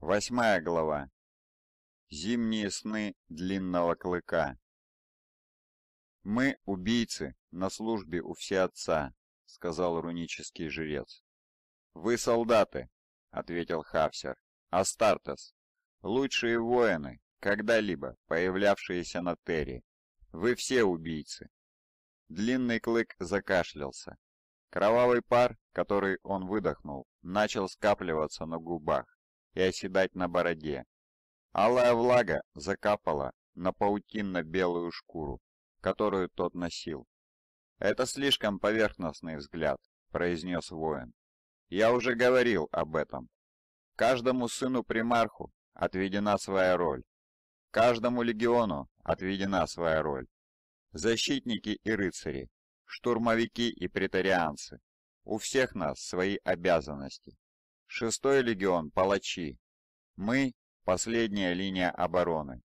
Восьмая глава. Зимние сны длинного клыка. «Мы — убийцы, на службе у Всеотца», — сказал рунический жрец. «Вы — солдаты», — ответил Хавсер. «Астартес, лучшие воины, когда-либо появлявшиеся на Терри. Вы все убийцы». Длинный клык закашлялся. Кровавый пар, который он выдохнул, начал скапливаться на губах и оседать на бороде. Алая влага закапала на паутинно-белую шкуру, которую тот носил. «Это слишком поверхностный взгляд», — произнес воин. «Я уже говорил об этом. Каждому сыну-примарху отведена своя роль. Каждому легиону отведена своя роль. Защитники и рыцари, штурмовики и претарианцы. У всех нас свои обязанности. Шестой легион – палачи. Мы – последняя линия обороны.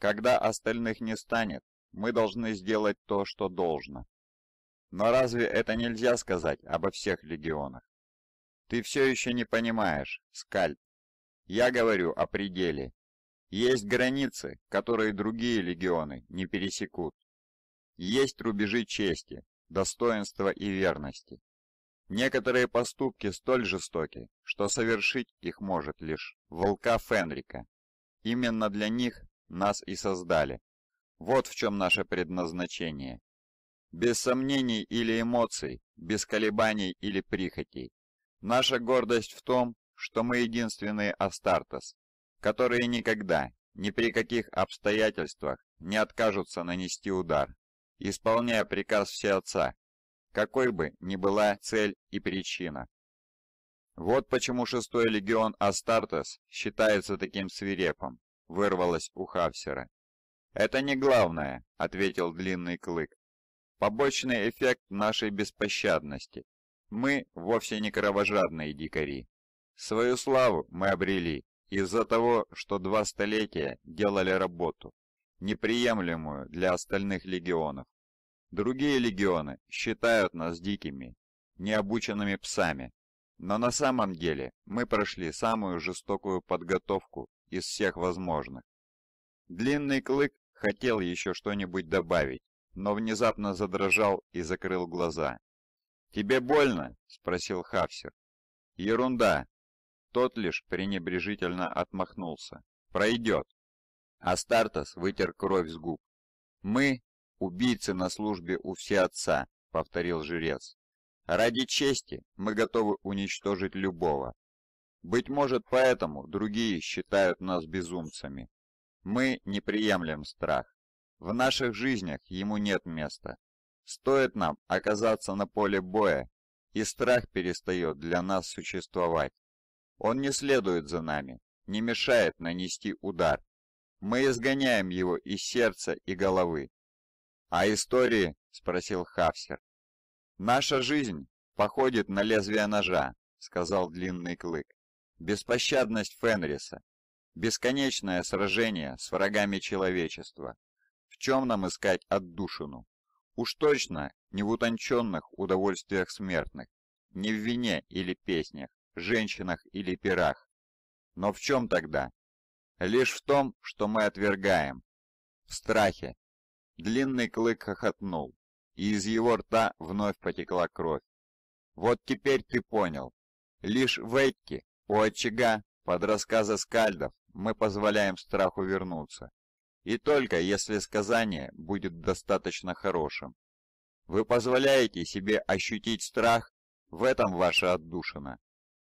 Когда остальных не станет, мы должны сделать то, что должно. Но разве это нельзя сказать обо всех легионах? Ты все еще не понимаешь, Скальп. Я говорю о пределе. Есть границы, которые другие легионы не пересекут. Есть рубежи чести, достоинства и верности, Некоторые поступки столь жестоки, что совершить их может лишь волка Фенрика. Именно для них нас и создали. Вот в чем наше предназначение. Без сомнений или эмоций, без колебаний или прихотей. Наша гордость в том, что мы единственные Астартес, которые никогда, ни при каких обстоятельствах не откажутся нанести удар, исполняя приказ Всеотца, какой бы ни была цель и причина. Вот почему шестой легион Астартес считается таким свирепым, вырвалось у Хавсера. «Это не главное», — ответил Длинный Клык. «Побочный эффект нашей беспощадности. Мы вовсе не кровожадные дикари. Свою славу мы обрели из-за того, что два столетия делали работу, неприемлемую для остальных легионов. Другие легионы считают нас дикими, необученными псами, но на самом деле мы прошли самую жестокую подготовку из всех возможных. Длинный клык хотел еще что-нибудь добавить, но внезапно задрожал и закрыл глаза. «Тебе больно?» – спросил Хавсер. «Ерунда!» Тот лишь пренебрежительно отмахнулся. «Пройдет!» Астартес вытер кровь с губ. «Мы, «Убийцы на службе у всеотца», — повторил жрец. «Ради чести мы готовы уничтожить любого. Быть может, поэтому другие считают нас безумцами. Мы не приемлем страх. В наших жизнях ему нет места. Стоит нам оказаться на поле боя, и страх перестает для нас существовать. Он не следует за нами, не мешает нанести удар. Мы изгоняем его из сердца и головы, «А истории?» – спросил Хавсер. «Наша жизнь походит на лезвие ножа», – сказал Длинный Клык. «Беспощадность Фенриса, бесконечное сражение с врагами человечества. В чем нам искать отдушину? Уж точно не в утонченных удовольствиях смертных, не в вине или песнях, женщинах или пирах. Но в чем тогда? Лишь в том, что мы отвергаем. В страхе, Длинный клык хохотнул, и из его рта вновь потекла кровь. Вот теперь ты понял. Лишь в Эйке, у очага, под рассказы скальдов, мы позволяем страху вернуться. И только если сказание будет достаточно хорошим. Вы позволяете себе ощутить страх, в этом ваша отдушина.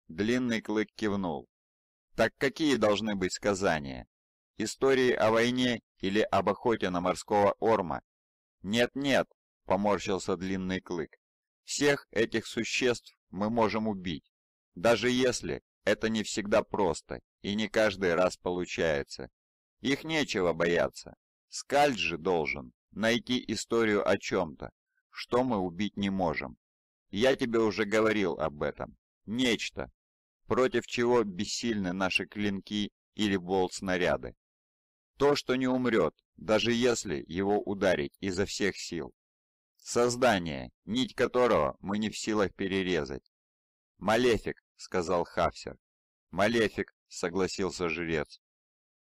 Длинный клык кивнул. Так какие должны быть сказания? Истории о войне или об охоте на морского орма? Нет-нет, поморщился длинный клык. Всех этих существ мы можем убить, даже если это не всегда просто и не каждый раз получается. Их нечего бояться. Скальд же должен найти историю о чем-то, что мы убить не можем. Я тебе уже говорил об этом. Нечто, против чего бессильны наши клинки или болт-снаряды. То, что не умрет, даже если его ударить изо всех сил. Создание, нить которого мы не в силах перерезать. «Малефик», — сказал Хавсер. «Малефик», — согласился жрец.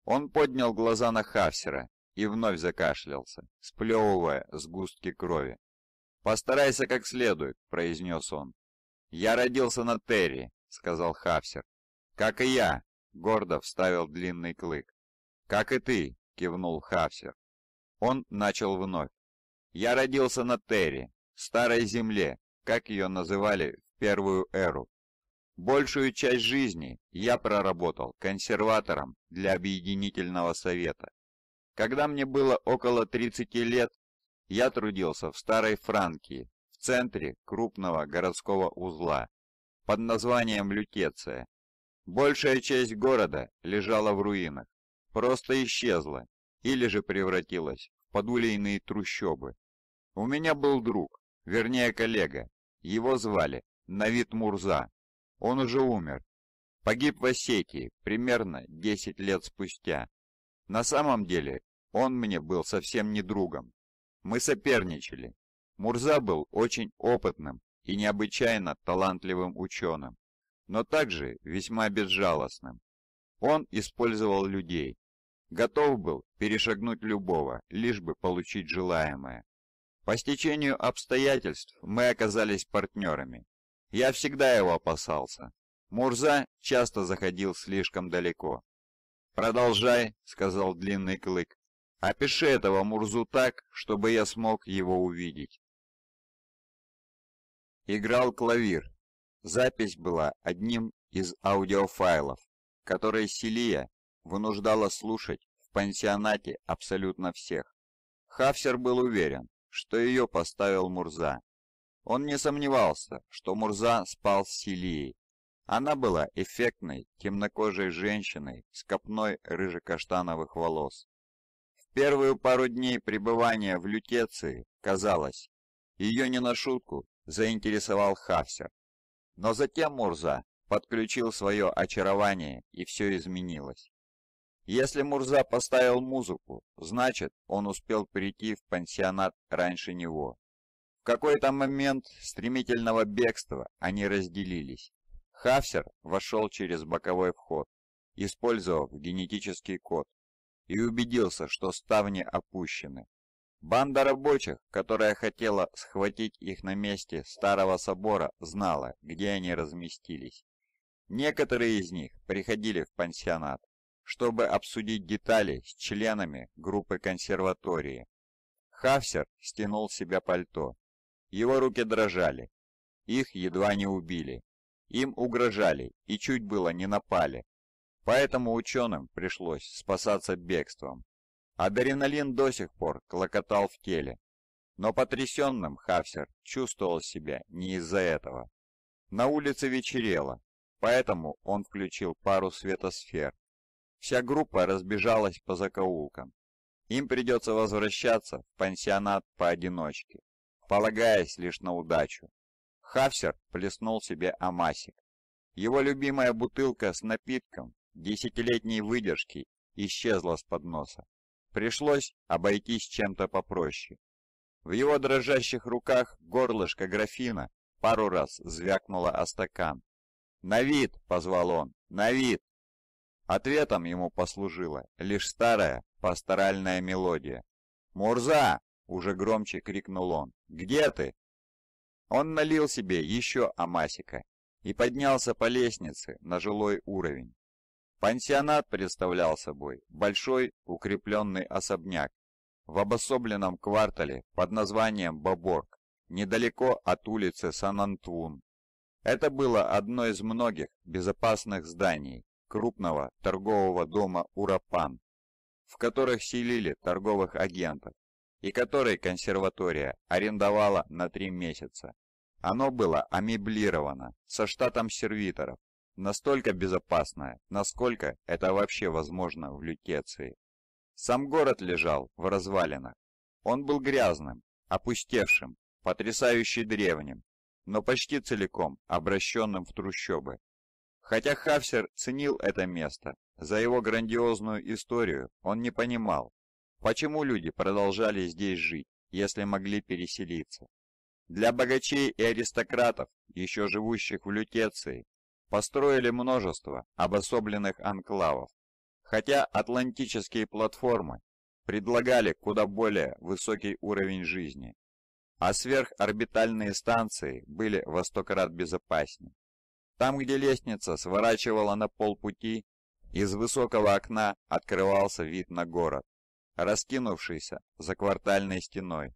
Он поднял глаза на Хавсера и вновь закашлялся, сплевывая сгустки крови. «Постарайся как следует», — произнес он. «Я родился на Терри», — сказал Хавсер. «Как и я», — гордо вставил длинный клык. «Как и ты», — кивнул Хафсер. Он начал вновь. «Я родился на Терре, Старой Земле, как ее называли в Первую Эру. Большую часть жизни я проработал консерватором для Объединительного Совета. Когда мне было около 30 лет, я трудился в Старой Франкии, в центре крупного городского узла, под названием Лютеция. Большая часть города лежала в руинах просто исчезла или же превратилась в подулейные трущобы. У меня был друг, вернее коллега, его звали Навид Мурза. Он уже умер. Погиб в Осетии примерно 10 лет спустя. На самом деле он мне был совсем не другом. Мы соперничали. Мурза был очень опытным и необычайно талантливым ученым, но также весьма безжалостным. Он использовал людей, готов был перешагнуть любого, лишь бы получить желаемое. По стечению обстоятельств мы оказались партнерами. Я всегда его опасался. Мурза часто заходил слишком далеко. «Продолжай», — сказал Длинный Клык. «Опиши этого Мурзу так, чтобы я смог его увидеть». Играл клавир. Запись была одним из аудиофайлов, которые Селия вынуждала слушать в пансионате абсолютно всех. Хафсер был уверен, что ее поставил Мурза. Он не сомневался, что Мурза спал с Силией. Она была эффектной, темнокожей женщиной с копной рыжекаштановых волос. В первую пару дней пребывания в Лютеции, казалось, ее не на шутку заинтересовал Хафсер. Но затем Мурза подключил свое очарование, и все изменилось. Если Мурза поставил музыку, значит, он успел прийти в пансионат раньше него. В какой-то момент стремительного бегства они разделились. Хафсер вошел через боковой вход, использовав генетический код, и убедился, что ставни опущены. Банда рабочих, которая хотела схватить их на месте старого собора, знала, где они разместились. Некоторые из них приходили в пансионат, чтобы обсудить детали с членами группы консерватории. Хафсер стянул с себя пальто. Его руки дрожали. Их едва не убили. Им угрожали и чуть было не напали. Поэтому ученым пришлось спасаться бегством. Адреналин до сих пор клокотал в теле. Но потрясенным Хафсер чувствовал себя не из-за этого. На улице вечерело, поэтому он включил пару светосфер Вся группа разбежалась по закоулкам. Им придется возвращаться в пансионат поодиночке, полагаясь лишь на удачу. Хафсер плеснул себе амасик. Его любимая бутылка с напитком десятилетней выдержки исчезла с подноса. Пришлось обойтись чем-то попроще. В его дрожащих руках горлышко графина пару раз звякнуло о стакан. «Навид!» — позвал он. «Навид! Ответом ему послужила лишь старая пасторальная мелодия. «Мурза!» — уже громче крикнул он. «Где ты?» Он налил себе еще амасика и поднялся по лестнице на жилой уровень. Пансионат представлял собой большой укрепленный особняк в обособленном квартале под названием Боборг, недалеко от улицы сан Санантун. Это было одно из многих безопасных зданий, крупного торгового дома «Урапан», в которых селили торговых агентов, и который консерватория арендовала на три месяца. Оно было амеблировано, со штатом сервиторов, настолько безопасное, насколько это вообще возможно в Лютеции. Сам город лежал в развалинах. Он был грязным, опустевшим, потрясающе древним, но почти целиком обращенным в трущобы. Хотя Хавсер ценил это место, за его грандиозную историю он не понимал, почему люди продолжали здесь жить, если могли переселиться. Для богачей и аристократов, еще живущих в Лютеции, построили множество обособленных анклавов, хотя атлантические платформы предлагали куда более высокий уровень жизни, а сверхорбитальные станции были во сто крат безопаснее. Там, где лестница сворачивала на полпути, из высокого окна открывался вид на город, раскинувшийся за квартальной стеной.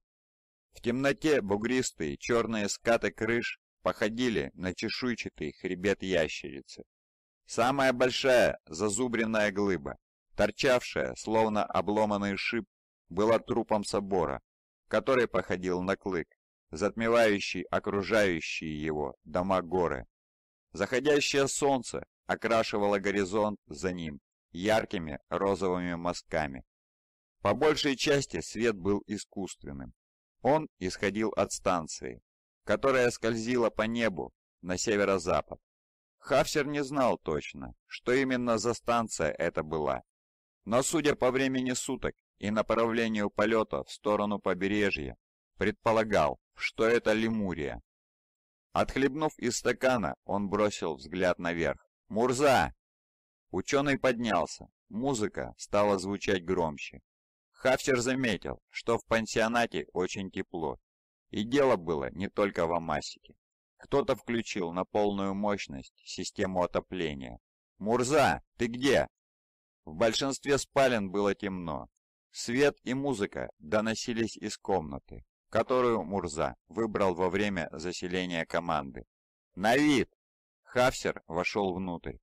В темноте бугристые черные скаты крыш походили на чешуйчатый хребет ящерицы. Самая большая зазубренная глыба, торчавшая, словно обломанный шип, была трупом собора, который походил на клык, затмевающий окружающие его дома-горы. Заходящее солнце окрашивало горизонт за ним яркими розовыми мазками. По большей части свет был искусственным. Он исходил от станции, которая скользила по небу на северо-запад. Хафсер не знал точно, что именно за станция это была. Но судя по времени суток и направлению полета в сторону побережья, предполагал, что это Лемурия. Отхлебнув из стакана, он бросил взгляд наверх. «Мурза!» Ученый поднялся. Музыка стала звучать громче. Хафтер заметил, что в пансионате очень тепло. И дело было не только в Амасике. Кто-то включил на полную мощность систему отопления. «Мурза, ты где?» В большинстве спален было темно. Свет и музыка доносились из комнаты которую Мурза выбрал во время заселения команды. «На вид!» Хавсер вошел внутрь.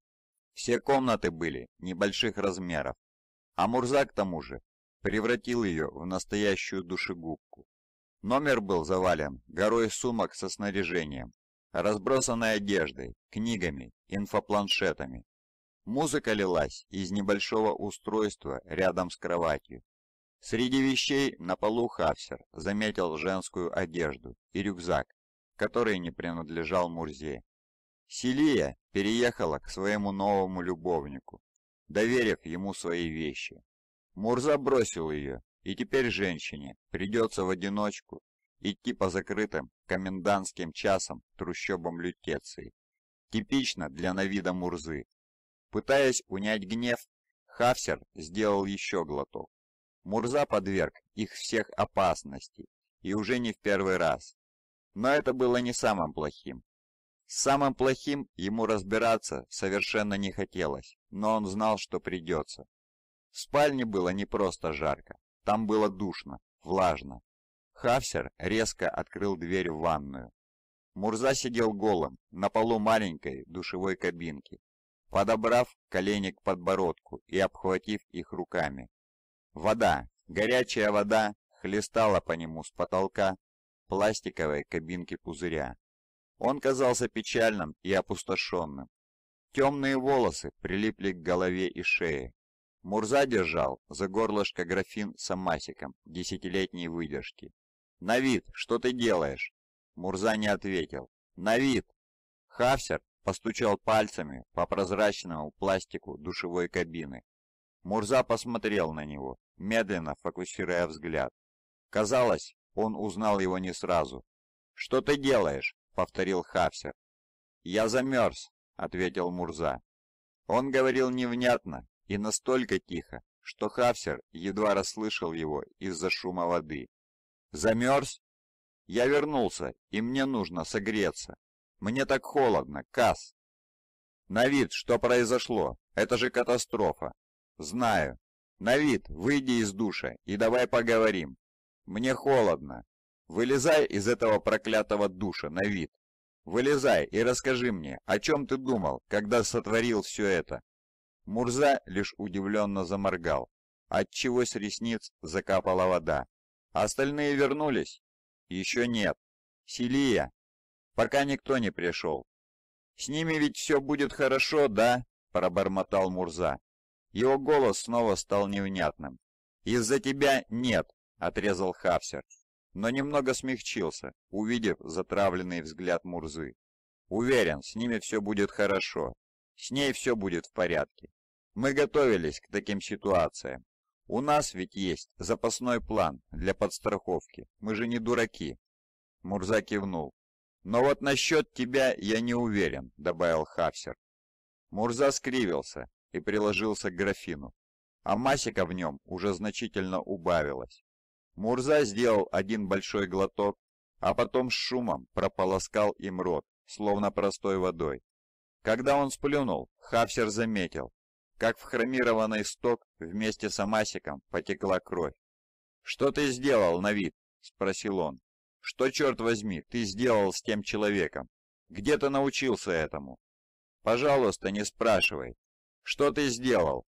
Все комнаты были небольших размеров, а Мурза к тому же превратил ее в настоящую душегубку. Номер был завален горой сумок со снаряжением, разбросанной одеждой, книгами, инфопланшетами. Музыка лилась из небольшого устройства рядом с кроватью. Среди вещей на полу Хавсер заметил женскую одежду и рюкзак, который не принадлежал Мурзе. Селия переехала к своему новому любовнику, доверив ему свои вещи. Мурза бросил ее, и теперь женщине придется в одиночку идти по закрытым комендантским часам трущобам лютеции. Типично для Навида Мурзы. Пытаясь унять гнев, Хавсер сделал еще глоток. Мурза подверг их всех опасности, и уже не в первый раз. Но это было не самым плохим. самым плохим ему разбираться совершенно не хотелось, но он знал, что придется. В спальне было не просто жарко, там было душно, влажно. Хавсер резко открыл дверь в ванную. Мурза сидел голым на полу маленькой душевой кабинки, подобрав колени к подбородку и обхватив их руками. Вода, горячая вода хлестала по нему с потолка пластиковой кабинки пузыря. Он казался печальным и опустошенным. Темные волосы прилипли к голове и шее. Мурза держал за горлышко графин с амасиком десятилетней выдержки. «Навид, что ты делаешь?» Мурза не ответил. «Навид!» Хафсер постучал пальцами по прозрачному пластику душевой кабины. Мурза посмотрел на него медленно фокусируя взгляд. Казалось, он узнал его не сразу. «Что ты делаешь?» — повторил Хавсер. «Я замерз», — ответил Мурза. Он говорил невнятно и настолько тихо, что Хавсер едва расслышал его из-за шума воды. «Замерз?» «Я вернулся, и мне нужно согреться. Мне так холодно, Касс!» «На вид, что произошло? Это же катастрофа!» «Знаю, «Навид, выйди из душа и давай поговорим. Мне холодно. Вылезай из этого проклятого душа, Навид. Вылезай и расскажи мне, о чем ты думал, когда сотворил все это?» Мурза лишь удивленно заморгал, отчего с ресниц закапала вода. «Остальные вернулись?» «Еще нет. Селия, пока никто не пришел». «С ними ведь все будет хорошо, да?» – пробормотал Мурза. Его голос снова стал невнятным. «Из-за тебя нет!» — отрезал Хавсер, но немного смягчился, увидев затравленный взгляд Мурзы. «Уверен, с ними все будет хорошо. С ней все будет в порядке. Мы готовились к таким ситуациям. У нас ведь есть запасной план для подстраховки. Мы же не дураки». Мурза кивнул. «Но вот насчет тебя я не уверен», — добавил Хавсер. Мурза скривился, и приложился к графину. А масика в нем уже значительно убавилась. Мурза сделал один большой глоток, а потом с шумом прополоскал им рот, словно простой водой. Когда он сплюнул, Хавсер заметил, как в хромированный сток вместе с Амасиком потекла кровь. «Что ты сделал, Навид?» – спросил он. «Что, черт возьми, ты сделал с тем человеком? Где ты научился этому?» «Пожалуйста, не спрашивай», что ты сделал?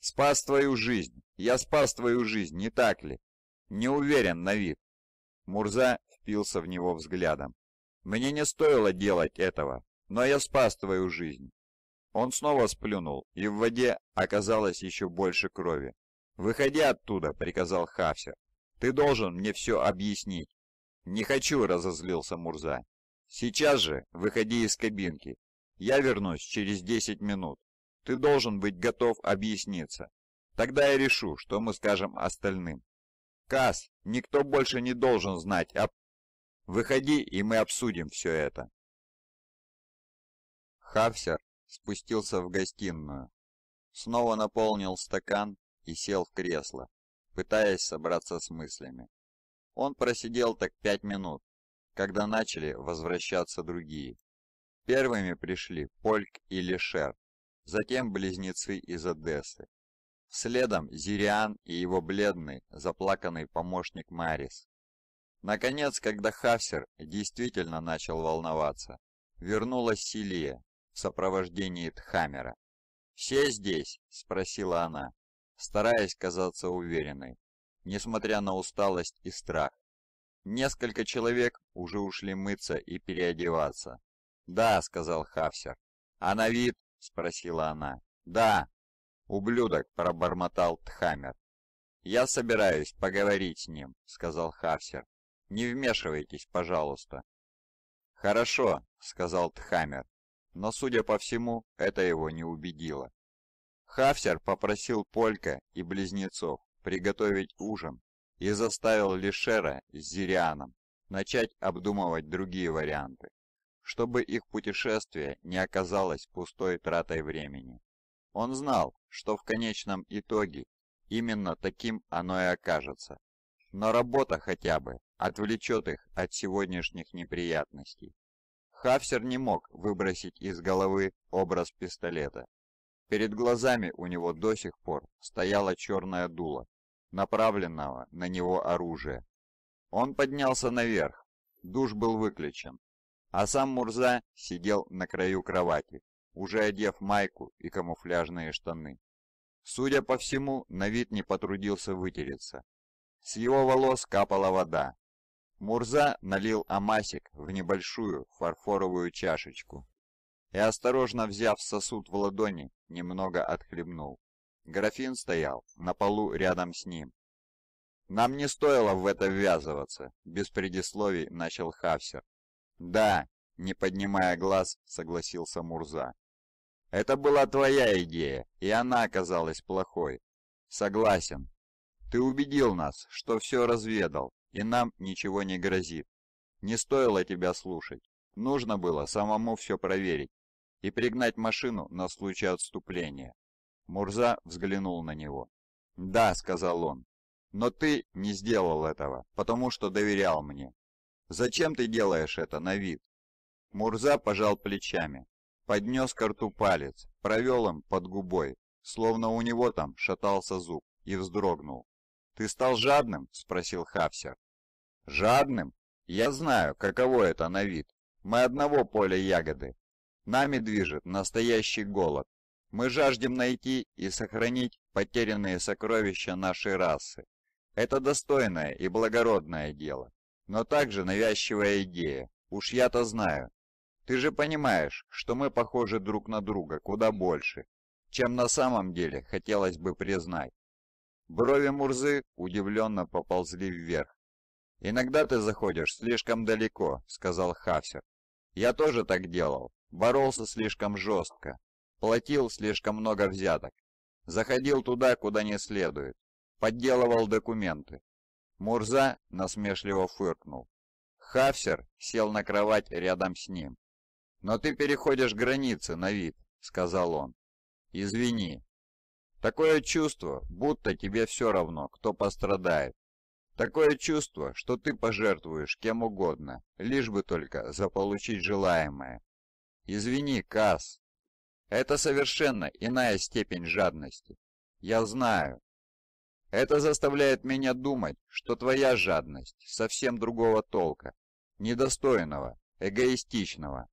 Спас твою жизнь. Я спас твою жизнь, не так ли? Не уверен на Мурза впился в него взглядом. Мне не стоило делать этого, но я спас твою жизнь. Он снова сплюнул, и в воде оказалось еще больше крови. «Выходи оттуда», — приказал Хафсер. «Ты должен мне все объяснить». «Не хочу», — разозлился Мурза. «Сейчас же выходи из кабинки. Я вернусь через десять минут». Ты должен быть готов объясниться. Тогда я решу, что мы скажем остальным. Кас, никто больше не должен знать об... Выходи, и мы обсудим все это. Хавсер спустился в гостиную, снова наполнил стакан и сел в кресло, пытаясь собраться с мыслями. Он просидел так пять минут, когда начали возвращаться другие. Первыми пришли Польк и Лешер затем близнецы из Одессы. Следом Зириан и его бледный, заплаканный помощник Марис. Наконец, когда Хафсер действительно начал волноваться, вернулась Силия в сопровождении Тхамера. «Все здесь?» – спросила она, стараясь казаться уверенной, несмотря на усталость и страх. Несколько человек уже ушли мыться и переодеваться. «Да», — сказал Хавсер. — «а на вид спросила она. «Да!» — ублюдок пробормотал Тхамер. «Я собираюсь поговорить с ним», — сказал Хавсер. «Не вмешивайтесь, пожалуйста». «Хорошо», — сказал Тхамер, но, судя по всему, это его не убедило. Хавсер попросил Полька и близнецов приготовить ужин и заставил Лишера с Зирианом начать обдумывать другие варианты чтобы их путешествие не оказалось пустой тратой времени. Он знал, что в конечном итоге именно таким оно и окажется. Но работа хотя бы отвлечет их от сегодняшних неприятностей. Хафсер не мог выбросить из головы образ пистолета. Перед глазами у него до сих пор стояло черное дуло, направленного на него оружия. Он поднялся наверх. Душ был выключен, а сам Мурза сидел на краю кровати, уже одев майку и камуфляжные штаны. Судя по всему, на вид не потрудился вытереться. С его волос капала вода. Мурза налил амасик в небольшую фарфоровую чашечку и, осторожно взяв сосуд в ладони, немного отхлебнул. Графин стоял на полу рядом с ним. «Нам не стоило в это ввязываться», — без предисловий начал Хавсер. «Да», — не поднимая глаз, согласился Мурза. «Это была твоя идея, и она оказалась плохой. Согласен. Ты убедил нас, что все разведал, и нам ничего не грозит. Не стоило тебя слушать. Нужно было самому все проверить и пригнать машину на случай отступления». Мурза взглянул на него. «Да», — сказал он, — «но ты не сделал этого, потому что доверял мне. «Зачем ты делаешь это, Навид?» Мурза пожал плечами, поднес к рту палец, провел им под губой, словно у него там шатался зуб, и вздрогнул. «Ты стал жадным?» – спросил Хавсер. «Жадным? Я знаю, каково это навид. Мы одного поля ягоды. Нами движет настоящий голод. Мы жаждем найти и сохранить потерянные сокровища нашей расы. Это достойное и благородное дело но также навязчивая идея. Уж я-то знаю. Ты же понимаешь, что мы похожи друг на друга куда больше, чем на самом деле хотелось бы признать. Брови Мурзы удивленно поползли вверх. «Иногда ты заходишь слишком далеко», — сказал Хафер. «Я тоже так делал. Боролся слишком жестко. Платил слишком много взяток. Заходил туда, куда не следует. Подделывал документы. Мурза насмешливо фыркнул. Хафсер сел на кровать рядом с ним. «Но ты переходишь границы на вид», — сказал он. «Извини. Такое чувство, будто тебе все равно, кто пострадает. Такое чувство, что ты пожертвуешь кем угодно, лишь бы только заполучить желаемое. Извини, Касс. Это совершенно иная степень жадности. Я знаю, это заставляет меня думать, что твоя жадность совсем другого толка, недостойного, эгоистичного.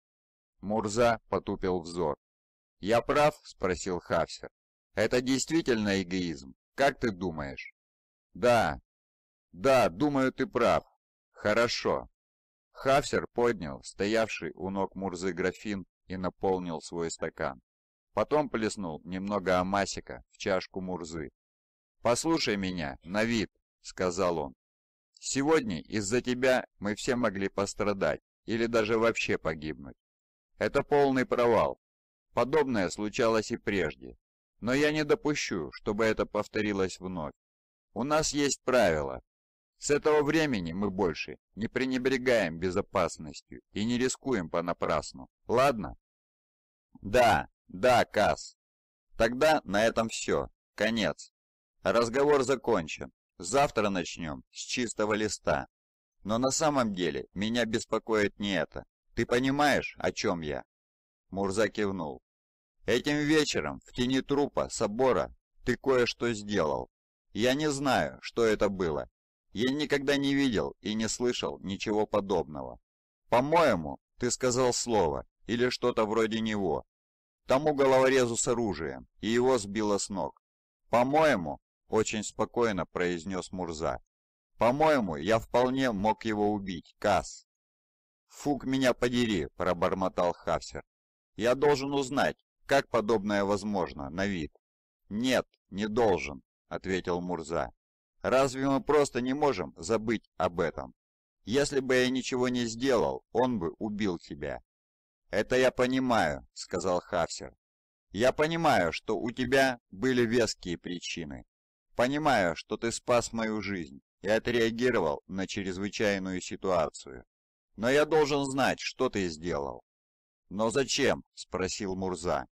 Мурза потупил взор. «Я прав?» – спросил Хавсер. «Это действительно эгоизм? Как ты думаешь?» «Да». «Да, думаю, ты прав. Хорошо». Хавсер поднял стоявший у ног Мурзы графин и наполнил свой стакан. Потом плеснул немного амасика в чашку Мурзы. «Послушай меня, Навид», — сказал он. «Сегодня из-за тебя мы все могли пострадать или даже вообще погибнуть. Это полный провал. Подобное случалось и прежде. Но я не допущу, чтобы это повторилось вновь. У нас есть правила. С этого времени мы больше не пренебрегаем безопасностью и не рискуем понапрасну. Ладно? Да, да, Касс. Тогда на этом все. Конец. Разговор закончен. Завтра начнем с чистого листа. Но на самом деле меня беспокоит не это. Ты понимаешь, о чем я?» Мурза кивнул. «Этим вечером в тени трупа собора ты кое-что сделал. Я не знаю, что это было. Я никогда не видел и не слышал ничего подобного. По-моему, ты сказал слово или что-то вроде него. Тому головорезу с оружием, и его сбило с ног. По-моему, очень спокойно произнес Мурза. «По-моему, я вполне мог его убить, Касс». «Фук меня подери», – пробормотал Хафсер. «Я должен узнать, как подобное возможно, на вид». «Нет, не должен», – ответил Мурза. «Разве мы просто не можем забыть об этом? Если бы я ничего не сделал, он бы убил тебя». «Это я понимаю», – сказал Хафсер. «Я понимаю, что у тебя были веские причины, Понимаю, что ты спас мою жизнь и отреагировал на чрезвычайную ситуацию. Но я должен знать, что ты сделал. «Но зачем?» – спросил Мурза.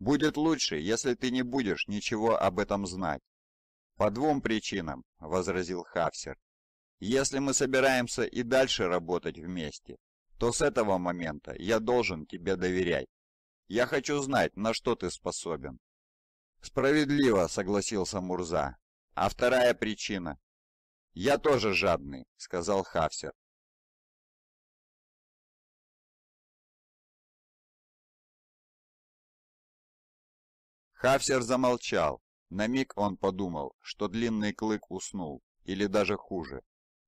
«Будет лучше, если ты не будешь ничего об этом знать». «По двум причинам», – возразил Хафсер. «Если мы собираемся и дальше работать вместе, то с этого момента я должен тебе доверять. Я хочу знать, на что ты способен, «Справедливо», — согласился Мурза. «А вторая причина?» «Я тоже жадный», — сказал Хафсер. Хафсер замолчал. На миг он подумал, что длинный клык уснул, или даже хуже.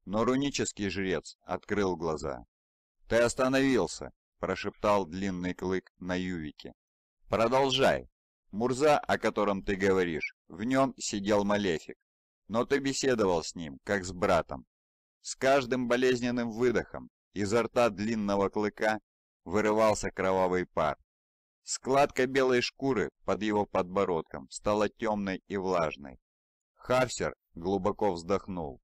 Но рунический жрец открыл глаза. «Ты остановился», — прошептал длинный клык на Ювике. «Продолжай», Мурза, о котором ты говоришь, в нем сидел Малефик. Но ты беседовал с ним, как с братом. С каждым болезненным выдохом изо рта длинного клыка вырывался кровавый пар. Складка белой шкуры под его подбородком стала темной и влажной. Хавсер глубоко вздохнул.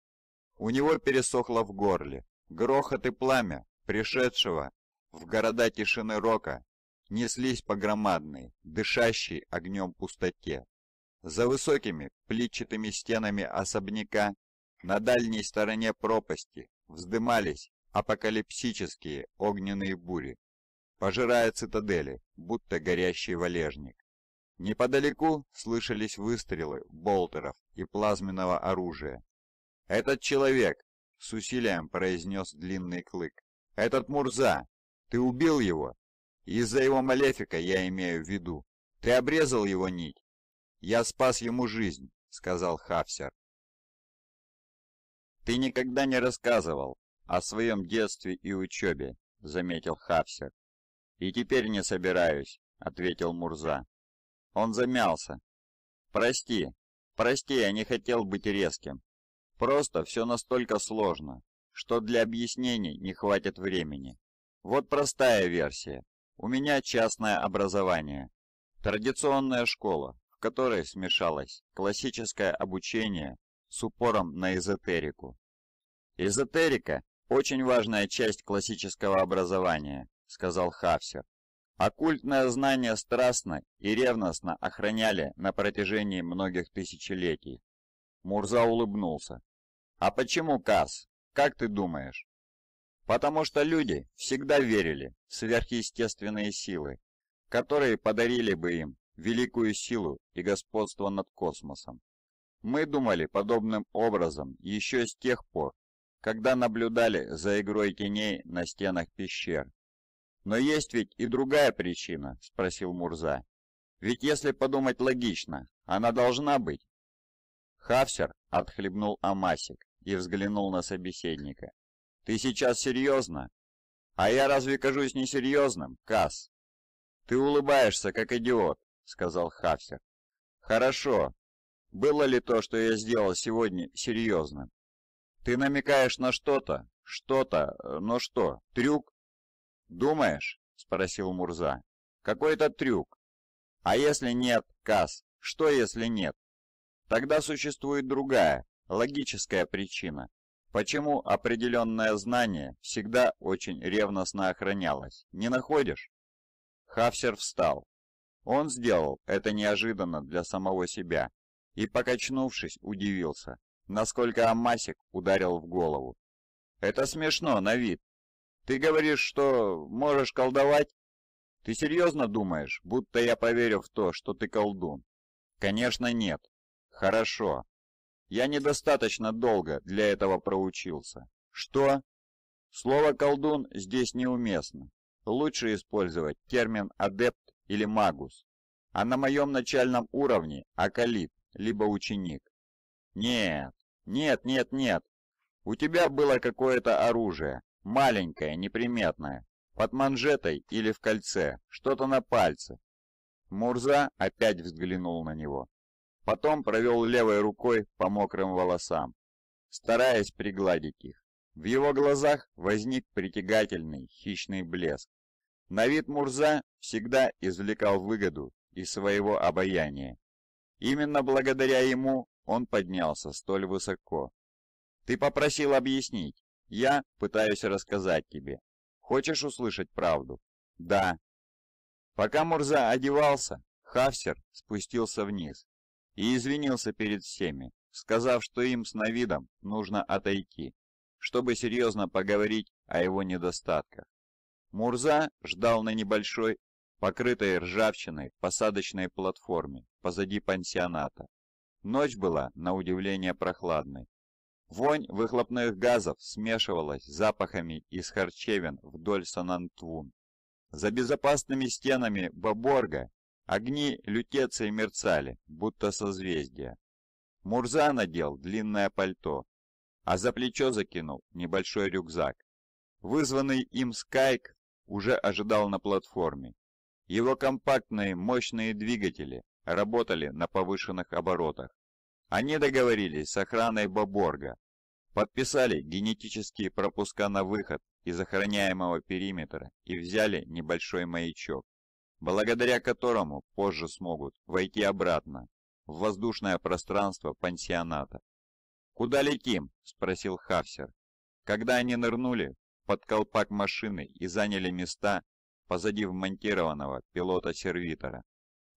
У него пересохло в горле. Грохот и пламя, пришедшего в города тишины рока, неслись по громадной, дышащей огнем пустоте. За высокими плитчатыми стенами особняка на дальней стороне пропасти вздымались апокалипсические огненные бури, пожирая цитадели, будто горящий валежник. Неподалеку слышались выстрелы болтеров и плазменного оружия. «Этот человек!» — с усилием произнес длинный клык. «Этот Мурза! Ты убил его?» Из-за его малефика я имею в виду. Ты обрезал его нить?» «Я спас ему жизнь», — сказал Хафсер. «Ты никогда не рассказывал о своем детстве и учебе», — заметил Хафсер. «И теперь не собираюсь», — ответил Мурза. Он замялся. «Прости, прости, я не хотел быть резким. Просто все настолько сложно, что для объяснений не хватит времени. Вот простая версия. У меня частное образование. Традиционная школа, в которой смешалось классическое обучение с упором на эзотерику. Эзотерика – очень важная часть классического образования, сказал Хавсер. Оккультное знание страстно и ревностно охраняли на протяжении многих тысячелетий. Мурза улыбнулся. «А почему Касс? Как ты думаешь?» Потому что люди всегда верили в сверхъестественные силы, которые подарили бы им великую силу и господство над космосом. Мы думали подобным образом еще с тех пор, когда наблюдали за игрой теней на стенах пещер. «Но есть ведь и другая причина», — спросил Мурза. «Ведь если подумать логично, она должна быть». Хавсер отхлебнул амасик и взглянул на собеседника. Ты сейчас серьезно? А я разве кажусь несерьезным, Касс? Ты улыбаешься, как идиот, сказал Хаффер. Хорошо. Было ли то, что я сделал сегодня, серьезным? Ты намекаешь на что-то, что-то, но что, трюк? Думаешь? Спросил Мурза. Какой-то трюк. А если нет, Касс, что если нет? Тогда существует другая, логическая причина, Почему определенное знание всегда очень ревностно охранялось, не находишь? Хафсер встал. Он сделал это неожиданно для самого себя и, покачнувшись, удивился, насколько Амасик ударил в голову. «Это смешно на вид. Ты говоришь, что можешь колдовать? Ты серьезно думаешь, будто я поверю в то, что ты колдун?» «Конечно нет. Хорошо. Я недостаточно долго для этого проучился. Что? Слово «колдун» здесь неуместно. Лучше использовать термин «адепт» или «магус». А на моем начальном уровне «акалит» либо «ученик». Нет, нет, нет, нет. У тебя было какое-то оружие, маленькое, неприметное, под манжетой или в кольце, что-то на пальце. Мурза опять взглянул на него. Потом провел левой рукой по мокрым волосам, стараясь пригладить их. В его глазах возник притягательный хищный блеск. На вид Мурза всегда извлекал выгоду из своего обаяния. Именно благодаря ему он поднялся столь высоко. «Ты попросил объяснить. Я пытаюсь рассказать тебе. Хочешь услышать правду?» «Да». Пока Мурза одевался, Хафсер спустился вниз и извинился перед всеми, сказав, что им с Навидом нужно отойти, чтобы серьезно поговорить о его недостатках. Мурза ждал на небольшой, покрытой ржавчиной посадочной платформе позади пансионата. Ночь была, на удивление, прохладной. Вонь выхлопных газов смешивалась с запахами из харчевин вдоль Санантвун. За безопасными стенами Боборга Огни лютеции мерцали, будто созвездия. Мурза надел длинное пальто, а за плечо закинул небольшой рюкзак. Вызванный им Скайк уже ожидал на платформе. Его компактные мощные двигатели работали на повышенных оборотах. Они договорились с охраной Боборга, подписали генетические пропуска на выход из охраняемого периметра и взяли небольшой маячок благодаря которому позже смогут войти обратно в воздушное пространство пансионата. «Куда летим?» – спросил Хафсер. Когда они нырнули под колпак машины и заняли места позади вмонтированного пилота-сервитора.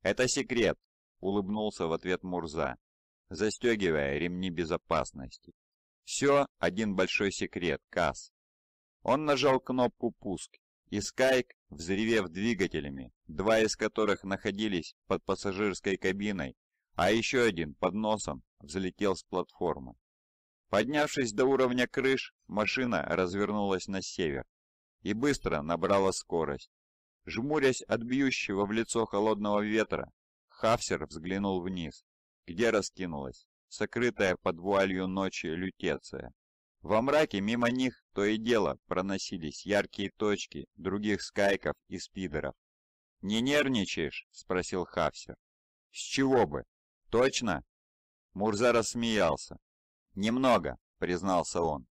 «Это секрет!» – улыбнулся в ответ Мурза, застегивая ремни безопасности. «Все один большой секрет, Касс!» Он нажал кнопку «Пуск», и Скайк взревев двигателями, два из которых находились под пассажирской кабиной, а еще один под носом взлетел с платформы. Поднявшись до уровня крыш, машина развернулась на север и быстро набрала скорость. Жмурясь от бьющего в лицо холодного ветра, Хафсер взглянул вниз, где раскинулась, сокрытая под вуалью ночи лютеция. Во мраке мимо них то и дело проносились яркие точки других скайков и спидеров. «Не нервничаешь?» – спросил Хавсер. «С чего бы? Точно?» Мурза рассмеялся. «Немного», – признался он.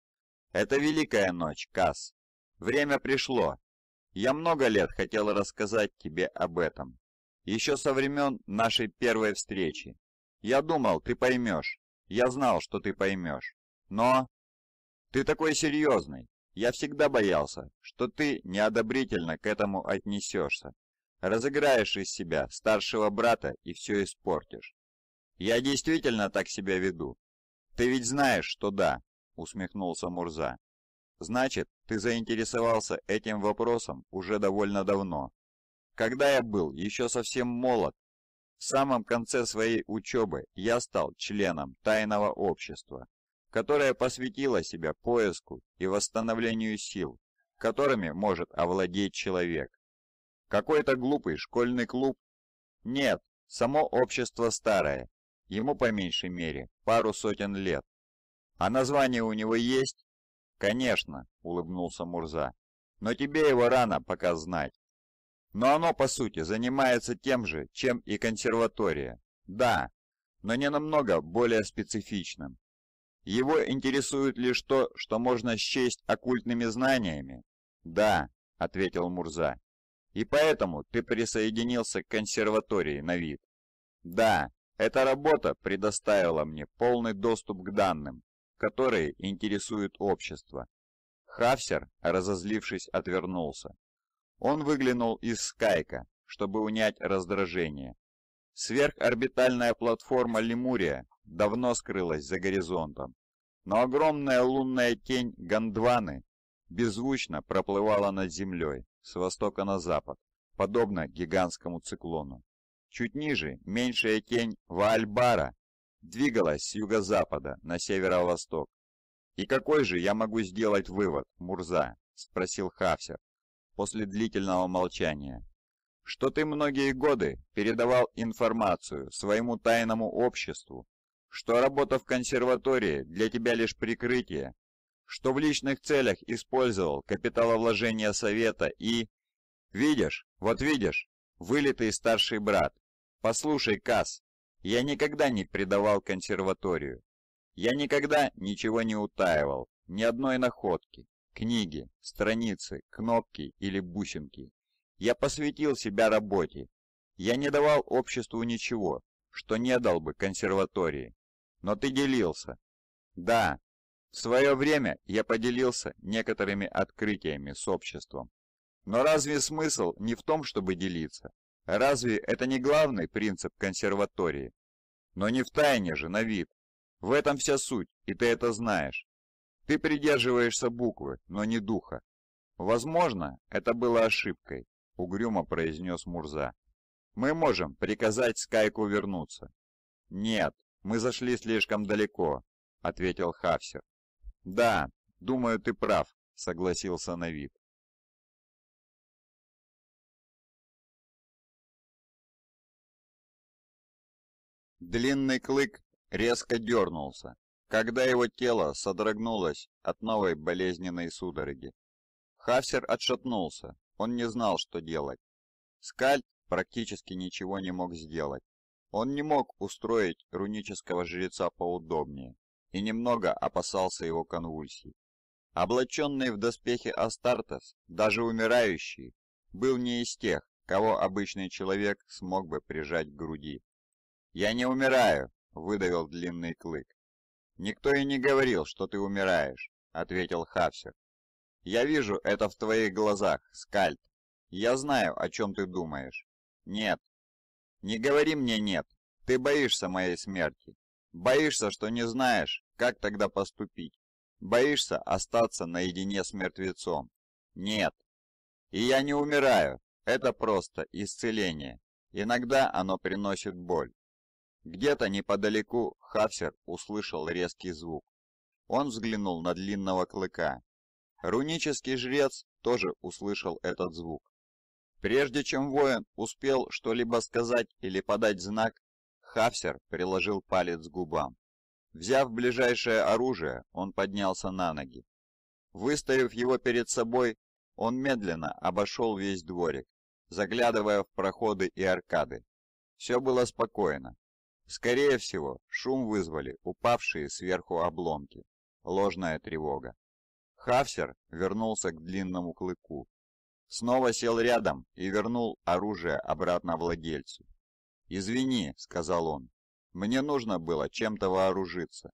«Это великая ночь, Касс. Время пришло. Я много лет хотел рассказать тебе об этом. Еще со времен нашей первой встречи. Я думал, ты поймешь. Я знал, что ты поймешь. Но «Ты такой серьезный! Я всегда боялся, что ты неодобрительно к этому отнесешься. Разыграешь из себя старшего брата и все испортишь». «Я действительно так себя веду?» «Ты ведь знаешь, что да», — усмехнулся Мурза. «Значит, ты заинтересовался этим вопросом уже довольно давно. Когда я был еще совсем молод, в самом конце своей учебы я стал членом тайного общества которая посвятила себя поиску и восстановлению сил, которыми может овладеть человек. Какой-то глупый школьный клуб? Нет, само общество старое, ему по меньшей мере пару сотен лет. А название у него есть? Конечно, улыбнулся Мурза, но тебе его рано пока знать. Но оно, по сути, занимается тем же, чем и консерватория. Да, но не намного более специфичным. Его интересует лишь то, что можно счесть оккультными знаниями. Да, ответил Мурза. И поэтому ты присоединился к консерватории на вид. Да, эта работа предоставила мне полный доступ к данным, которые интересуют общество. Хавсер, разозлившись, отвернулся. Он выглянул из скайка, чтобы унять раздражение. Сверхорбитальная платформа Лемурия давно скрылась за горизонтом, но огромная лунная тень Гондваны беззвучно проплывала над землей с востока на запад, подобно гигантскому циклону. Чуть ниже меньшая тень Ваальбара двигалась с юго-запада на северо-восток. «И какой же я могу сделать вывод, Мурза?» – спросил Хавсер после длительного молчания что ты многие годы передавал информацию своему тайному обществу, что работа в консерватории для тебя лишь прикрытие, что в личных целях использовал капиталовложения совета и... Видишь, вот видишь, вылитый старший брат. Послушай, Касс, я никогда не предавал консерваторию. Я никогда ничего не утаивал, ни одной находки, книги, страницы, кнопки или бусинки. Я посвятил себя работе. Я не давал обществу ничего, что не дал бы консерватории. Но ты делился. Да, в свое время я поделился некоторыми открытиями с обществом. Но разве смысл не в том, чтобы делиться? Разве это не главный принцип консерватории? Но не в тайне же, на вид. В этом вся суть, и ты это знаешь. Ты придерживаешься буквы, но не духа. Возможно, это было ошибкой. — угрюмо произнес Мурза. «Мы можем приказать Скайку вернуться». «Нет, мы зашли слишком далеко», — ответил Хавсер. «Да, думаю, ты прав», — согласился Навид. Длинный клык резко дернулся, когда его тело содрогнулось от новой болезненной судороги. Хавсер отшатнулся, он не знал, что делать. Скальд практически ничего не мог сделать. Он не мог устроить рунического жреца поудобнее и немного опасался его конвульсий. Облаченный в доспехи Астартес, даже умирающий, был не из тех, кого обычный человек смог бы прижать к груди. «Я не умираю», — выдавил длинный клык. «Никто и не говорил, что ты умираешь», — ответил Хавсер. «Я вижу это в твоих глазах, Скальд. Я знаю, о чем ты думаешь». «Нет». «Не говори мне «нет». Ты боишься моей смерти. Боишься, что не знаешь, как тогда поступить. Боишься остаться наедине с мертвецом. Нет. И я не умираю. Это просто исцеление. Иногда оно приносит боль. Где-то неподалеку Хасер услышал резкий звук. Он взглянул на длинного клыка, Рунический жрец тоже услышал этот звук. Прежде чем воин успел что-либо сказать или подать знак, Хафсер приложил палец к губам. Взяв ближайшее оружие, он поднялся на ноги. Выставив его перед собой, он медленно обошел весь дворик, заглядывая в проходы и аркады. Все было спокойно. Скорее всего, шум вызвали упавшие сверху обломки. Ложная тревога. Хавсер вернулся к длинному клыку. Снова сел рядом и вернул оружие обратно владельцу. «Извини», — сказал он, — «мне нужно было чем-то вооружиться».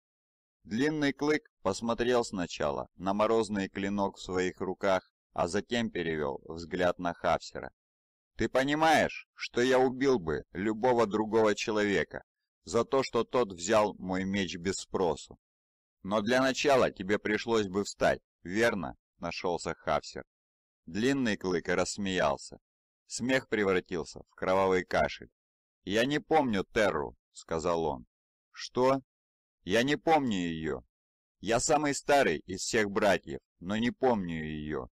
Длинный клык посмотрел сначала на морозный клинок в своих руках, а затем перевел взгляд на Хавсера. «Ты понимаешь, что я убил бы любого другого человека за то, что тот взял мой меч без спросу? Но для начала тебе пришлось бы встать «Верно», — нашелся Хавсер. Длинный клык и рассмеялся. Смех превратился в кровавый кашель. «Я не помню Терру», — сказал он. «Что?» «Я не помню ее. Я самый старый из всех братьев, но не помню ее.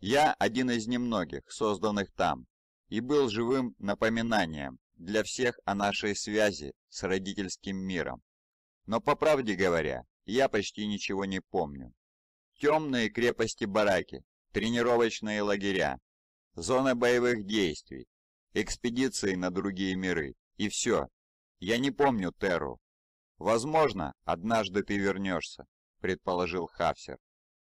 Я один из немногих, созданных там, и был живым напоминанием для всех о нашей связи с родительским миром. Но по правде говоря, я почти ничего не помню. Темные крепости-бараки, тренировочные лагеря, зоны боевых действий, экспедиции на другие миры. И все. Я не помню Терру. Возможно, однажды ты вернешься, предположил Хафсер.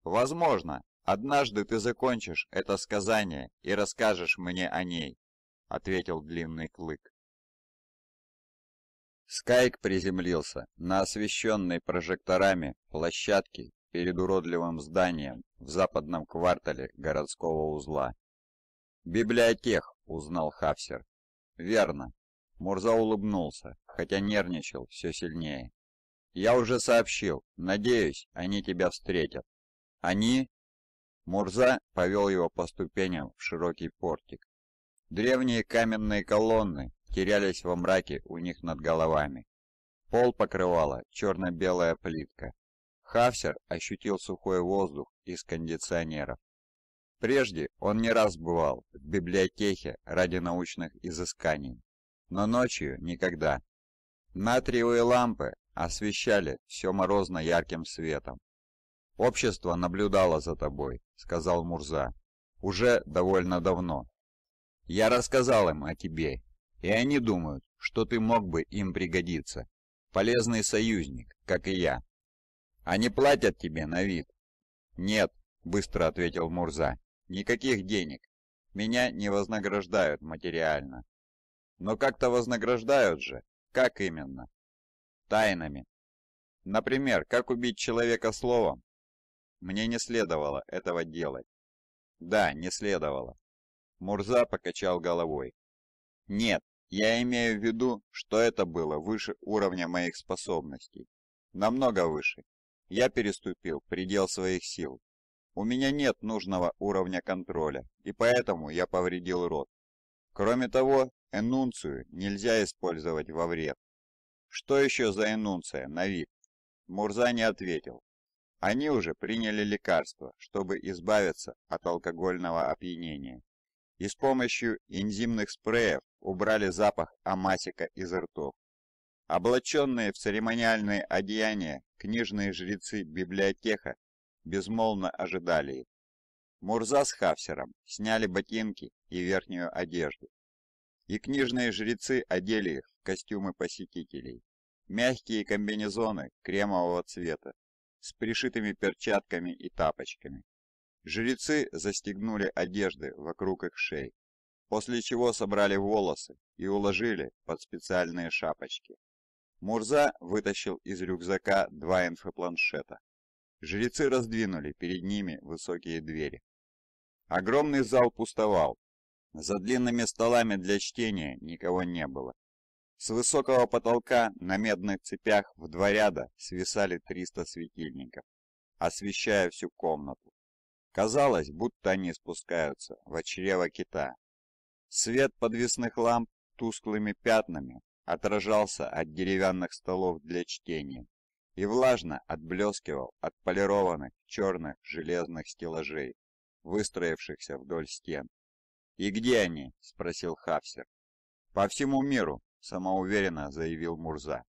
Возможно, однажды ты закончишь это сказание и расскажешь мне о ней, ответил длинный клык. Скайк приземлился на освещенной прожекторами площадке перед уродливым зданием в западном квартале городского узла. «Библиотех», — узнал Хавсер. «Верно». Мурза улыбнулся, хотя нервничал все сильнее. «Я уже сообщил. Надеюсь, они тебя встретят». «Они?» Мурза повел его по ступеням в широкий портик. Древние каменные колонны терялись во мраке у них над головами. Пол покрывала черно-белая плитка, Хавсер ощутил сухой воздух из кондиционеров. Прежде он не раз бывал в библиотеке ради научных изысканий, но ночью никогда. Натриевые лампы освещали все морозно ярким светом. «Общество наблюдало за тобой», — сказал Мурза, — «уже довольно давно. Я рассказал им о тебе, и они думают, что ты мог бы им пригодиться. Полезный союзник, как и я». Они платят тебе на вид?» «Нет», — быстро ответил Мурза, — «никаких денег. Меня не вознаграждают материально». «Но как-то вознаграждают же. Как именно?» «Тайнами. Например, как убить человека словом?» «Мне не следовало этого делать». «Да, не следовало». Мурза покачал головой. «Нет, я имею в виду, что это было выше уровня моих способностей. Намного выше. Я переступил предел своих сил. У меня нет нужного уровня контроля, и поэтому я повредил рот. Кроме того, энунцию нельзя использовать во вред. Что еще за энунция на Мурза не ответил. Они уже приняли лекарство, чтобы избавиться от алкогольного опьянения. И с помощью энзимных спреев убрали запах амасика из ртов. Облаченные в церемониальные одеяния книжные жрецы библиотека безмолвно ожидали их. Мурза с Хафсером сняли ботинки и верхнюю одежду. И книжные жрецы одели их в костюмы посетителей. Мягкие комбинезоны кремового цвета с пришитыми перчатками и тапочками. Жрецы застегнули одежды вокруг их шеи, после чего собрали волосы и уложили под специальные шапочки. Мурза вытащил из рюкзака два инфопланшета. Жрецы раздвинули перед ними высокие двери. Огромный зал пустовал. За длинными столами для чтения никого не было. С высокого потолка на медных цепях в два ряда свисали 300 светильников, освещая всю комнату. Казалось, будто они спускаются в чрево кита. Свет подвесных ламп тусклыми пятнами отражался от деревянных столов для чтения и влажно отблескивал от полированных черных железных стеллажей, выстроившихся вдоль стен. «И где они?» – спросил Хавсер. «По всему миру», – самоуверенно заявил Мурза.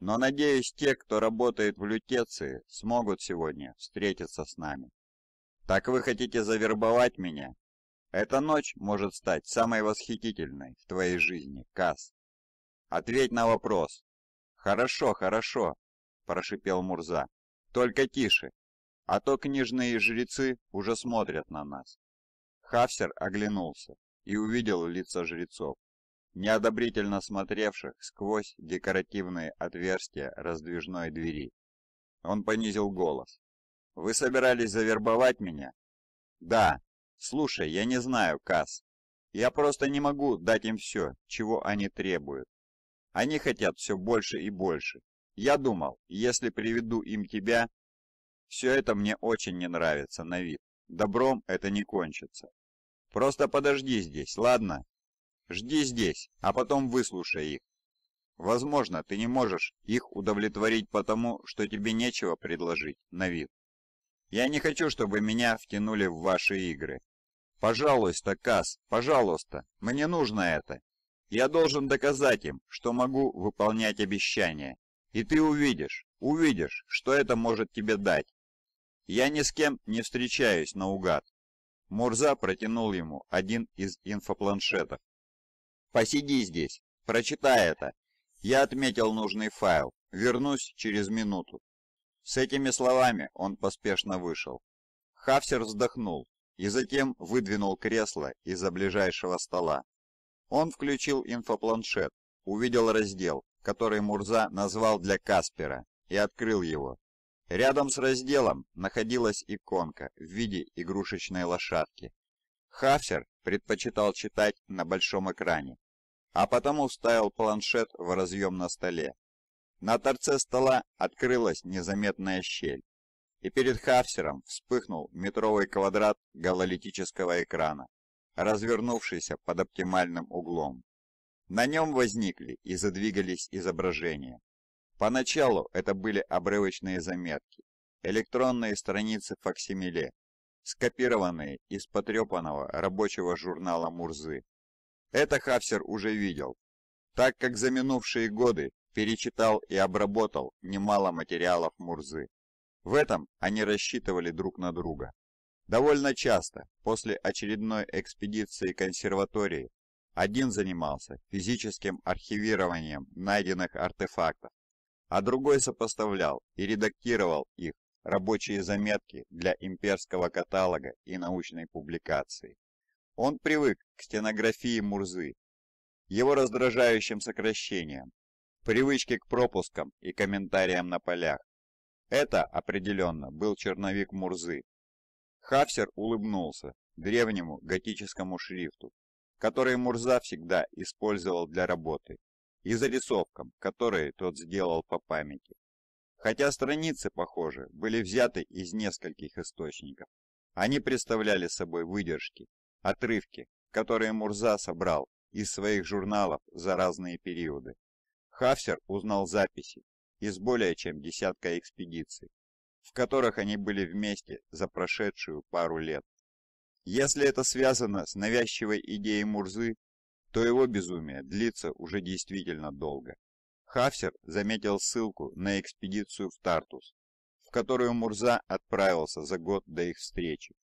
«Но, надеюсь, те, кто работает в лютеции, смогут сегодня встретиться с нами». «Так вы хотите завербовать меня?» «Эта ночь может стать самой восхитительной в твоей жизни, Касс». Ответь на вопрос. Хорошо, хорошо, прошипел Мурза. Только тише, а то книжные жрецы уже смотрят на нас. Хафсер оглянулся и увидел лица жрецов, неодобрительно смотревших сквозь декоративные отверстия раздвижной двери. Он понизил голос. «Вы собирались завербовать меня?» «Да. Слушай, я не знаю, Касс. Я просто не могу дать им все, чего они требуют. Они хотят все больше и больше. Я думал, если приведу им тебя... Все это мне очень не нравится на вид. Добром это не кончится. Просто подожди здесь, ладно? Жди здесь, а потом выслушай их. Возможно, ты не можешь их удовлетворить потому, что тебе нечего предложить на вид. Я не хочу, чтобы меня втянули в ваши игры. Пожалуйста, Кас, пожалуйста, мне нужно это. Я должен доказать им, что могу выполнять обещания. И ты увидишь, увидишь, что это может тебе дать. Я ни с кем не встречаюсь наугад. Мурза протянул ему один из инфопланшетов. Посиди здесь, прочитай это. Я отметил нужный файл, вернусь через минуту. С этими словами он поспешно вышел. Хафсер вздохнул и затем выдвинул кресло из-за ближайшего стола. Он включил инфопланшет, увидел раздел, который Мурза назвал для Каспера, и открыл его. Рядом с разделом находилась иконка в виде игрушечной лошадки. Хафсер предпочитал читать на большом экране, а потому вставил планшет в разъем на столе. На торце стола открылась незаметная щель, и перед Хафсером вспыхнул метровый квадрат гололитического экрана развернувшийся под оптимальным углом. На нем возникли и задвигались изображения. Поначалу это были обрывочные заметки, электронные страницы факсимиле, скопированные из потрепанного рабочего журнала Мурзы. Это Хафсер уже видел, так как за минувшие годы перечитал и обработал немало материалов Мурзы. В этом они рассчитывали друг на друга. Довольно часто, после очередной экспедиции консерватории, один занимался физическим архивированием найденных артефактов, а другой сопоставлял и редактировал их рабочие заметки для имперского каталога и научной публикации. Он привык к стенографии Мурзы, его раздражающим сокращениям, привычке к пропускам и комментариям на полях. Это определенно был черновик Мурзы, Хафсер улыбнулся древнему готическому шрифту, который Мурза всегда использовал для работы, и зарисовкам, которые тот сделал по памяти. Хотя страницы, похоже, были взяты из нескольких источников, они представляли собой выдержки, отрывки, которые Мурза собрал из своих журналов за разные периоды. Хафсер узнал записи из более чем десятка экспедиций, в которых они были вместе за прошедшую пару лет. Если это связано с навязчивой идеей Мурзы, то его безумие длится уже действительно долго. Хафсер заметил ссылку на экспедицию в Тартус, в которую Мурза отправился за год до их встречи.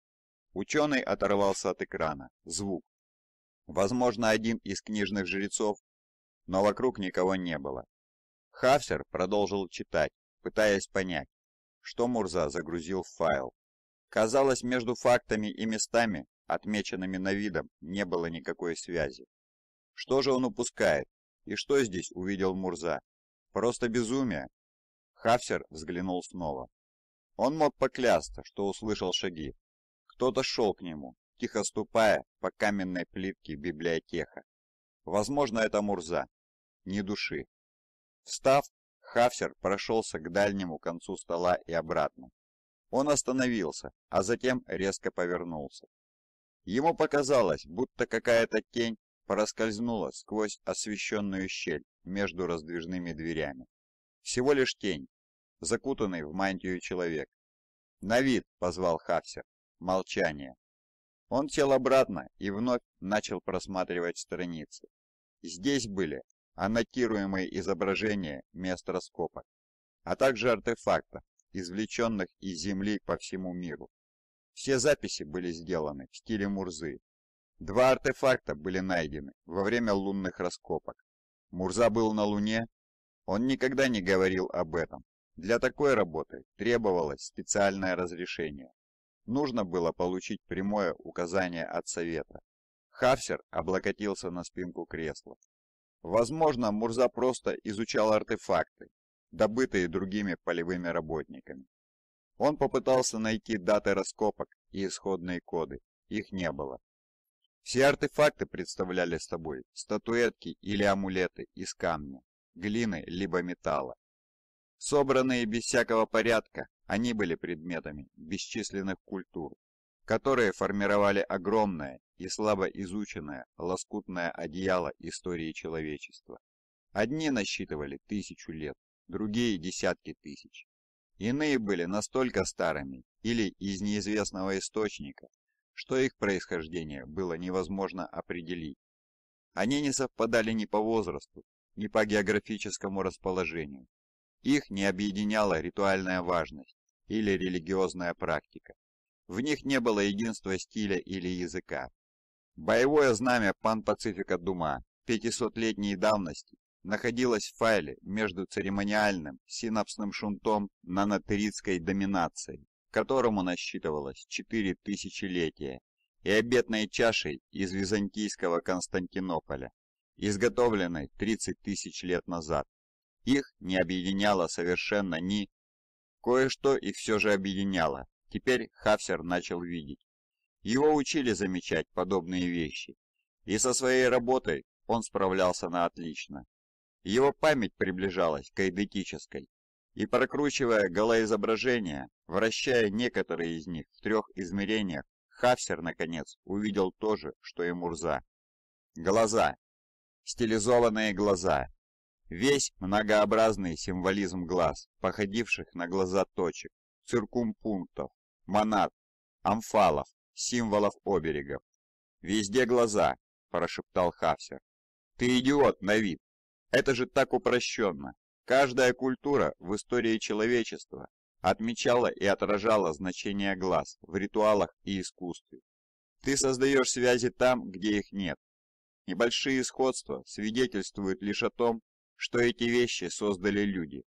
Ученый оторвался от экрана. Звук. Возможно, один из книжных жрецов, но вокруг никого не было. Хафсер продолжил читать, пытаясь понять, что Мурза загрузил в файл. Казалось, между фактами и местами, отмеченными на видом, не было никакой связи. Что же он упускает? И что здесь увидел Мурза? Просто безумие. Хафсер взглянул снова. Он мог поклясться, что услышал шаги. Кто-то шел к нему, тихо ступая по каменной плитке библиотека. Возможно, это Мурза. Не души. Встав, Хафсер прошелся к дальнему концу стола и обратно. Он остановился, а затем резко повернулся. Ему показалось, будто какая-то тень проскользнула сквозь освещенную щель между раздвижными дверями. Всего лишь тень, закутанный в мантию человек. «На вид!» — позвал Хафсер. Молчание. Он сел обратно и вновь начал просматривать страницы. Здесь были аннотируемые изображения мест раскопок, а также артефактов, извлеченных из земли по всему миру. Все записи были сделаны в стиле Мурзы. Два артефакта были найдены во время лунных раскопок. Мурза был на Луне? Он никогда не говорил об этом. Для такой работы требовалось специальное разрешение. Нужно было получить прямое указание от Совета. Хафсер облокотился на спинку кресла Возможно, Мурза просто изучал артефакты, добытые другими полевыми работниками. Он попытался найти даты раскопок и исходные коды. Их не было. Все артефакты представляли собой статуэтки или амулеты из камня, глины либо металла. Собранные без всякого порядка, они были предметами бесчисленных культур, которые формировали огромное и слабо изученное лоскутное одеяло истории человечества. Одни насчитывали тысячу лет, другие – десятки тысяч. Иные были настолько старыми или из неизвестного источника, что их происхождение было невозможно определить. Они не совпадали ни по возрасту, ни по географическому расположению. Их не объединяла ритуальная важность или религиозная практика. В них не было единства стиля или языка. Боевое знамя Пан-Пацифика Дума 500-летней давности находилось в файле между церемониальным синапсным шунтом нанотеридской доминации, которому насчитывалось 4 летия, и обетной чашей из византийского Константинополя, изготовленной 30 тысяч лет назад. Их не объединяло совершенно ни... Кое-что и все же объединяло. Теперь Хафсер начал видеть. Его учили замечать подобные вещи, и со своей работой он справлялся на отлично. Его память приближалась к эйдетической, и прокручивая голоизображения, вращая некоторые из них в трех измерениях, Хафсер, наконец, увидел то же, что и Мурза. Глаза. Стилизованные глаза. Весь многообразный символизм глаз, походивших на глаза точек, циркумпунктов, монарх, амфалов, символов оберегов. «Везде глаза», – прошептал Хавсер. «Ты идиот, Навид. Это же так упрощенно! Каждая культура в истории человечества отмечала и отражала значение глаз в ритуалах и искусстве. Ты создаешь связи там, где их нет. Небольшие сходства свидетельствуют лишь о том, что эти вещи создали люди.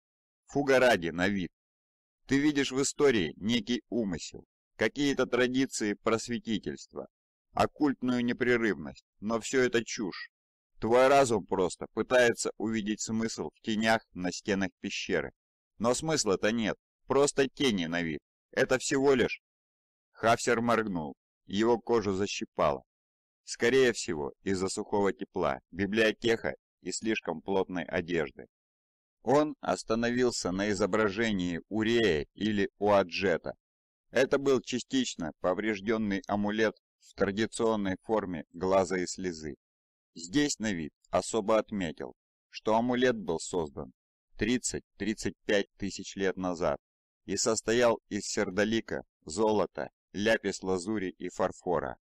Фуга ради, на ты видишь в истории некий умысел, какие-то традиции просветительства, оккультную непрерывность, но все это чушь. Твой разум просто пытается увидеть смысл в тенях на стенах пещеры. Но смысла-то нет, просто тени на вид. Это всего лишь... Хафсер моргнул, его кожу защипало. Скорее всего, из-за сухого тепла, библиотека и слишком плотной одежды. Он остановился на изображении Урея или Уаджета. Это был частично поврежденный амулет в традиционной форме глаза и слезы. Здесь Навид особо отметил, что амулет был создан 30-35 тысяч лет назад и состоял из сердолика, золота, ляпис-лазури и фарфора.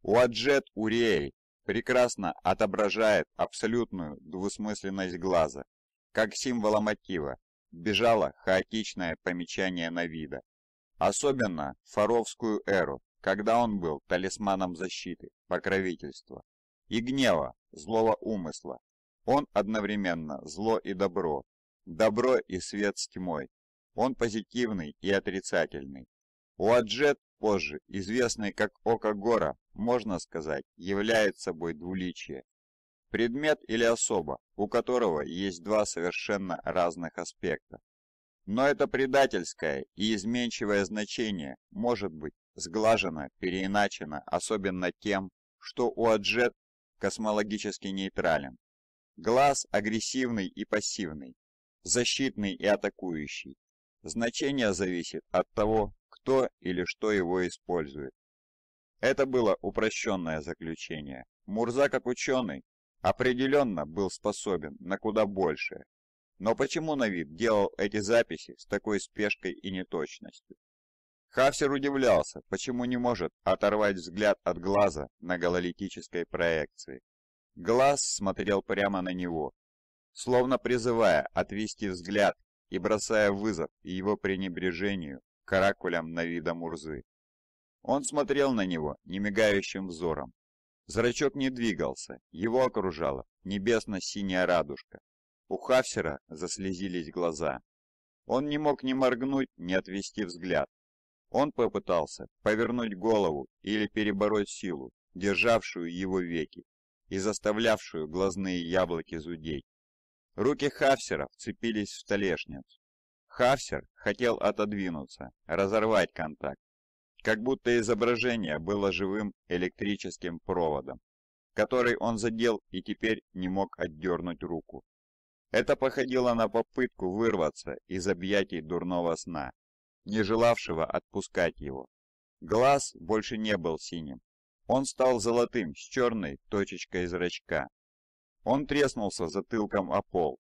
Уаджет Уреи прекрасно отображает абсолютную двусмысленность глаза как символа мотива бежало хаотичное помечание вида, Особенно в фаровскую эру, когда он был талисманом защиты, покровительства и гнева, злого умысла. Он одновременно зло и добро, добро и свет с тьмой. Он позитивный и отрицательный. Уаджет, позже известный как Око Гора, можно сказать, является собой двуличие. Предмет или особа, у которого есть два совершенно разных аспекта. Но это предательское и изменчивое значение может быть сглажено, переиначено, особенно тем, что у аджет космологически нейтрален. Глаз агрессивный и пассивный, защитный и атакующий. Значение зависит от того, кто или что его использует. Это было упрощенное заключение. Мурза как ученый определенно был способен на куда большее. Но почему Навид делал эти записи с такой спешкой и неточностью? Хавсер удивлялся, почему не может оторвать взгляд от глаза на гололитической проекции. Глаз смотрел прямо на него, словно призывая отвести взгляд и бросая вызов его пренебрежению каракулям Навида Мурзы. Он смотрел на него немигающим взором, Зрачок не двигался, его окружала небесно-синяя радужка. У Хафсера заслезились глаза. Он не мог ни моргнуть, ни отвести взгляд. Он попытался повернуть голову или перебороть силу, державшую его веки и заставлявшую глазные яблоки зудеть. Руки Хафсера вцепились в столешницу. Хафсер хотел отодвинуться, разорвать контакт, как будто изображение было живым электрическим проводом, который он задел и теперь не мог отдернуть руку. Это походило на попытку вырваться из объятий дурного сна, не желавшего отпускать его. Глаз больше не был синим. Он стал золотым с черной точечкой зрачка. Он треснулся затылком о пол.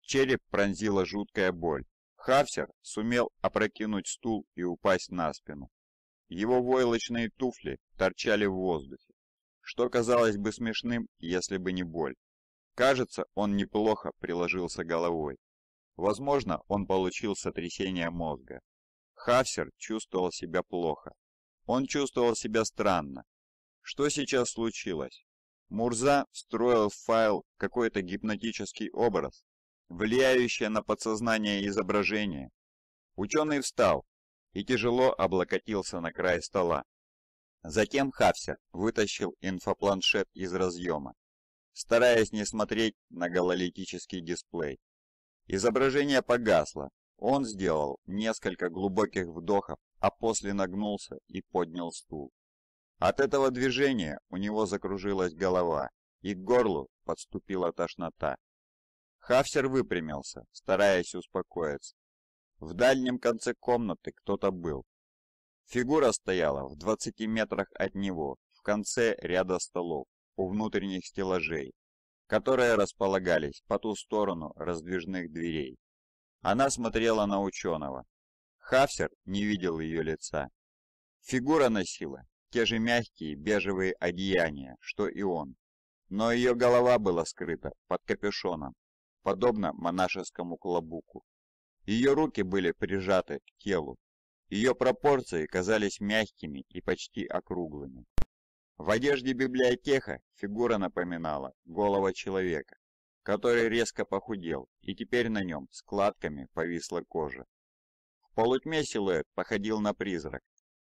Череп пронзила жуткая боль. Хавсер сумел опрокинуть стул и упасть на спину. Его войлочные туфли торчали в воздухе, что казалось бы смешным, если бы не боль. Кажется, он неплохо приложился головой. Возможно, он получил сотрясение мозга. Хафсер чувствовал себя плохо. Он чувствовал себя странно. Что сейчас случилось? Мурза встроил в файл какой-то гипнотический образ, влияющее на подсознание изображение. Ученый встал, и тяжело облокотился на край стола. Затем Хався вытащил инфопланшет из разъема, стараясь не смотреть на гололитический дисплей. Изображение погасло, он сделал несколько глубоких вдохов, а после нагнулся и поднял стул. От этого движения у него закружилась голова, и к горлу подступила тошнота. Хафсер выпрямился, стараясь успокоиться. В дальнем конце комнаты кто-то был. Фигура стояла в 20 метрах от него, в конце ряда столов, у внутренних стеллажей, которые располагались по ту сторону раздвижных дверей. Она смотрела на ученого. Хафсер не видел ее лица. Фигура носила те же мягкие бежевые одеяния, что и он, но ее голова была скрыта под капюшоном, подобно монашескому клобуку. Ее руки были прижаты к телу. Ее пропорции казались мягкими и почти округлыми. В одежде библиотека фигура напоминала голова человека, который резко похудел, и теперь на нем складками повисла кожа. В полутьме силуэт походил на призрак.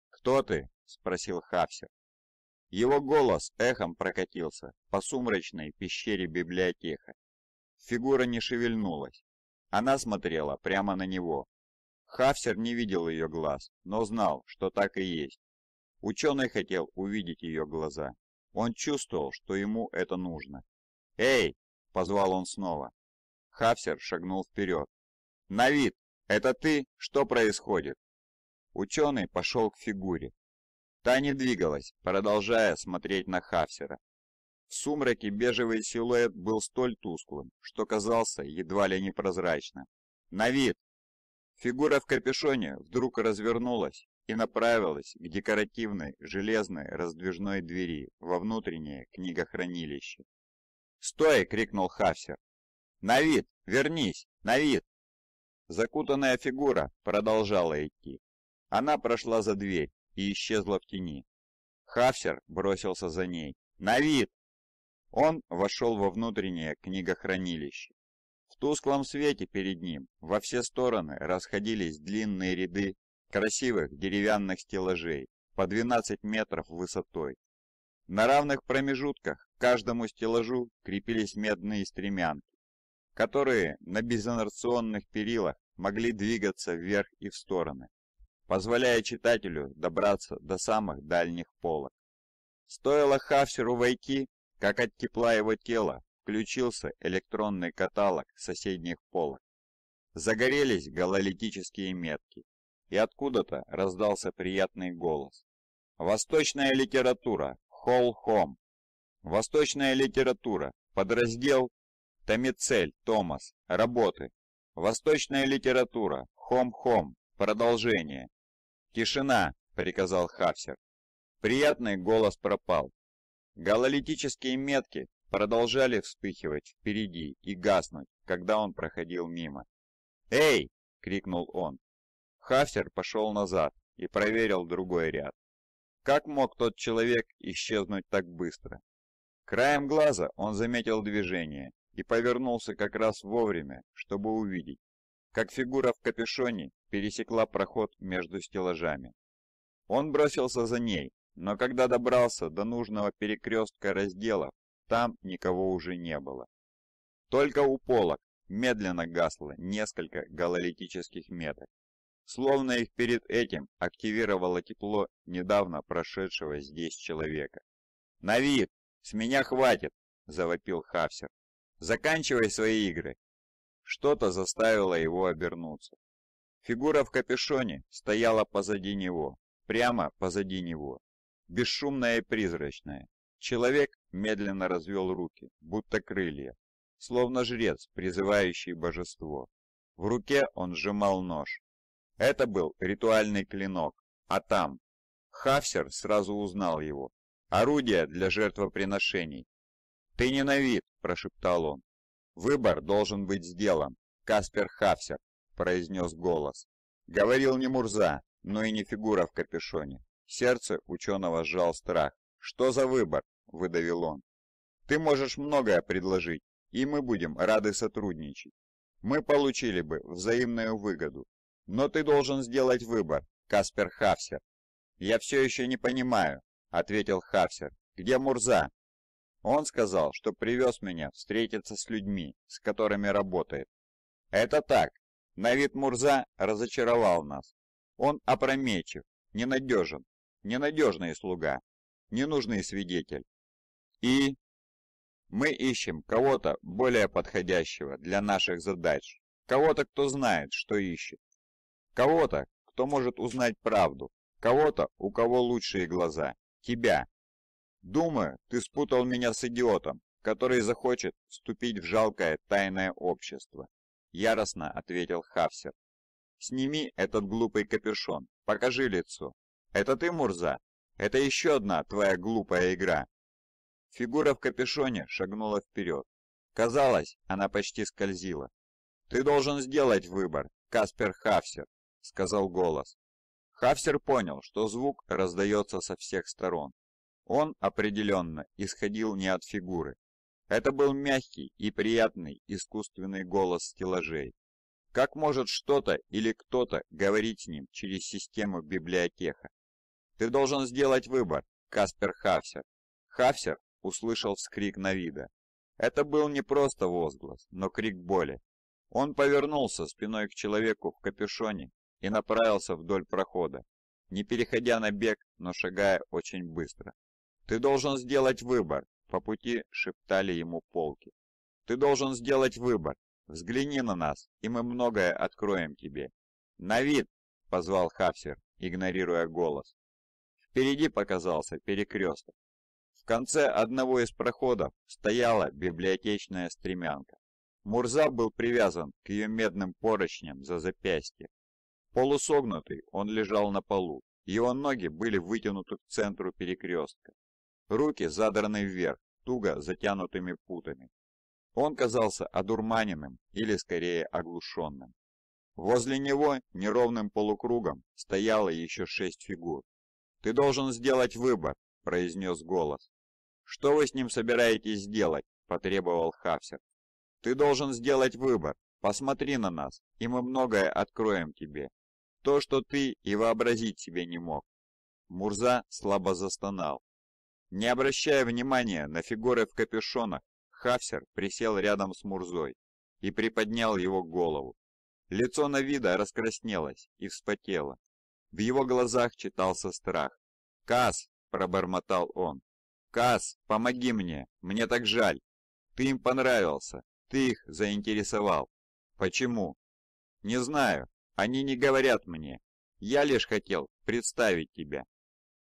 «Кто ты?» – спросил Хавсер. Его голос эхом прокатился по сумрачной пещере библиотека. Фигура не шевельнулась, она смотрела прямо на него. Хафсер не видел ее глаз, но знал, что так и есть. Ученый хотел увидеть ее глаза. Он чувствовал, что ему это нужно. «Эй!» – позвал он снова. Хафсер шагнул вперед. «Навид, это ты? Что происходит?» Ученый пошел к фигуре. Та не двигалась, продолжая смотреть на Хафсера. В сумраке бежевый силуэт был столь тусклым, что казался едва ли непрозрачным. «На вид!» Фигура в капюшоне вдруг развернулась и направилась к декоративной железной раздвижной двери во внутреннее книгохранилище. «Стой!» — крикнул Хафсер. «На вид! Вернись! На вид!» Закутанная фигура продолжала идти. Она прошла за дверь и исчезла в тени. Хафсер бросился за ней. «На вид!» Он вошел во внутреннее книгохранилище. В тусклом свете перед ним во все стороны расходились длинные ряды красивых деревянных стеллажей по 12 метров высотой. На равных промежутках к каждому стеллажу крепились медные стремянки, которые на безинерционных перилах могли двигаться вверх и в стороны, позволяя читателю добраться до самых дальних полок. Стоило Хафсеру войти, как от тепла его тела включился электронный каталог соседних полок. Загорелись гололитические метки, и откуда-то раздался приятный голос. «Восточная литература! Холл-Хом!» «Восточная литература! Подраздел Томицель, Томас. Работы. Восточная литература. Хом-хом. Продолжение. Тишина, приказал Хафсер. Приятный голос пропал. Гололитические метки продолжали вспыхивать впереди и гаснуть, когда он проходил мимо. «Эй!» — крикнул он. Хафсер пошел назад и проверил другой ряд. Как мог тот человек исчезнуть так быстро? Краем глаза он заметил движение и повернулся как раз вовремя, чтобы увидеть, как фигура в капюшоне пересекла проход между стеллажами. Он бросился за ней, но когда добрался до нужного перекрестка разделов, там никого уже не было. Только у полок медленно гасло несколько гололитических меток, словно их перед этим активировало тепло недавно прошедшего здесь человека. «На вид! С меня хватит!» – завопил Хавсер. «Заканчивай свои игры!» Что-то заставило его обернуться. Фигура в капюшоне стояла позади него, прямо позади него бесшумное и призрачное. Человек медленно развел руки, будто крылья, словно жрец, призывающий божество. В руке он сжимал нож. Это был ритуальный клинок, а там... Хафсер сразу узнал его. Орудие для жертвоприношений. «Ты не прошептал он. «Выбор должен быть сделан, Каспер Хафсер», – произнес голос. Говорил не Мурза, но и не фигура в капюшоне. Сердце ученого сжал страх. «Что за выбор?» – выдавил он. «Ты можешь многое предложить, и мы будем рады сотрудничать. Мы получили бы взаимную выгоду. Но ты должен сделать выбор, Каспер Хавсер». «Я все еще не понимаю», – ответил Хавсер. «Где Мурза?» Он сказал, что привез меня встретиться с людьми, с которыми работает. Это так. На вид Мурза разочаровал нас. Он опрометчив, ненадежен, ненадежный слуга, ненужный свидетель. И мы ищем кого-то более подходящего для наших задач, кого-то, кто знает, что ищет, кого-то, кто может узнать правду, кого-то, у кого лучшие глаза, тебя. Думаю, ты спутал меня с идиотом, который захочет вступить в жалкое тайное общество. Яростно ответил Хавсер. Сними этот глупый капюшон, покажи лицо, «Это ты, Мурза? Это еще одна твоя глупая игра!» Фигура в капюшоне шагнула вперед. Казалось, она почти скользила. «Ты должен сделать выбор, Каспер Хавсер», — сказал голос. Хавсер понял, что звук раздается со всех сторон. Он определенно исходил не от фигуры. Это был мягкий и приятный искусственный голос стеллажей. Как может что-то или кто-то говорить с ним через систему библиотека? Ты должен сделать выбор, Каспер Хафсер. Хафсер услышал вскрик Навида. Это был не просто возглас, но крик боли. Он повернулся спиной к человеку в капюшоне и направился вдоль прохода, не переходя на бег, но шагая очень быстро. «Ты должен сделать выбор», — по пути шептали ему полки. «Ты должен сделать выбор. Взгляни на нас, и мы многое откроем тебе». «Навид!» — позвал Хафсер, игнорируя голос. Впереди показался перекресток. В конце одного из проходов стояла библиотечная стремянка. Мурза был привязан к ее медным поручням за запястье. Полусогнутый он лежал на полу, его ноги были вытянуты к центру перекрестка. Руки задраны вверх, туго затянутыми путами. Он казался одурманенным или скорее оглушенным. Возле него неровным полукругом стояло еще шесть фигур. «Ты должен сделать выбор», — произнес голос. «Что вы с ним собираетесь сделать?» — потребовал Хавсер. «Ты должен сделать выбор. Посмотри на нас, и мы многое откроем тебе. То, что ты и вообразить себе не мог». Мурза слабо застонал. Не обращая внимания на фигуры в капюшонах, Хавсер присел рядом с Мурзой и приподнял его голову. Лицо Навида раскраснелось и вспотело. В его глазах читался страх. «Кас!» – пробормотал он. «Кас, помоги мне! Мне так жаль! Ты им понравился! Ты их заинтересовал! Почему?» «Не знаю. Они не говорят мне. Я лишь хотел представить тебя.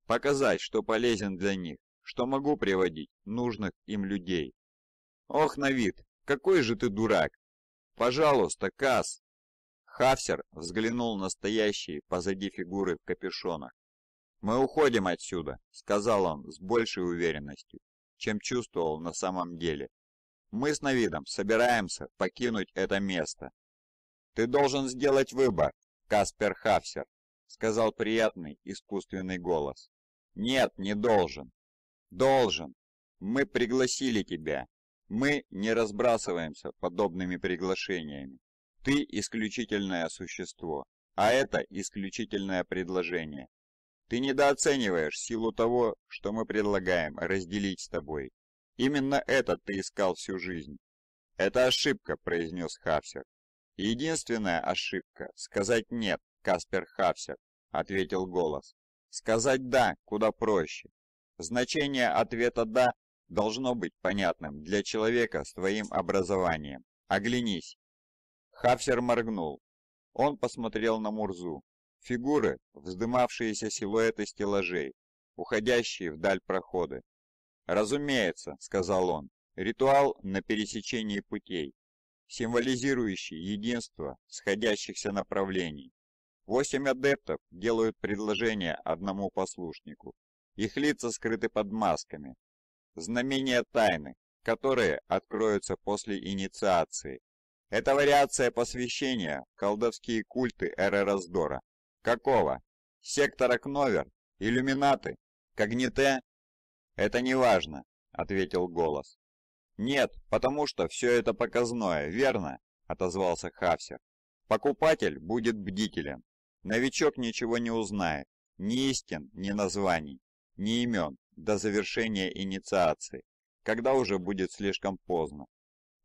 Показать, что полезен для них, что могу приводить нужных им людей». «Ох, Навид, какой же ты дурак! Пожалуйста, Кас, Хафсер взглянул на стоящие позади фигуры в капюшонах. «Мы уходим отсюда», — сказал он с большей уверенностью, чем чувствовал на самом деле. «Мы с Навидом собираемся покинуть это место». «Ты должен сделать выбор, Каспер Хафсер», — сказал приятный искусственный голос. «Нет, не должен». «Должен. Мы пригласили тебя. Мы не разбрасываемся подобными приглашениями». Ты исключительное существо, а это исключительное предложение. Ты недооцениваешь силу того, что мы предлагаем разделить с тобой. Именно это ты искал всю жизнь. Это ошибка, произнес Хавсер. Единственная ошибка – сказать «нет», Каспер Хавсер, ответил голос. Сказать «да» куда проще. Значение ответа «да» должно быть понятным для человека с твоим образованием. Оглянись. Хафсер моргнул. Он посмотрел на Мурзу. Фигуры, вздымавшиеся силуэты стеллажей, уходящие вдаль проходы. «Разумеется», — сказал он, — «ритуал на пересечении путей, символизирующий единство сходящихся направлений. Восемь адептов делают предложение одному послушнику. Их лица скрыты под масками. Знамения тайны, которые откроются после инициации это вариация посвящения колдовские культы эры раздора. Какого? Сектора Кновер? Иллюминаты? Когните? Это не важно, ответил голос. Нет, потому что все это показное, верно? Отозвался Хавсер. Покупатель будет бдителем. Новичок ничего не узнает. Ни истин, ни названий, ни имен до завершения инициации, когда уже будет слишком поздно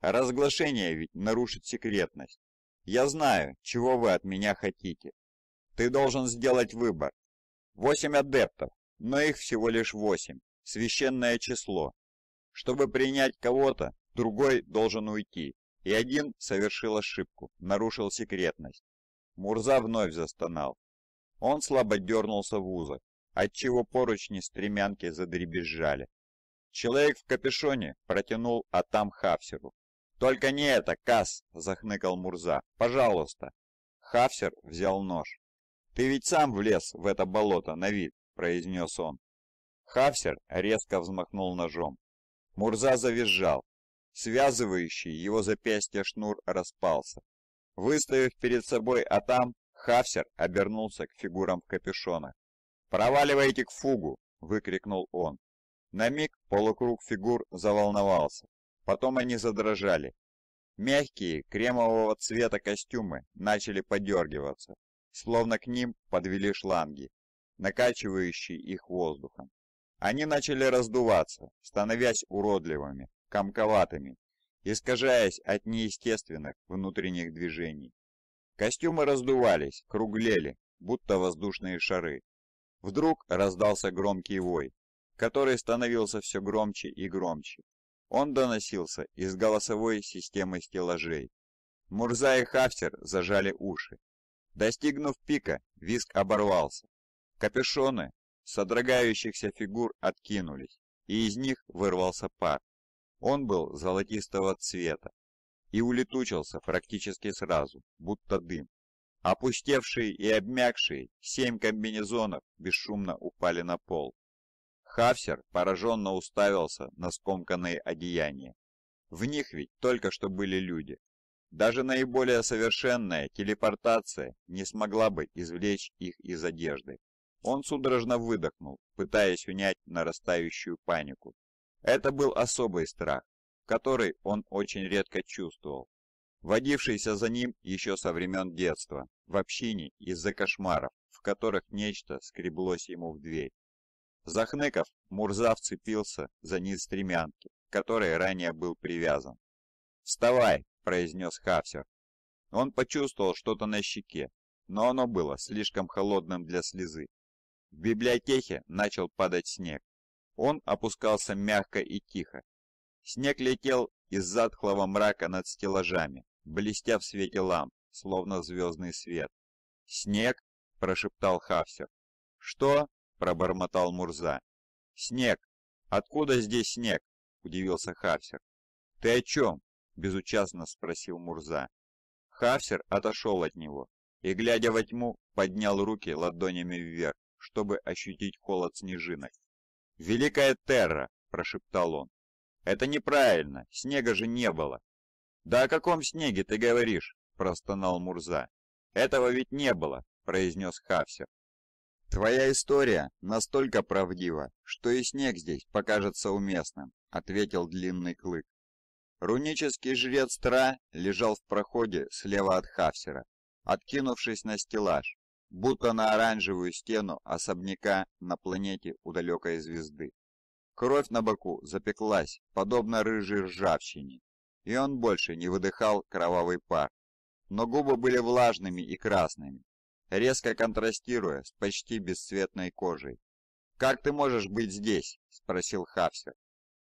разглашение ведь нарушит секретность. Я знаю, чего вы от меня хотите. Ты должен сделать выбор. Восемь адептов, но их всего лишь восемь. Священное число. Чтобы принять кого-то, другой должен уйти. И один совершил ошибку, нарушил секретность. Мурза вновь застонал. Он слабо дернулся в узах, отчего поручни стремянки задребезжали. Человек в капюшоне протянул Атам Хавсеру. «Только не это, Касс!» – захныкал Мурза. «Пожалуйста!» Хафсер взял нож. «Ты ведь сам влез в это болото, на вид!» – произнес он. Хафсер резко взмахнул ножом. Мурза завизжал. Связывающий его запястье шнур распался. Выставив перед собой Атам, Хафсер обернулся к фигурам в капюшонах. «Проваливайте к фугу!» – выкрикнул он. На миг полукруг фигур заволновался. Потом они задрожали. Мягкие, кремового цвета костюмы начали подергиваться, словно к ним подвели шланги, накачивающие их воздухом. Они начали раздуваться, становясь уродливыми, комковатыми, искажаясь от неестественных внутренних движений. Костюмы раздувались, круглели, будто воздушные шары. Вдруг раздался громкий вой, который становился все громче и громче, он доносился из голосовой системы стеллажей. Мурза и Хафтер зажали уши. Достигнув пика, виск оборвался. Капюшоны содрогающихся фигур откинулись, и из них вырвался пар. Он был золотистого цвета и улетучился практически сразу, будто дым. Опустевшие и обмякшие семь комбинезонов бесшумно упали на пол. Хавсер пораженно уставился на скомканные одеяния. В них ведь только что были люди. Даже наиболее совершенная телепортация не смогла бы извлечь их из одежды. Он судорожно выдохнул, пытаясь унять нарастающую панику. Это был особый страх, который он очень редко чувствовал, водившийся за ним еще со времен детства, в общине из-за кошмаров, в которых нечто скреблось ему в дверь. Захныков, Мурза вцепился за низ стремянки, к которой ранее был привязан. «Вставай!» – произнес Хавсер. Он почувствовал что-то на щеке, но оно было слишком холодным для слезы. В библиотеке начал падать снег. Он опускался мягко и тихо. Снег летел из затхлого мрака над стеллажами, блестя в свете ламп, словно звездный свет. «Снег?» – прошептал Хавсер. «Что?» — пробормотал Мурза. «Снег! Откуда здесь снег?» — удивился Хавсер. «Ты о чем?» — безучастно спросил Мурза. Хавсер отошел от него и, глядя во тьму, поднял руки ладонями вверх, чтобы ощутить холод снежинок. «Великая Терра!» – прошептал он. «Это неправильно! Снега же не было!» «Да о каком снеге ты говоришь?» – простонал Мурза. «Этого ведь не было!» – произнес Хавсер. «Твоя история настолько правдива, что и снег здесь покажется уместным», — ответил длинный клык. Рунический жрец Тра лежал в проходе слева от Хавсера, откинувшись на стеллаж, будто на оранжевую стену особняка на планете у далекой звезды. Кровь на боку запеклась, подобно рыжей ржавчине, и он больше не выдыхал кровавый пар. Но губы были влажными и красными, резко контрастируя с почти бесцветной кожей. «Как ты можешь быть здесь?» – спросил Хавсер.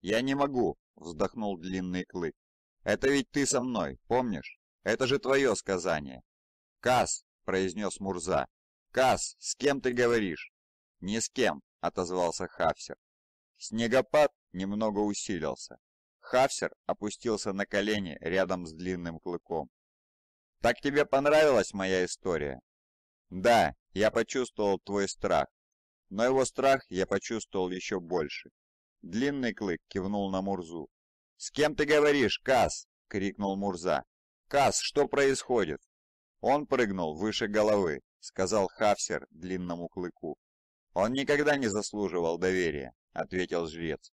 «Я не могу», – вздохнул длинный клык. «Это ведь ты со мной, помнишь? Это же твое сказание». «Кас!» – произнес Мурза. «Кас, с кем ты говоришь?» «Ни с кем», – отозвался Хавсер. Снегопад немного усилился. Хавсер опустился на колени рядом с длинным клыком. «Так тебе понравилась моя история?» Да, я почувствовал твой страх, но его страх я почувствовал еще больше. Длинный клык кивнул на Мурзу. «С кем ты говоришь, Кас? крикнул Мурза. «Кас, что происходит?» «Он прыгнул выше головы», — сказал Хавсер длинному клыку. «Он никогда не заслуживал доверия», — ответил жрец.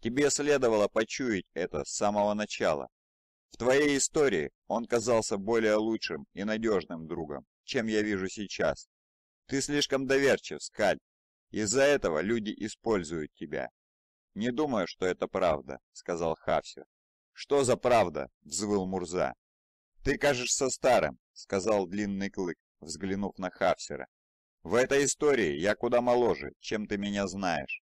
«Тебе следовало почуять это с самого начала. В твоей истории он казался более лучшим и надежным другом чем я вижу сейчас. Ты слишком доверчив, Скаль. Из-за этого люди используют тебя. Не думаю, что это правда, сказал Хавсер. Что за правда? взвыл Мурза. Ты кажешься старым, сказал длинный клык, взглянув на Хавсера. В этой истории я куда моложе, чем ты меня знаешь.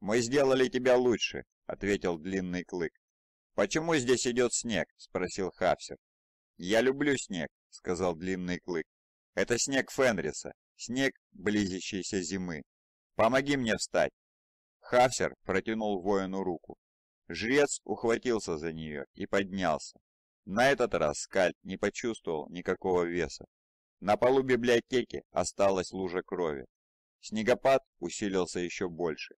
Мы сделали тебя лучше, ответил длинный клык. Почему здесь идет снег? спросил Хавсер. Я люблю снег, сказал длинный клык. Это снег Фенриса, снег близящейся зимы. Помоги мне встать!» Хавсер протянул воину руку. Жрец ухватился за нее и поднялся. На этот раз Скальд не почувствовал никакого веса. На полу библиотеки осталась лужа крови. Снегопад усилился еще больше.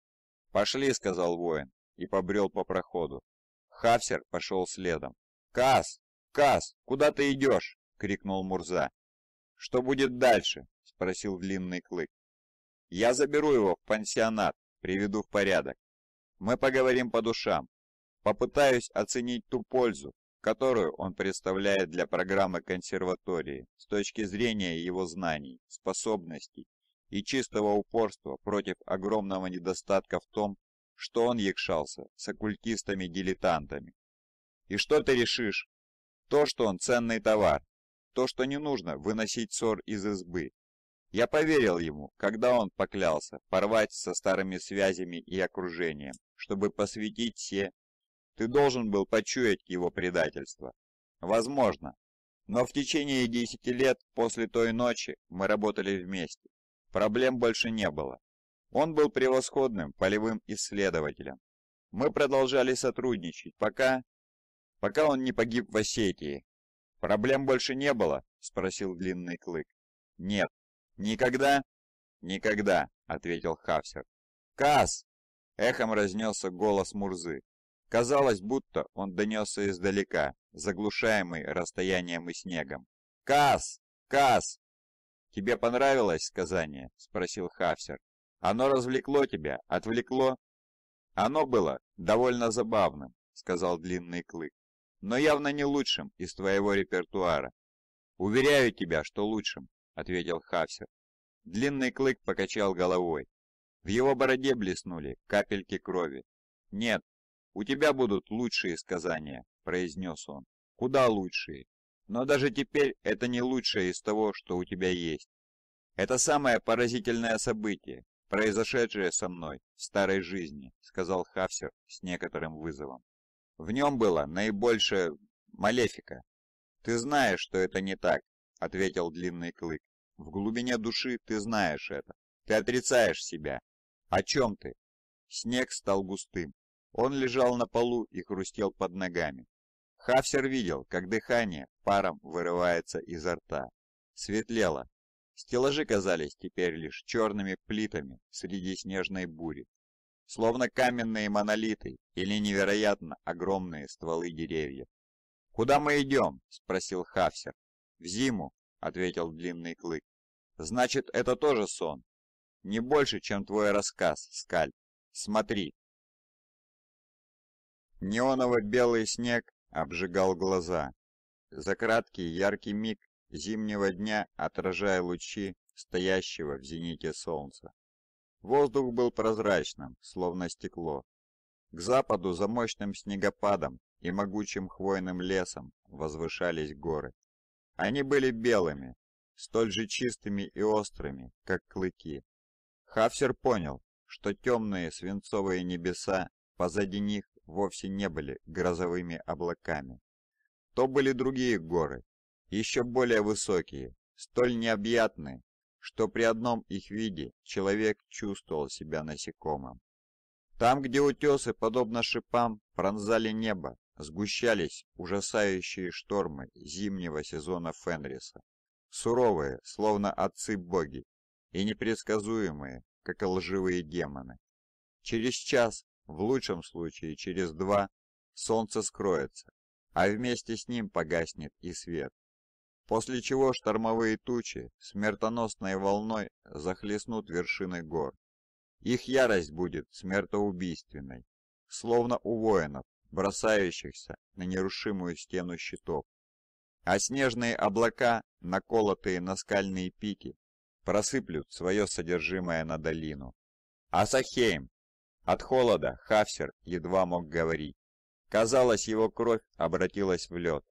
«Пошли», — сказал воин, и побрел по проходу. Хавсер пошел следом. «Кас! Кас! Куда ты идешь?» — крикнул Мурза. «Что будет дальше?» – спросил длинный клык. «Я заберу его в пансионат, приведу в порядок. Мы поговорим по душам. Попытаюсь оценить ту пользу, которую он представляет для программы консерватории с точки зрения его знаний, способностей и чистого упорства против огромного недостатка в том, что он якшался с оккультистами-дилетантами. И что ты решишь? То, что он ценный товар, то, что не нужно выносить ссор из избы. Я поверил ему, когда он поклялся порвать со старыми связями и окружением, чтобы посвятить все. Ты должен был почуять его предательство. Возможно. Но в течение десяти лет после той ночи мы работали вместе. Проблем больше не было. Он был превосходным полевым исследователем. Мы продолжали сотрудничать, пока... Пока он не погиб в Осетии, «Проблем больше не было?» — спросил Длинный Клык. «Нет». «Никогда?» «Никогда», — ответил Хавсер. «Кас!» — эхом разнесся голос Мурзы. Казалось, будто он донесся издалека, заглушаемый расстоянием и снегом. «Кас! Кас!» «Тебе понравилось сказание?» — спросил Хавсер. «Оно развлекло тебя? Отвлекло?» «Оно было довольно забавным», — сказал Длинный Клык но явно не лучшим из твоего репертуара». «Уверяю тебя, что лучшим», — ответил Хавсер. Длинный клык покачал головой. В его бороде блеснули капельки крови. «Нет, у тебя будут лучшие сказания», — произнес он. «Куда лучшие. Но даже теперь это не лучшее из того, что у тебя есть. Это самое поразительное событие, произошедшее со мной в старой жизни», — сказал Хавсер с некоторым вызовом. В нем было наибольше малефика. Ты знаешь, что это не так, ответил длинный клык. В глубине души ты знаешь это. Ты отрицаешь себя. О чем ты? Снег стал густым. Он лежал на полу и хрустел под ногами. Хафсер видел, как дыхание паром вырывается изо рта. Светлело. Стеллажи казались теперь лишь черными плитами среди снежной бури словно каменные монолиты или невероятно огромные стволы деревьев. «Куда мы идем?» – спросил Хавсер. «В зиму», – ответил Длинный Клык. «Значит, это тоже сон?» «Не больше, чем твой рассказ, Скаль. Смотри». Неоново-белый снег обжигал глаза. За краткий яркий миг зимнего дня, отражая лучи стоящего в зените солнца. Воздух был прозрачным, словно стекло. К западу за мощным снегопадом и могучим хвойным лесом возвышались горы. Они были белыми, столь же чистыми и острыми, как клыки. Хафсер понял, что темные свинцовые небеса позади них вовсе не были грозовыми облаками. То были другие горы, еще более высокие, столь необъятные, что при одном их виде человек чувствовал себя насекомым. Там, где утесы, подобно шипам, пронзали небо, сгущались ужасающие штормы зимнего сезона Фенриса. Суровые, словно отцы-боги, и непредсказуемые, как и лживые демоны. Через час, в лучшем случае через два, солнце скроется, а вместе с ним погаснет и свет после чего штормовые тучи смертоносной волной захлестнут вершины гор. Их ярость будет смертоубийственной, словно у воинов, бросающихся на нерушимую стену щитов. А снежные облака, наколотые на скальные пики, просыплют свое содержимое на долину. Асахейм! От холода Хафсер едва мог говорить. Казалось, его кровь обратилась в лед.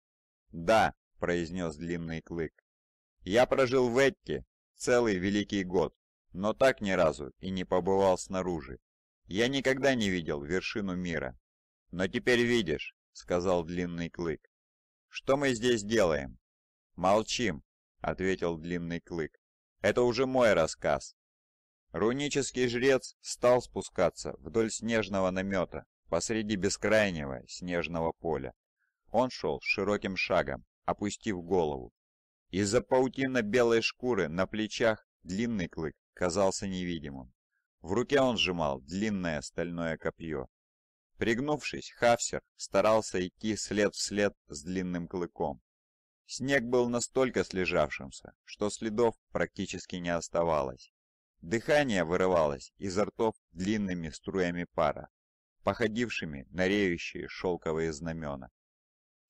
Да, — произнес длинный клык. «Я прожил в Этте целый великий год, но так ни разу и не побывал снаружи. Я никогда не видел вершину мира». «Но теперь видишь», — сказал длинный клык. «Что мы здесь делаем?» «Молчим», — ответил длинный клык. «Это уже мой рассказ». Рунический жрец стал спускаться вдоль снежного намета посреди бескрайнего снежного поля. Он шел широким шагом, опустив голову. Из-за паутинно-белой шкуры на плечах длинный клык казался невидимым. В руке он сжимал длинное стальное копье. Пригнувшись, Хавсер старался идти след в след с длинным клыком. Снег был настолько слежавшимся, что следов практически не оставалось. Дыхание вырывалось изо ртов длинными струями пара, походившими на реющие шелковые знамена.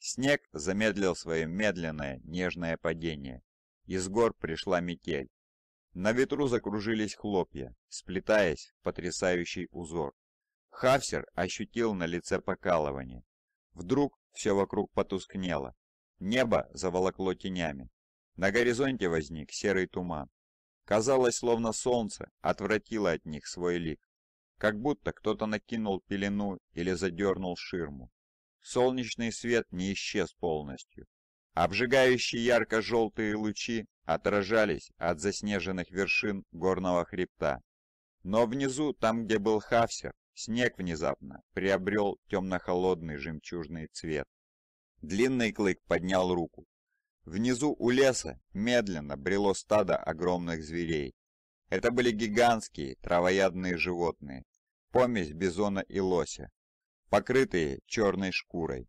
Снег замедлил свое медленное, нежное падение. Из гор пришла метель. На ветру закружились хлопья, сплетаясь в потрясающий узор. Хавсер ощутил на лице покалывание. Вдруг все вокруг потускнело. Небо заволокло тенями. На горизонте возник серый туман. Казалось, словно солнце отвратило от них свой лик. Как будто кто-то накинул пелену или задернул ширму солнечный свет не исчез полностью. Обжигающие ярко-желтые лучи отражались от заснеженных вершин горного хребта. Но внизу, там где был Хавсер, снег внезапно приобрел темно-холодный жемчужный цвет. Длинный клык поднял руку. Внизу у леса медленно брело стадо огромных зверей. Это были гигантские травоядные животные, помесь бизона и лося, покрытые черной шкурой.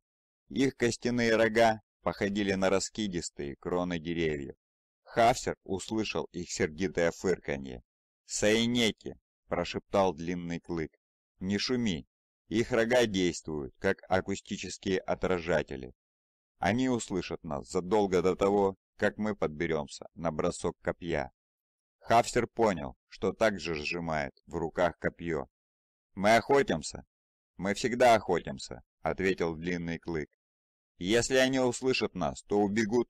Их костяные рога походили на раскидистые кроны деревьев. Хафсер услышал их сердитое фырканье. «Сайнеки!» – прошептал длинный клык. «Не шуми! Их рога действуют, как акустические отражатели. Они услышат нас задолго до того, как мы подберемся на бросок копья». Хафсер понял, что также сжимает в руках копье. «Мы охотимся «Мы всегда охотимся», — ответил Длинный Клык. «Если они услышат нас, то убегут».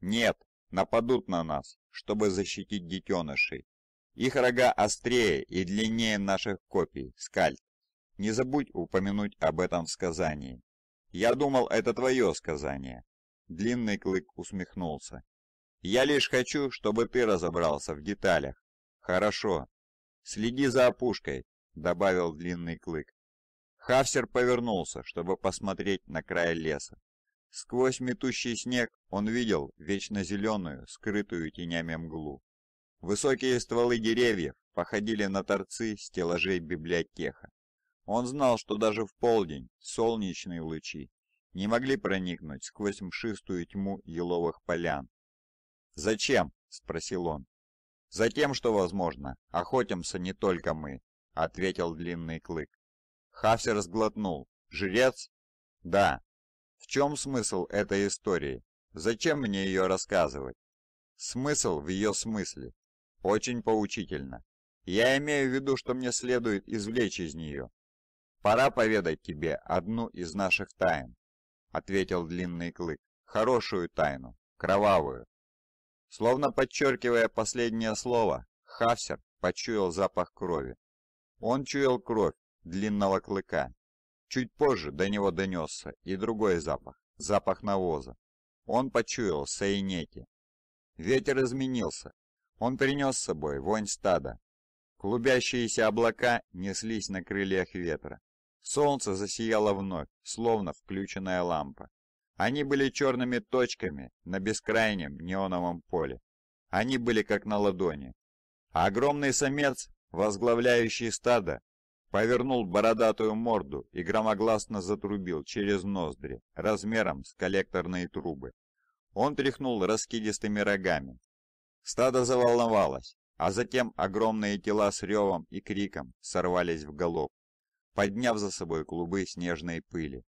«Нет, нападут на нас, чтобы защитить детенышей. Их рога острее и длиннее наших копий, скальд. Не забудь упомянуть об этом в сказании. Я думал, это твое сказание. Длинный клык усмехнулся. Я лишь хочу, чтобы ты разобрался в деталях. Хорошо. Следи за опушкой, добавил длинный клык. Хавсер повернулся, чтобы посмотреть на край леса. Сквозь метущий снег он видел вечно зеленую, скрытую тенями мглу. Высокие стволы деревьев походили на торцы стеллажей библиотека. Он знал, что даже в полдень солнечные лучи не могли проникнуть сквозь мшистую тьму еловых полян. «Зачем?» – спросил он. «Затем, что, возможно, охотимся не только мы», – ответил длинный клык. Хавсер разглотнул. «Жрец?» «Да». «В чем смысл этой истории? Зачем мне ее рассказывать?» «Смысл в ее смысле. Очень поучительно. Я имею в виду, что мне следует извлечь из нее. Пора поведать тебе одну из наших тайн», — ответил Длинный Клык. «Хорошую тайну. Кровавую». Словно подчеркивая последнее слово, Хавсер почуял запах крови. Он чуял кровь, длинного клыка. Чуть позже до него донесся и другой запах, запах навоза. Он почуял саинеки. Ветер изменился. Он принес с собой вонь стада. Клубящиеся облака неслись на крыльях ветра. Солнце засияло вновь, словно включенная лампа. Они были черными точками на бескрайнем неоновом поле. Они были как на ладони. А огромный самец, возглавляющий стадо, повернул бородатую морду и громогласно затрубил через ноздри, размером с коллекторные трубы. Он тряхнул раскидистыми рогами. Стадо заволновалось, а затем огромные тела с ревом и криком сорвались в галоп, подняв за собой клубы снежной пыли.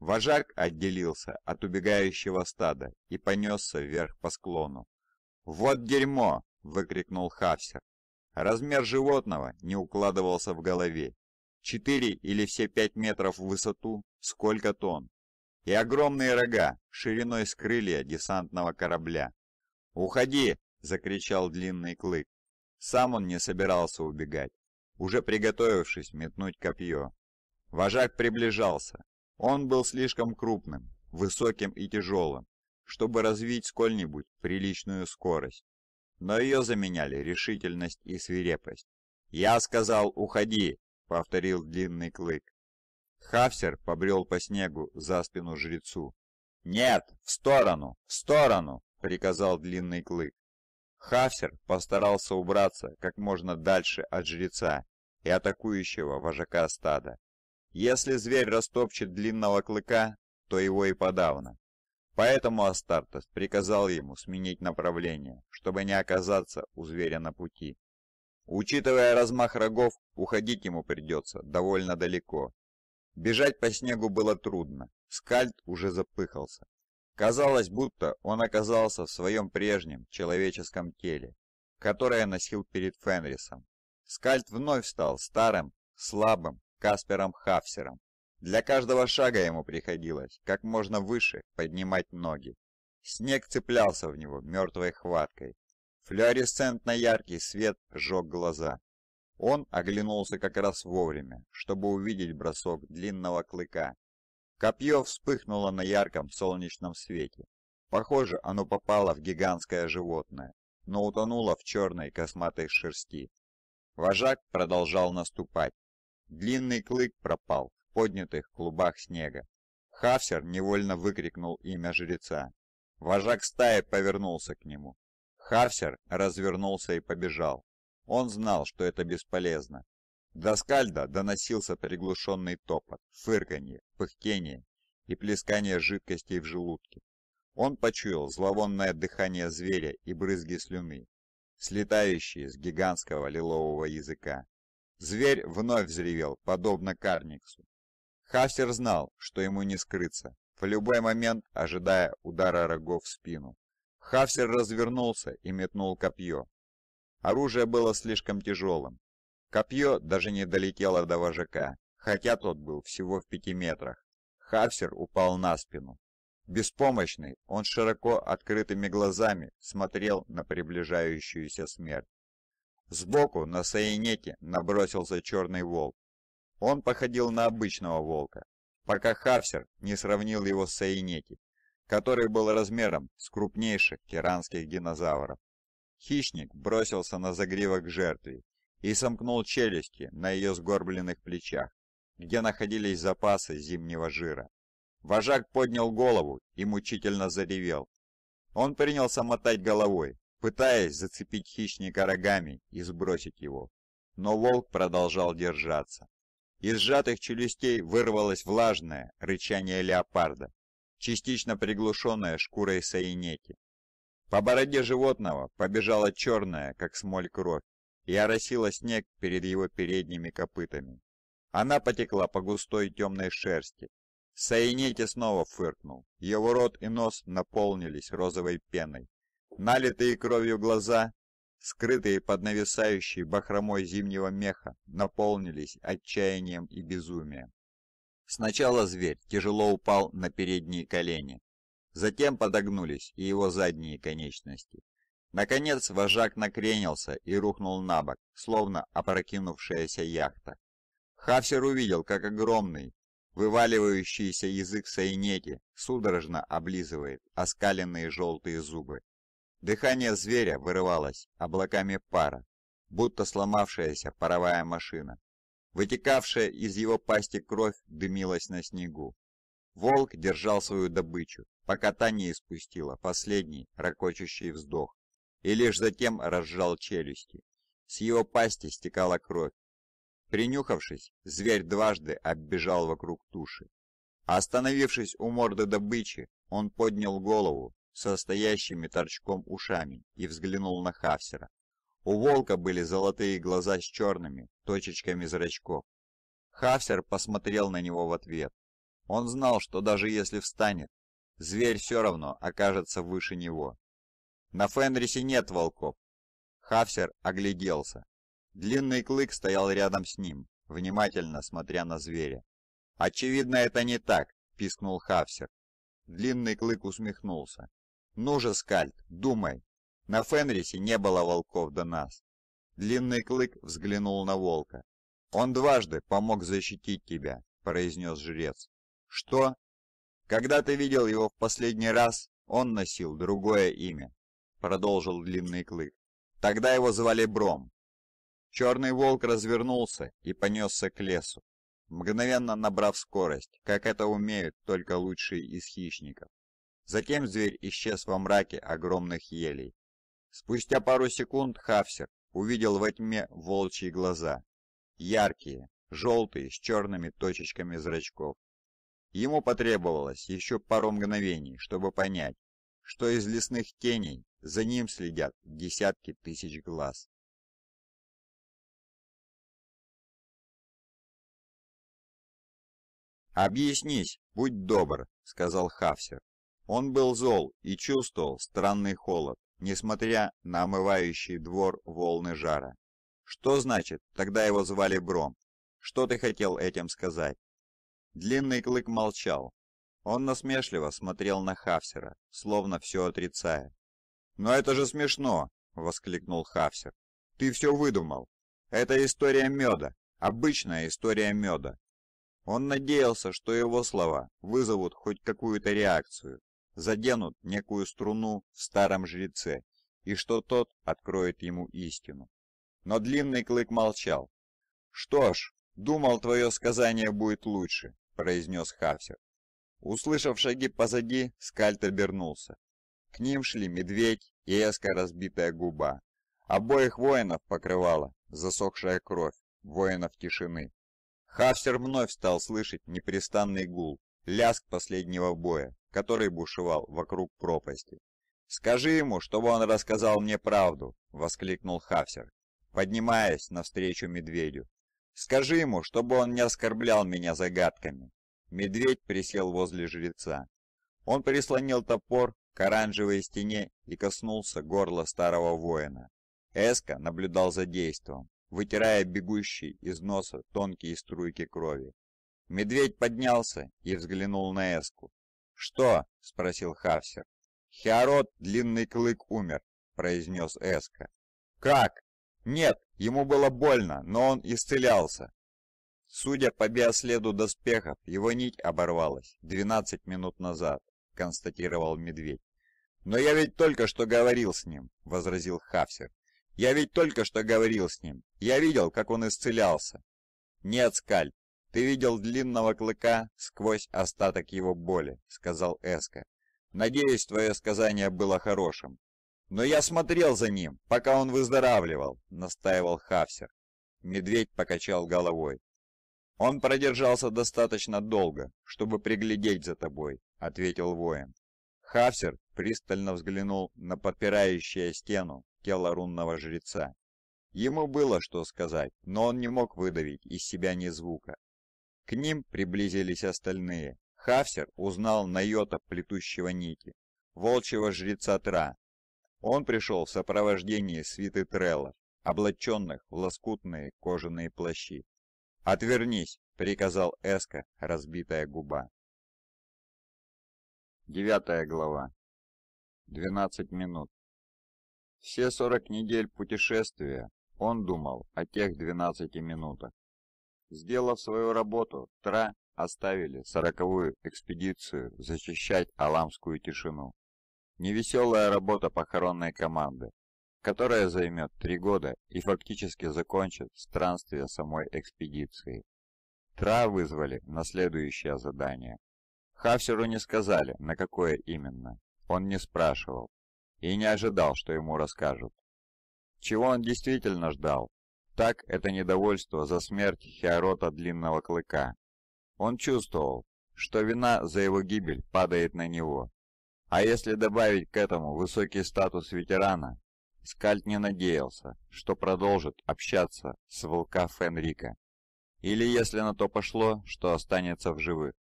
Вожак отделился от убегающего стада и понесся вверх по склону. «Вот дерьмо!» – выкрикнул Хавсер. Размер животного не укладывался в голове Четыре или все пять метров в высоту, сколько тонн, и огромные рога шириной с крылья десантного корабля. «Уходи!» — закричал длинный клык. Сам он не собирался убегать, уже приготовившись метнуть копье. Вожак приближался. Он был слишком крупным, высоким и тяжелым, чтобы развить сколь-нибудь приличную скорость. Но ее заменяли решительность и свирепость. «Я сказал, уходи!» повторил длинный клык. Хавсер побрел по снегу за спину жрецу. «Нет, в сторону, в сторону!» — приказал длинный клык. Хавсер постарался убраться как можно дальше от жреца и атакующего вожака стада. Если зверь растопчет длинного клыка, то его и подавно. Поэтому Астартес приказал ему сменить направление, чтобы не оказаться у зверя на пути. Учитывая размах рогов, уходить ему придется довольно далеко. Бежать по снегу было трудно, скальд уже запыхался. Казалось, будто он оказался в своем прежнем человеческом теле, которое носил перед Фенрисом. Скальд вновь стал старым, слабым Каспером Хафсером. Для каждого шага ему приходилось как можно выше поднимать ноги. Снег цеплялся в него мертвой хваткой, Флуоресцентно яркий свет сжег глаза. Он оглянулся как раз вовремя, чтобы увидеть бросок длинного клыка. Копье вспыхнуло на ярком солнечном свете. Похоже, оно попало в гигантское животное, но утонуло в черной косматой шерсти. Вожак продолжал наступать. Длинный клык пропал в поднятых клубах снега. Хафсер невольно выкрикнул имя жреца. Вожак стаи повернулся к нему. Харсер развернулся и побежал. Он знал, что это бесполезно. До скальда доносился приглушенный топот, фырканье, пыхтение и плескание жидкостей в желудке. Он почуял зловонное дыхание зверя и брызги слюны, слетающие с гигантского лилового языка. Зверь вновь взревел, подобно карниксу. Хасер знал, что ему не скрыться, в любой момент ожидая удара рогов в спину. Хавсер развернулся и метнул копье. Оружие было слишком тяжелым. Копье даже не долетело до вожака, хотя тот был всего в пяти метрах. Хавсер упал на спину. Беспомощный, он широко открытыми глазами смотрел на приближающуюся смерть. Сбоку на саинете набросился черный волк. Он походил на обычного волка, пока Хавсер не сравнил его с Саенети который был размером с крупнейших тиранских динозавров. Хищник бросился на загривок жертвы и сомкнул челюсти на ее сгорбленных плечах, где находились запасы зимнего жира. Вожак поднял голову и мучительно заревел. Он принялся мотать головой, пытаясь зацепить хищника рогами и сбросить его. Но волк продолжал держаться. Из сжатых челюстей вырвалось влажное рычание леопарда, частично приглушенная шкурой саинети. По бороде животного побежала черная, как смоль кровь, и оросила снег перед его передними копытами. Она потекла по густой темной шерсти. Саинети снова фыркнул. Его рот и нос наполнились розовой пеной. Налитые кровью глаза, скрытые под нависающей бахромой зимнего меха, наполнились отчаянием и безумием. Сначала зверь тяжело упал на передние колени. Затем подогнулись и его задние конечности. Наконец вожак накренился и рухнул на бок, словно опрокинувшаяся яхта. Хавсер увидел, как огромный, вываливающийся язык сайнети судорожно облизывает оскаленные желтые зубы. Дыхание зверя вырывалось облаками пара, будто сломавшаяся паровая машина. Вытекавшая из его пасти кровь дымилась на снегу. Волк держал свою добычу, пока та не испустила последний ракочущий вздох, и лишь затем разжал челюсти. С его пасти стекала кровь. Принюхавшись, зверь дважды оббежал вокруг туши. Остановившись у морды добычи, он поднял голову со стоящими торчком ушами и взглянул на Хавсера. У волка были золотые глаза с черными точечками зрачков. Хафсер посмотрел на него в ответ. Он знал, что даже если встанет, зверь все равно окажется выше него. На Фенрисе нет волков. Хафсер огляделся. Длинный клык стоял рядом с ним, внимательно смотря на зверя. «Очевидно, это не так», — пискнул Хафсер. Длинный клык усмехнулся. «Ну же, Скальд, думай, на Фенрисе не было волков до нас. Длинный клык взглянул на волка. «Он дважды помог защитить тебя», — произнес жрец. «Что?» «Когда ты видел его в последний раз, он носил другое имя», — продолжил Длинный Клык. «Тогда его звали Бром». Черный волк развернулся и понесся к лесу, мгновенно набрав скорость, как это умеют только лучшие из хищников. Затем зверь исчез во мраке огромных елей. Спустя пару секунд Хавсер увидел во тьме волчьи глаза. Яркие, желтые, с черными точечками зрачков. Ему потребовалось еще пару мгновений, чтобы понять, что из лесных теней за ним следят десятки тысяч глаз. «Объяснись, будь добр», — сказал Хавсер. Он был зол и чувствовал странный холод, несмотря на омывающий двор волны жара. Что значит, тогда его звали Бром? Что ты хотел этим сказать? Длинный клык молчал. Он насмешливо смотрел на Хавсера, словно все отрицая. «Но это же смешно!» — воскликнул Хавсер. «Ты все выдумал! Это история меда, обычная история меда!» Он надеялся, что его слова вызовут хоть какую-то реакцию, заденут некую струну в старом жреце, и что тот откроет ему истину. Но длинный клык молчал. «Что ж, думал, твое сказание будет лучше», — произнес Хафсер. Услышав шаги позади, Скальд обернулся. К ним шли медведь и эска разбитая губа. Обоих воинов покрывала засохшая кровь, воинов тишины. Хафсер вновь стал слышать непрестанный гул, Ляск последнего боя, который бушевал вокруг пропасти. «Скажи ему, чтобы он рассказал мне правду!» — воскликнул Хафсер, поднимаясь навстречу медведю. «Скажи ему, чтобы он не оскорблял меня загадками!» Медведь присел возле жреца. Он прислонил топор к оранжевой стене и коснулся горла старого воина. Эска наблюдал за действом, вытирая бегущие из носа тонкие струйки крови. Медведь поднялся и взглянул на Эску. «Что?» — спросил Хавсер. «Хиарот, длинный клык, умер», — произнес Эска. «Как?» «Нет, ему было больно, но он исцелялся». Судя по биоследу доспехов, его нить оборвалась 12 минут назад, констатировал Медведь. «Но я ведь только что говорил с ним», — возразил Хавсер. «Я ведь только что говорил с ним. Я видел, как он исцелялся». «Нет, Скальп, «Ты видел длинного клыка сквозь остаток его боли», — сказал Эска. «Надеюсь, твое сказание было хорошим». «Но я смотрел за ним, пока он выздоравливал», — настаивал Хавсер. Медведь покачал головой. «Он продержался достаточно долго, чтобы приглядеть за тобой», — ответил воин. Хавсер пристально взглянул на подпирающее стену тело рунного жреца. Ему было что сказать, но он не мог выдавить из себя ни звука. К ним приблизились остальные. Хавсер узнал Найота Плетущего Нити, волчьего жреца Тра. Он пришел в сопровождении свиты Треллов, облаченных в лоскутные кожаные плащи. «Отвернись!» — приказал Эска, разбитая губа. Девятая глава. Двенадцать минут. Все сорок недель путешествия он думал о тех двенадцати минутах. Сделав свою работу, Тра оставили сороковую экспедицию защищать Аламскую тишину. Невеселая работа похоронной команды, которая займет три года и фактически закончит странствие самой экспедиции. Тра вызвали на следующее задание. Хафсеру не сказали, на какое именно. Он не спрашивал и не ожидал, что ему расскажут. Чего он действительно ждал, так это недовольство за смерть Хиарота Длинного Клыка. Он чувствовал, что вина за его гибель падает на него. А если добавить к этому высокий статус ветерана, Скальд не надеялся, что продолжит общаться с волка Фенрика. Или, если на то пошло, что останется в живых.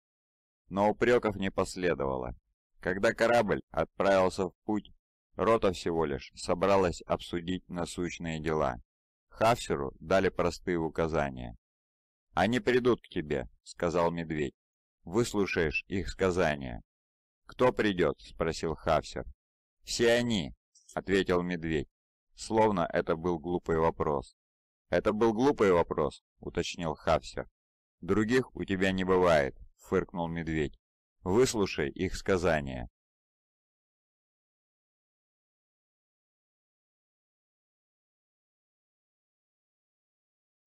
Но упреков не последовало. Когда корабль отправился в путь, рота всего лишь собралась обсудить насущные дела. Хасеру дали простые указания. «Они придут к тебе», — сказал медведь. «Выслушаешь их сказания». «Кто придет?» — спросил Хавсер. «Все они», — ответил медведь, словно это был глупый вопрос. «Это был глупый вопрос», — уточнил Хавсер. «Других у тебя не бывает», — фыркнул медведь. «Выслушай их сказания».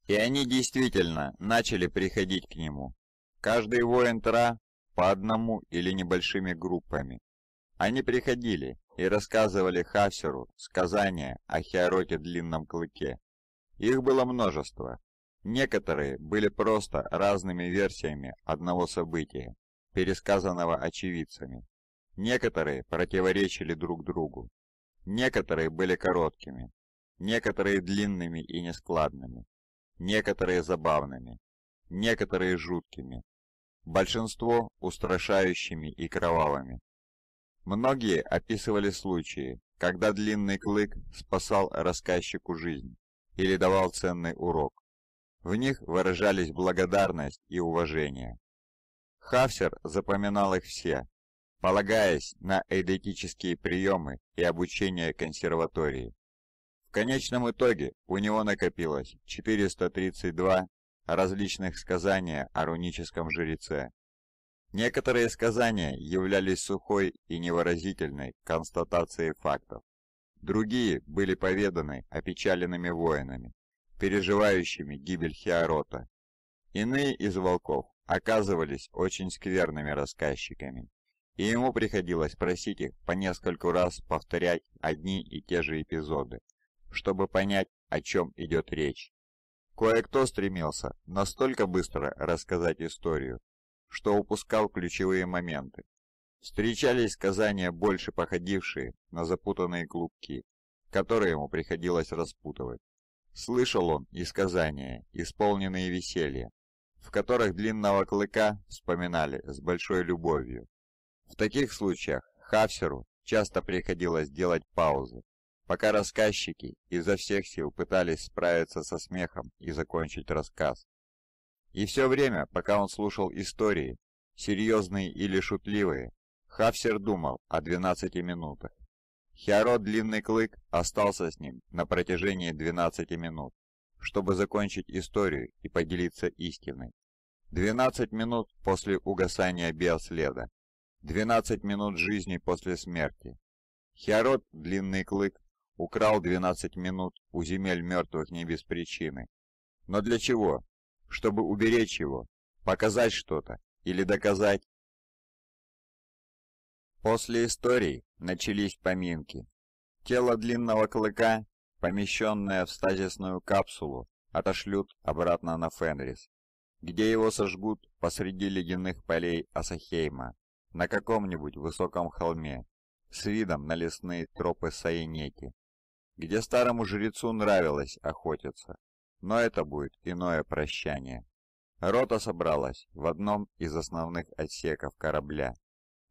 И они действительно начали приходить к нему. Каждый воин Тра по одному или небольшими группами. Они приходили и рассказывали Хасеру сказания о Хиароте Длинном Клыке. Их было множество. Некоторые были просто разными версиями одного события, пересказанного очевидцами. Некоторые противоречили друг другу. Некоторые были короткими, некоторые длинными и нескладными некоторые забавными, некоторые жуткими, большинство устрашающими и кровавыми. Многие описывали случаи, когда длинный клык спасал рассказчику жизнь или давал ценный урок. В них выражались благодарность и уважение. Хафсер запоминал их все, полагаясь на эдетические приемы и обучение консерватории конечном итоге у него накопилось 432 различных сказания о руническом жреце. Некоторые сказания являлись сухой и невыразительной констатацией фактов. Другие были поведаны опечаленными воинами, переживающими гибель Хиарота. Иные из волков оказывались очень скверными рассказчиками, и ему приходилось просить их по нескольку раз повторять одни и те же эпизоды, чтобы понять, о чем идет речь. Кое-кто стремился настолько быстро рассказать историю, что упускал ключевые моменты. Встречались сказания, больше походившие на запутанные клубки, которые ему приходилось распутывать. Слышал он и сказания, исполненные веселья, в которых длинного клыка вспоминали с большой любовью. В таких случаях Хафсеру часто приходилось делать паузы, Пока рассказчики изо всех сил пытались справиться со смехом и закончить рассказ. И все время, пока он слушал истории, серьезные или шутливые, Хавсер думал о 12 минутах. Хиаро Длинный Клык остался с ним на протяжении 12 минут, чтобы закончить историю и поделиться истиной. 12 минут после угасания биоследа. 12 минут жизни после смерти. Хиарот Длинный Клык Украл 12 минут у земель мертвых не без причины. Но для чего? Чтобы уберечь его? Показать что-то? Или доказать? После истории начались поминки. Тело длинного клыка, помещенное в стазисную капсулу, отошлют обратно на Фенрис, где его сожгут посреди ледяных полей Асахейма, на каком-нибудь высоком холме, с видом на лесные тропы Саинеки где старому жрецу нравилось охотиться. Но это будет иное прощание. Рота собралась в одном из основных отсеков корабля,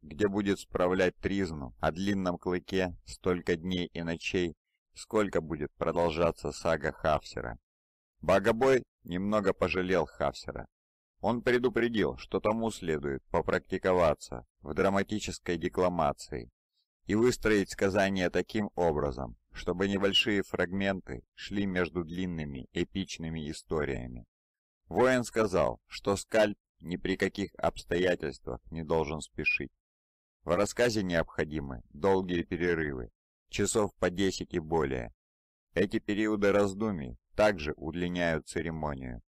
где будет справлять тризну о длинном клыке столько дней и ночей, сколько будет продолжаться сага Хавсера. Богобой немного пожалел Хавсера. Он предупредил, что тому следует попрактиковаться в драматической декламации и выстроить сказание таким образом, чтобы небольшие фрагменты шли между длинными эпичными историями. Воин сказал, что скальп ни при каких обстоятельствах не должен спешить. В рассказе необходимы долгие перерывы, часов по 10 и более. Эти периоды раздумий также удлиняют церемонию.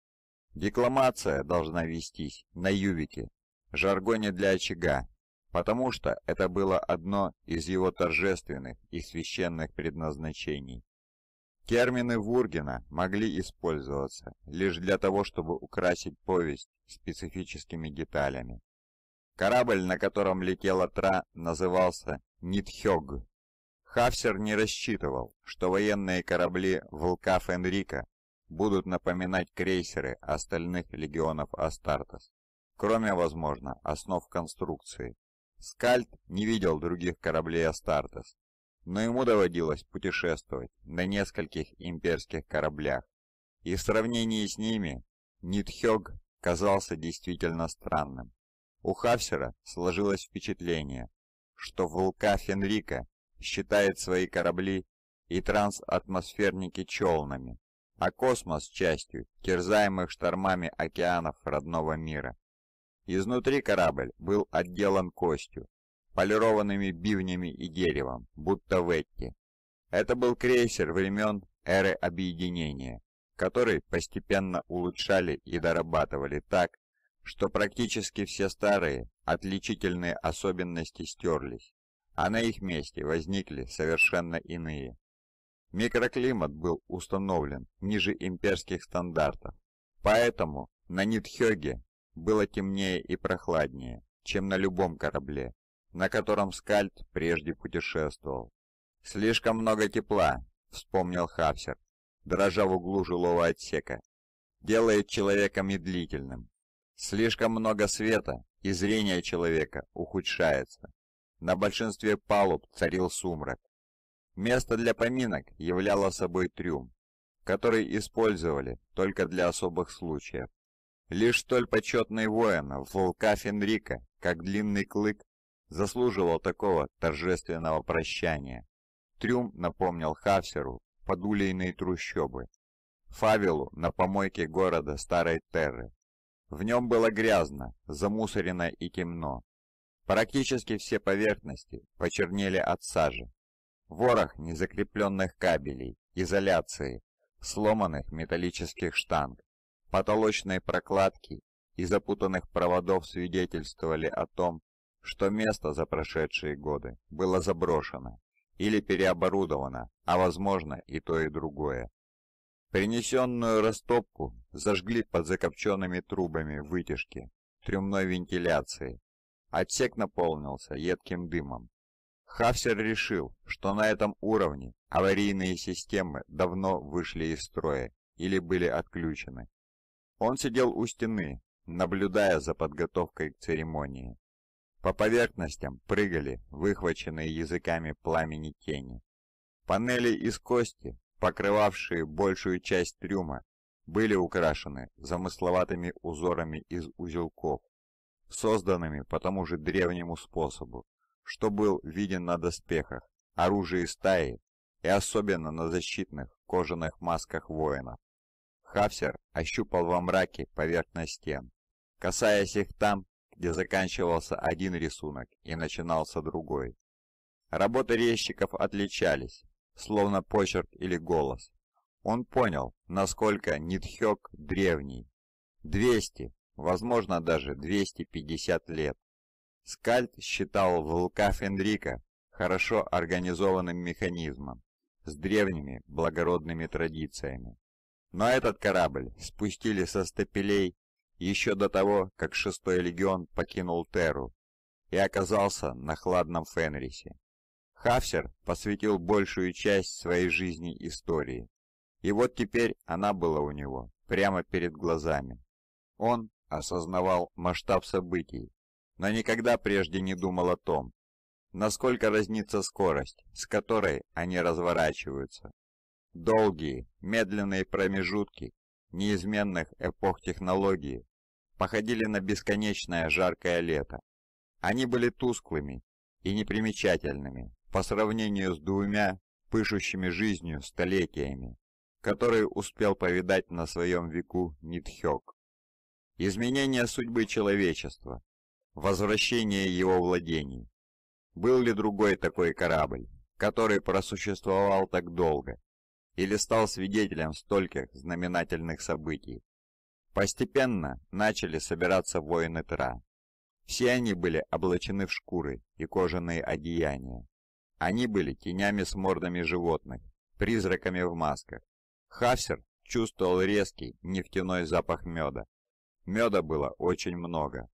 Декламация должна вестись на ювике, жаргоне для очага потому что это было одно из его торжественных и священных предназначений. Термины Вургена могли использоваться лишь для того, чтобы украсить повесть специфическими деталями. Корабль, на котором летела Тра, назывался Нитхёг. Хафсер не рассчитывал, что военные корабли «Вулкаф Энрика» будут напоминать крейсеры остальных легионов Астартес, кроме, возможно, основ конструкции. Скальд не видел других кораблей Астартес, но ему доводилось путешествовать на нескольких имперских кораблях, и в сравнении с ними Нитхёг казался действительно странным. У Хавсера сложилось впечатление, что вулка Фенрика считает свои корабли и трансатмосферники челнами, а космос – частью терзаемых штормами океанов родного мира. Изнутри корабль был отделан костью, полированными бивнями и деревом, будто ветти. Это был крейсер времен эры объединения, который постепенно улучшали и дорабатывали так, что практически все старые отличительные особенности стерлись, а на их месте возникли совершенно иные. Микроклимат был установлен ниже имперских стандартов, поэтому на Нитхёге было темнее и прохладнее, чем на любом корабле, на котором Скальд прежде путешествовал. «Слишком много тепла», — вспомнил Хавсер, дрожа в углу жилого отсека. «Делает человека медлительным. Слишком много света, и зрение человека ухудшается. На большинстве палуб царил сумрак. Место для поминок являло собой трюм, который использовали только для особых случаев. Лишь столь почетный воин волка Фенрика, как длинный клык, заслуживал такого торжественного прощания. Трюм напомнил Хавсеру подулейные трущобы, фавелу на помойке города Старой Терры. В нем было грязно, замусорено и темно. Практически все поверхности почернели от сажи. Ворох незакрепленных кабелей, изоляции, сломанных металлических штанг. Потолочные прокладки и запутанных проводов свидетельствовали о том, что место за прошедшие годы было заброшено или переоборудовано, а возможно и то и другое. Принесенную растопку зажгли под закопченными трубами вытяжки трюмной вентиляции. Отсек наполнился едким дымом. Хафсер решил, что на этом уровне аварийные системы давно вышли из строя или были отключены. Он сидел у стены, наблюдая за подготовкой к церемонии. По поверхностям прыгали выхваченные языками пламени тени. Панели из кости, покрывавшие большую часть трюма, были украшены замысловатыми узорами из узелков, созданными по тому же древнему способу, что был виден на доспехах, оружии стаи и особенно на защитных кожаных масках воинов. Хавсер ощупал во мраке поверхность стен, касаясь их там, где заканчивался один рисунок и начинался другой. Работы резчиков отличались, словно почерк или голос. Он понял, насколько Нитхёк древний. двести, возможно даже 250 лет. Скальд считал волка Фенрика хорошо организованным механизмом, с древними благородными традициями. Но этот корабль спустили со стапелей еще до того, как шестой легион покинул Терру и оказался на хладном Фенрисе. Хафсер посвятил большую часть своей жизни истории, и вот теперь она была у него прямо перед глазами. Он осознавал масштаб событий, но никогда прежде не думал о том, насколько разнится скорость, с которой они разворачиваются. Долгие, медленные промежутки неизменных эпох технологии походили на бесконечное жаркое лето. Они были тусклыми и непримечательными по сравнению с двумя пышущими жизнью столетиями, которые успел повидать на своем веку Нитхёк. Изменение судьбы человечества, возвращение его владений. Был ли другой такой корабль, который просуществовал так долго или стал свидетелем стольких знаменательных событий. Постепенно начали собираться воины Тра. Все они были облачены в шкуры и кожаные одеяния. Они были тенями с мордами животных, призраками в масках. Хафсер чувствовал резкий нефтяной запах меда. Меда было очень много.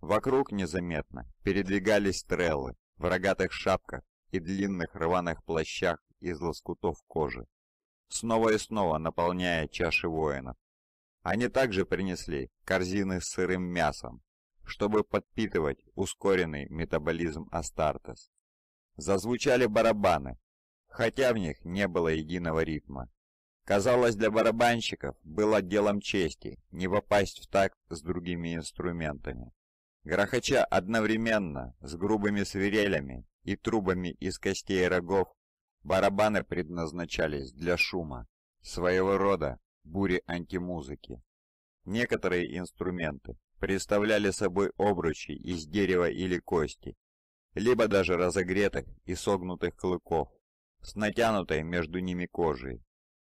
Вокруг незаметно передвигались треллы в рогатых шапках и длинных рваных плащах из лоскутов кожи снова и снова наполняя чаши воинов. Они также принесли корзины с сырым мясом, чтобы подпитывать ускоренный метаболизм Астартес. Зазвучали барабаны, хотя в них не было единого ритма. Казалось, для барабанщиков было делом чести не попасть в такт с другими инструментами. Грохоча одновременно с грубыми свирелями и трубами из костей и рогов, Барабаны предназначались для шума, своего рода бури антимузыки. Некоторые инструменты представляли собой обручи из дерева или кости, либо даже разогретых и согнутых клыков, с натянутой между ними кожей.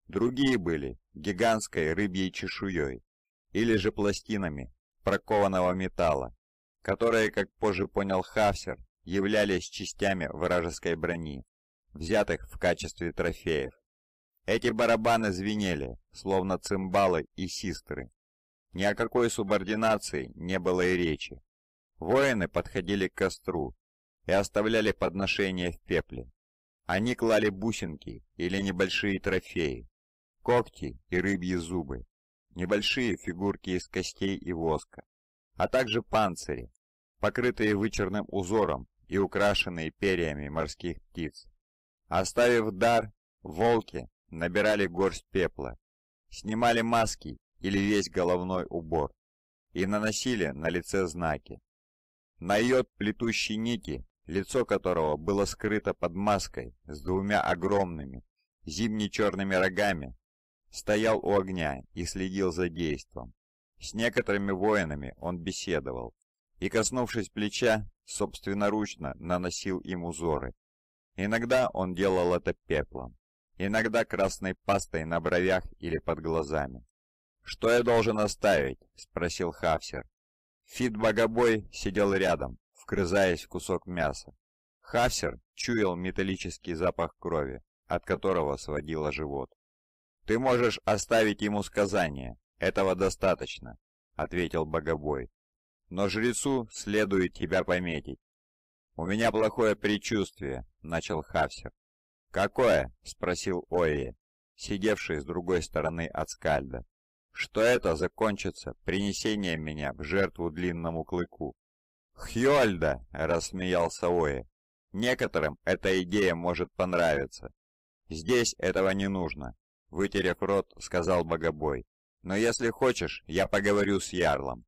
Другие были гигантской рыбьей чешуей или же пластинами прокованного металла, которые, как позже понял Хафсер, являлись частями вражеской брони взятых в качестве трофеев. Эти барабаны звенели, словно цимбалы и систры. Ни о какой субординации не было и речи. Воины подходили к костру и оставляли подношения в пепле. Они клали бусинки или небольшие трофеи, когти и рыбьи зубы, небольшие фигурки из костей и воска, а также панцири, покрытые вычерным узором и украшенные перьями морских птиц. Оставив дар, волки набирали горсть пепла, снимали маски или весь головной убор и наносили на лице знаки. На йод плетущей нити, лицо которого было скрыто под маской с двумя огромными зимне-черными рогами, стоял у огня и следил за действом. С некоторыми воинами он беседовал и, коснувшись плеча, собственноручно наносил им узоры Иногда он делал это пеплом, иногда красной пастой на бровях или под глазами. «Что я должен оставить?» – спросил Хафсер. Фит Богобой сидел рядом, вгрызаясь в кусок мяса. Хафсер чуял металлический запах крови, от которого сводило живот. «Ты можешь оставить ему сказание, этого достаточно», — ответил Богобой. «Но жрецу следует тебя пометить. У меня плохое предчувствие, — начал Хавсер. «Какое?» — спросил Ойе, сидевший с другой стороны от скальда. «Что это закончится принесением меня в жертву длинному клыку?» «Хьольда!» — рассмеялся Ойе. «Некоторым эта идея может понравиться. Здесь этого не нужно», — вытерев рот, сказал Богобой. «Но если хочешь, я поговорю с Ярлом».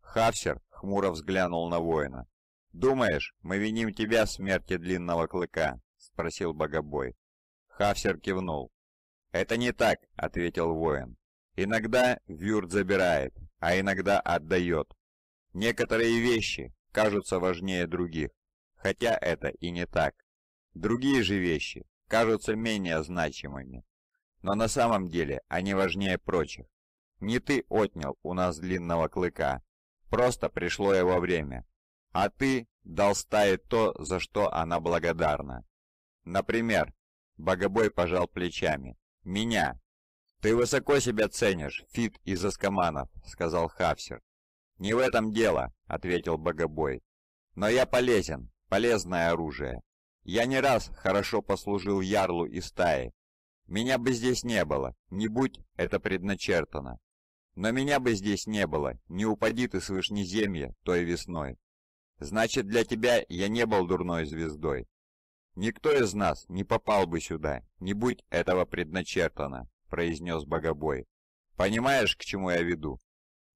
Хавсер хмуро взглянул на воина. «Думаешь, мы виним тебя в смерти длинного клыка?» — спросил богобой. Хафсер кивнул. «Это не так», — ответил воин. «Иногда Вюрт забирает, а иногда отдает. Некоторые вещи кажутся важнее других, хотя это и не так. Другие же вещи кажутся менее значимыми, но на самом деле они важнее прочих. Не ты отнял у нас длинного клыка, просто пришло его время, а ты дал стае то, за что она благодарна. Например, Богобой пожал плечами. «Меня!» «Ты высоко себя ценишь, Фит из Аскаманов», — сказал Хавсер. «Не в этом дело», — ответил Богобой. «Но я полезен, полезное оружие. Я не раз хорошо послужил ярлу и стае. Меня бы здесь не было, не будь это предначертано. Но меня бы здесь не было, не упади ты с вышнеземья той весной. Значит, для тебя я не был дурной звездой. Никто из нас не попал бы сюда, не будь этого предначертано, произнес Богобой. Понимаешь, к чему я веду?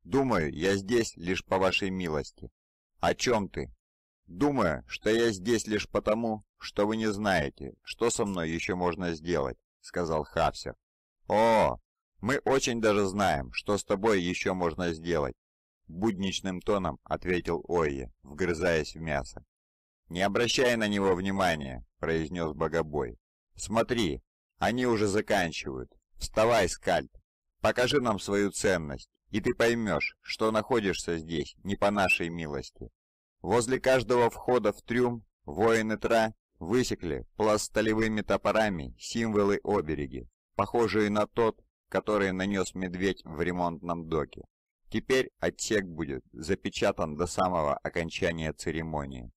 Думаю, я здесь лишь по вашей милости. О чем ты? Думаю, что я здесь лишь потому, что вы не знаете, что со мной еще можно сделать, сказал Хавсер. О, мы очень даже знаем, что с тобой еще можно сделать будничным тоном ответил Ойе, вгрызаясь в мясо. «Не обращай на него внимания», — произнес Богобой. «Смотри, они уже заканчивают. Вставай, Скальд, покажи нам свою ценность, и ты поймешь, что находишься здесь не по нашей милости». Возле каждого входа в трюм воины Тра высекли пластолевыми топорами символы обереги, похожие на тот, который нанес медведь в ремонтном доке. Теперь отсек будет запечатан до самого окончания церемонии.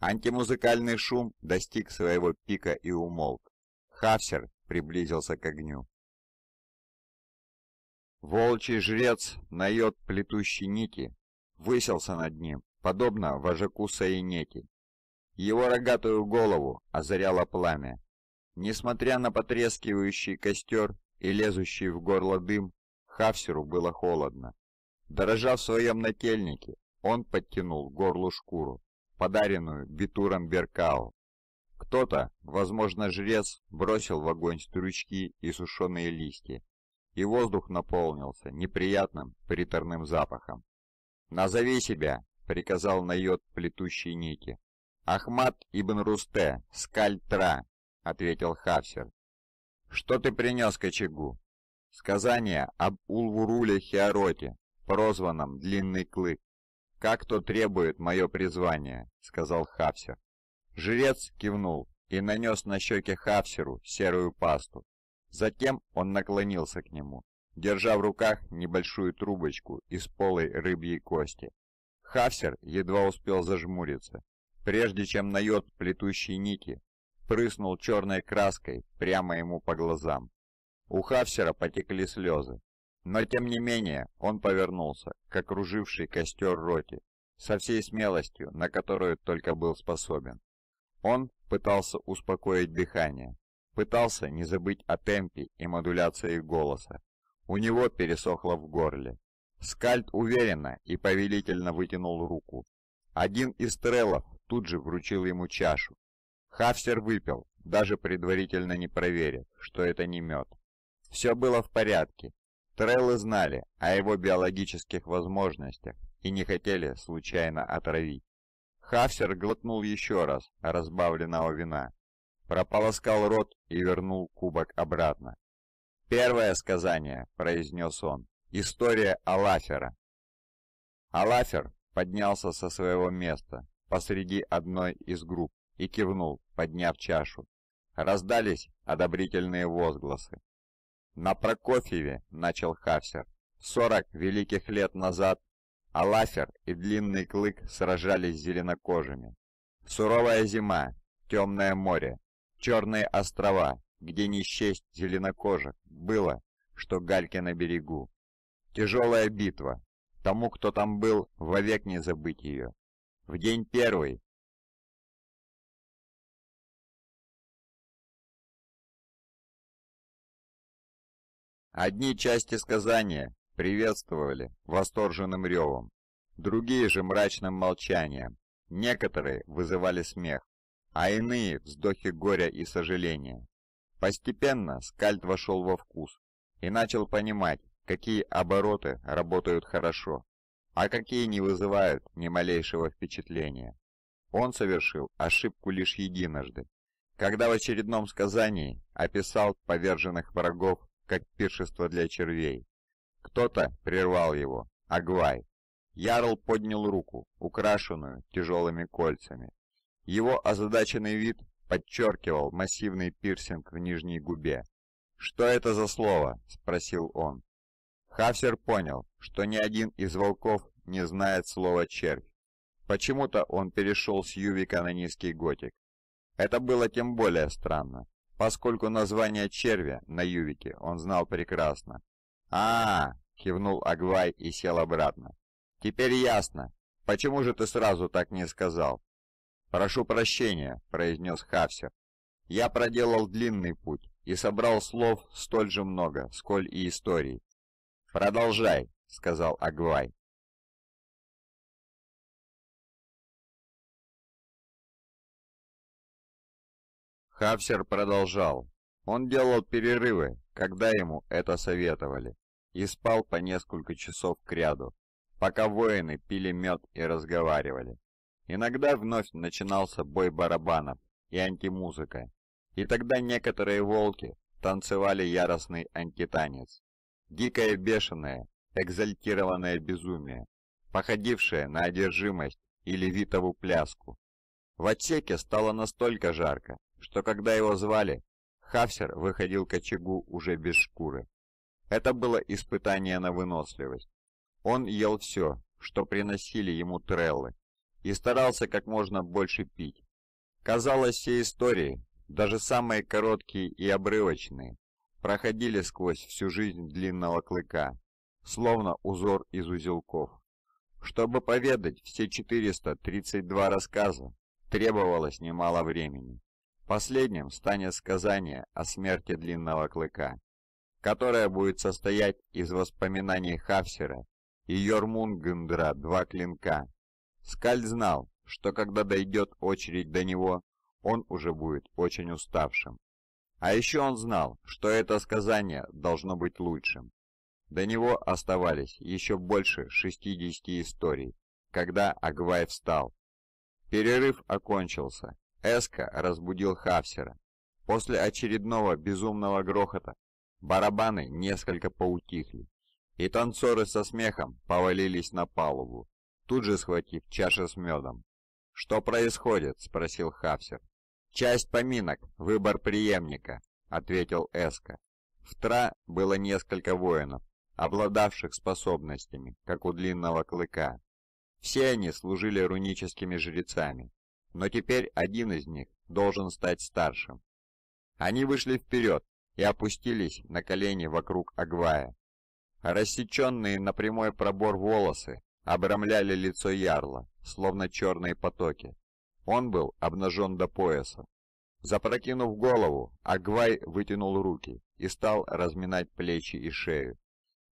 Антимузыкальный шум достиг своего пика и умолк. Хафсер приблизился к огню. Волчий жрец на йод плетущей нити выселся над ним, подобно вожаку Саинети. Его рогатую голову озаряло пламя. Несмотря на потрескивающий костер и лезущий в горло дым, Хафсеру было холодно. Дорожа в своем нательнике, он подтянул горлу шкуру, подаренную Битуром Беркау. Кто-то, возможно, жрец, бросил в огонь стручки и сушеные листья, и воздух наполнился неприятным приторным запахом. «Назови себя!» — приказал Найот плетущей нити. «Ахмат ибн Русте, скальтра!» — ответил Хавсер. «Что ты принес к очагу?» «Сказание об Улвуруле Хиароте, прозванном «Длинный клык». «Как то требует мое призвание», — сказал Хавсер. Жрец кивнул и нанес на щеки Хавсеру серую пасту. Затем он наклонился к нему, держа в руках небольшую трубочку из полой рыбьей кости. Хавсер едва успел зажмуриться, прежде чем на йод плетущей нити прыснул черной краской прямо ему по глазам. У Хавсера потекли слезы, но тем не менее он повернулся, как руживший костер роти, со всей смелостью, на которую только был способен. Он пытался успокоить дыхание, пытался не забыть о темпе и модуляции голоса. У него пересохло в горле. Скальд уверенно и повелительно вытянул руку. Один из стрелов тут же вручил ему чашу. Хавсер выпил, даже предварительно не проверив, что это не мед. Все было в порядке, Треллы знали о его биологических возможностях и не хотели случайно отравить. Хафсер глотнул еще раз разбавленного вина, прополоскал рот и вернул кубок обратно. «Первое сказание», — произнес он, — «история Алафера». Алафер поднялся со своего места посреди одной из групп и кивнул, подняв чашу. Раздались одобрительные возгласы. «На Прокофьеве», — начал Хавсер, — «сорок великих лет назад Алафер и Длинный Клык сражались с зеленокожими. Суровая зима, темное море, черные острова, где не счесть зеленокожих, было, что гальки на берегу. Тяжелая битва. Тому, кто там был, вовек не забыть ее. В день первый Одни части сказания приветствовали восторженным ревом, другие же мрачным молчанием. Некоторые вызывали смех, а иные – вздохи горя и сожаления. Постепенно Скальд вошел во вкус и начал понимать, какие обороты работают хорошо, а какие не вызывают ни малейшего впечатления. Он совершил ошибку лишь единожды, когда в очередном сказании описал поверженных врагов как пиршество для червей. Кто-то прервал его. Агвай. Ярл поднял руку, украшенную тяжелыми кольцами. Его озадаченный вид подчеркивал массивный пирсинг в нижней губе. «Что это за слово?» – спросил он. Хафсер понял, что ни один из волков не знает слова «червь». Почему-то он перешел с Ювика на низкий готик. Это было тем более странно, Поскольку название червя на Ювике он знал прекрасно. а, -а, -а кивнул Агвай и сел обратно. «Теперь ясно. Почему же ты сразу так не сказал?» «Прошу прощения», — произнес Хавсер. «Я проделал длинный путь и собрал слов столь же много, сколь и историй». «Продолжай», — сказал Агвай. Хавсер продолжал. Он делал перерывы, когда ему это советовали, и спал по несколько часов кряду, пока воины пили мед и разговаривали. Иногда вновь начинался бой барабанов и антимузыка, и тогда некоторые волки танцевали яростный антитанец. Дикое бешеное, экзальтированное безумие, походившее на одержимость или витову пляску. В отсеке стало настолько жарко, что когда его звали, Хафсер выходил к очагу уже без шкуры. Это было испытание на выносливость. Он ел все, что приносили ему треллы, и старался как можно больше пить. Казалось, все истории, даже самые короткие и обрывочные, проходили сквозь всю жизнь длинного клыка, словно узор из узелков. Чтобы поведать все 432 рассказа, требовалось немало времени. Последним станет сказание о смерти Длинного Клыка, которое будет состоять из воспоминаний Хавсера и Йормунгендра. «Два клинка». Скальд знал, что когда дойдет очередь до него, он уже будет очень уставшим. А еще он знал, что это сказание должно быть лучшим. До него оставались еще больше 60 историй, когда Агвай встал. Перерыв окончился, Эска разбудил Хавсера. После очередного безумного грохота барабаны несколько поутихли, и танцоры со смехом повалились на палубу, тут же схватив чаши с медом. «Что происходит?» — спросил Хавсер. «Часть поминок, выбор преемника», — ответил Эска. В Тра было несколько воинов, обладавших способностями, как у длинного клыка. Все они служили руническими жрецами, но теперь один из них должен стать старшим. Они вышли вперед и опустились на колени вокруг Агвая. Рассеченные на прямой пробор волосы обрамляли лицо ярла, словно черные потоки. Он был обнажен до пояса. Запрокинув голову, Агвай вытянул руки и стал разминать плечи и шею.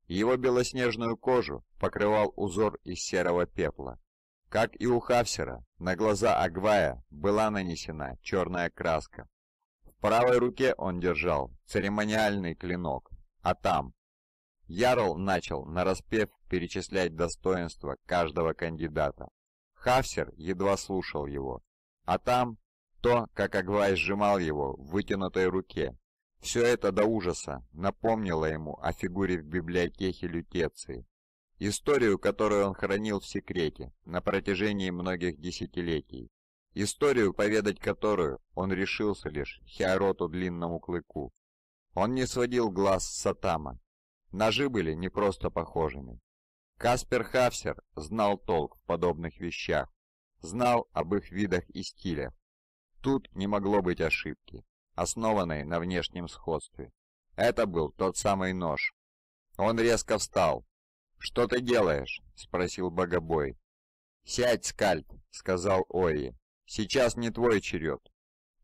Его белоснежную кожу покрывал узор из серого пепла. Как и у Хавсера, на глаза Агвая была нанесена черная краска. В правой руке он держал церемониальный клинок, а там... Ярл начал, нараспев, перечислять достоинства каждого кандидата. Хавсер едва слушал его, а там то, как Агвай сжимал его в вытянутой руке. Все это до ужаса напомнило ему о фигуре в библиотеке Лютеции. Историю, которую он хранил в секрете на протяжении многих десятилетий. Историю, поведать которую он решился лишь Хиароту Длинному Клыку. Он не сводил глаз с Сатама. Ножи были не просто похожими. Каспер Хавсер знал толк в подобных вещах, знал об их видах и стилях. Тут не могло быть ошибки, основанной на внешнем сходстве. Это был тот самый нож. Он резко встал, «Что ты делаешь?» — спросил Богобой. «Сядь, Скальд», — сказал Ори. «Сейчас не твой черед».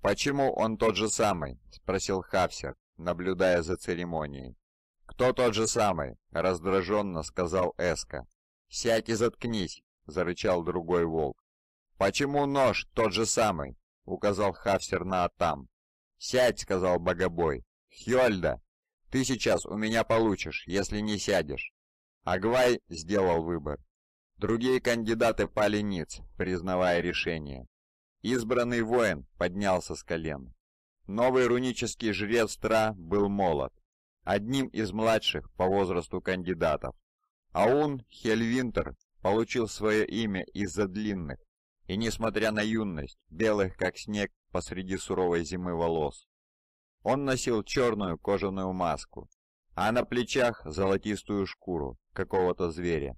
«Почему он тот же самый?» — спросил Хавсер, наблюдая за церемонией. «Кто тот же самый?» — раздраженно сказал Эска. «Сядь и заткнись!» — зарычал другой волк. «Почему нож тот же самый?» — указал Хавсер на Атам. «Сядь!» — сказал Богобой. «Хьольда, ты сейчас у меня получишь, если не сядешь!» Агвай сделал выбор. Другие кандидаты пали ниц, признавая решение. Избранный воин поднялся с колен. Новый рунический жрец Тра был молод, одним из младших по возрасту кандидатов. Аун Хельвинтер получил свое имя из-за длинных и, несмотря на юность, белых как снег посреди суровой зимы волос. Он носил черную кожаную маску а на плечах золотистую шкуру какого-то зверя.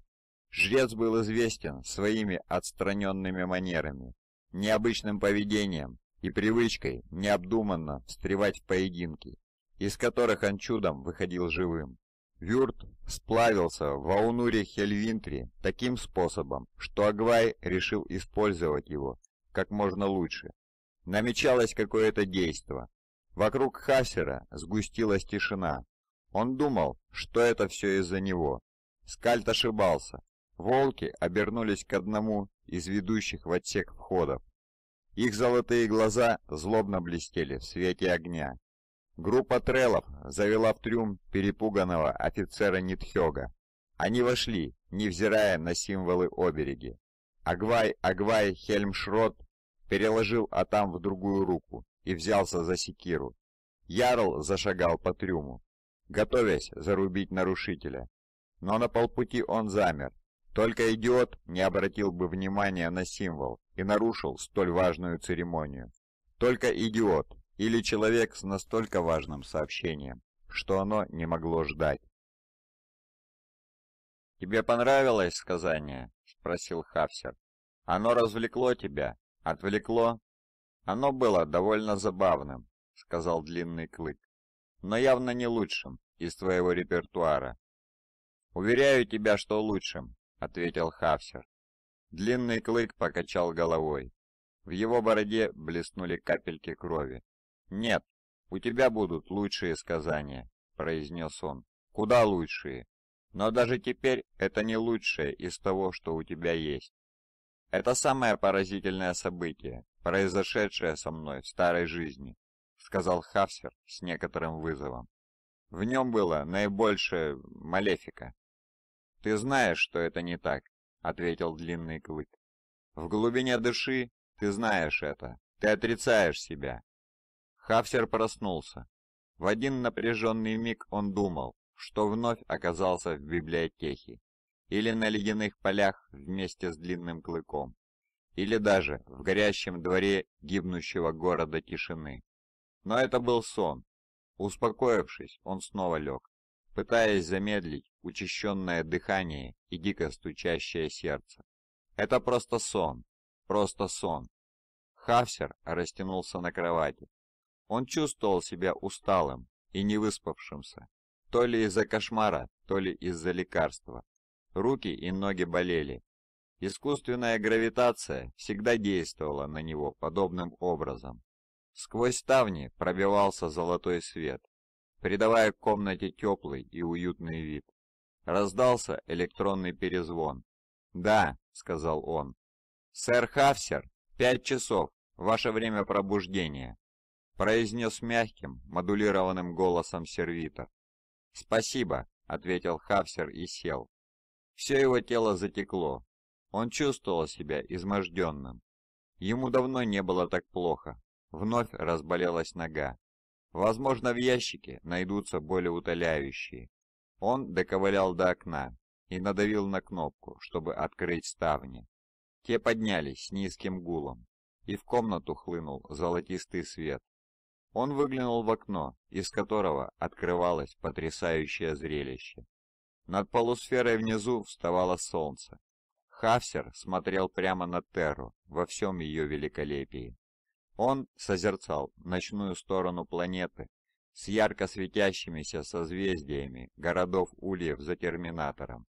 Жрец был известен своими отстраненными манерами, необычным поведением и привычкой необдуманно встревать в поединки, из которых он чудом выходил живым. Вюрт сплавился в Аунуре Хельвинтри таким способом, что Агвай решил использовать его как можно лучше. Намечалось какое-то действо. Вокруг Хасера сгустилась тишина, он думал, что это все из-за него. Скальд ошибался. Волки обернулись к одному из ведущих в отсек входов. Их золотые глаза злобно блестели в свете огня. Группа трелов завела в трюм перепуганного офицера Нитхёга. Они вошли, невзирая на символы обереги. Агвай, Агвай, Хельмшрот переложил Атам в другую руку и взялся за секиру. Ярл зашагал по трюму готовясь зарубить нарушителя. Но на полпути он замер. Только идиот не обратил бы внимания на символ и нарушил столь важную церемонию. Только идиот или человек с настолько важным сообщением, что оно не могло ждать. «Тебе понравилось сказание?» — спросил Хавсер. «Оно развлекло тебя? Отвлекло?» «Оно было довольно забавным», — сказал Длинный Клык но явно не лучшим из твоего репертуара». «Уверяю тебя, что лучшим», — ответил Хавсер. Длинный клык покачал головой. В его бороде блеснули капельки крови. «Нет, у тебя будут лучшие сказания», — произнес он. «Куда лучшие? Но даже теперь это не лучшее из того, что у тебя есть. Это самое поразительное событие, произошедшее со мной в старой жизни сказал Хавсер с некоторым вызовом. В нем было наибольшее малефика. Ты знаешь, что это не так, ответил длинный клык. В глубине души ты знаешь это. Ты отрицаешь себя. Хавсер проснулся. В один напряженный миг он думал, что вновь оказался в библиотеке или на ледяных полях вместе с длинным клыком, или даже в горящем дворе гибнущего города тишины. Но это был сон. Успокоившись, он снова лег, пытаясь замедлить учащенное дыхание и дико стучащее сердце. Это просто сон, просто сон. Хафсер растянулся на кровати. Он чувствовал себя усталым и не выспавшимся, то ли из-за кошмара, то ли из-за лекарства. Руки и ноги болели. Искусственная гравитация всегда действовала на него подобным образом. Сквозь ставни пробивался золотой свет, придавая комнате теплый и уютный вид. Раздался электронный перезвон. «Да», — сказал он. «Сэр Хафсер, пять часов, ваше время пробуждения», — произнес мягким, модулированным голосом сервитор. «Спасибо», — ответил Хафсер и сел. Все его тело затекло. Он чувствовал себя изможденным. Ему давно не было так плохо, Вновь разболелась нога. Возможно, в ящике найдутся более утоляющие. Он доковылял до окна и надавил на кнопку, чтобы открыть ставни. Те поднялись с низким гулом, и в комнату хлынул золотистый свет. Он выглянул в окно, из которого открывалось потрясающее зрелище. Над полусферой внизу вставало солнце. Хавсер смотрел прямо на Терру во всем ее великолепии. Он созерцал ночную сторону планеты с ярко светящимися созвездиями городов-ульев за терминатором.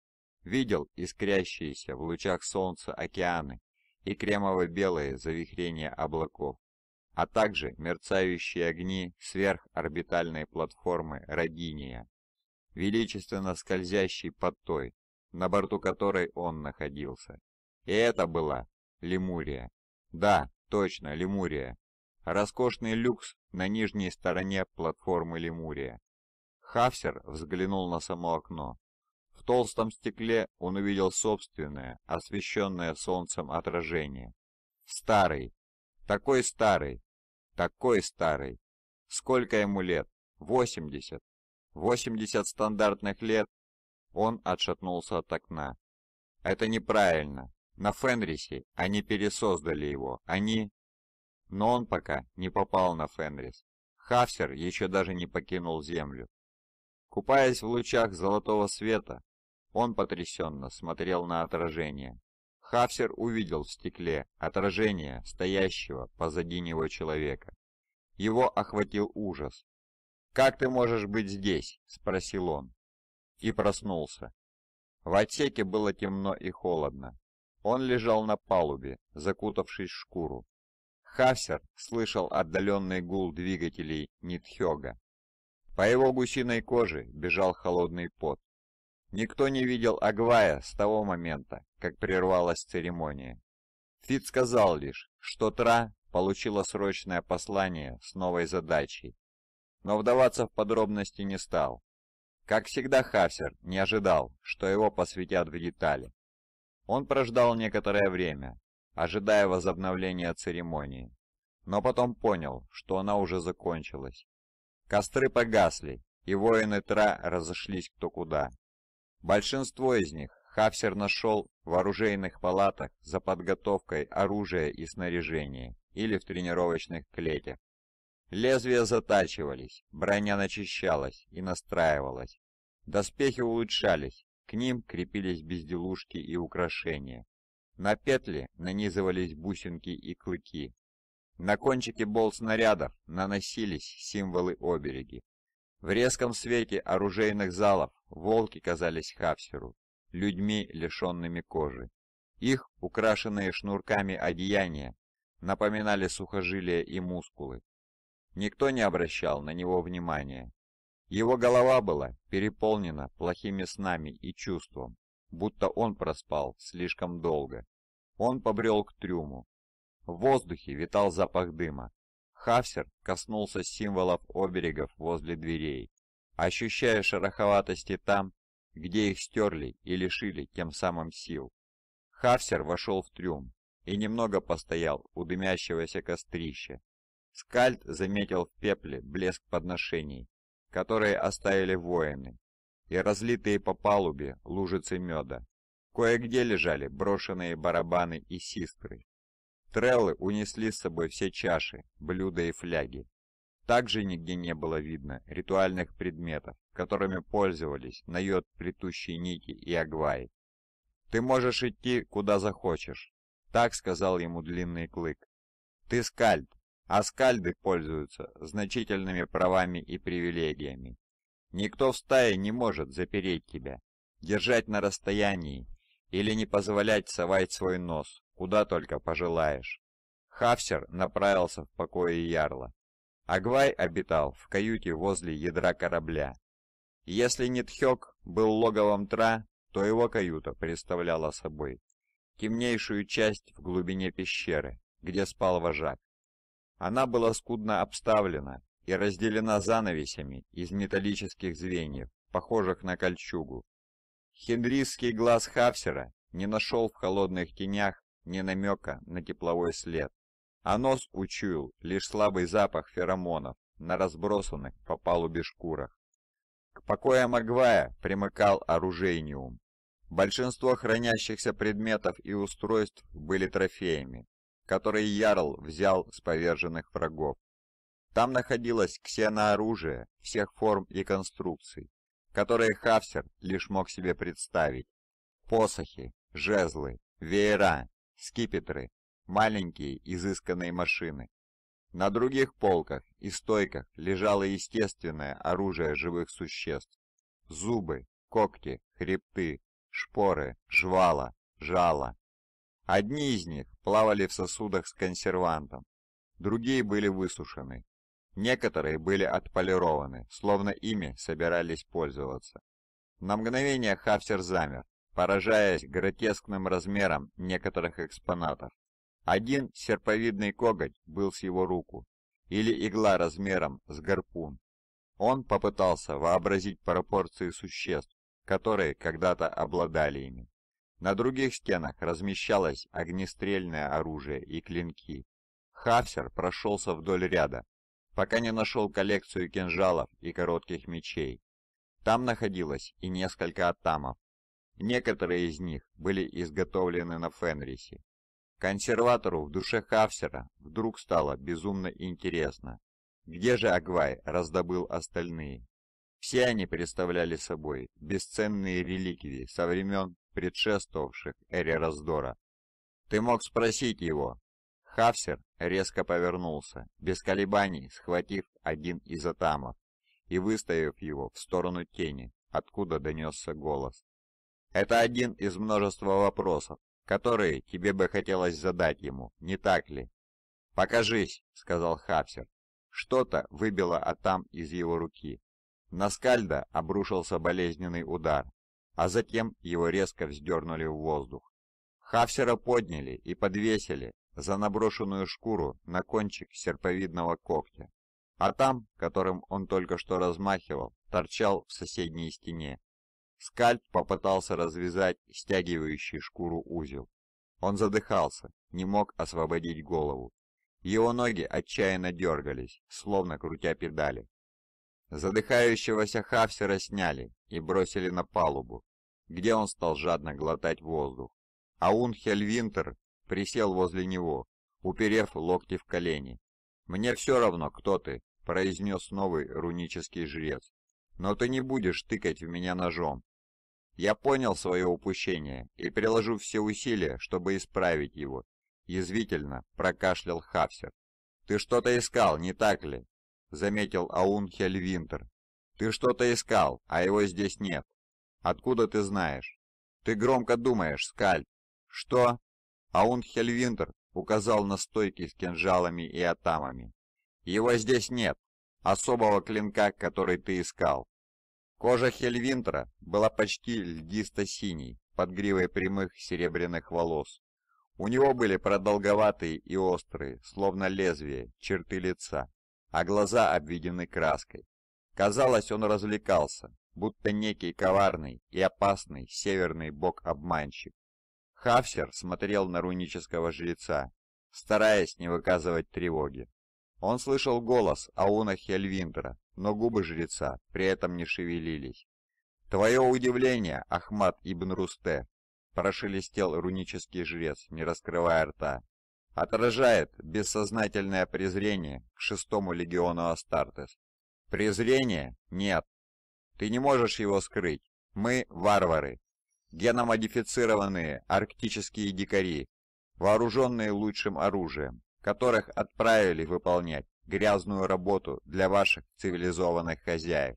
Видел искрящиеся в лучах солнца океаны и кремово-белые завихрения облаков, а также мерцающие огни сверхорбитальной платформы Родиния, величественно скользящей под той, на борту которой он находился. И это была Лемурия. Да, Точно, Лемурия. Роскошный люкс на нижней стороне платформы Лемурия. Хафсер взглянул на само окно. В толстом стекле он увидел собственное, освещенное солнцем отражение. Старый. Такой старый. Такой старый. Сколько ему лет? 80. 80 стандартных лет. Он отшатнулся от окна. Это неправильно. На Фенрисе они пересоздали его, они... Но он пока не попал на Фенрис. Хафсер еще даже не покинул Землю. Купаясь в лучах золотого света, он потрясенно смотрел на отражение. Хафсер увидел в стекле отражение стоящего позади него человека. Его охватил ужас. «Как ты можешь быть здесь?» – спросил он. И проснулся. В отсеке было темно и холодно. Он лежал на палубе, закутавшись в шкуру. Хасер слышал отдаленный гул двигателей Нитхёга. По его гусиной коже бежал холодный пот. Никто не видел Агвая с того момента, как прервалась церемония. Фит сказал лишь, что Тра получила срочное послание с новой задачей, но вдаваться в подробности не стал. Как всегда, Хасер не ожидал, что его посвятят в детали. Он прождал некоторое время, ожидая возобновления церемонии, но потом понял, что она уже закончилась. Костры погасли, и воины Тра разошлись кто куда. Большинство из них хафсер нашел в оружейных палатах за подготовкой оружия и снаряжения или в тренировочных клетях. Лезвия затачивались, броня начищалась и настраивалась. Доспехи улучшались, к ним крепились безделушки и украшения. На петли нанизывались бусинки и клыки. На кончике болт-снарядов наносились символы-обереги. В резком свете оружейных залов волки казались Хавсеру, людьми, лишенными кожи. Их, украшенные шнурками одеяния, напоминали сухожилия и мускулы. Никто не обращал на него внимания. Его голова была переполнена плохими снами и чувством, будто он проспал слишком долго. Он побрел к трюму. В воздухе витал запах дыма. Хафсер коснулся символов оберегов возле дверей, ощущая шероховатости там, где их стерли и лишили тем самым сил. Хафсер вошел в трюм и немного постоял у дымящегося кострища. Скальд заметил в пепле блеск подношений которые оставили воины, и разлитые по палубе лужицы меда. Кое-где лежали брошенные барабаны и систры. Треллы унесли с собой все чаши, блюда и фляги. Также нигде не было видно ритуальных предметов, которыми пользовались на йод плетущей нити и агваи. «Ты можешь идти, куда захочешь», — так сказал ему длинный клык. «Ты скальд, Аскальды пользуются значительными правами и привилегиями. Никто в стае не может запереть тебя, держать на расстоянии или не позволять совать свой нос, куда только пожелаешь. Хафсер направился в покое Ярла. Агвай обитал в каюте возле ядра корабля. Если Нитхёк был логовом Тра, то его каюта представляла собой темнейшую часть в глубине пещеры, где спал вожак. Она была скудно обставлена и разделена занавесями из металлических звеньев, похожих на кольчугу. Хендрисский глаз Хавсера не нашел в холодных тенях ни намека на тепловой след, а нос учуял лишь слабый запах феромонов на разбросанных по палубе шкурах. К покоям Агвая примыкал оружейниум. Большинство хранящихся предметов и устройств были трофеями, которые Ярл взял с поверженных врагов. Там находилось ксенооружие всех форм и конструкций, которые Хавсер лишь мог себе представить. Посохи, жезлы, веера, скипетры, маленькие изысканные машины. На других полках и стойках лежало естественное оружие живых существ. Зубы, когти, хребты, шпоры, жвала, жало, Одни из них плавали в сосудах с консервантом, другие были высушены. Некоторые были отполированы, словно ими собирались пользоваться. На мгновение Хафтер замер, поражаясь гротескным размером некоторых экспонатов. Один серповидный коготь был с его руку, или игла размером с гарпун. Он попытался вообразить пропорции существ, которые когда-то обладали ими. На других стенах размещалось огнестрельное оружие и клинки. Хафсер прошелся вдоль ряда, пока не нашел коллекцию кинжалов и коротких мечей. Там находилось и несколько атамов. Некоторые из них были изготовлены на Фенрисе. Консерватору в душе Хафсера вдруг стало безумно интересно, где же Агвай раздобыл остальные. Все они представляли собой бесценные реликвии со времен предшествовавших эре раздора. «Ты мог спросить его!» Хавсер резко повернулся, без колебаний схватив один из атамов и выставив его в сторону тени, откуда донесся голос. «Это один из множества вопросов, которые тебе бы хотелось задать ему, не так ли?» «Покажись», — сказал Хапсер. Что-то выбило Атам из его руки. На Скальда обрушился болезненный удар, а затем его резко вздернули в воздух. Хавсера подняли и подвесили за наброшенную шкуру на кончик серповидного когтя. А там, которым он только что размахивал, торчал в соседней стене. Скальп попытался развязать стягивающий шкуру узел. Он задыхался, не мог освободить голову. Его ноги отчаянно дергались, словно крутя педали. Задыхающегося Хавсера сняли и бросили на палубу, где он стал жадно глотать воздух. А Унхельвинтер присел возле него, уперев локти в колени. «Мне все равно, кто ты», — произнес новый рунический жрец. «Но ты не будешь тыкать в меня ножом. Я понял свое упущение и приложу все усилия, чтобы исправить его», — язвительно прокашлял Хавсер. «Ты что-то искал, не так ли?» — заметил Аун Хельвинтер. «Ты что-то искал, а его здесь нет. Откуда ты знаешь? Ты громко думаешь, Скаль!» «Что?» Аун Хельвинтер указал на стойки с кинжалами и атамами. «Его здесь нет, особого клинка, который ты искал». Кожа Хельвинтера была почти льдисто-синей, под гривой прямых серебряных волос. У него были продолговатые и острые, словно лезвие, черты лица а глаза обведены краской. Казалось, он развлекался, будто некий коварный и опасный северный бог-обманщик. Хавсер смотрел на рунического жреца, стараясь не выказывать тревоги. Он слышал голос Ауна Хельвинтера, но губы жреца при этом не шевелились. «Твое удивление, Ахмат Ибн Русте!» – прошелестел рунический жрец, не раскрывая рта отражает бессознательное презрение к шестому легиону Астартес. Презрение? нет. Ты не можешь его скрыть. Мы варвары. Геномодифицированные арктические дикари, вооруженные лучшим оружием, которых отправили выполнять грязную работу для ваших цивилизованных хозяев.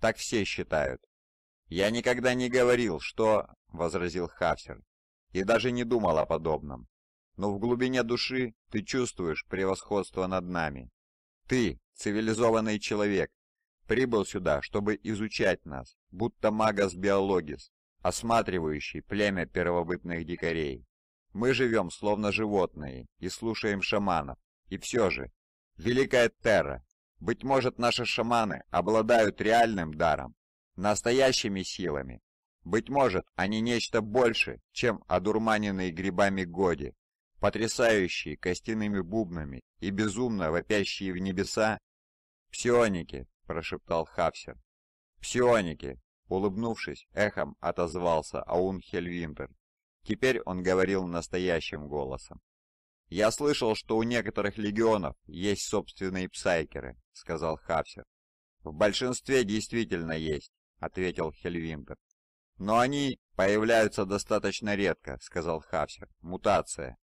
Так все считают. «Я никогда не говорил, что...» — возразил Хафсер. «И даже не думал о подобном но в глубине души ты чувствуешь превосходство над нами. Ты, цивилизованный человек, прибыл сюда, чтобы изучать нас, будто магас биологис, осматривающий племя первобытных дикарей. Мы живем словно животные и слушаем шаманов, и все же, великая Терра, быть может наши шаманы обладают реальным даром, настоящими силами. Быть может, они нечто больше, чем одурманенные грибами годи, потрясающие костяными бубнами и безумно вопящие в небеса? «Псионики!» – прошептал Хавсер. «Псионики!» – улыбнувшись, эхом отозвался Аун Хельвинтер. Теперь он говорил настоящим голосом. «Я слышал, что у некоторых легионов есть собственные псайкеры», — сказал Хавсер. «В большинстве действительно есть», — ответил Хельвинтер. «Но они появляются достаточно редко», — сказал Хавсер. «Мутация».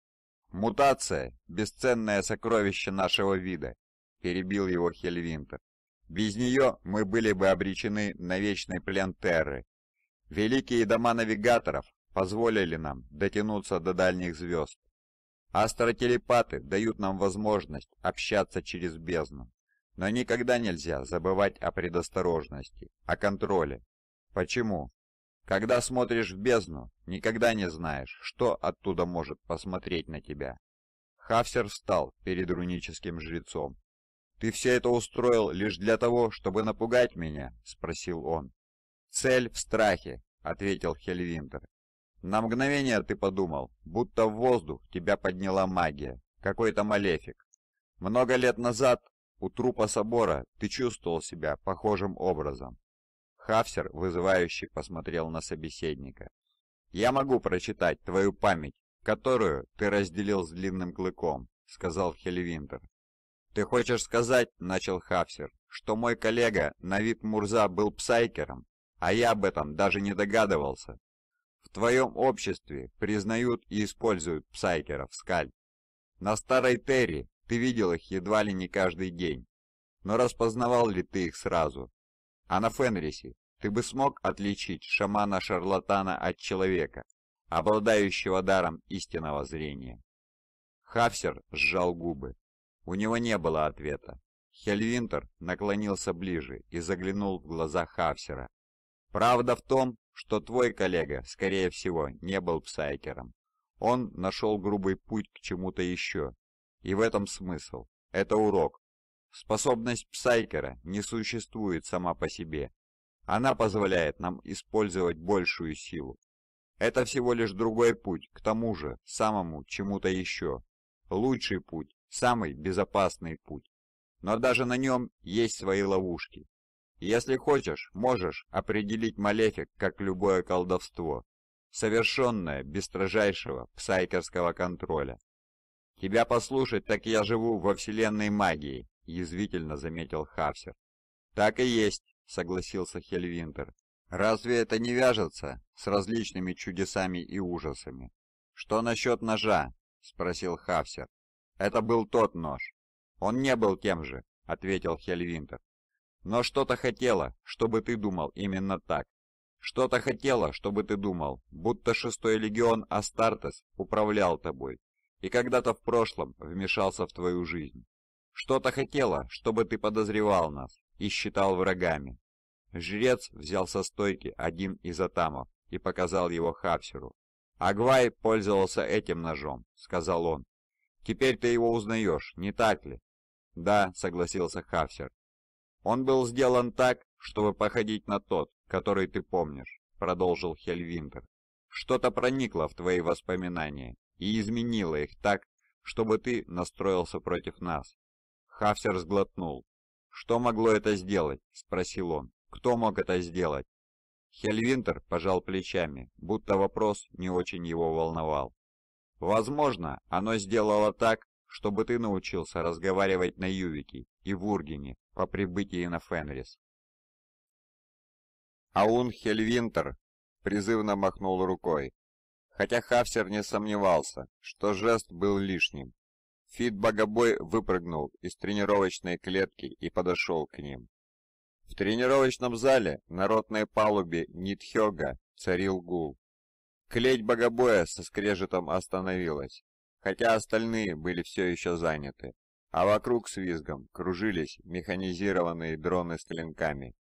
«Мутация — бесценное сокровище нашего вида», — перебил его Хельвинтер. «Без нее мы были бы обречены на вечный плен Терры. Великие дома навигаторов позволили нам дотянуться до дальних звезд. Астротелепаты дают нам возможность общаться через бездну. Но никогда нельзя забывать о предосторожности, о контроле. Почему? Когда смотришь в бездну, никогда не знаешь, что оттуда может посмотреть на тебя. Хафсер встал перед руническим жрецом. «Ты все это устроил лишь для того, чтобы напугать меня?» — спросил он. «Цель в страхе», — ответил Хельвинтер. «На мгновение ты подумал, будто в воздух тебя подняла магия, какой-то малефик. Много лет назад у трупа собора ты чувствовал себя похожим образом. Хафсер, вызывающе посмотрел на собеседника. «Я могу прочитать твою память, которую ты разделил с длинным клыком», — сказал Хельвинтер. «Ты хочешь сказать, — начал Хафсер, — что мой коллега Навид Мурза был псайкером, а я об этом даже не догадывался?» В твоем обществе признают и используют псайкеров, Скаль. На Старой Терри ты видел их едва ли не каждый день, но распознавал ли ты их сразу? А на Фенрисе ты бы смог отличить шамана-шарлатана от человека, обладающего даром истинного зрения? Хафсер сжал губы. У него не было ответа. Хельвинтер наклонился ближе и заглянул в глаза Хафсера. «Правда в том, что твой коллега, скорее всего, не был псайкером. Он нашел грубый путь к чему-то еще. И в этом смысл. Это урок, Способность Псайкера не существует сама по себе. Она позволяет нам использовать большую силу. Это всего лишь другой путь к тому же, самому чему-то еще. Лучший путь, самый безопасный путь. Но даже на нем есть свои ловушки. Если хочешь, можешь определить малефик как любое колдовство, совершенное без строжайшего псайкерского контроля. Тебя послушать, так я живу во вселенной магии, — язвительно заметил Хавсер. «Так и есть», — согласился Хельвинтер. «Разве это не вяжется с различными чудесами и ужасами?» «Что насчет ножа?» — спросил Хавсер. «Это был тот нож». «Он не был тем же», — ответил Хельвинтер. «Но что-то хотела, чтобы ты думал именно так. Что-то хотела, чтобы ты думал, будто шестой легион Астартес управлял тобой и когда-то в прошлом вмешался в твою жизнь. Что-то хотела, чтобы ты подозревал нас и считал врагами». Жрец взял со стойки один из атамов и показал его Хапсеру. «Агвай пользовался этим ножом», — сказал он. «Теперь ты его узнаешь, не так ли?» «Да», — согласился Хапсер. «Он был сделан так, чтобы походить на тот, который ты помнишь», — продолжил Хельвинтер. «Что-то проникло в твои воспоминания и изменило их так, чтобы ты настроился против нас. Хафсер сглотнул. «Что могло это сделать?» — спросил он. «Кто мог это сделать?» Хельвинтер пожал плечами, будто вопрос не очень его волновал. «Возможно, оно сделало так, чтобы ты научился разговаривать на Ювике и в Ургене по прибытии на Фенрис». Аун Хельвинтер призывно махнул рукой, хотя Хафсер не сомневался, что жест был лишним. Фит Богобой выпрыгнул из тренировочной клетки и подошел к ним. В тренировочном зале народной палубе Нитхёга царил гул. Клеть Богобоя со скрежетом остановилась, хотя остальные были все еще заняты, а вокруг с визгом кружились механизированные дроны с клинками.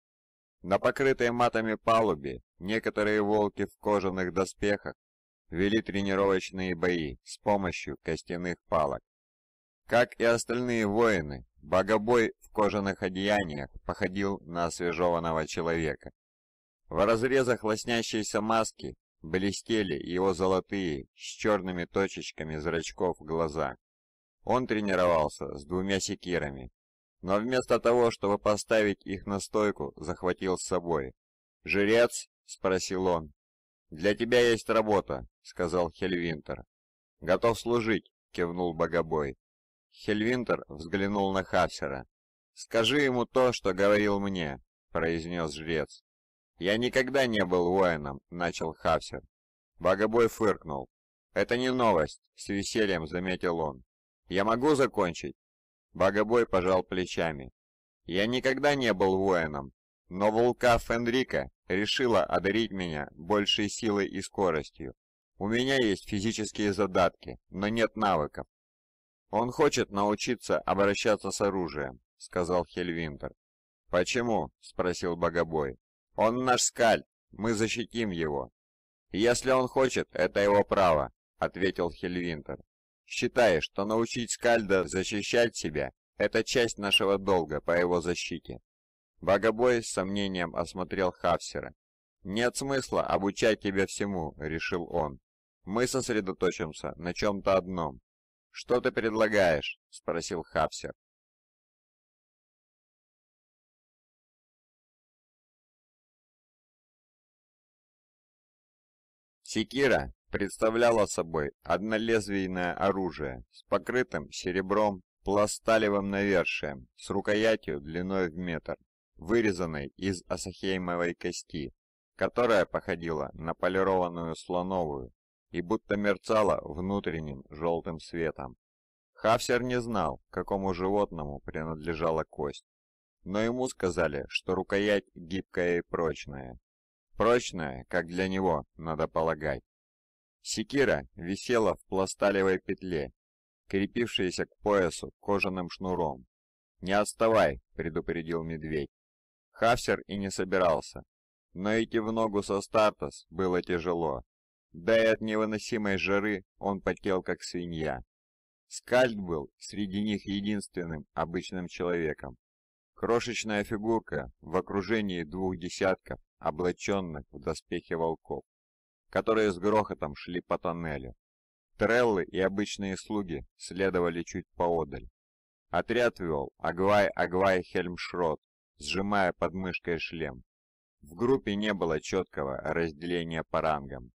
На покрытой матами палубе некоторые волки в кожаных доспехах вели тренировочные бои с помощью костяных палок. Как и остальные воины, богобой в кожаных одеяниях походил на освежеванного человека. В разрезах лоснящейся маски блестели его золотые с черными точечками зрачков глаза. Он тренировался с двумя секирами, но вместо того, чтобы поставить их на стойку, захватил с собой. «Жрец?» — спросил он. «Для тебя есть работа», — сказал Хельвинтер. «Готов служить», — кивнул Богобой. Хельвинтер взглянул на Хавсера. «Скажи ему то, что говорил мне», — произнес жрец. «Я никогда не был воином», — начал Хавсер. Богобой фыркнул. «Это не новость», — с весельем заметил он. «Я могу закончить?» Богобой пожал плечами. «Я никогда не был воином, но вулка Фенрика решила одарить меня большей силой и скоростью. У меня есть физические задатки, но нет навыков, «Он хочет научиться обращаться с оружием», — сказал Хельвинтер. «Почему?» — спросил Богобой. «Он наш скаль, мы защитим его». «Если он хочет, это его право», — ответил Хельвинтер. «Считай, что научить скальда защищать себя — это часть нашего долга по его защите». Богобой с сомнением осмотрел Хавсера. «Нет смысла обучать тебя всему», — решил он. «Мы сосредоточимся на чем-то одном, «Что ты предлагаешь?» — спросил Хавсер. Секира представляла собой однолезвийное оружие с покрытым серебром пласталевым навершием с рукоятью длиной в метр, вырезанной из асахеймовой кости, которая походила на полированную слоновую и будто мерцала внутренним желтым светом. Хавсер не знал, какому животному принадлежала кость, но ему сказали, что рукоять гибкая и прочная. Прочная, как для него, надо полагать. Секира висела в пласталевой петле, крепившейся к поясу кожаным шнуром. «Не отставай!» – предупредил медведь. Хавсер и не собирался, но идти в ногу со Стартос было тяжело да и от невыносимой жары он потел как свинья. Скальд был среди них единственным обычным человеком. Крошечная фигурка в окружении двух десятков, облаченных в доспехи волков, которые с грохотом шли по тоннелю. Треллы и обычные слуги следовали чуть поодаль. Отряд вел Агвай-Агвай Хельмшрот, сжимая под мышкой шлем. В группе не было четкого разделения по рангам.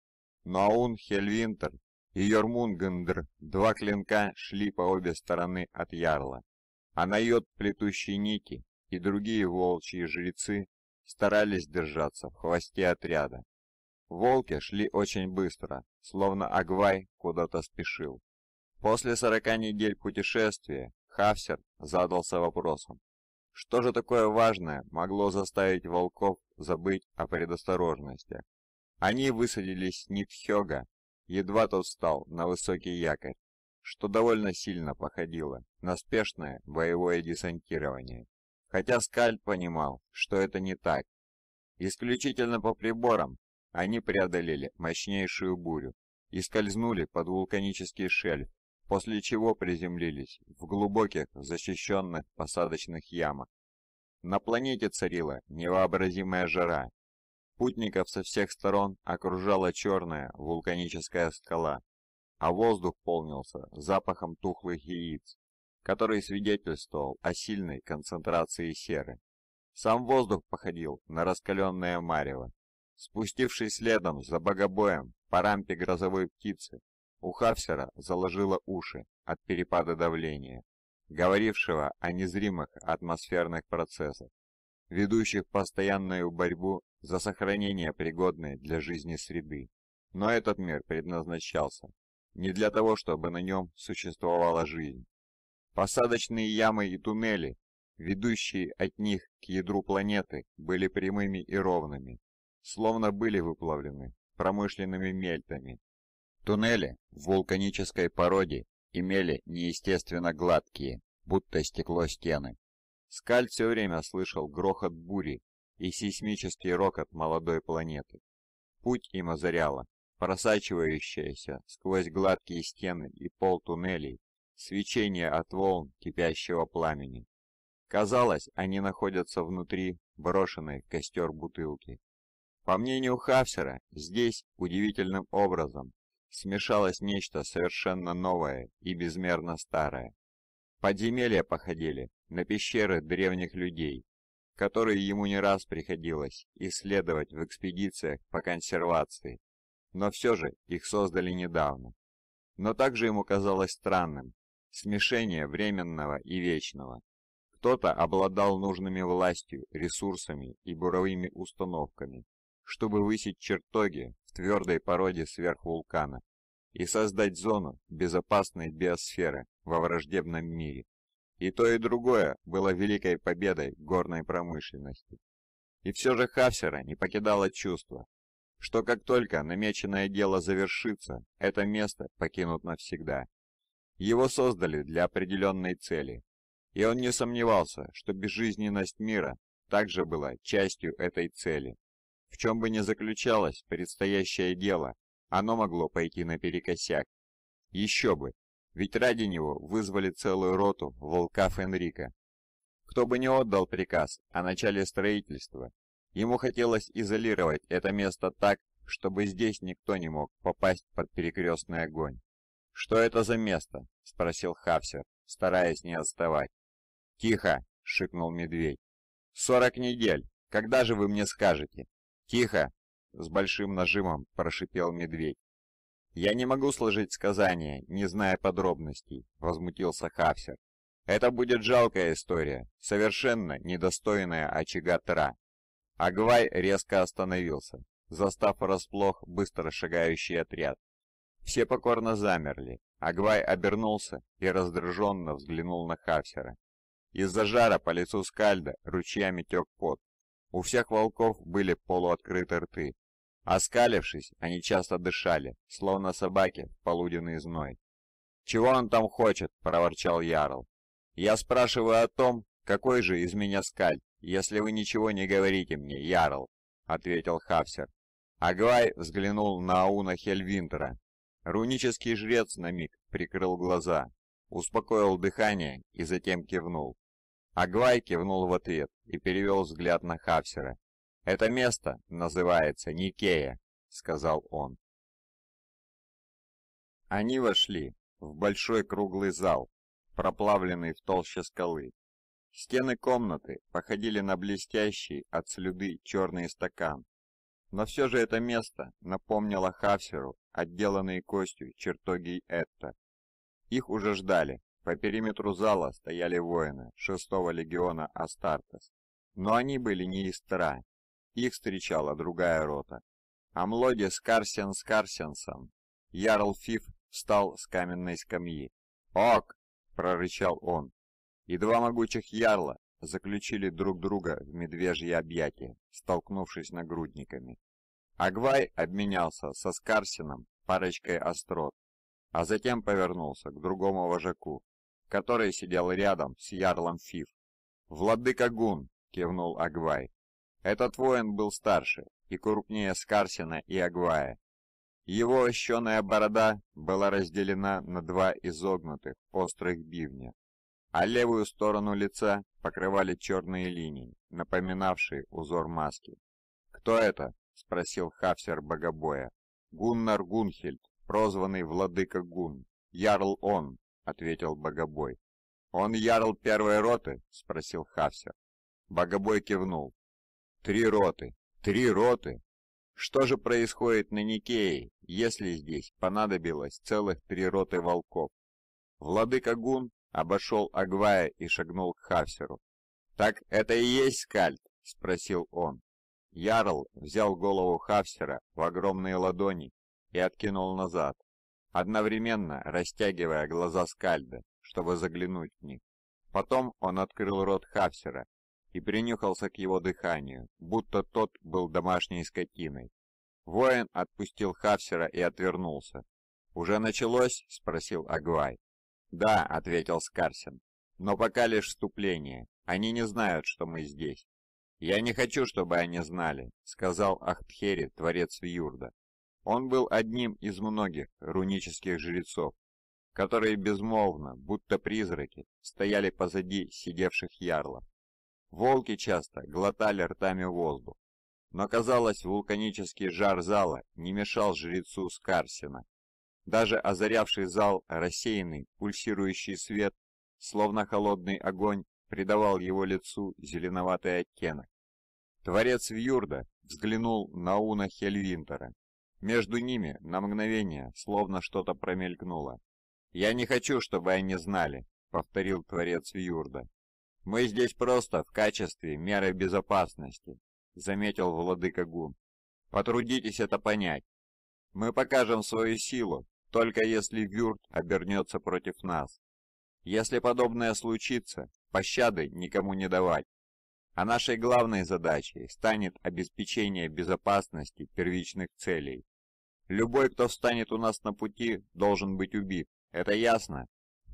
Наун Хельвинтер и Йормунгендр, два клинка, шли по обе стороны от ярла. А на наед плетущие Ники и другие волчьи жрецы старались держаться в хвосте отряда. Волки шли очень быстро, словно Агвай куда-то спешил. После сорока недель путешествия Хавсер задался вопросом, что же такое важное могло заставить волков забыть о предосторожности? Они высадились не в Хёга, едва тот встал на высокий якорь, что довольно сильно походило на спешное боевое десантирование. Хотя Скальд понимал, что это не так. Исключительно по приборам они преодолели мощнейшую бурю и скользнули под вулканический шельф, после чего приземлились в глубоких защищенных посадочных ямах. На планете царила невообразимая жара Путников со всех сторон окружала черная вулканическая скала, а воздух полнился запахом тухлых яиц, который свидетельствовал о сильной концентрации серы. Сам воздух походил на раскаленное марево. Спустившись следом за богобоем по рампе грозовой птицы, у Хавсера заложило уши от перепада давления, говорившего о незримых атмосферных процессах ведущих постоянную борьбу за сохранение пригодной для жизни среды. Но этот мир предназначался не для того, чтобы на нем существовала жизнь. Посадочные ямы и туннели, ведущие от них к ядру планеты, были прямыми и ровными, словно были выплавлены промышленными мельтами. Туннели в вулканической породе имели неестественно гладкие, будто стекло стены. Скаль все время слышал грохот бури и сейсмический рокот молодой планеты. Путь им озаряла, просачивающаяся сквозь гладкие стены и пол туннелей, свечение от волн кипящего пламени. Казалось, они находятся внутри брошенной костер бутылки. По мнению Хафсера, здесь удивительным образом смешалось нечто совершенно новое и безмерно старое. Подземелья походили на пещеры древних людей, которые ему не раз приходилось исследовать в экспедициях по консервации, но все же их создали недавно. Но также ему казалось странным смешение временного и вечного. Кто-то обладал нужными властью, ресурсами и буровыми установками, чтобы высечь чертоги в твердой породе сверхвулкана и создать зону безопасной биосферы во враждебном мире. И то, и другое было великой победой горной промышленности. И все же Хафсера не покидало чувство, что как только намеченное дело завершится, это место покинут навсегда. Его создали для определенной цели, и он не сомневался, что безжизненность мира также была частью этой цели. В чем бы ни заключалось предстоящее дело, оно могло пойти наперекосяк. Еще бы, ведь ради него вызвали целую роту волка Фенрика. Кто бы не отдал приказ о начале строительства, ему хотелось изолировать это место так, чтобы здесь никто не мог попасть под перекрестный огонь. «Что это за место?» – спросил Хавсер, стараясь не отставать. «Тихо!» – шикнул медведь. «Сорок недель! Когда же вы мне скажете?» «Тихо!» с большим нажимом прошипел медведь. «Я не могу сложить сказания, не зная подробностей», — возмутился Хавсер. «Это будет жалкая история, совершенно недостойная очага Тра». Агвай резко остановился, застав врасплох быстро шагающий отряд. Все покорно замерли. Агвай обернулся и раздраженно взглянул на Хавсера. Из-за жара по лицу скальда ручьями тек пот. У всех волков были полуоткрыты рты, Оскалившись, они часто дышали, словно собаки в полуденный зной. «Чего он там хочет?» – проворчал Ярл. «Я спрашиваю о том, какой же из меня скаль, если вы ничего не говорите мне, Ярл», – ответил Хавсер. Агвай взглянул на Ауна Хельвинтера. Рунический жрец на миг прикрыл глаза, успокоил дыхание и затем кивнул. Агвай кивнул в ответ и перевел взгляд на Хавсера. «Это место называется Никея», — сказал он. Они вошли в большой круглый зал, проплавленный в толще скалы. Стены комнаты походили на блестящий от слюды черный стакан. Но все же это место напомнило Хавсеру, отделанные костью чертоги Этта. Их уже ждали. По периметру зала стояли воины 6-го легиона Астартес. Но они были не из Тра, их встречала другая рота. Амлодис Карсен Скарсенсон, Ярл Фиф, встал с каменной скамьи. «Ок!» — прорычал он. И два могучих ярла заключили друг друга в медвежье объятия, столкнувшись нагрудниками. Агвай обменялся со Скарсином парочкой острот, а затем повернулся к другому вожаку, который сидел рядом с ярлом Фиф. «Владыка Гун!» — кивнул Агвай. Этот воин был старше и крупнее Скарсина и Агвая. Его ощеная борода была разделена на два изогнутых острых бивня, а левую сторону лица покрывали черные линии, напоминавшие узор маски. «Кто это?» — спросил Хафсер Богобоя. «Гуннар Гунхельд, прозванный Владыка Гун. Ярл он», — ответил Богобой. «Он ярл первой роты?» — спросил Хафсер. Богобой кивнул. Три роты! Три роты! Что же происходит на Никее, если здесь понадобилось целых три роты волков? Владыка Гун обошел Агвая и шагнул к Хавсеру. «Так это и есть скальд?» — спросил он. Ярл взял голову Хавсера в огромные ладони и откинул назад, одновременно растягивая глаза скальда, чтобы заглянуть в них. Потом он открыл рот Хавсера и принюхался к его дыханию, будто тот был домашней скотиной. Воин отпустил Хавсера и отвернулся. «Уже началось?» — спросил Агвай. «Да», — ответил Скарсен. «Но пока лишь вступление. Они не знают, что мы здесь». «Я не хочу, чтобы они знали», — сказал Ахтхери, творец Вьюрда. Он был одним из многих рунических жрецов, которые безмолвно, будто призраки, стояли позади сидевших ярлов. Волки часто глотали ртами воздух, но, казалось, вулканический жар зала не мешал жрецу Скарсина. Даже озарявший зал рассеянный, пульсирующий свет, словно холодный огонь, придавал его лицу зеленоватый оттенок. Творец Вьюрда взглянул на Уна Хельвинтера. Между ними на мгновение словно что-то промелькнуло. «Я не хочу, чтобы они знали», — повторил Творец Вьюрда. «Мы здесь просто в качестве меры безопасности», — заметил владыка Гун. «Потрудитесь это понять. Мы покажем свою силу, только если Вюрт обернется против нас. Если подобное случится, пощады никому не давать. А нашей главной задачей станет обеспечение безопасности первичных целей. Любой, кто встанет у нас на пути, должен быть убит. Это ясно?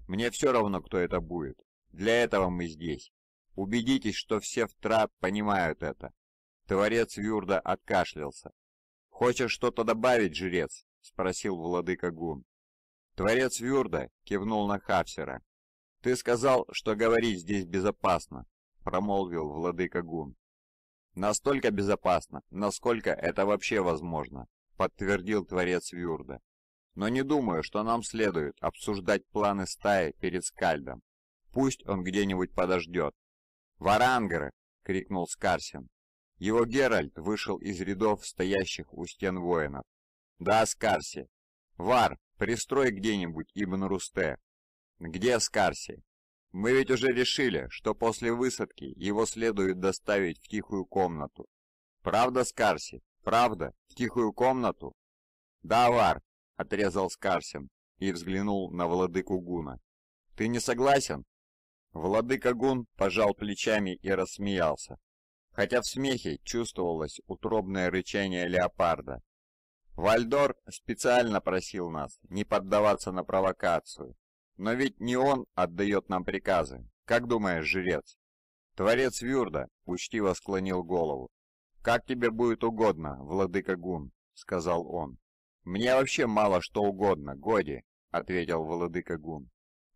Мне все равно, кто это будет. Для этого мы здесь. Убедитесь, что все в трап понимают это». Творец Вюрда откашлялся. «Хочешь что-то добавить, жрец?» — спросил владыка Гун. Творец Вюрда кивнул на Хавсера. «Ты сказал, что говорить здесь безопасно», — промолвил владыка Гун. «Настолько безопасно, насколько это вообще возможно», — подтвердил Творец Вюрда. «Но не думаю, что нам следует обсуждать планы стаи перед Скальдом. Пусть он где-нибудь подождет. «Варангры!» — крикнул Скарсин. Его Геральт вышел из рядов стоящих у стен воинов. «Да, Скарси!» «Вар, пристрой где-нибудь Ибн Русте!» «Где Скарси?» «Мы ведь уже решили, что после высадки его следует доставить в тихую комнату». «Правда, Скарси? Правда? В тихую комнату?» «Да, Вар!» — отрезал Скарсин и взглянул на владыку Гуна. «Ты не согласен?» Владыка Гун пожал плечами и рассмеялся, хотя в смехе чувствовалось утробное рычание леопарда. Вальдор специально просил нас не поддаваться на провокацию, но ведь не он отдает нам приказы. Как думаешь, жрец? Творец Вюрда учтиво склонил голову. «Как тебе будет угодно, владыка Гун», — сказал он. «Мне вообще мало что угодно, Годи», — ответил владыка Гун.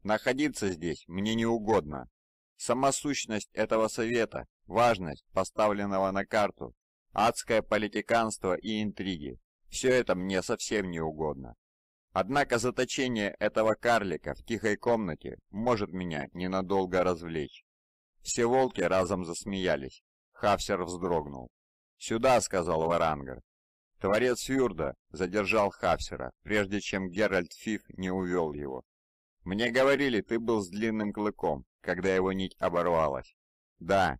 Находиться здесь мне не угодно. Сама сущность этого совета, важность поставленного на карту, адское политиканство и интриги – все это мне совсем не угодно. Однако заточение этого карлика в тихой комнате может меня ненадолго развлечь. Все волки разом засмеялись. Хавсер вздрогнул. «Сюда!» — сказал Варангар. Творец Фюрда задержал Хавсера, прежде чем Геральт Фиф не увел его. Мне говорили, ты был с длинным клыком, когда его нить оборвалась. Да.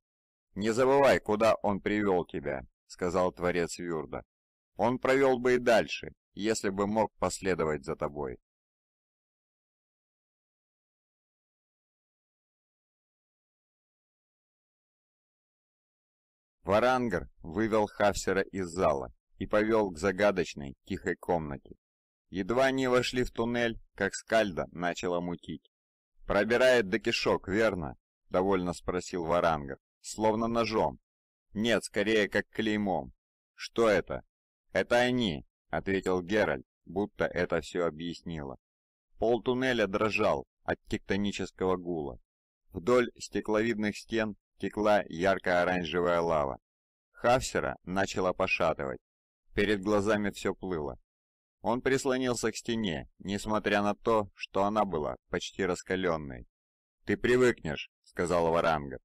Не забывай, куда он привел тебя, сказал Творец Вюрда. Он провел бы и дальше, если бы мог последовать за тобой. Варангар вывел Хавсера из зала и повел к загадочной, тихой комнате. Едва они вошли в туннель, как скальда начала мутить. «Пробирает до кишок, верно?» — довольно спросил Варангов. «Словно ножом». «Нет, скорее, как клеймом». «Что это?» «Это они», — ответил Геральт, будто это все объяснило. Пол туннеля дрожал от тектонического гула. Вдоль стекловидных стен текла ярко-оранжевая лава. Хавсера начала пошатывать. Перед глазами все плыло. Он прислонился к стене, несмотря на то, что она была почти раскаленной. «Ты привыкнешь», — сказал Варангов.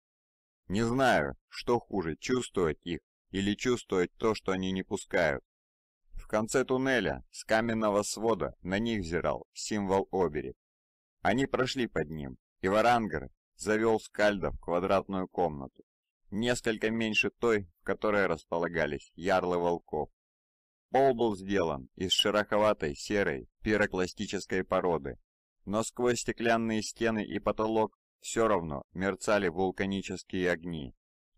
«Не знаю, что хуже, чувствовать их или чувствовать то, что они не пускают». В конце туннеля с каменного свода на них взирал символ Обери. Они прошли под ним, и Варангер завел Скальда в квадратную комнату, несколько меньше той, в которой располагались ярлы волков. Пол был сделан из шероховатой серой пирокластической породы, но сквозь стеклянные стены и потолок все равно мерцали вулканические огни,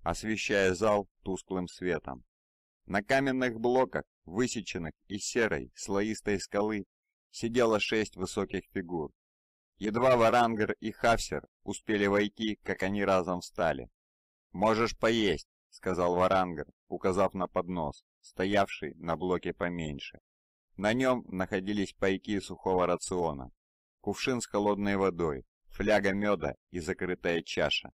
освещая зал тусклым светом. На каменных блоках, высеченных из серой слоистой скалы, сидело шесть высоких фигур. Едва Варангер и Хавсер успели войти, как они разом встали. «Можешь поесть», — сказал Варангер, указав на поднос стоявший на блоке поменьше. На нем находились пайки сухого рациона, кувшин с холодной водой, фляга меда и закрытая чаша.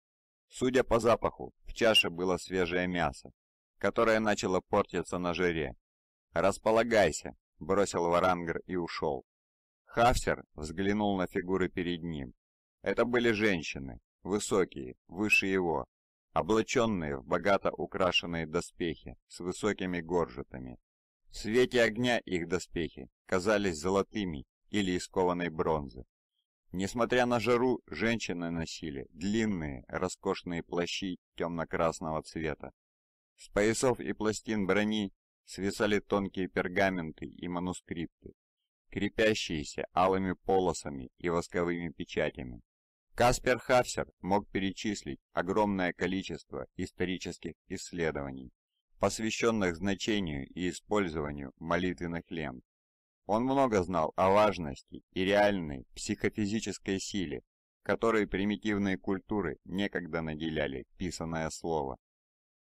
Судя по запаху, в чаше было свежее мясо, которое начало портиться на жире. «Располагайся», — бросил Варангер и ушел. Хафсер взглянул на фигуры перед ним. Это были женщины, высокие, выше его, облаченные в богато украшенные доспехи с высокими горжетами. В свете огня их доспехи казались золотыми или искованной бронзы. Несмотря на жару, женщины носили длинные, роскошные плащи темно-красного цвета. С поясов и пластин брони свисали тонкие пергаменты и манускрипты, крепящиеся алыми полосами и восковыми печатями. Каспер Хафсер мог перечислить огромное количество исторических исследований, посвященных значению и использованию молитвенных лент. Он много знал о важности и реальной психофизической силе, которой примитивные культуры некогда наделяли писанное слово.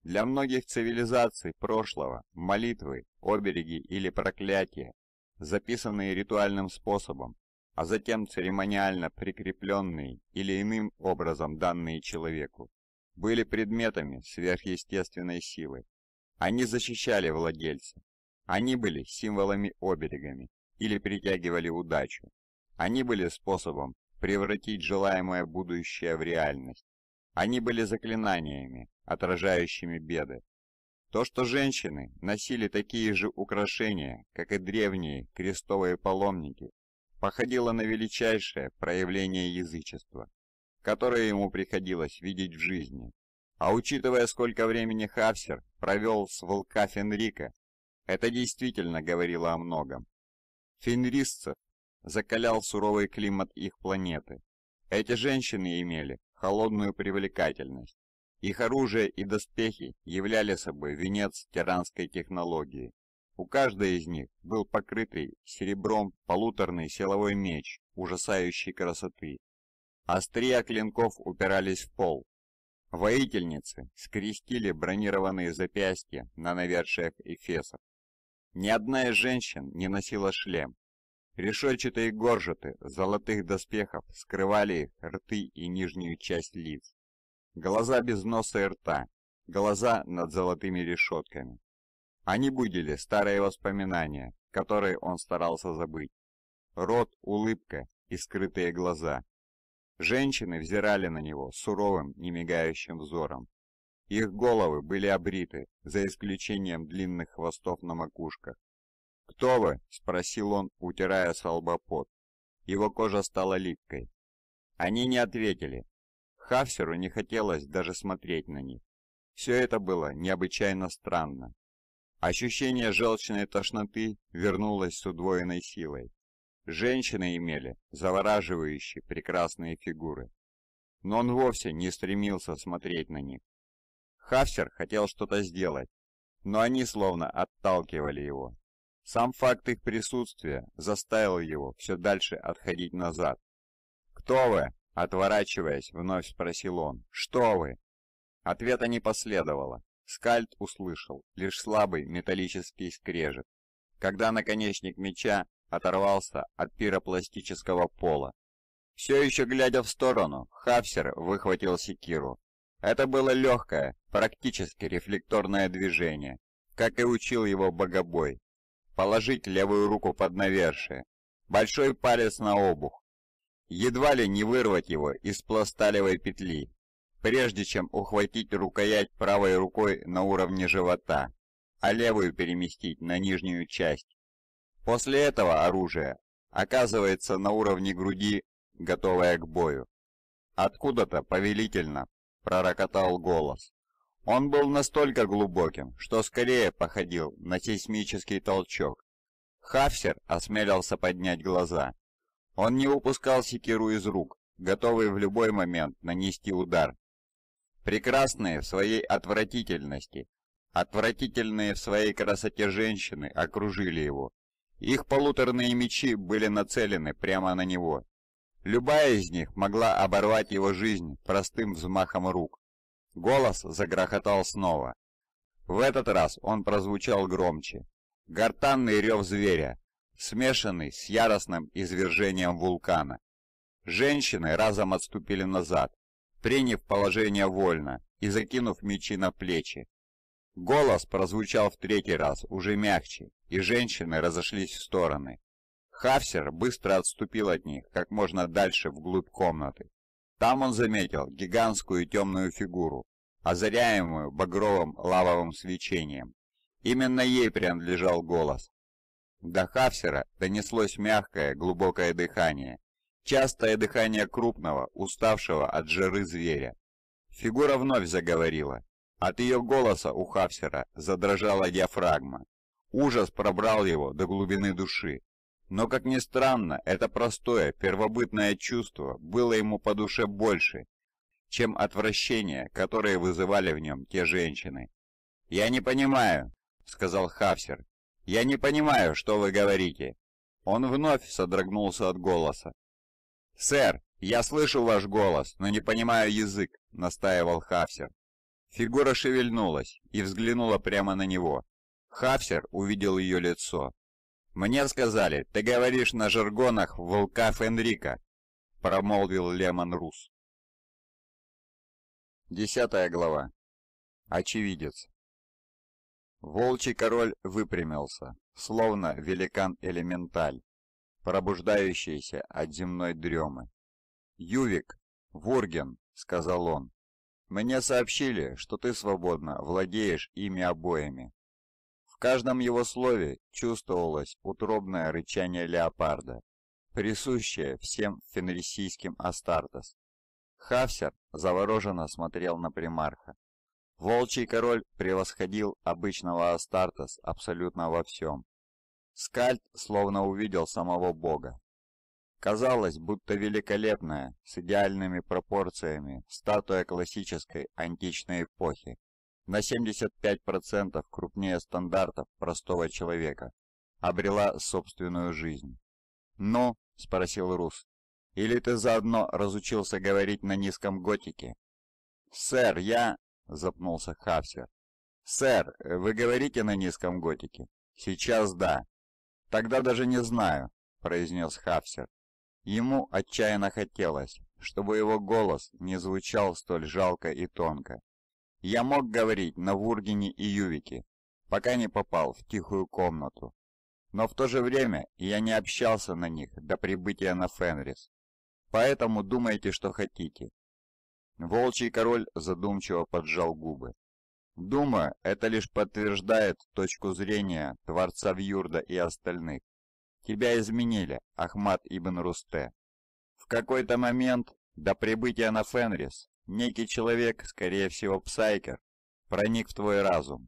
Для многих цивилизаций прошлого молитвы, обереги или проклятия, записанные ритуальным способом, а затем церемониально прикрепленные или иным образом данные человеку, были предметами сверхъестественной силы. Они защищали владельца. Они были символами-оберегами или притягивали удачу. Они были способом превратить желаемое будущее в реальность. Они были заклинаниями, отражающими беды. То, что женщины носили такие же украшения, как и древние крестовые паломники, походило на величайшее проявление язычества, которое ему приходилось видеть в жизни. А учитывая, сколько времени Хавсер провел с волка Фенрика, это действительно говорило о многом. Фенрисцев закалял суровый климат их планеты. Эти женщины имели холодную привлекательность. Их оружие и доспехи являли собой венец тиранской технологии. У каждой из них был покрытый серебром полуторный силовой меч ужасающей красоты. Острия клинков упирались в пол. Воительницы скрестили бронированные запястья на навершиях эфесов. Ни одна из женщин не носила шлем. Решетчатые горжеты золотых доспехов скрывали их рты и нижнюю часть лиц. Глаза без носа и рта, глаза над золотыми решетками. Они а будили старые воспоминания, которые он старался забыть. Рот, улыбка и скрытые глаза. Женщины взирали на него суровым, немигающим взором. Их головы были обриты, за исключением длинных хвостов на макушках. «Кто вы?» – спросил он, утирая с пот. Его кожа стала липкой. Они не ответили. Хафсеру не хотелось даже смотреть на них. Все это было необычайно странно. Ощущение желчной тошноты вернулось с удвоенной силой. Женщины имели завораживающие прекрасные фигуры, но он вовсе не стремился смотреть на них. Хафсер хотел что-то сделать, но они словно отталкивали его. Сам факт их присутствия заставил его все дальше отходить назад. «Кто вы?» – отворачиваясь, вновь спросил он. «Что вы?» Ответа не последовало. Скальд услышал лишь слабый металлический скрежет, когда наконечник меча оторвался от пиропластического пола. Все еще глядя в сторону, Хавсер выхватил секиру. Это было легкое, практически рефлекторное движение, как и учил его богобой. Положить левую руку под навершие, большой палец на обух, едва ли не вырвать его из пласталевой петли, прежде чем ухватить рукоять правой рукой на уровне живота, а левую переместить на нижнюю часть. После этого оружие оказывается на уровне груди, готовое к бою. Откуда-то повелительно пророкотал голос. Он был настолько глубоким, что скорее походил на сейсмический толчок. Хафсер осмелился поднять глаза. Он не упускал секиру из рук, готовый в любой момент нанести удар, Прекрасные в своей отвратительности, отвратительные в своей красоте женщины окружили его. Их полуторные мечи были нацелены прямо на него. Любая из них могла оборвать его жизнь простым взмахом рук. Голос загрохотал снова. В этот раз он прозвучал громче. Гортанный рев зверя, смешанный с яростным извержением вулкана. Женщины разом отступили назад, приняв положение вольно и закинув мечи на плечи. Голос прозвучал в третий раз, уже мягче, и женщины разошлись в стороны. Хавсер быстро отступил от них, как можно дальше, вглубь комнаты. Там он заметил гигантскую темную фигуру, озаряемую багровым лавовым свечением. Именно ей принадлежал голос. До Хавсера донеслось мягкое, глубокое дыхание, Частое дыхание крупного, уставшего от жары зверя. Фигура вновь заговорила. От ее голоса у Хавсера задрожала диафрагма. Ужас пробрал его до глубины души. Но, как ни странно, это простое, первобытное чувство было ему по душе больше, чем отвращение, которое вызывали в нем те женщины. «Я не понимаю», — сказал Хавсер. «Я не понимаю, что вы говорите». Он вновь содрогнулся от голоса, «Сэр, я слышу ваш голос, но не понимаю язык», — настаивал Хафсер. Фигура шевельнулась и взглянула прямо на него. Хафсер увидел ее лицо. «Мне сказали, ты говоришь на жаргонах волка Фенрика», — промолвил Лемон Рус. Десятая глава. Очевидец. Волчий король выпрямился, словно великан-элементаль, пробуждающиеся от земной дремы. «Ювик, Вурген», — сказал он, — «мне сообщили, что ты свободно владеешь ими обоими». В каждом его слове чувствовалось утробное рычание леопарда, присущее всем фенрисийским Астартес. Хавсер завороженно смотрел на примарха. Волчий король превосходил обычного Астартес абсолютно во всем. Скальд словно увидел самого Бога. Казалось, будто великолепная, с идеальными пропорциями, статуя классической античной эпохи, на 75% крупнее стандартов простого человека, обрела собственную жизнь. «Ну?» – спросил Рус. «Или ты заодно разучился говорить на низком готике?» «Сэр, я...» – запнулся Хавсер. «Сэр, вы говорите на низком готике?» «Сейчас да. «Тогда даже не знаю», — произнес Хавсер. Ему отчаянно хотелось, чтобы его голос не звучал столь жалко и тонко. Я мог говорить на Вургене и Ювике, пока не попал в тихую комнату. Но в то же время я не общался на них до прибытия на Фенрис. Поэтому думайте, что хотите. Волчий король задумчиво поджал губы. Думаю, это лишь подтверждает точку зрения Творца Вьюрда и остальных. Тебя изменили, Ахмад Ибн Русте. В какой-то момент до прибытия на Фенрис некий человек, скорее всего Псайкер, проник в твой разум.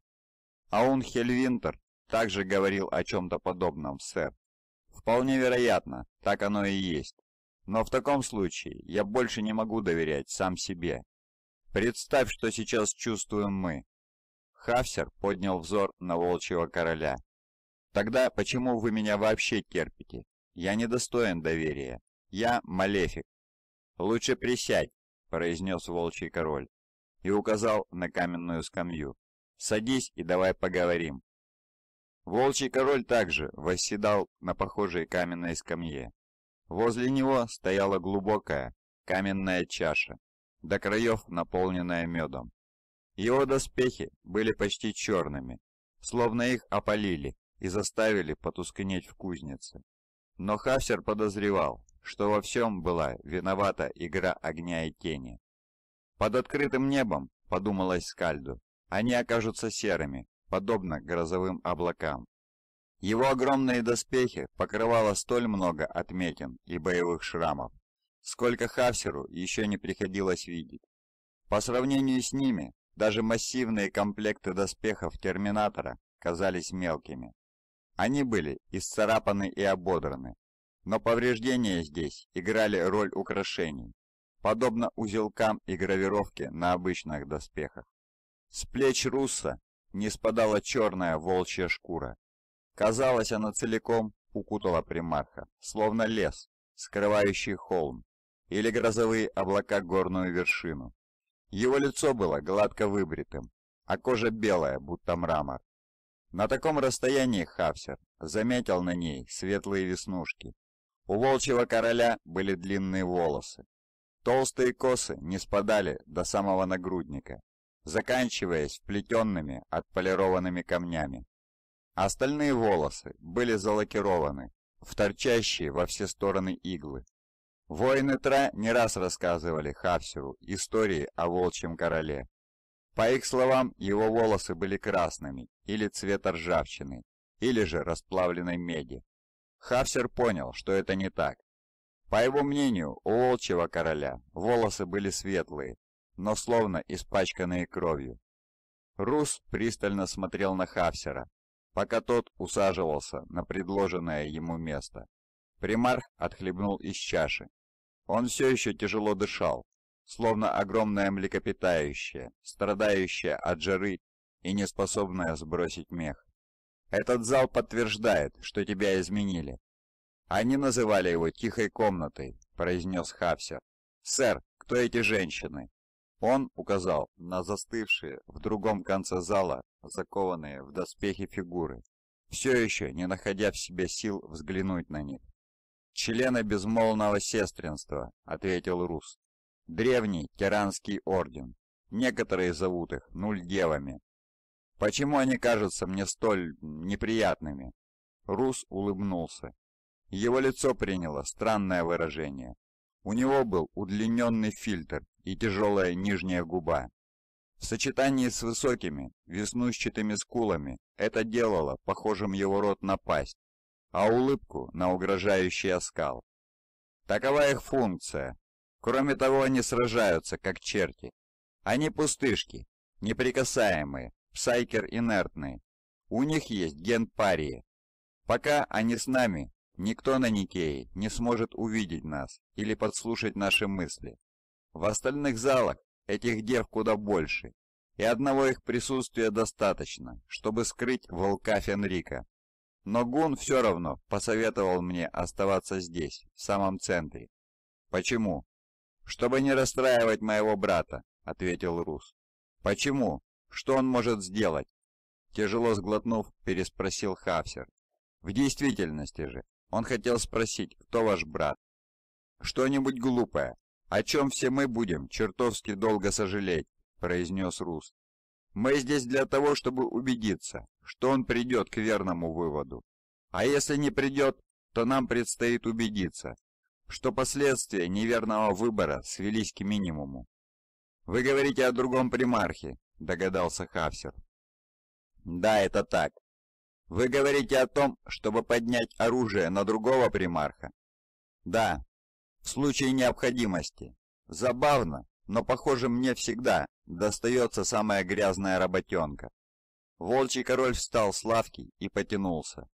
А он Хельвинтер также говорил о чем-то подобном, сэр. Вполне вероятно, так оно и есть. Но в таком случае я больше не могу доверять сам себе. Представь, что сейчас чувствуем мы, Хавсер поднял взор на волчьего короля. «Тогда почему вы меня вообще терпите? Я недостоин доверия. Я малефик». «Лучше присядь», — произнес волчий король и указал на каменную скамью. «Садись и давай поговорим». Волчий король также восседал на похожей каменной скамье. Возле него стояла глубокая каменная чаша, до краев наполненная медом. Его доспехи были почти черными, словно их опалили и заставили потускнеть в кузнице. Но Хафсер подозревал, что во всем была виновата игра огня и тени. Под открытым небом, подумалось Скальду, они окажутся серыми, подобно грозовым облакам. Его огромные доспехи покрывало столь много отметин и боевых шрамов, сколько Хафсеру еще не приходилось видеть. По сравнению с ними, даже массивные комплекты доспехов Терминатора казались мелкими. Они были исцарапаны и ободраны, но повреждения здесь играли роль украшений, подобно узелкам и гравировке на обычных доспехах. С плеч Русса не спадала черная волчья шкура. Казалось, она целиком укутала примарха, словно лес, скрывающий холм, или грозовые облака горную вершину, его лицо было гладко выбритым, а кожа белая, будто мрамор. На таком расстоянии Хавсер заметил на ней светлые веснушки. У волчьего короля были длинные волосы. Толстые косы не спадали до самого нагрудника, заканчиваясь вплетенными отполированными камнями. Остальные волосы были залакированы в торчащие во все стороны иглы. Воины Тра не раз рассказывали Хавсеру истории о волчьем короле. По их словам, его волосы были красными, или цвета ржавчины, или же расплавленной меди. Хавсер понял, что это не так. По его мнению, у волчьего короля волосы были светлые, но словно испачканные кровью. Рус пристально смотрел на Хавсера, пока тот усаживался на предложенное ему место. Примарх отхлебнул из чаши, он все еще тяжело дышал, словно огромное млекопитающее, страдающее от жары и неспособное сбросить мех. Этот зал подтверждает, что тебя изменили. Они называли его «тихой комнатой», — произнес Хавсер. «Сэр, кто эти женщины?» Он указал на застывшие в другом конце зала, закованные в доспехи фигуры, все еще не находя в себе сил взглянуть на них. «Члены безмолвного сестринства», — ответил Рус. «Древний Тиранский орден. Некоторые зовут их Нульдевами. Почему они кажутся мне столь неприятными?» Рус улыбнулся. Его лицо приняло странное выражение. У него был удлиненный фильтр и тяжелая нижняя губа. В сочетании с высокими, веснущатыми скулами это делало похожим его рот на пасть, а улыбку на угрожающий оскал. Такова их функция. Кроме того, они сражаются, как черти. Они пустышки, неприкасаемые, псайкер-инертные. У них есть ген парии. Пока они с нами, никто на Никее не сможет увидеть нас или подслушать наши мысли. В остальных залах этих дев куда больше, и одного их присутствия достаточно, чтобы скрыть волка Фенрика. Но Гун все равно посоветовал мне оставаться здесь, в самом центре. «Почему?» «Чтобы не расстраивать моего брата», — ответил Рус. «Почему? Что он может сделать?» Тяжело сглотнув, переспросил Хавсер. «В действительности же, он хотел спросить, кто ваш брат?» «Что-нибудь глупое, о чем все мы будем чертовски долго сожалеть», — произнес Рус. «Мы здесь для того, чтобы убедиться, что он придет к верному выводу. А если не придет, то нам предстоит убедиться, что последствия неверного выбора свелись к минимуму. «Вы говорите о другом примархе», — догадался Хавсер. «Да, это так. Вы говорите о том, чтобы поднять оружие на другого примарха?» «Да, в случае необходимости. Забавно, но, похоже, мне всегда достается самая грязная работенка. Волчий король встал с лавки и потянулся.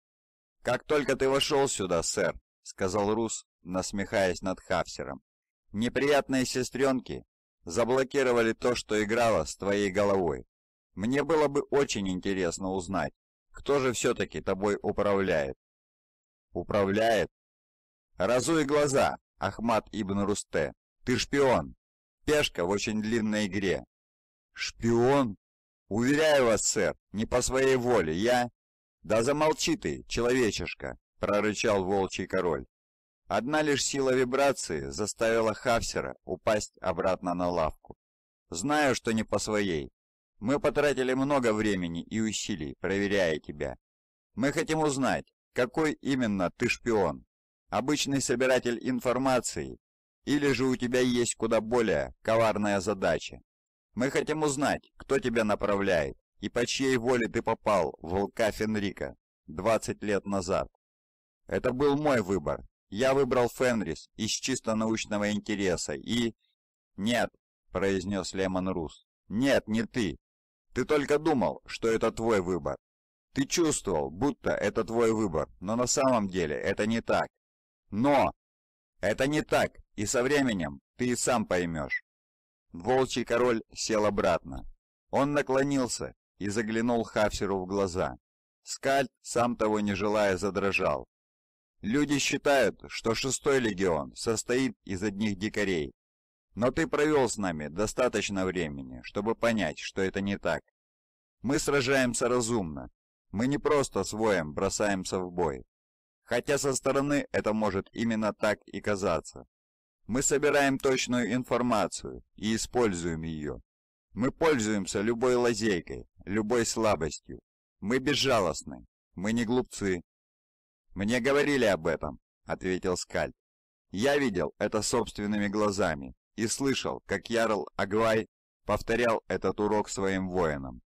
«Как только ты вошел сюда, сэр», — сказал Рус, насмехаясь над Хафсером, — «неприятные сестренки заблокировали то, что играло с твоей головой. Мне было бы очень интересно узнать, кто же все-таки тобой управляет». «Управляет?» «Разуй глаза, Ахмат Ибн Русте. Ты шпион. Пешка в очень длинной игре». «Шпион?» «Уверяю вас, сэр, не по своей воле, я...» «Да замолчи ты, человечишка!» — прорычал волчий король. Одна лишь сила вибрации заставила Хавсера упасть обратно на лавку. «Знаю, что не по своей. Мы потратили много времени и усилий, проверяя тебя. Мы хотим узнать, какой именно ты шпион, обычный собиратель информации, или же у тебя есть куда более коварная задача. Мы хотим узнать, кто тебя направляет и по чьей воле ты попал в волка Фенрика 20 лет назад. Это был мой выбор. Я выбрал Фенрис из чисто научного интереса и... Нет, произнес Лемон Рус. Нет, не ты. Ты только думал, что это твой выбор. Ты чувствовал, будто это твой выбор, но на самом деле это не так. Но! Это не так, и со временем ты и сам поймешь. Волчий король сел обратно. Он наклонился и заглянул Хафсеру в глаза. Скальд, сам того не желая, задрожал. «Люди считают, что шестой легион состоит из одних дикарей. Но ты провел с нами достаточно времени, чтобы понять, что это не так. Мы сражаемся разумно. Мы не просто с воем бросаемся в бой. Хотя со стороны это может именно так и казаться. Мы собираем точную информацию и используем ее. Мы пользуемся любой лазейкой, любой слабостью. Мы безжалостны, мы не глупцы. Мне говорили об этом, ответил Скальд. Я видел это собственными глазами и слышал, как Ярл Агвай повторял этот урок своим воинам.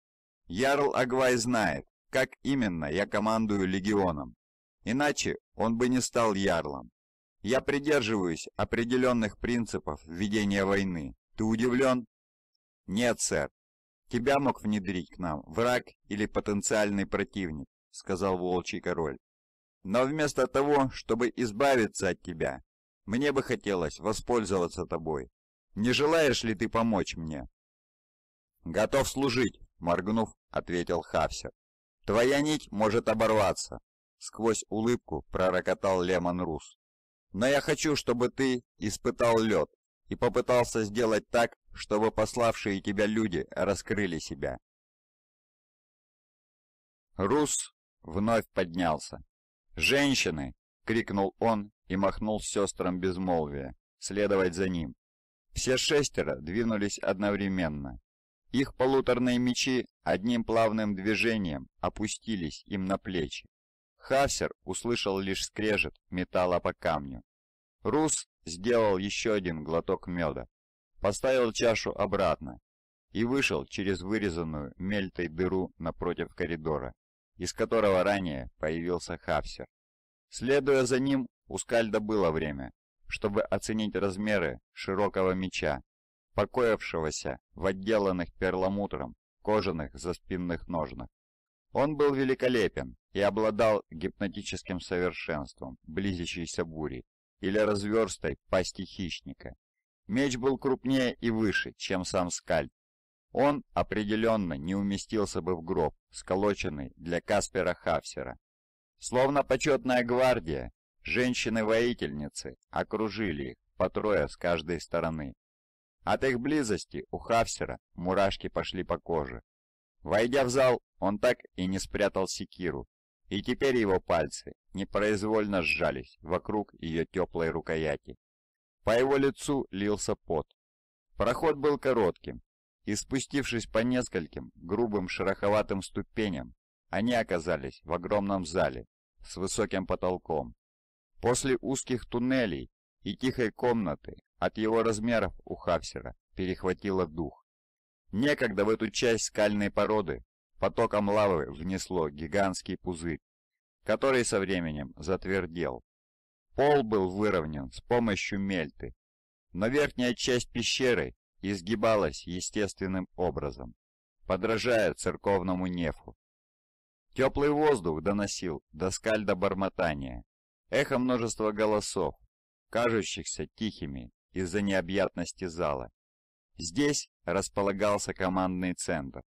Ярл Агвай знает, как именно я командую легионом. Иначе он бы не стал ярлом. Я придерживаюсь определенных принципов ведения войны. Ты удивлен? Нет, сэр. Тебя мог внедрить к нам враг или потенциальный противник, сказал волчий король. Но вместо того, чтобы избавиться от тебя, мне бы хотелось воспользоваться тобой. Не желаешь ли ты помочь мне? Готов служить, моргнув, ответил Хавсер. Твоя нить может оборваться. Сквозь улыбку пророкотал Лемон Рус. Но я хочу, чтобы ты испытал лед и попытался сделать так, чтобы пославшие тебя люди раскрыли себя. Рус вновь поднялся. «Женщины!» — крикнул он и махнул сестрам безмолвия, следовать за ним. Все шестеро двинулись одновременно. Их полуторные мечи одним плавным движением опустились им на плечи. Хавсер услышал лишь скрежет металла по камню. Рус сделал еще один глоток меда, поставил чашу обратно и вышел через вырезанную мельтой дыру напротив коридора, из которого ранее появился Хавсер. Следуя за ним, у Скальда было время, чтобы оценить размеры широкого меча, покоившегося в отделанных перламутром кожаных заспинных ножнах. Он был великолепен, и обладал гипнотическим совершенством близящейся бури или разверстой пасти хищника. Меч был крупнее и выше, чем сам скальп. Он определенно не уместился бы в гроб, сколоченный для Каспера Хафсера. Словно почетная гвардия, женщины-воительницы окружили их по трое с каждой стороны. От их близости у Хафсера мурашки пошли по коже. Войдя в зал, он так и не спрятал секиру, и теперь его пальцы непроизвольно сжались вокруг ее теплой рукояти. По его лицу лился пот. Проход был коротким, и спустившись по нескольким грубым шероховатым ступеням, они оказались в огромном зале с высоким потолком. После узких туннелей и тихой комнаты от его размеров у Хавсера перехватило дух. Некогда в эту часть скальной породы Потоком лавы внесло гигантский пузырь, который со временем затвердел. Пол был выровнен с помощью мельты, но верхняя часть пещеры изгибалась естественным образом, подражая церковному нефу. Теплый воздух доносил до скальда бормотания, эхо множества голосов, кажущихся тихими из-за необъятности зала. Здесь располагался командный центр,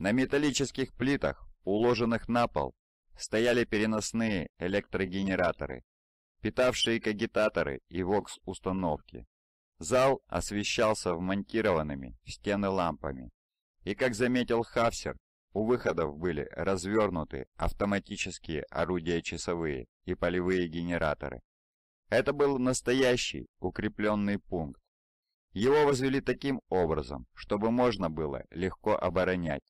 на металлических плитах, уложенных на пол, стояли переносные электрогенераторы, питавшие кагитаторы и вокс-установки. Зал освещался вмонтированными в стены лампами. И, как заметил Хафсер, у выходов были развернуты автоматические орудия часовые и полевые генераторы. Это был настоящий укрепленный пункт. Его возвели таким образом, чтобы можно было легко оборонять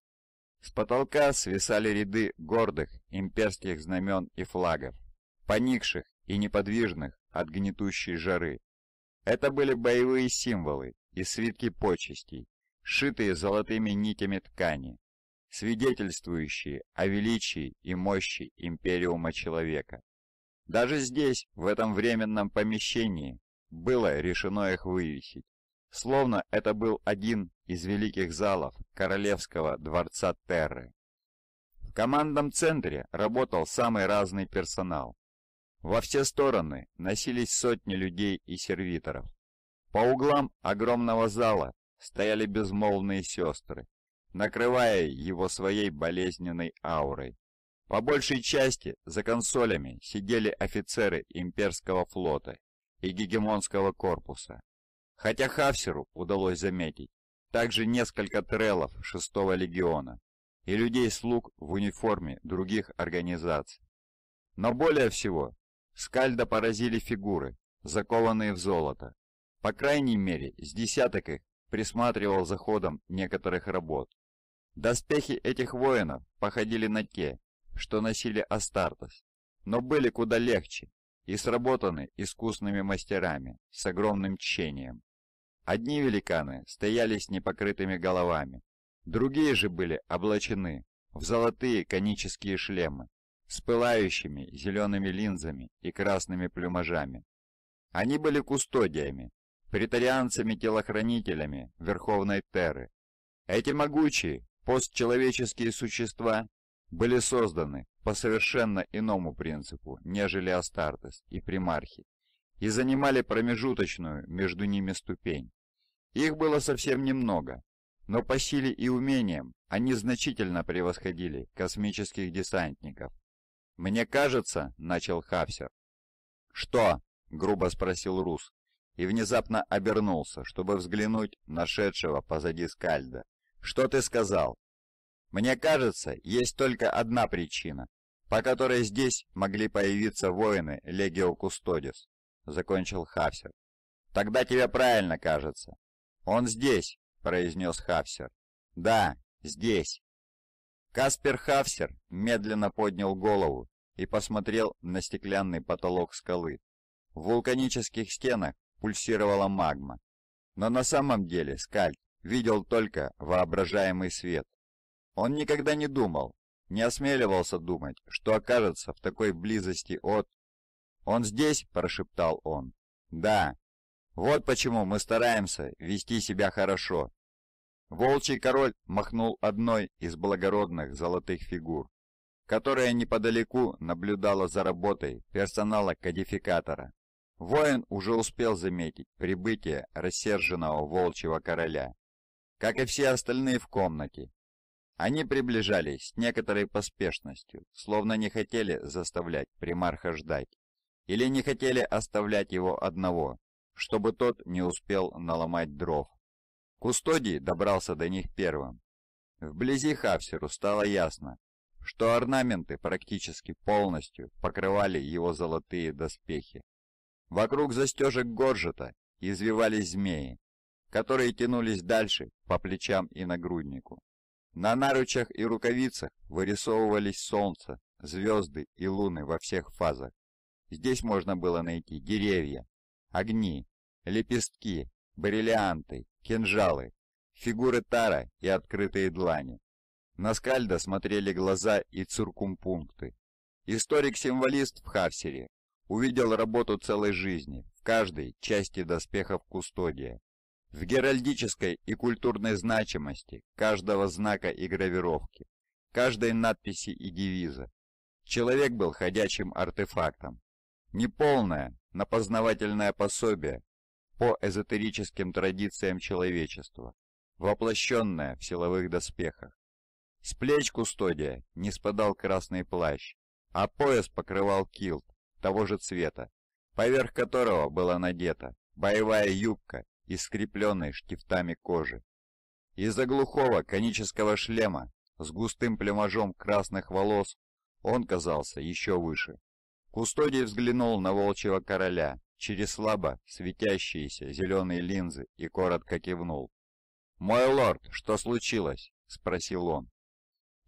с потолка свисали ряды гордых имперских знамен и флагов, поникших и неподвижных от гнетущей жары. Это были боевые символы и свитки почестей, сшитые золотыми нитями ткани, свидетельствующие о величии и мощи Империума Человека. Даже здесь, в этом временном помещении, было решено их вывесить, словно это был один из великих залов королевского дворца Терры. В командном центре работал самый разный персонал. Во все стороны носились сотни людей и сервиторов. По углам огромного зала стояли безмолвные сестры, накрывая его своей болезненной аурой. По большей части за консолями сидели офицеры имперского флота и гегемонского корпуса. Хотя Хавсеру удалось заметить, также несколько трелов шестого легиона и людей-слуг в униформе других организаций. Но более всего, скальда поразили фигуры, закованные в золото. По крайней мере, с десяток их присматривал за ходом некоторых работ. Доспехи этих воинов походили на те, что носили Астартес, но были куда легче и сработаны искусными мастерами с огромным тщением. Одни великаны стояли с непокрытыми головами, другие же были облачены в золотые конические шлемы с пылающими зелеными линзами и красными плюмажами. Они были кустодиями, претарианцами-телохранителями Верховной Терры. Эти могучие постчеловеческие существа были созданы по совершенно иному принципу, нежели Астартес и Примархи, и занимали промежуточную между ними ступень. Их было совсем немного, но по силе и умениям они значительно превосходили космических десантников. «Мне кажется», — начал Хавсер. «Что?» — грубо спросил Рус, и внезапно обернулся, чтобы взглянуть нашедшего позади Скальда. «Что ты сказал?» «Мне кажется, есть только одна причина, по которой здесь могли появиться воины Легио Кустодис», — закончил Хавсер. «Тогда тебе правильно кажется. «Он здесь», — произнес Хафсер. «Да, здесь». Каспер Хафсер медленно поднял голову и посмотрел на стеклянный потолок скалы. В вулканических стенах пульсировала магма. Но на самом деле Скальд видел только воображаемый свет. Он никогда не думал, не осмеливался думать, что окажется в такой близости от... «Он здесь?» – прошептал он. «Да, вот почему мы стараемся вести себя хорошо. Волчий король махнул одной из благородных золотых фигур, которая неподалеку наблюдала за работой персонала кодификатора. Воин уже успел заметить прибытие рассерженного волчьего короля, как и все остальные в комнате. Они приближались с некоторой поспешностью, словно не хотели заставлять примарха ждать, или не хотели оставлять его одного чтобы тот не успел наломать дров. Кустодий добрался до них первым. Вблизи Хавсеру стало ясно, что орнаменты практически полностью покрывали его золотые доспехи. Вокруг застежек горжета извивались змеи, которые тянулись дальше по плечам и нагруднику. На наручах и рукавицах вырисовывались солнце, звезды и луны во всех фазах. Здесь можно было найти деревья, огни, лепестки, бриллианты, кинжалы, фигуры тара и открытые длани. На скальда смотрели глаза и циркумпункты. Историк-символист в Харсере увидел работу целой жизни в каждой части доспехов кустодия, в геральдической и культурной значимости каждого знака и гравировки, каждой надписи и девиза. Человек был ходячим артефактом, неполное, на познавательное пособие по эзотерическим традициям человечества, воплощенное в силовых доспехах. С плеч кустодия не спадал красный плащ, а пояс покрывал килт того же цвета, поверх которого была надета боевая юбка из скрепленной штифтами кожи. Из-за глухого конического шлема с густым плюмажом красных волос он казался еще выше. Кустодий взглянул на волчьего короля через слабо светящиеся зеленые линзы и коротко кивнул. «Мой лорд, что случилось?» — спросил он.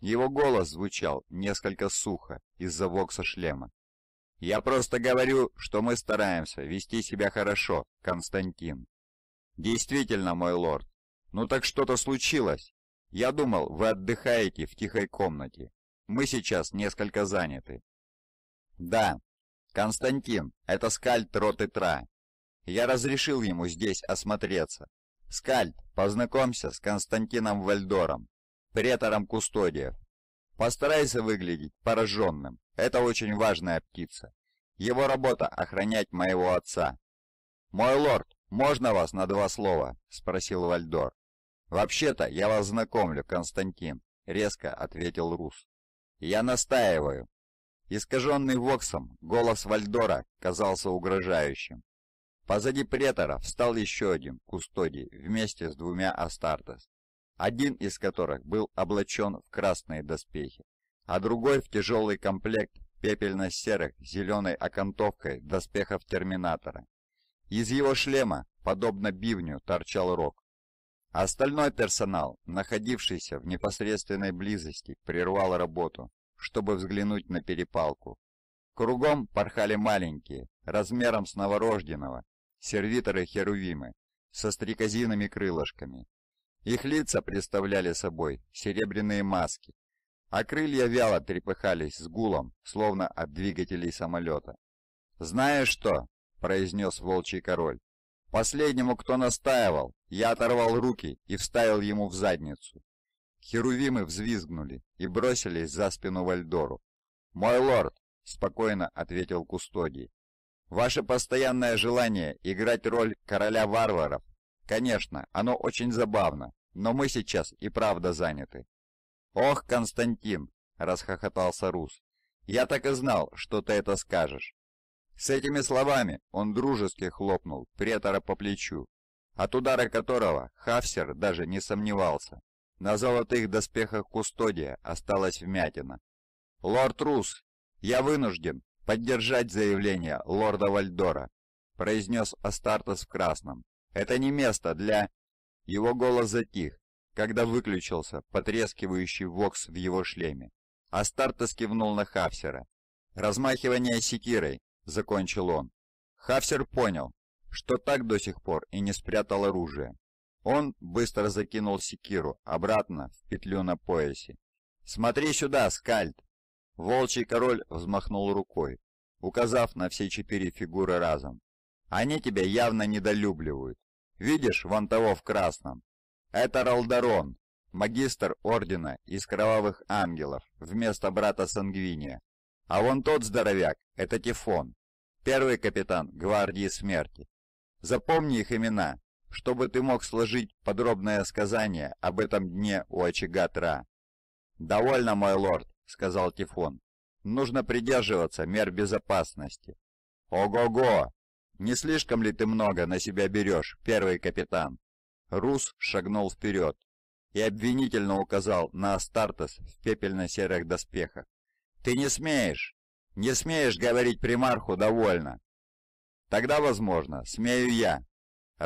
Его голос звучал несколько сухо из-за вокса шлема. «Я просто говорю, что мы стараемся вести себя хорошо, Константин». «Действительно, мой лорд. Ну так что-то случилось. Я думал, вы отдыхаете в тихой комнате. Мы сейчас несколько заняты». «Да. Константин, это скальд роты Я разрешил ему здесь осмотреться. Скальд, познакомься с Константином Вальдором, претором кустодиев. Постарайся выглядеть пораженным. Это очень важная птица. Его работа — охранять моего отца». «Мой лорд, можно вас на два слова?» — спросил Вальдор. «Вообще-то я вас знакомлю, Константин», — резко ответил Рус. «Я настаиваю. Искаженный Воксом, голос Вальдора казался угрожающим. Позади претора встал еще один кустодий вместе с двумя Астартес, один из которых был облачен в красные доспехи, а другой в тяжелый комплект пепельно-серых зеленой окантовкой доспехов Терминатора. Из его шлема, подобно бивню, торчал рог. Остальной персонал, находившийся в непосредственной близости, прервал работу чтобы взглянуть на перепалку. Кругом порхали маленькие, размером с новорожденного, сервиторы-херувимы, со стрекозиными крылышками. Их лица представляли собой серебряные маски, а крылья вяло трепыхались с гулом, словно от двигателей самолета. «Знаешь что?» — произнес волчий король. «Последнему, кто настаивал, я оторвал руки и вставил ему в задницу. Херувимы взвизгнули и бросились за спину Вальдору. «Мой лорд!» — спокойно ответил Кустодий. «Ваше постоянное желание играть роль короля варваров, конечно, оно очень забавно, но мы сейчас и правда заняты». «Ох, Константин!» — расхохотался Рус. «Я так и знал, что ты это скажешь». С этими словами он дружески хлопнул претора по плечу, от удара которого Хафсер даже не сомневался. На золотых доспехах Кустодия осталась вмятина. «Лорд Рус, я вынужден поддержать заявление лорда Вальдора», произнес Астартес в красном. «Это не место для...» Его голос затих, когда выключился потрескивающий вокс в его шлеме. Астартес кивнул на Хавсера. «Размахивание секирой», — закончил он. Хавсер понял, что так до сих пор и не спрятал оружие. Он быстро закинул секиру обратно в петлю на поясе. «Смотри сюда, скальд!» Волчий король взмахнул рукой, указав на все четыре фигуры разом. «Они тебя явно недолюбливают. Видишь вон того в красном? Это Ралдарон, магистр ордена из кровавых ангелов, вместо брата Сангвиния. А вон тот здоровяк — это Тифон, первый капитан гвардии смерти. Запомни их имена, чтобы ты мог сложить подробное сказание об этом дне у очага Тра. «Довольно, мой лорд», — сказал Тифон. «Нужно придерживаться мер безопасности». «Ого-го! Не слишком ли ты много на себя берешь, первый капитан?» Рус шагнул вперед и обвинительно указал на Астартес в пепельно-серых доспехах. «Ты не смеешь! Не смеешь говорить примарху довольно!» «Тогда, возможно, смею я!»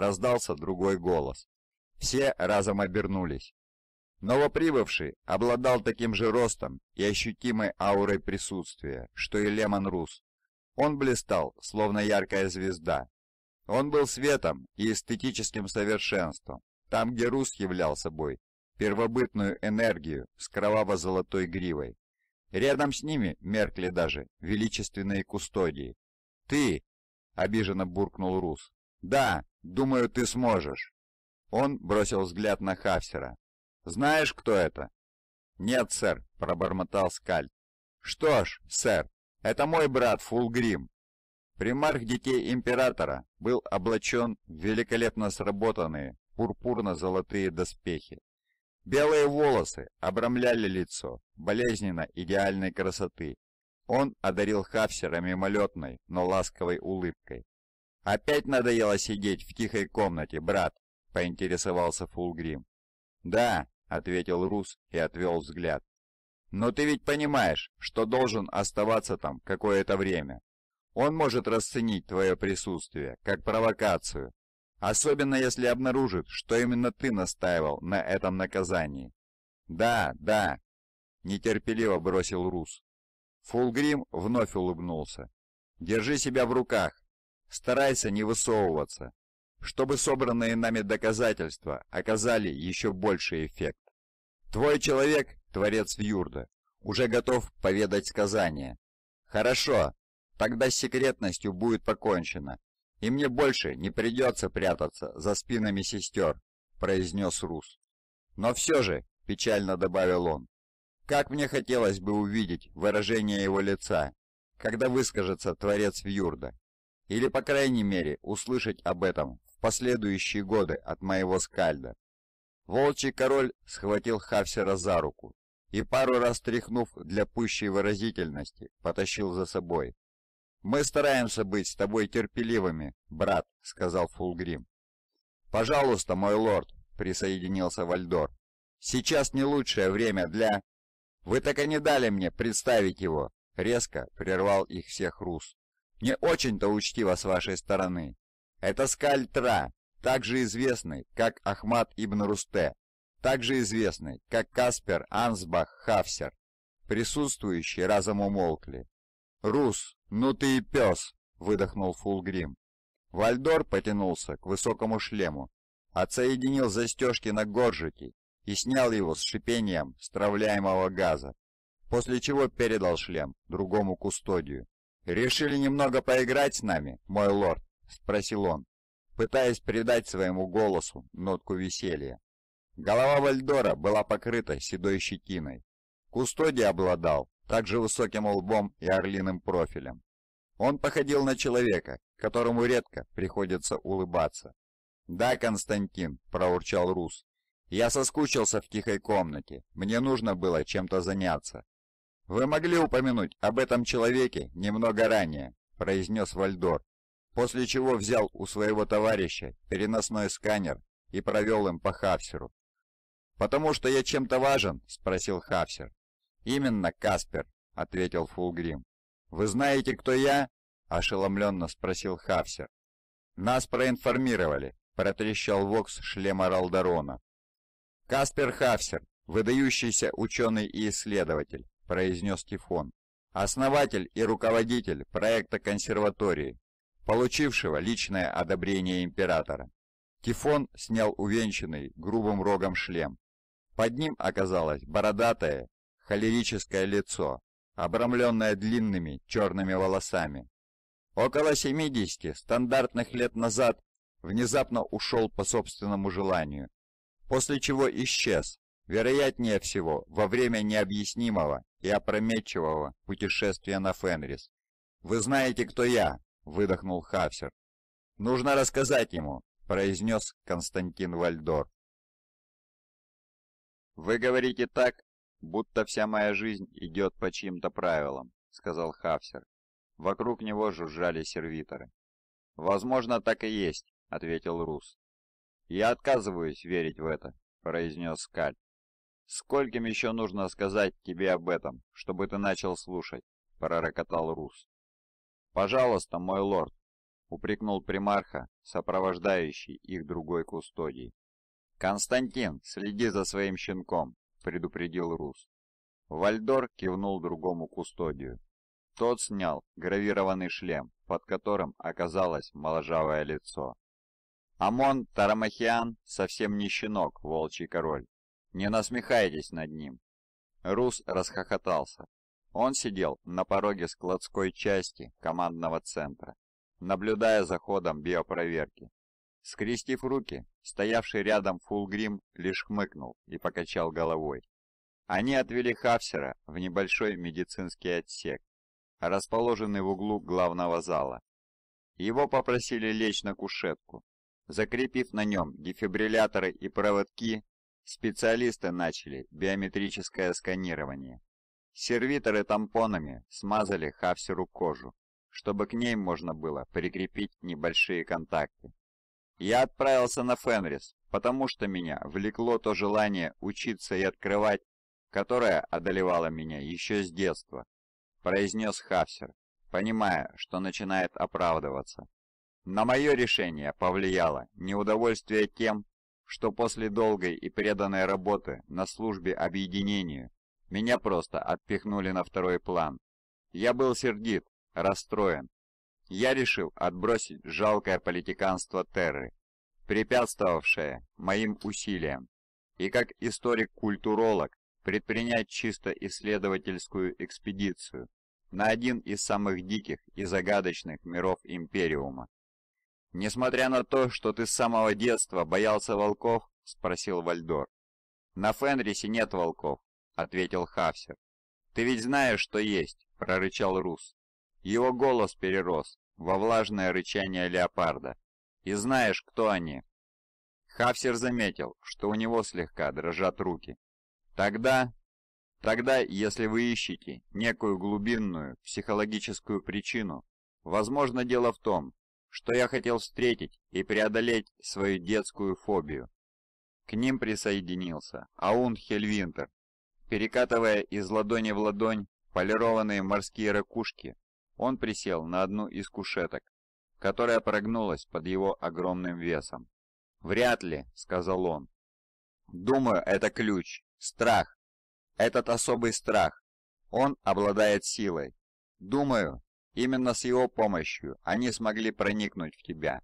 раздался другой голос. Все разом обернулись. Новоприбывший обладал таким же ростом и ощутимой аурой присутствия, что и Лемон Рус. Он блистал, словно яркая звезда. Он был светом и эстетическим совершенством, там, где Рус являл собой первобытную энергию с кроваво-золотой гривой. Рядом с ними меркли даже величественные кустодии. «Ты!» — обиженно буркнул Рус. «Да, думаю, ты сможешь». Он бросил взгляд на Хафсера. «Знаешь, кто это?» «Нет, сэр», — пробормотал Скальд. «Что ж, сэр, это мой брат Фулгрим». Примарх Детей Императора был облачен в великолепно сработанные пурпурно-золотые доспехи. Белые волосы обрамляли лицо, болезненно идеальной красоты. Он одарил Хафсера мимолетной, но ласковой улыбкой. «Опять надоело сидеть в тихой комнате, брат?» — поинтересовался Фулгрим. «Да», — ответил Рус и отвел взгляд. «Но ты ведь понимаешь, что должен оставаться там какое-то время. Он может расценить твое присутствие как провокацию, особенно если обнаружит, что именно ты настаивал на этом наказании». «Да, да», — нетерпеливо бросил Рус. Фулгрим вновь улыбнулся. «Держи себя в руках, Старайся не высовываться, чтобы собранные нами доказательства оказали еще больший эффект. Твой человек, творец Вьюрда, уже готов поведать сказание. Хорошо, тогда с секретностью будет покончено, и мне больше не придется прятаться за спинами сестер, произнес Рус. Но все же, печально добавил он, как мне хотелось бы увидеть выражение его лица, когда выскажется творец Вьюрда. Или, по крайней мере, услышать об этом в последующие годы от моего скальда. Волчий король схватил Хавсера за руку и, пару раз тряхнув для пущей выразительности, потащил за собой. «Мы стараемся быть с тобой терпеливыми, брат», — сказал Фулгрим. «Пожалуйста, мой лорд», — присоединился Вальдор. «Сейчас не лучшее время для...» «Вы так и не дали мне представить его», — резко прервал их всех Рус. Не очень-то учтиво с вашей стороны. Это Скальтра, также известный, как Ахмад Ибн Русте, также известный, как Каспер Ансбах Хафсер. Присутствующие разом умолкли. «Рус, ну ты и пес!» — выдохнул Фулгрим. Вальдор потянулся к высокому шлему, отсоединил застежки на горжике и снял его с шипением стравляемого газа, после чего передал шлем другому кустодию. «Решили немного поиграть с нами, мой лорд?» — спросил он, пытаясь придать своему голосу нотку веселья. Голова Вальдора была покрыта седой щетиной. Кустодий обладал также высоким лбом и орлиным профилем. Он походил на человека, которому редко приходится улыбаться. «Да, Константин», — проурчал Рус, — «я соскучился в тихой комнате, мне нужно было чем-то заняться». «Вы могли упомянуть об этом человеке немного ранее», — произнес Вальдор, после чего взял у своего товарища переносной сканер и провел им по Хавсеру. «Потому что я чем-то важен?» — спросил Хавсер. «Именно, Каспер», — ответил Фулгрим. «Вы знаете, кто я?» — ошеломленно спросил Хавсер. «Нас проинформировали», — протрещал Вокс шлема Ралдарона. «Каспер Хавсер, выдающийся ученый и исследователь, — произнес Тифон. «Основатель и руководитель проекта консерватории, получившего личное одобрение императора». Тифон снял увенчанный грубым рогом шлем. Под ним оказалось бородатое, холерическое лицо, обрамленное длинными черными волосами. Около 70 стандартных лет назад внезапно ушел по собственному желанию, после чего исчез, Вероятнее всего, во время необъяснимого и опрометчивого путешествия на Фенрис. «Вы знаете, кто я!» – выдохнул Хафсер. «Нужно рассказать ему!» – произнес Константин Вальдор. «Вы говорите так, будто вся моя жизнь идет по чьим-то правилам», – сказал Хафсер. Вокруг него жужжали сервиторы. «Возможно, так и есть», – ответил Рус. «Я отказываюсь верить в это», – произнес Скаль. «Скольким еще нужно сказать тебе об этом, чтобы ты начал слушать?» — пророкотал Рус. «Пожалуйста, мой лорд!» — упрекнул примарха, сопровождающий их другой кустодий. «Константин, следи за своим щенком!» — предупредил Рус. Вальдор кивнул другому кустодию. Тот снял гравированный шлем, под которым оказалось моложавое лицо. Амон Тарамахиан совсем не щенок, волчий король. Не насмехайтесь над ним!» Рус расхохотался. Он сидел на пороге складской части командного центра, наблюдая за ходом биопроверки. Скрестив руки, стоявший рядом Фулгрим лишь хмыкнул и покачал головой. Они отвели Хавсера в небольшой медицинский отсек, расположенный в углу главного зала. Его попросили лечь на кушетку. Закрепив на нем дефибрилляторы и проводки, Специалисты начали биометрическое сканирование. Сервиторы тампонами смазали Хавсеру кожу, чтобы к ней можно было прикрепить небольшие контакты. Я отправился на Фенрис, потому что меня влекло то желание учиться и открывать, которое одолевало меня еще с детства, произнес Хавсер, понимая, что начинает оправдываться. На мое решение повлияло неудовольствие тем, что после долгой и преданной работы на службе объединению меня просто отпихнули на второй план. Я был сердит, расстроен. Я решил отбросить жалкое политиканство Терры, препятствовавшее моим усилиям, и как историк-культуролог предпринять чисто исследовательскую экспедицию на один из самых диких и загадочных миров Империума. «Несмотря на то, что ты с самого детства боялся волков?» — спросил Вальдор. «На Фенрисе нет волков», — ответил Хавсер. «Ты ведь знаешь, что есть», — прорычал Рус. Его голос перерос во влажное рычание леопарда. «И знаешь, кто они?» Хавсер заметил, что у него слегка дрожат руки. «Тогда...» «Тогда, если вы ищете некую глубинную психологическую причину, возможно, дело в том, что я хотел встретить и преодолеть свою детскую фобию. К ним присоединился Аун Хельвинтер, перекатывая из ладони в ладонь полированные морские ракушки, он присел на одну из кушеток, которая прогнулась под его огромным весом. «Вряд ли», — сказал он. «Думаю, это ключ. Страх. Этот особый страх. Он обладает силой. Думаю, Именно с его помощью они смогли проникнуть в тебя.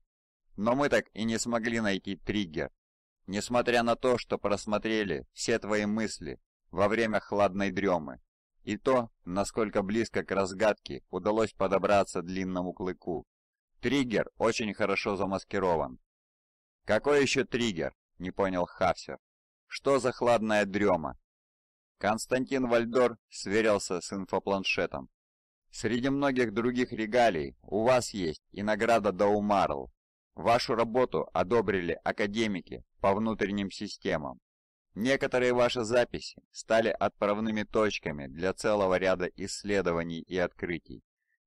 Но мы так и не смогли найти триггер. Несмотря на то, что просмотрели все твои мысли во время хладной дремы, и то, насколько близко к разгадке удалось подобраться длинному клыку. Триггер очень хорошо замаскирован. «Какой еще триггер?» – не понял Хавсер. «Что за хладная дрема?» Константин Вальдор сверился с инфопланшетом Среди многих других регалий у вас есть и награда Даумарл. Вашу работу одобрили академики по внутренним системам. Некоторые ваши записи стали отправными точками для целого ряда исследований и открытий,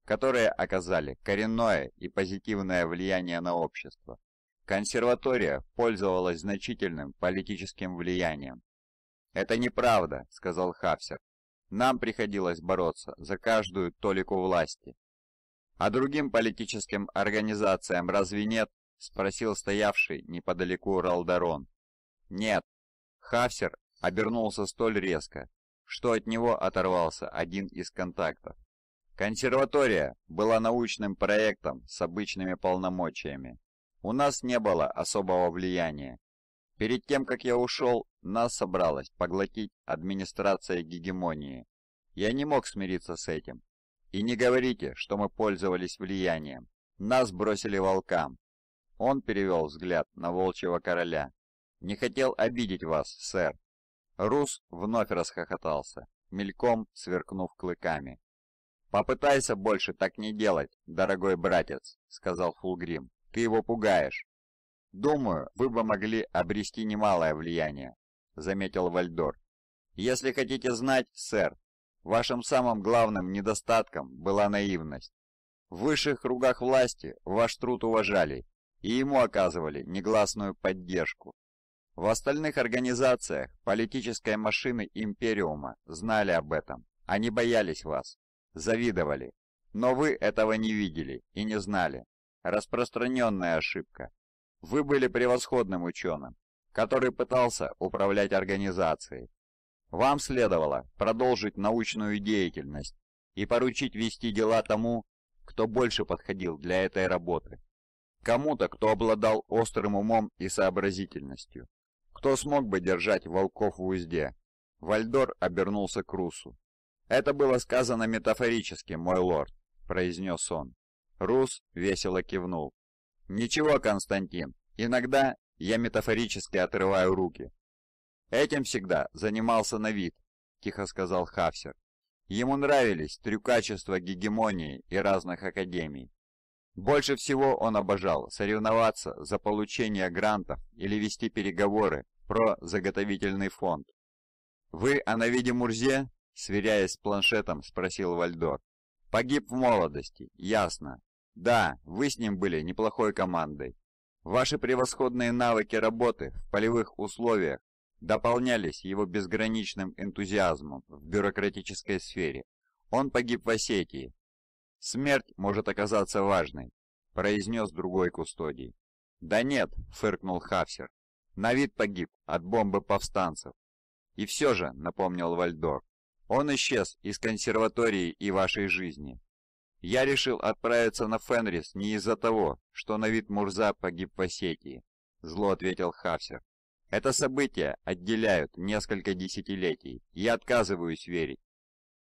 которые оказали коренное и позитивное влияние на общество. Консерватория пользовалась значительным политическим влиянием. «Это неправда», — сказал Хафсер. Нам приходилось бороться за каждую толику власти. А другим политическим организациям разве нет? Спросил стоявший неподалеку Ралдарон. Нет. Хафсер обернулся столь резко, что от него оторвался один из контактов. Консерватория была научным проектом с обычными полномочиями. У нас не было особого влияния, Перед тем, как я ушел, нас собралась поглотить администрация гегемонии. Я не мог смириться с этим. И не говорите, что мы пользовались влиянием. Нас бросили волкам. Он перевел взгляд на волчьего короля. Не хотел обидеть вас, сэр. Рус вновь расхохотался, мельком сверкнув клыками. «Попытайся больше так не делать, дорогой братец», — сказал Фулгрим. «Ты его пугаешь». «Думаю, вы бы могли обрести немалое влияние», — заметил Вальдор. «Если хотите знать, сэр, вашим самым главным недостатком была наивность. В высших кругах власти ваш труд уважали и ему оказывали негласную поддержку. В остальных организациях политической машины Империума знали об этом. Они боялись вас, завидовали. Но вы этого не видели и не знали. Распространенная ошибка. Вы были превосходным ученым, который пытался управлять организацией. Вам следовало продолжить научную деятельность и поручить вести дела тому, кто больше подходил для этой работы. Кому-то, кто обладал острым умом и сообразительностью. Кто смог бы держать волков в узде. Вальдор обернулся к Русу. «Это было сказано метафорически, мой лорд», — произнес он. Рус весело кивнул. «Ничего, Константин, иногда я метафорически отрываю руки». «Этим всегда занимался Навид. тихо сказал Хафсер. Ему нравились трюкачества гегемонии и разных академий. Больше всего он обожал соревноваться за получение грантов или вести переговоры про заготовительный фонд. «Вы о Навиде Мурзе?» – сверяясь с планшетом, спросил Вальдор. «Погиб в молодости, ясно. Да, вы с ним были неплохой командой. Ваши превосходные навыки работы в полевых условиях дополнялись его безграничным энтузиазмом в бюрократической сфере. Он погиб в Осетии. Смерть может оказаться важной, произнес другой кустодий. Да нет, фыркнул Хафсер. На вид погиб от бомбы повстанцев. И все же, напомнил Вальдор, он исчез из консерватории и вашей жизни. Я решил отправиться на Фенрис не из-за того, что на вид Мурза погиб в Осетии, зло ответил Хавсер. Это событие отделяют несколько десятилетий. Я отказываюсь верить.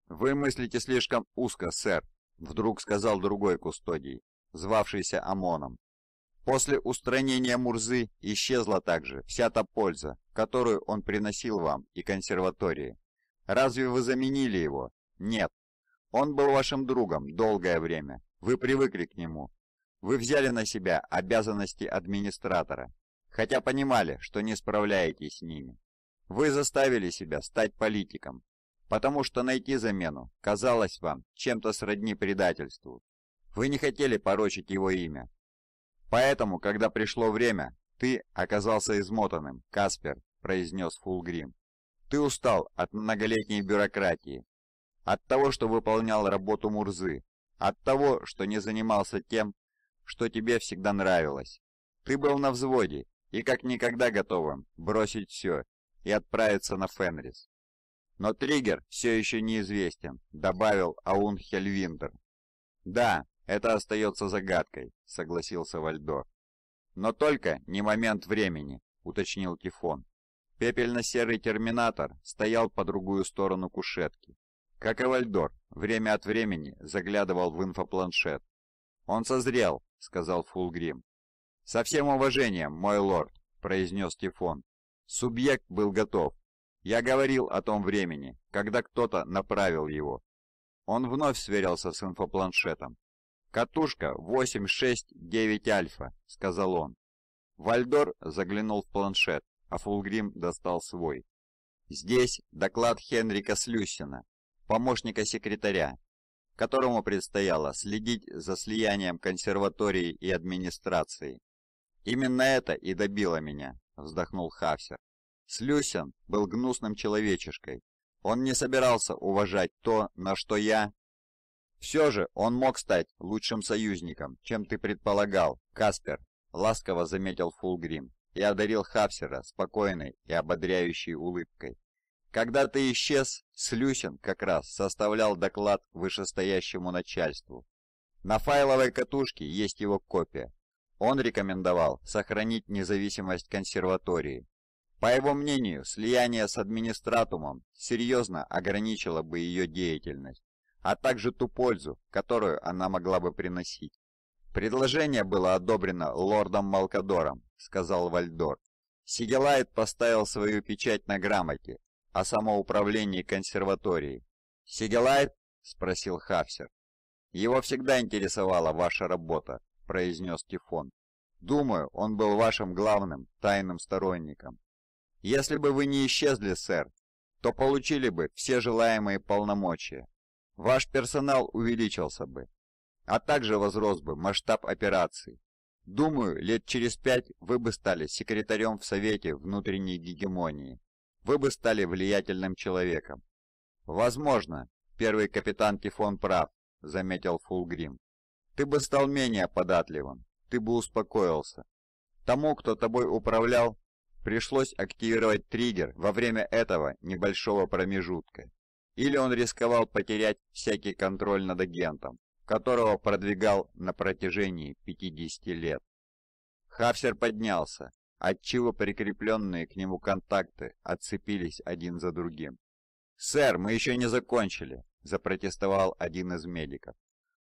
Вы мыслите слишком узко, сэр, вдруг сказал другой кустодий, звавшийся Амоном. После устранения Мурзы исчезла также вся та польза, которую он приносил вам и консерватории. Разве вы заменили его? Нет, он был вашим другом долгое время. Вы привыкли к нему. Вы взяли на себя обязанности администратора, хотя понимали, что не справляетесь с ними. Вы заставили себя стать политиком, потому что найти замену казалось вам чем-то сродни предательству. Вы не хотели порочить его имя. Поэтому, когда пришло время, ты оказался измотанным, Каспер, произнес Фулгрим. Ты устал от многолетней бюрократии, от того, что выполнял работу Мурзы. От того, что не занимался тем, что тебе всегда нравилось. Ты был на взводе и как никогда готовым бросить все и отправиться на Фенрис. Но триггер все еще неизвестен, добавил Аун Хельвиндер. Да, это остается загадкой, согласился Вальдор. Но только не момент времени, уточнил Тифон. Пепельно-серый терминатор стоял по другую сторону кушетки. Как и Вальдор, время от времени заглядывал в инфопланшет. «Он созрел», — сказал Фулгрим. «Со всем уважением, мой лорд», — произнес Тифон. «Субъект был готов. Я говорил о том времени, когда кто-то направил его». Он вновь сверился с инфопланшетом. «Катушка 869 Альфа», — сказал он. Вальдор заглянул в планшет, а Фулгрим достал свой. «Здесь доклад Хенрика Слюсина помощника секретаря, которому предстояло следить за слиянием консерватории и администрации. «Именно это и добило меня», — вздохнул Хафсер. Слюсин был гнусным человечишкой. Он не собирался уважать то, на что я... «Все же он мог стать лучшим союзником, чем ты предполагал, Каспер», — ласково заметил Фулгрим и одарил Хафсера спокойной и ободряющей улыбкой. Когда ты исчез, Слюсин как раз составлял доклад вышестоящему начальству. На файловой катушке есть его копия. Он рекомендовал сохранить независимость консерватории. По его мнению, слияние с администратумом серьезно ограничило бы ее деятельность, а также ту пользу, которую она могла бы приносить. «Предложение было одобрено лордом Малкадором», — сказал Вальдор. Сигелайт поставил свою печать на грамоте, о самоуправлении консерватории. «Сигелайт?» — спросил Хафсер. «Его всегда интересовала ваша работа», — произнес Тифон. «Думаю, он был вашим главным тайным сторонником. Если бы вы не исчезли, сэр, то получили бы все желаемые полномочия. Ваш персонал увеличился бы, а также возрос бы масштаб операций. Думаю, лет через пять вы бы стали секретарем в Совете внутренней гегемонии вы бы стали влиятельным человеком. Возможно, первый капитан Тифон прав, заметил Фулгрим. Ты бы стал менее податливым, ты бы успокоился. Тому, кто тобой управлял, пришлось активировать триггер во время этого небольшого промежутка. Или он рисковал потерять всякий контроль над агентом, которого продвигал на протяжении 50 лет. Хафсер поднялся, отчего прикрепленные к нему контакты отцепились один за другим. «Сэр, мы еще не закончили!» – запротестовал один из медиков.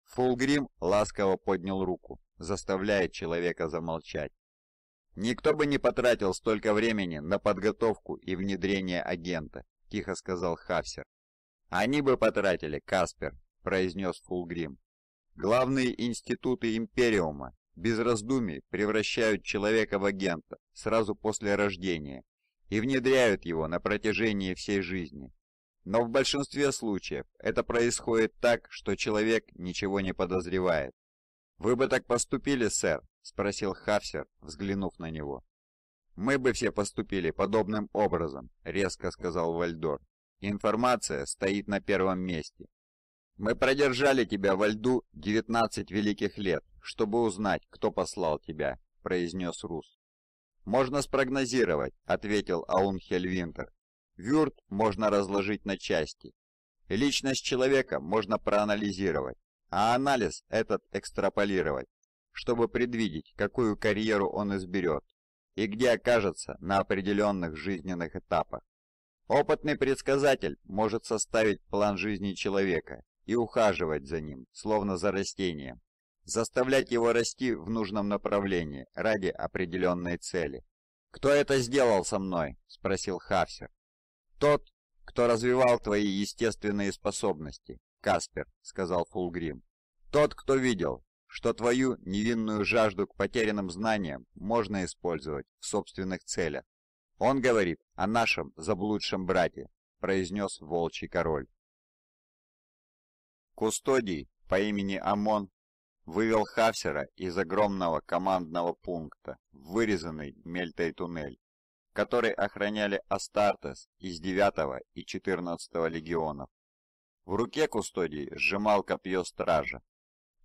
Фулгрим ласково поднял руку, заставляя человека замолчать. «Никто бы не потратил столько времени на подготовку и внедрение агента», – тихо сказал Хавсер. «Они бы потратили, Каспер», – произнес Фулгрим. «Главные институты Империума без раздумий превращают человека в агента сразу после рождения и внедряют его на протяжении всей жизни. Но в большинстве случаев это происходит так, что человек ничего не подозревает. «Вы бы так поступили, сэр?» – спросил Хафсер, взглянув на него. «Мы бы все поступили подобным образом», – резко сказал Вальдор. «Информация стоит на первом месте, мы продержали тебя во льду 19 великих лет, чтобы узнать, кто послал тебя», — произнес Рус. «Можно спрогнозировать», — ответил Аун Хельвинтер. «Вюрт можно разложить на части. Личность человека можно проанализировать, а анализ этот экстраполировать, чтобы предвидеть, какую карьеру он изберет и где окажется на определенных жизненных этапах. Опытный предсказатель может составить план жизни человека и ухаживать за ним, словно за растением, заставлять его расти в нужном направлении ради определенной цели. «Кто это сделал со мной?» – спросил Хавсер. «Тот, кто развивал твои естественные способности, Каспер», – сказал Фулгрим. «Тот, кто видел, что твою невинную жажду к потерянным знаниям можно использовать в собственных целях. Он говорит о нашем заблудшем брате», – произнес волчий король. Кустодий по имени Амон вывел Хавсера из огромного командного пункта в вырезанный мельтой туннель, который охраняли Астартес из 9 и 14 легионов. В руке Кустодий сжимал копье стража,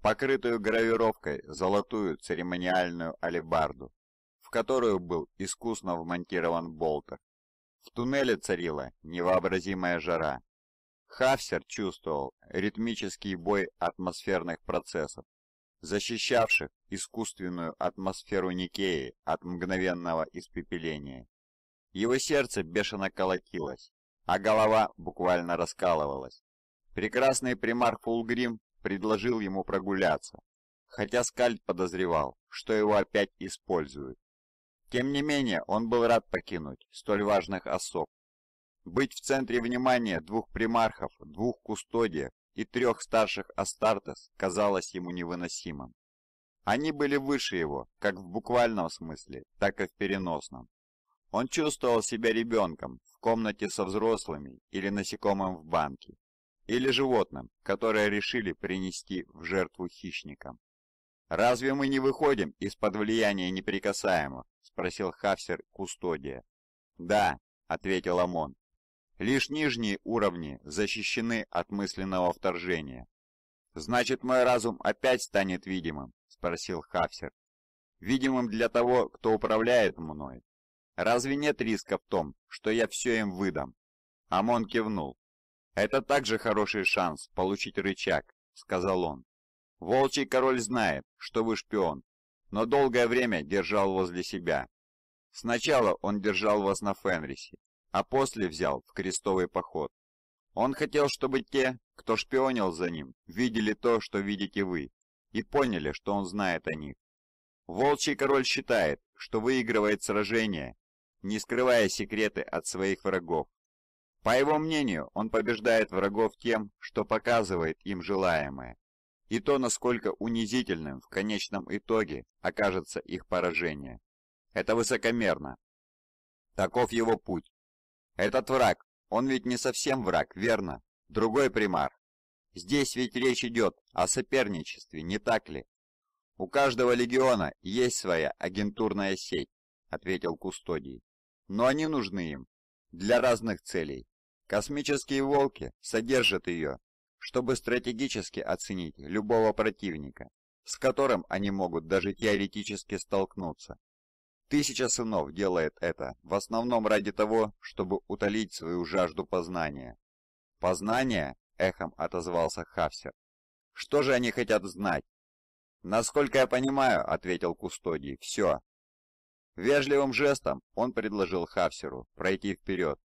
покрытую гравировкой золотую церемониальную алебарду, в которую был искусно вмонтирован болтер. В туннеле царила невообразимая жара, Хафсер чувствовал ритмический бой атмосферных процессов, защищавших искусственную атмосферу Никеи от мгновенного испепеления. Его сердце бешено колотилось, а голова буквально раскалывалась. Прекрасный примар Фулгрим предложил ему прогуляться, хотя Скальд подозревал, что его опять используют. Тем не менее, он был рад покинуть столь важных особ быть в центре внимания двух примархов, двух кустодиев и трех старших Астартес казалось ему невыносимым. Они были выше его, как в буквальном смысле, так и в переносном. Он чувствовал себя ребенком в комнате со взрослыми или насекомым в банке, или животным, которое решили принести в жертву хищникам. «Разве мы не выходим из-под влияния неприкасаемых?» – спросил Хафсер Кустодия. «Да», – ответил Амон, Лишь нижние уровни защищены от мысленного вторжения. «Значит, мой разум опять станет видимым?» – спросил Хафсер. «Видимым для того, кто управляет мной. Разве нет риска в том, что я все им выдам?» Амон кивнул. «Это также хороший шанс получить рычаг», – сказал он. «Волчий король знает, что вы шпион, но долгое время держал возле себя. Сначала он держал вас на Фенрисе, а после взял в крестовый поход. Он хотел, чтобы те, кто шпионил за ним, видели то, что видите вы, и поняли, что он знает о них. Волчий король считает, что выигрывает сражение, не скрывая секреты от своих врагов. По его мнению, он побеждает врагов тем, что показывает им желаемое, и то, насколько унизительным в конечном итоге окажется их поражение. Это высокомерно. Таков его путь, «Этот враг, он ведь не совсем враг, верно? Другой примар. Здесь ведь речь идет о соперничестве, не так ли?» «У каждого легиона есть своя агентурная сеть», — ответил Кустодий. «Но они нужны им для разных целей. Космические волки содержат ее, чтобы стратегически оценить любого противника, с которым они могут даже теоретически столкнуться. Тысяча сынов делает это в основном ради того, чтобы утолить свою жажду познания. «Познание?» – эхом отозвался Хавсер. «Что же они хотят знать?» «Насколько я понимаю», – ответил Кустодий, – «все». Вежливым жестом он предложил Хавсеру пройти вперед.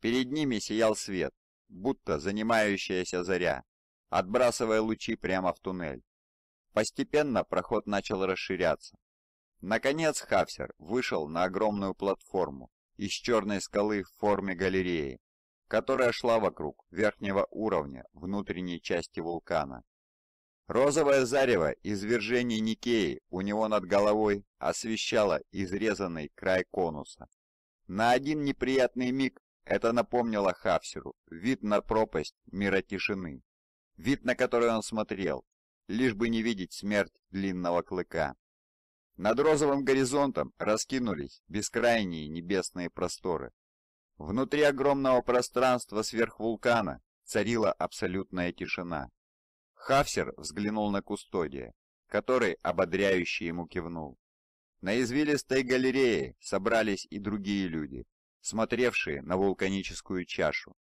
Перед ними сиял свет, будто занимающаяся заря, отбрасывая лучи прямо в туннель. Постепенно проход начал расширяться, Наконец Хафсер вышел на огромную платформу из черной скалы в форме галереи, которая шла вокруг верхнего уровня внутренней части вулкана. Розовое зарево извержения Никеи у него над головой освещало изрезанный край конуса. На один неприятный миг это напомнило Хафсеру вид на пропасть мира тишины, вид на который он смотрел, лишь бы не видеть смерть длинного клыка. Над розовым горизонтом раскинулись бескрайние небесные просторы. Внутри огромного пространства сверхвулкана царила абсолютная тишина. Хавсер взглянул на Кустодия, который ободряюще ему кивнул. На извилистой галерее собрались и другие люди, смотревшие на вулканическую чашу.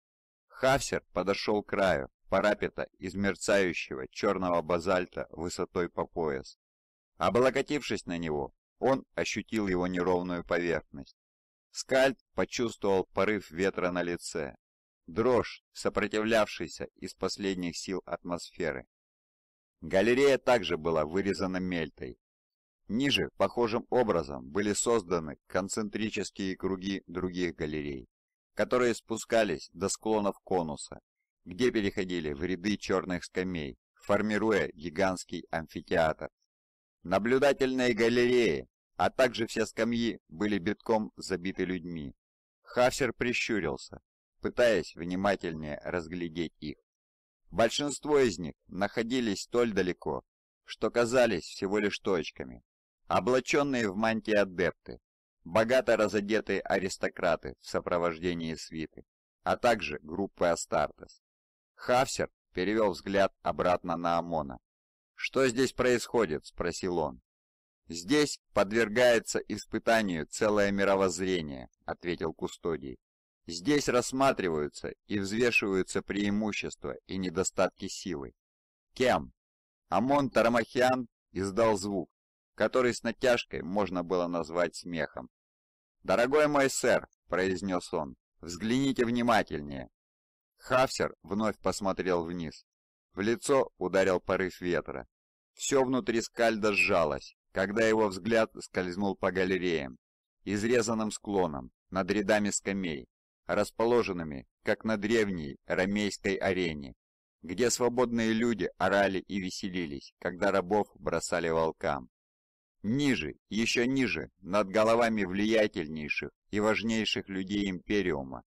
Хавсер подошел к краю парапета из мерцающего черного базальта высотой по пояс. Облокотившись на него, он ощутил его неровную поверхность. Скальд почувствовал порыв ветра на лице, дрожь, сопротивлявшаяся из последних сил атмосферы. Галерея также была вырезана мельтой. Ниже похожим образом были созданы концентрические круги других галерей, которые спускались до склонов конуса, где переходили в ряды черных скамей, формируя гигантский амфитеатр Наблюдательные галереи, а также все скамьи были битком забиты людьми. Хафсер прищурился, пытаясь внимательнее разглядеть их. Большинство из них находились столь далеко, что казались всего лишь точками. Облаченные в мантии адепты, богато разодетые аристократы в сопровождении свиты, а также группы Астартес. Хавсер перевел взгляд обратно на Омона. «Что здесь происходит?» – спросил он. «Здесь подвергается испытанию целое мировоззрение», – ответил Кустодий. «Здесь рассматриваются и взвешиваются преимущества и недостатки силы». «Кем?» Амон Тармахиан издал звук, который с натяжкой можно было назвать смехом. «Дорогой мой сэр», – произнес он, – «взгляните внимательнее». Хафсер вновь посмотрел вниз. В лицо ударил порыв ветра. Все внутри скальда сжалось, когда его взгляд скользнул по галереям, изрезанным склоном, над рядами скамей, расположенными, как на древней ромейской арене, где свободные люди орали и веселились, когда рабов бросали волкам. Ниже, еще ниже, над головами влиятельнейших и важнейших людей Империума,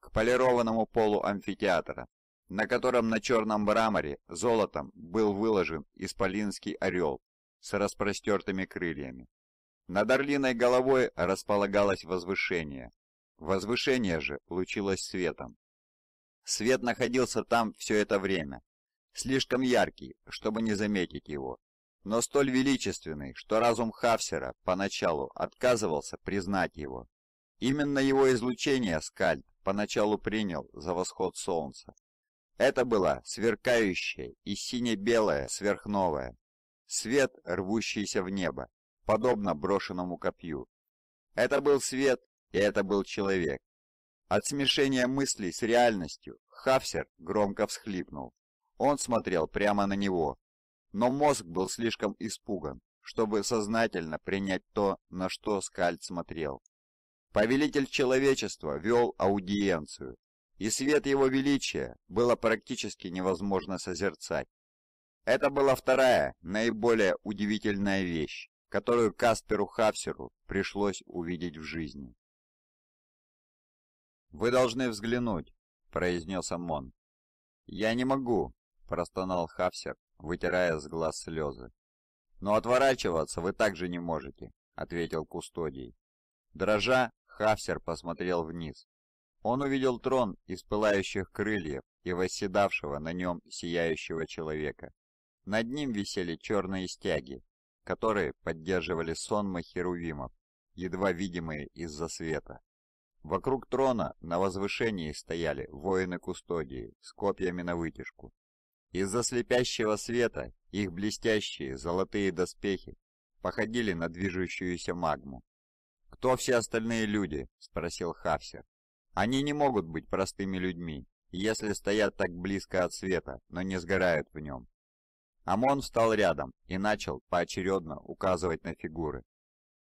к полированному полу амфитеатра на котором на черном мраморе золотом был выложен исполинский орел с распростертыми крыльями. Над орлиной головой располагалось возвышение. Возвышение же лучилось светом. Свет находился там все это время, слишком яркий, чтобы не заметить его, но столь величественный, что разум Хавсера поначалу отказывался признать его. Именно его излучение Скальд поначалу принял за восход солнца. Это была сверкающая и сине-белая сверхновая. Свет, рвущийся в небо, подобно брошенному копью. Это был свет, и это был человек. От смешения мыслей с реальностью Хафсер громко всхлипнул. Он смотрел прямо на него. Но мозг был слишком испуган, чтобы сознательно принять то, на что Скальд смотрел. Повелитель человечества вел аудиенцию, и свет его величия было практически невозможно созерцать. Это была вторая, наиболее удивительная вещь, которую Касперу Хавсеру пришлось увидеть в жизни. «Вы должны взглянуть», — произнес Амон. «Я не могу», — простонал Хавсер, вытирая с глаз слезы. «Но отворачиваться вы также не можете», — ответил Кустодий. Дрожа, Хавсер посмотрел вниз, он увидел трон из пылающих крыльев и восседавшего на нем сияющего человека. Над ним висели черные стяги, которые поддерживали сон херувимов, едва видимые из-за света. Вокруг трона на возвышении стояли воины-кустодии с копьями на вытяжку. Из-за слепящего света их блестящие золотые доспехи походили на движущуюся магму. «Кто все остальные люди?» – спросил Хавсер. Они не могут быть простыми людьми, если стоят так близко от света, но не сгорают в нем. Амон встал рядом и начал поочередно указывать на фигуры.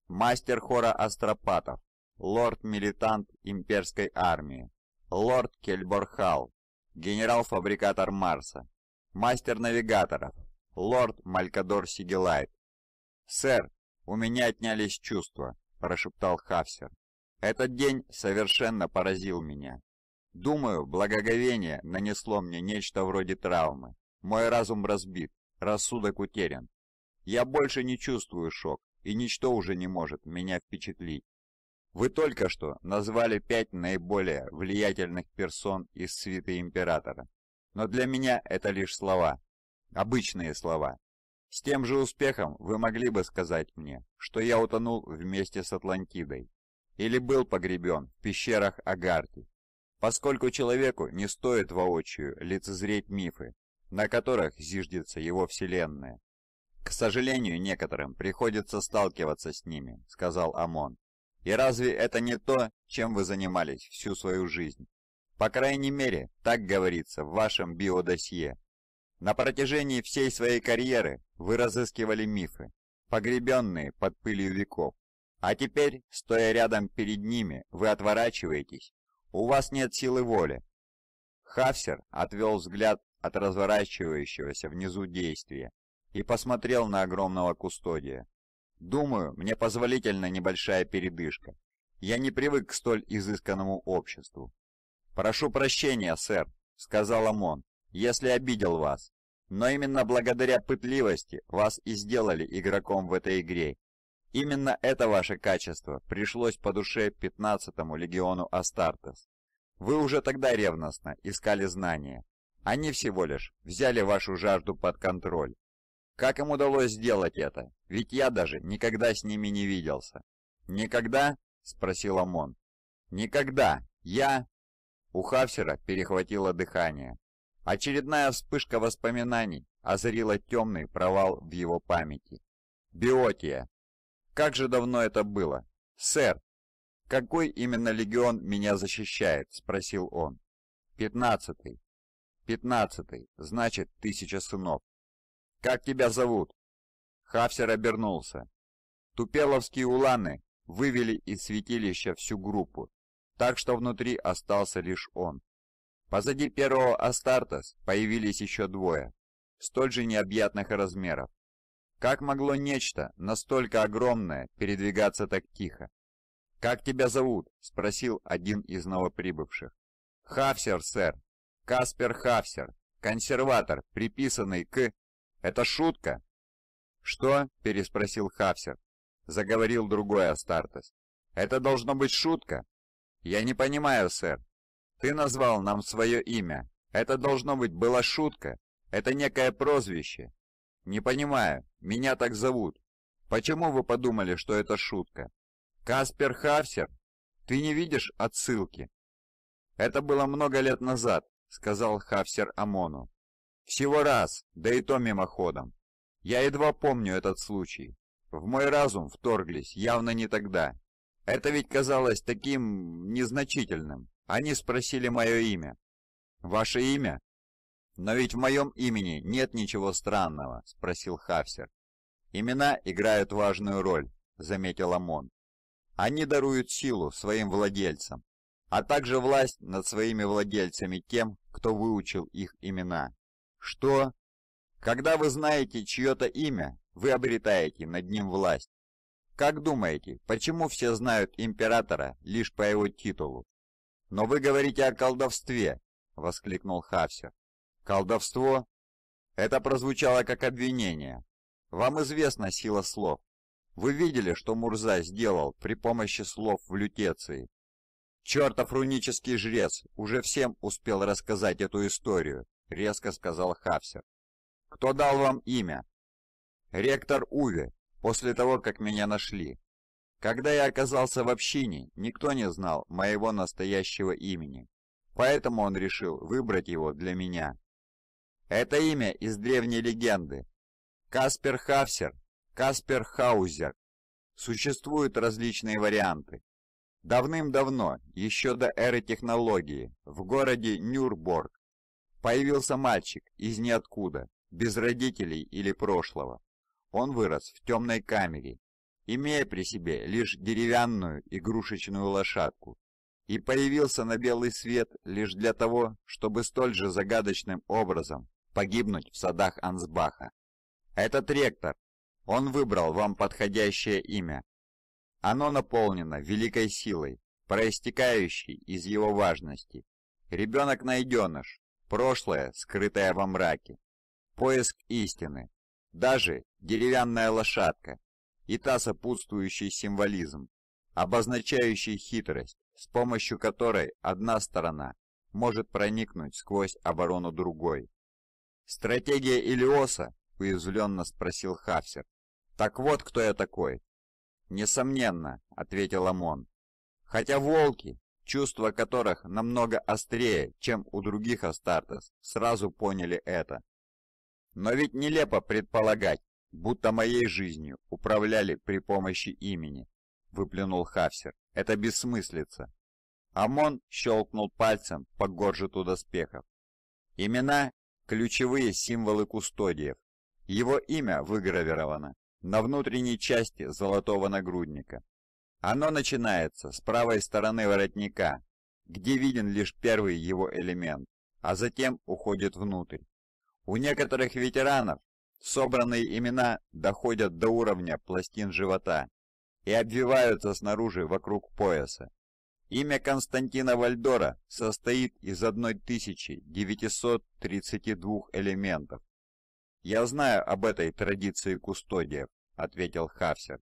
Мастер хора Астропатов, лорд-милитант имперской армии, лорд Кельборхал, генерал-фабрикатор Марса, мастер навигаторов, лорд Малькадор Сигелайт. «Сэр, у меня отнялись чувства», – прошептал Хавсер. Этот день совершенно поразил меня. Думаю, благоговение нанесло мне нечто вроде травмы. Мой разум разбит, рассудок утерян. Я больше не чувствую шок, и ничто уже не может меня впечатлить. Вы только что назвали пять наиболее влиятельных персон из свиты императора. Но для меня это лишь слова. Обычные слова. С тем же успехом вы могли бы сказать мне, что я утонул вместе с Атлантидой, или был погребен в пещерах Агарти, поскольку человеку не стоит воочию лицезреть мифы, на которых зиждется его вселенная. «К сожалению, некоторым приходится сталкиваться с ними», — сказал Амон. «И разве это не то, чем вы занимались всю свою жизнь? По крайней мере, так говорится в вашем биодосье. На протяжении всей своей карьеры вы разыскивали мифы, погребенные под пылью веков, а теперь, стоя рядом перед ними, вы отворачиваетесь. У вас нет силы воли. Хафсер отвел взгляд от разворачивающегося внизу действия и посмотрел на огромного кустодия. «Думаю, мне позволительна небольшая передышка. Я не привык к столь изысканному обществу». «Прошу прощения, сэр», — сказал Амон, — «если обидел вас. Но именно благодаря пытливости вас и сделали игроком в этой игре, Именно это ваше качество пришлось по душе 15-му легиону Астартес. Вы уже тогда ревностно искали знания. Они всего лишь взяли вашу жажду под контроль. Как им удалось сделать это? Ведь я даже никогда с ними не виделся. Никогда? спросил Амон. Никогда. Я у Хавсера перехватило дыхание. Очередная вспышка воспоминаний озарила темный провал в его памяти. Биотия, как же давно это было? Сэр, какой именно легион меня защищает? Спросил он. Пятнадцатый. Пятнадцатый, значит, тысяча сынов. Как тебя зовут? Хавсер обернулся. Тупеловские уланы вывели из святилища всю группу, так что внутри остался лишь он. Позади первого Астартес появились еще двое, столь же необъятных размеров, как могло нечто настолько огромное передвигаться так тихо? «Как тебя зовут?» – спросил один из новоприбывших. «Хафсер, сэр. Каспер Хафсер. Консерватор, приписанный к...» «Это шутка?» «Что?» – переспросил Хафсер. Заговорил другой Астартес. «Это должно быть шутка?» «Я не понимаю, сэр. Ты назвал нам свое имя. Это должно быть была шутка. Это некое прозвище. «Не понимаю, меня так зовут. Почему вы подумали, что это шутка?» «Каспер Хавсер? Ты не видишь отсылки?» «Это было много лет назад», — сказал Хавсер Амону. «Всего раз, да и то мимоходом. Я едва помню этот случай. В мой разум вторглись, явно не тогда. Это ведь казалось таким незначительным. Они спросили мое имя». «Ваше имя?» «Но ведь в моем имени нет ничего странного», — спросил Хафсер. «Имена играют важную роль», — заметил Амон. «Они даруют силу своим владельцам, а также власть над своими владельцами тем, кто выучил их имена». «Что?» «Когда вы знаете чье-то имя, вы обретаете над ним власть. Как думаете, почему все знают императора лишь по его титулу?» «Но вы говорите о колдовстве», — воскликнул Хафсер. Колдовство? Это прозвучало как обвинение. Вам известна сила слов. Вы видели, что Мурза сделал при помощи слов в лютеции. «Чертов рунический жрец уже всем успел рассказать эту историю», — резко сказал Хавсер. «Кто дал вам имя?» «Ректор Уве, после того, как меня нашли. Когда я оказался в общине, никто не знал моего настоящего имени, поэтому он решил выбрать его для меня». Это имя из древней легенды. Каспер Хафсер, Каспер Хаузер. Существуют различные варианты. Давным-давно, еще до эры технологии, в городе Нюрборг появился мальчик из ниоткуда, без родителей или прошлого. Он вырос в темной камере, имея при себе лишь деревянную игрушечную лошадку, и появился на белый свет лишь для того, чтобы столь же загадочным образом погибнуть в садах Ансбаха. Этот ректор, он выбрал вам подходящее имя. Оно наполнено великой силой, проистекающей из его важности. Ребенок-найденыш, прошлое, скрытое во мраке, поиск истины, даже деревянная лошадка и та сопутствующий символизм, обозначающий хитрость, с помощью которой одна сторона может проникнуть сквозь оборону другой. «Стратегия Илиоса?» – уязвленно спросил Хафсер. «Так вот, кто я такой!» «Несомненно», – ответил Амон. «Хотя волки, чувства которых намного острее, чем у других Астартес, сразу поняли это. Но ведь нелепо предполагать, будто моей жизнью управляли при помощи имени», – выплюнул Хафсер. «Это бессмыслица». Амон щелкнул пальцем по горжету доспехов. «Имена ключевые символы кустодиев. Его имя выгравировано на внутренней части золотого нагрудника. Оно начинается с правой стороны воротника, где виден лишь первый его элемент, а затем уходит внутрь. У некоторых ветеранов собранные имена доходят до уровня пластин живота и обвиваются снаружи вокруг пояса. Имя Константина Вальдора состоит из 1932 элементов. «Я знаю об этой традиции кустодиев», — ответил Хавсер.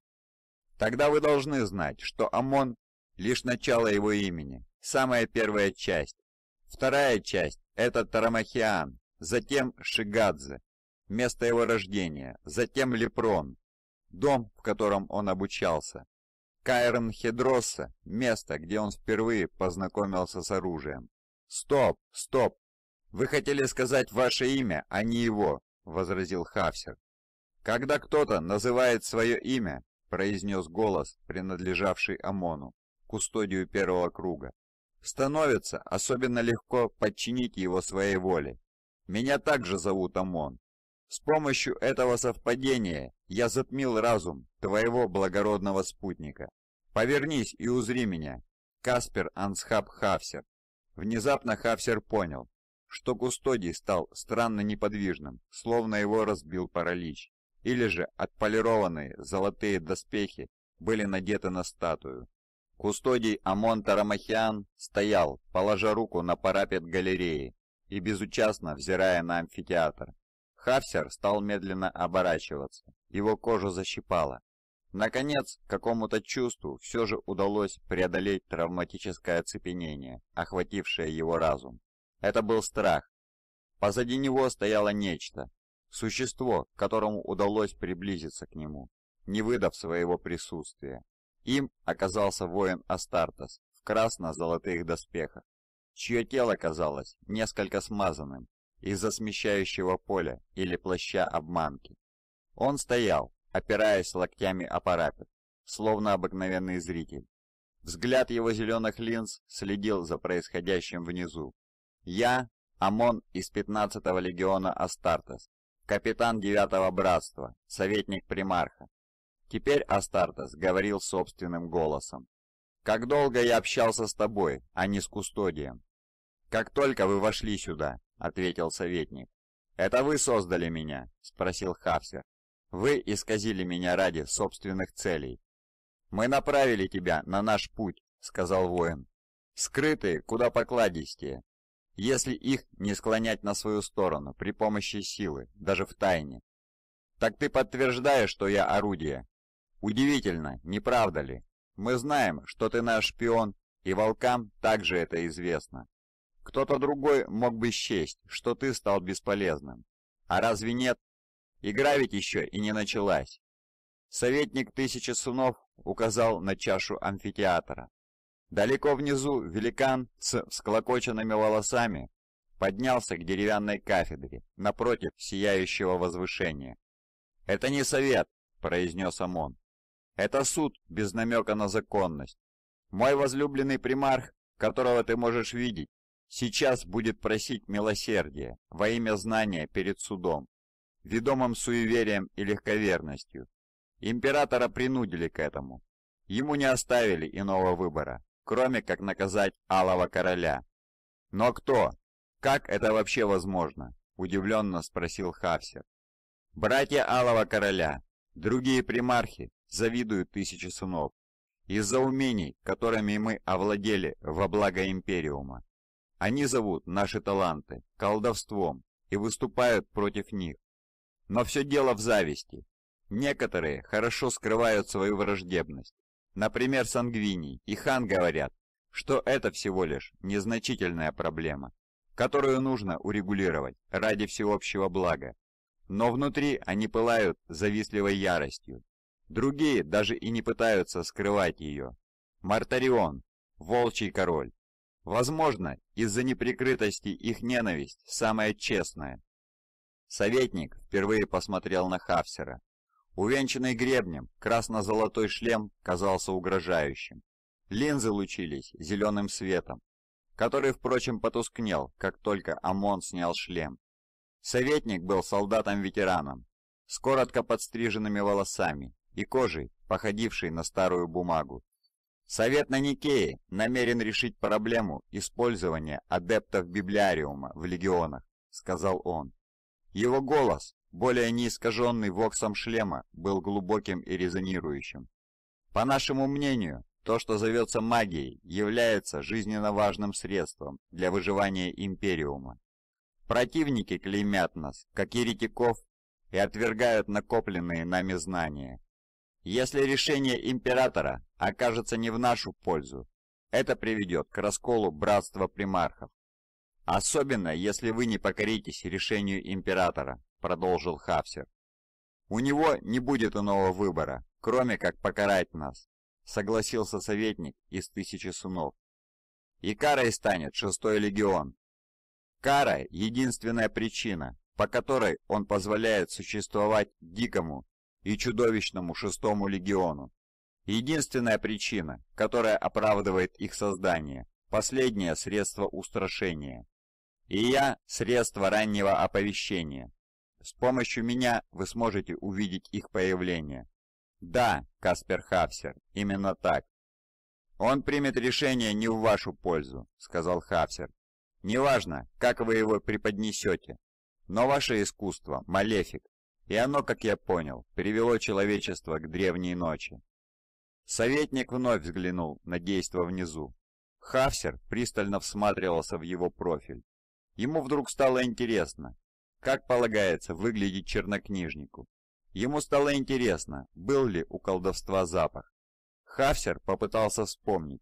«Тогда вы должны знать, что ОМОН — лишь начало его имени, самая первая часть. Вторая часть — это Тарамахиан, затем Шигадзе, место его рождения, затем Лепрон, дом, в котором он обучался, Кайрон Хедроса, место, где он впервые познакомился с оружием. «Стоп! Стоп! Вы хотели сказать ваше имя, а не его!» — возразил Хафсер. «Когда кто-то называет свое имя, произнес голос, принадлежавший ОМОНу, кустодию первого круга. «Становится особенно легко подчинить его своей воле. Меня также зовут ОМОН. С помощью этого совпадения я затмил разум твоего благородного спутника. Повернись и узри меня. Каспер Ансхаб Хавсер. Внезапно Хавсер понял, что Кустодий стал странно неподвижным, словно его разбил паралич. Или же отполированные золотые доспехи были надеты на статую. Кустодий Амон Тарамахиан стоял, положа руку на парапет галереи и безучастно взирая на амфитеатр. Хавсер стал медленно оборачиваться его кожа защипала. Наконец, какому-то чувству все же удалось преодолеть травматическое оцепенение, охватившее его разум. Это был страх. Позади него стояло нечто. Существо, которому удалось приблизиться к нему, не выдав своего присутствия. Им оказался воин Астартес в красно-золотых доспехах, чье тело казалось несколько смазанным из-за смещающего поля или плаща обманки. Он стоял, опираясь локтями о парапет, словно обыкновенный зритель. Взгляд его зеленых линз следил за происходящим внизу. Я, ОМОН из 15-го легиона Астартес, капитан 9-го братства, советник примарха. Теперь Астартес говорил собственным голосом. «Как долго я общался с тобой, а не с кустодием?» «Как только вы вошли сюда», — ответил советник. «Это вы создали меня?» — спросил Хавсер. Вы исказили меня ради собственных целей. Мы направили тебя на наш путь, сказал воин. Скрытые куда покладистее. Если их не склонять на свою сторону при помощи силы, даже в тайне. Так ты подтверждаешь, что я орудие. Удивительно, не правда ли? Мы знаем, что ты наш шпион, и волкам также это известно. Кто-то другой мог бы счесть, что ты стал бесполезным. А разве нет? Игра ведь еще и не началась. Советник Тысячи Сунов указал на чашу амфитеатра. Далеко внизу великан с всклокоченными волосами поднялся к деревянной кафедре напротив сияющего возвышения. «Это не совет», — произнес Амон. «Это суд без намека на законность. Мой возлюбленный примарх, которого ты можешь видеть, сейчас будет просить милосердия во имя знания перед судом ведомым суеверием и легковерностью. Императора принудили к этому. Ему не оставили иного выбора, кроме как наказать Алого Короля. «Но кто? Как это вообще возможно?» – удивленно спросил Хавсер. «Братья Алого Короля, другие примархи, завидуют тысячи сынов. Из-за умений, которыми мы овладели во благо Империума. Они зовут наши таланты колдовством и выступают против них. Но все дело в зависти. Некоторые хорошо скрывают свою враждебность. Например, сангвини и хан говорят, что это всего лишь незначительная проблема, которую нужно урегулировать ради всеобщего блага. Но внутри они пылают завистливой яростью. Другие даже и не пытаются скрывать ее. Мартарион, волчий король. Возможно, из-за неприкрытости их ненависть самая честная, Советник впервые посмотрел на Хафсера. Увенчанный гребнем, красно-золотой шлем казался угрожающим. Линзы лучились зеленым светом, который, впрочем, потускнел, как только ОМОН снял шлем. Советник был солдатом-ветераном, с коротко подстриженными волосами и кожей, походившей на старую бумагу. Совет на Никее намерен решить проблему использования адептов библиариума в легионах, сказал он. Его голос, более не искаженный воксом шлема, был глубоким и резонирующим. По нашему мнению, то, что зовется магией, является жизненно важным средством для выживания Империума. Противники клеймят нас, как еретиков, и отвергают накопленные нами знания. Если решение Императора окажется не в нашу пользу, это приведет к расколу братства примархов «Особенно, если вы не покоритесь решению императора», — продолжил Хавсер. «У него не будет иного выбора, кроме как покарать нас», — согласился советник из тысячи сунов. «И карой станет шестой легион». Кара — единственная причина, по которой он позволяет существовать дикому и чудовищному шестому легиону. Единственная причина, которая оправдывает их создание. Последнее средство устрашения. И я – средство раннего оповещения. С помощью меня вы сможете увидеть их появление. Да, Каспер Хавсер, именно так. Он примет решение не в вашу пользу, сказал Хавсер. Неважно, как вы его преподнесете, но ваше искусство – малефик, и оно, как я понял, привело человечество к древней ночи. Советник вновь взглянул на действо внизу. Хавсер пристально всматривался в его профиль. Ему вдруг стало интересно, как полагается выглядеть чернокнижнику. Ему стало интересно, был ли у колдовства запах. Хавсер попытался вспомнить,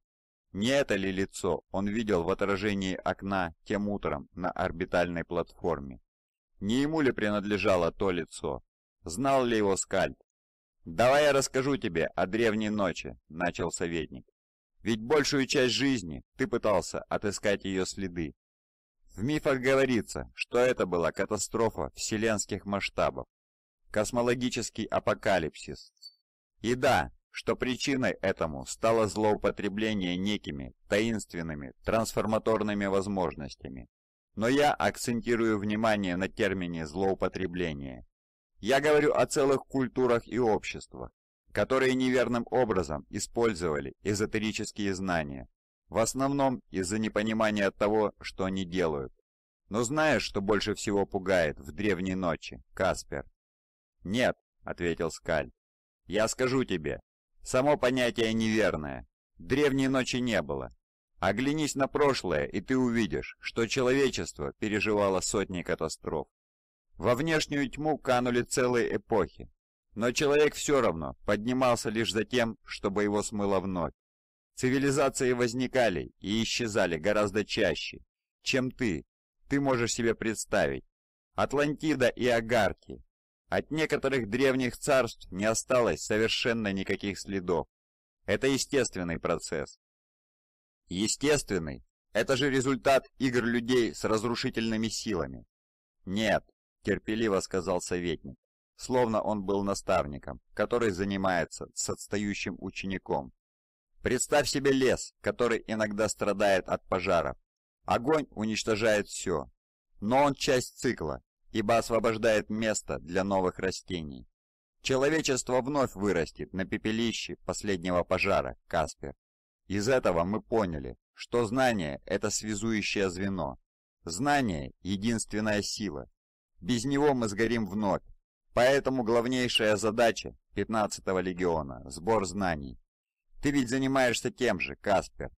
не это ли лицо он видел в отражении окна тем утром на орбитальной платформе. Не ему ли принадлежало то лицо? Знал ли его скальп? «Давай я расскажу тебе о древней ночи», — начал советник. Ведь большую часть жизни ты пытался отыскать ее следы. В мифах говорится, что это была катастрофа вселенских масштабов, космологический апокалипсис. И да, что причиной этому стало злоупотребление некими таинственными трансформаторными возможностями. Но я акцентирую внимание на термине «злоупотребление». Я говорю о целых культурах и обществах, которые неверным образом использовали эзотерические знания, в основном из-за непонимания того, что они делают. Но знаешь, что больше всего пугает в древней ночи, Каспер? «Нет», — ответил Скаль. «Я скажу тебе, само понятие неверное. Древней ночи не было. Оглянись на прошлое, и ты увидишь, что человечество переживало сотни катастроф. Во внешнюю тьму канули целые эпохи, но человек все равно поднимался лишь за тем, чтобы его смыло вновь. Цивилизации возникали и исчезали гораздо чаще, чем ты, ты можешь себе представить. Атлантида и Агарки. От некоторых древних царств не осталось совершенно никаких следов. Это естественный процесс. Естественный – это же результат игр людей с разрушительными силами. Нет, терпеливо сказал советник словно он был наставником, который занимается с отстающим учеником. Представь себе лес, который иногда страдает от пожаров. Огонь уничтожает все, но он часть цикла, ибо освобождает место для новых растений. Человечество вновь вырастет на пепелище последнего пожара, Каспер. Из этого мы поняли, что знание – это связующее звено. Знание – единственная сила. Без него мы сгорим вновь, Поэтому главнейшая задача 15-го легиона – сбор знаний. Ты ведь занимаешься тем же, Каспер.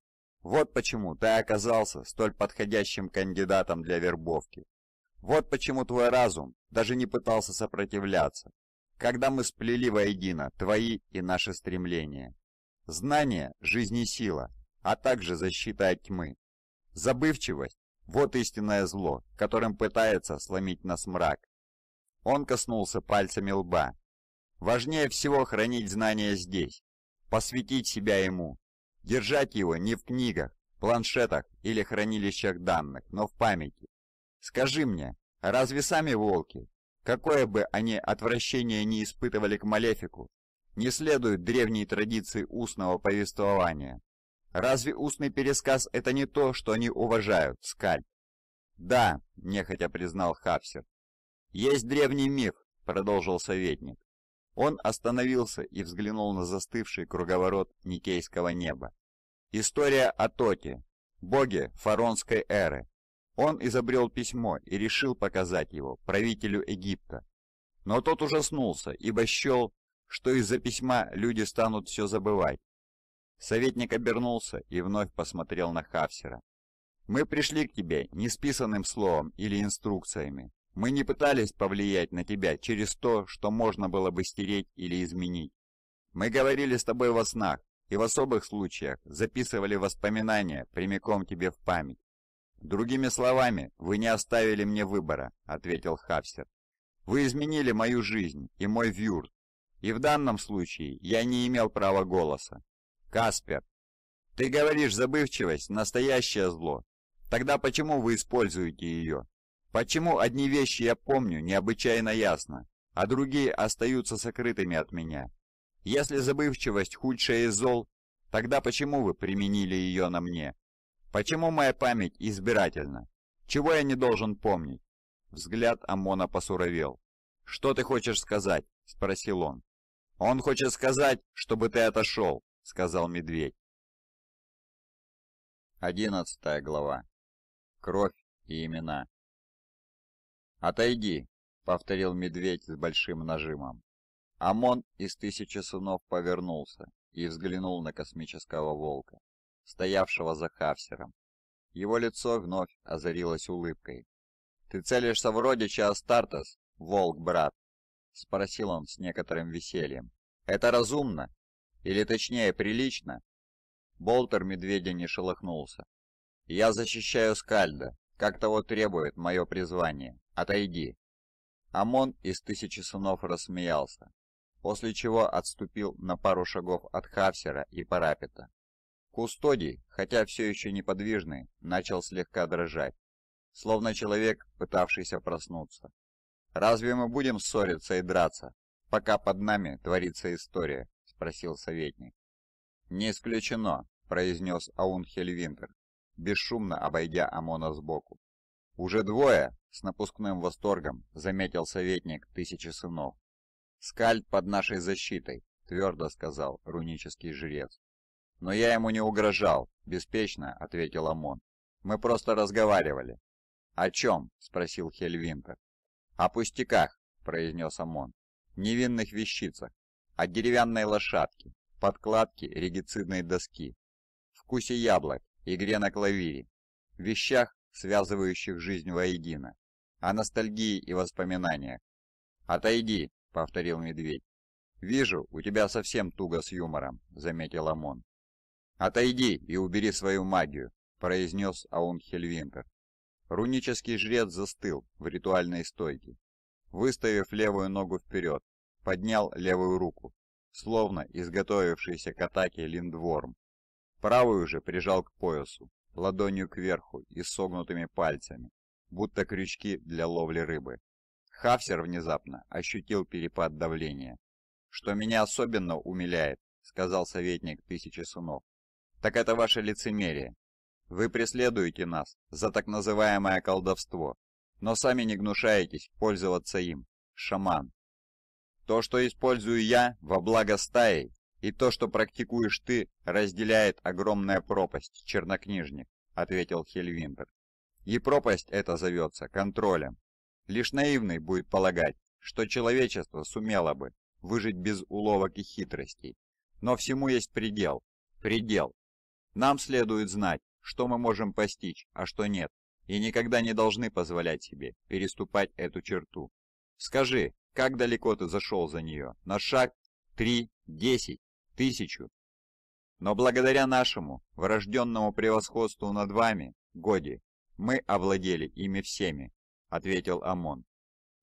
Вот почему ты оказался столь подходящим кандидатом для вербовки. Вот почему твой разум даже не пытался сопротивляться, когда мы сплели воедино твои и наши стремления. Знание – жизнь и сила, а также защита от тьмы. Забывчивость – вот истинное зло, которым пытается сломить нас мрак. Он коснулся пальцами лба. Важнее всего хранить знания здесь, посвятить себя ему, держать его не в книгах, планшетах или хранилищах данных, но в памяти. Скажи мне, разве сами волки, какое бы они отвращение не испытывали к Малефику, не следуют древней традиции устного повествования? Разве устный пересказ это не то, что они уважают, Скаль? Да, нехотя признал Хапсер. «Есть древний миф», — продолжил советник. Он остановился и взглянул на застывший круговорот Никейского неба. История о Тоте, боге фаронской эры. Он изобрел письмо и решил показать его правителю Египта. Но тот ужаснулся, ибо счел, что из-за письма люди станут все забывать. Советник обернулся и вновь посмотрел на Хавсера. «Мы пришли к тебе не несписанным словом или инструкциями. Мы не пытались повлиять на тебя через то, что можно было бы стереть или изменить. Мы говорили с тобой во снах и в особых случаях записывали воспоминания прямиком тебе в память. «Другими словами, вы не оставили мне выбора», — ответил Хавсер. «Вы изменили мою жизнь и мой вьюрт, и в данном случае я не имел права голоса. Каспер, ты говоришь, забывчивость — настоящее зло. Тогда почему вы используете ее?» Почему одни вещи я помню необычайно ясно, а другие остаются сокрытыми от меня? Если забывчивость худшая из зол, тогда почему вы применили ее на мне? Почему моя память избирательна? Чего я не должен помнить?» Взгляд Амона посуровел. «Что ты хочешь сказать?» – спросил он. «Он хочет сказать, чтобы ты отошел», – сказал медведь. Одиннадцатая глава. Кровь и имена. «Отойди!» — повторил медведь с большим нажимом. Амон из «Тысячи сынов» повернулся и взглянул на космического волка, стоявшего за Хавсером. Его лицо вновь озарилось улыбкой. «Ты целишься в родича Астартес, волк-брат?» — спросил он с некоторым весельем. «Это разумно? Или точнее, прилично?» Болтер медведя не шелохнулся. «Я защищаю Скальда, как того требует мое призвание. Отойди!» Амон из «Тысячи сынов» рассмеялся, после чего отступил на пару шагов от Хавсера и Парапета. Кустодий, хотя все еще неподвижный, начал слегка дрожать, словно человек, пытавшийся проснуться. «Разве мы будем ссориться и драться, пока под нами творится история?» — спросил советник. «Не исключено», — произнес Аун Винтер, бесшумно обойдя Амона сбоку. «Уже двое с напускным восторгом заметил советник тысячи сынов. «Скальд под нашей защитой», — твердо сказал рунический жрец. «Но я ему не угрожал», — беспечно ответил Амон. «Мы просто разговаривали». «О чем?» — спросил Хельвинтер. «О пустяках», — произнес Амон. «Невинных вещицах. О деревянной лошадке, подкладке регицидной доски, вкусе яблок, игре на клавире, вещах, связывающих жизнь воедино о ностальгии и воспоминаниях. «Отойди», — повторил медведь. «Вижу, у тебя совсем туго с юмором», — заметил Амон. «Отойди и убери свою магию», — произнес Аун Хельвинтер. Рунический жрец застыл в ритуальной стойке, выставив левую ногу вперед, поднял левую руку, словно изготовившийся к атаке линдворм. Правую же прижал к поясу, ладонью кверху и согнутыми пальцами, будто крючки для ловли рыбы. Хафсер внезапно ощутил перепад давления. «Что меня особенно умиляет», — сказал советник Тысячи Сунов, — «так это ваше лицемерие. Вы преследуете нас за так называемое колдовство, но сами не гнушаетесь пользоваться им. Шаман. То, что использую я, во благо стаи, и то, что практикуешь ты, разделяет огромная пропасть, чернокнижник», — ответил Хельвинтер. И пропасть это зовется контролем. Лишь наивный будет полагать, что человечество сумело бы выжить без уловок и хитростей. Но всему есть предел. Предел. Нам следует знать, что мы можем постичь, а что нет, и никогда не должны позволять себе переступать эту черту. Скажи, как далеко ты зашел за нее? На шаг? Три? Десять? Тысячу? Но благодаря нашему врожденному превосходству над вами, Годи, «Мы овладели ими всеми», — ответил Амон.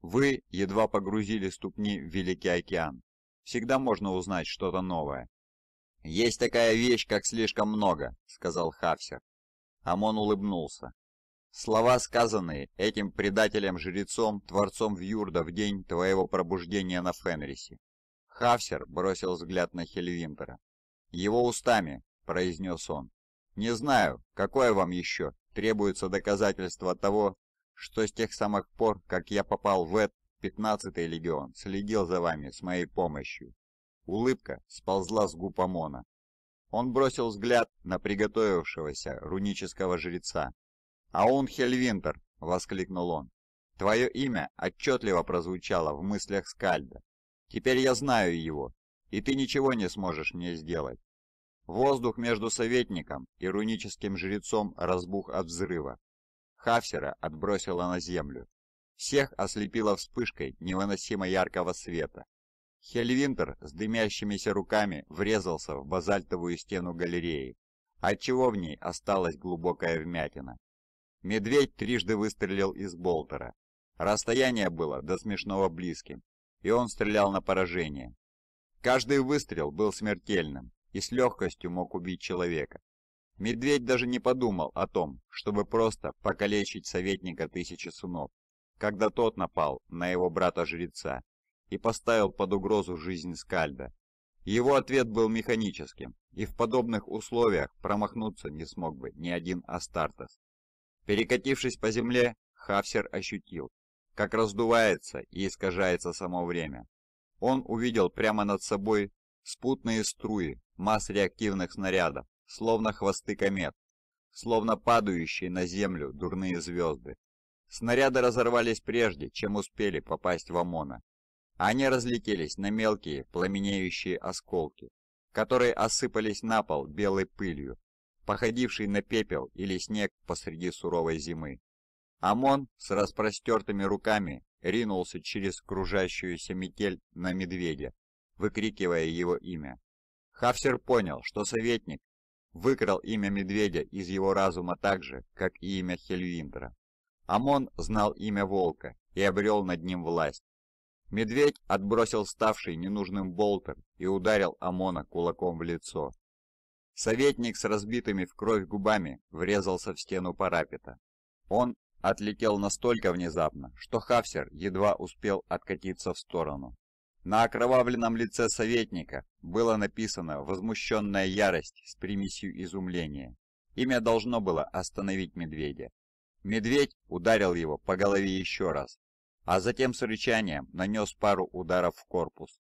«Вы едва погрузили ступни в Великий океан. Всегда можно узнать что-то новое». «Есть такая вещь, как слишком много», — сказал Хавсер. Амон улыбнулся. Слова, сказанные этим предателем-жрецом, творцом Вьюрда в день твоего пробуждения на Фенрисе. Хавсер бросил взгляд на Хельвинтера. «Его устами», — произнес он. «Не знаю, какое вам еще требуется доказательство того, что с тех самых пор, как я попал в этот 15-й легион, следил за вами с моей помощью». Улыбка сползла с губ Амона. Он бросил взгляд на приготовившегося рунического жреца. А он Хельвинтер!» — воскликнул он. «Твое имя отчетливо прозвучало в мыслях Скальда. Теперь я знаю его, и ты ничего не сможешь мне сделать. Воздух между советником и руническим жрецом разбух от взрыва. Хавсера отбросило на землю. Всех ослепило вспышкой невыносимо яркого света. Хельвинтер с дымящимися руками врезался в базальтовую стену галереи, отчего в ней осталась глубокая вмятина. Медведь трижды выстрелил из болтера. Расстояние было до смешного близким, и он стрелял на поражение. Каждый выстрел был смертельным, и с легкостью мог убить человека. Медведь даже не подумал о том, чтобы просто покалечить советника тысячи сунов, когда тот напал на его брата-жреца и поставил под угрозу жизнь Скальда. Его ответ был механическим, и в подобных условиях промахнуться не смог бы ни один Астартес. Перекатившись по земле, Хавсер ощутил, как раздувается и искажается само время. Он увидел прямо над собой спутные струи масс реактивных снарядов, словно хвосты комет, словно падающие на землю дурные звезды. Снаряды разорвались прежде, чем успели попасть в ОМОНа. Они разлетелись на мелкие пламенеющие осколки, которые осыпались на пол белой пылью, походившей на пепел или снег посреди суровой зимы. ОМОН с распростертыми руками ринулся через кружащуюся метель на медведя, выкрикивая его имя. Хафсер понял, что советник выкрал имя медведя из его разума так же, как и имя Хельвиндра. Амон знал имя волка и обрел над ним власть. Медведь отбросил ставший ненужным болтер и ударил Амона кулаком в лицо. Советник с разбитыми в кровь губами врезался в стену парапета. Он отлетел настолько внезапно, что Хафсер едва успел откатиться в сторону. На окровавленном лице советника было написано «Возмущенная ярость с примесью изумления». Имя должно было остановить медведя. Медведь ударил его по голове еще раз, а затем с рычанием нанес пару ударов в корпус.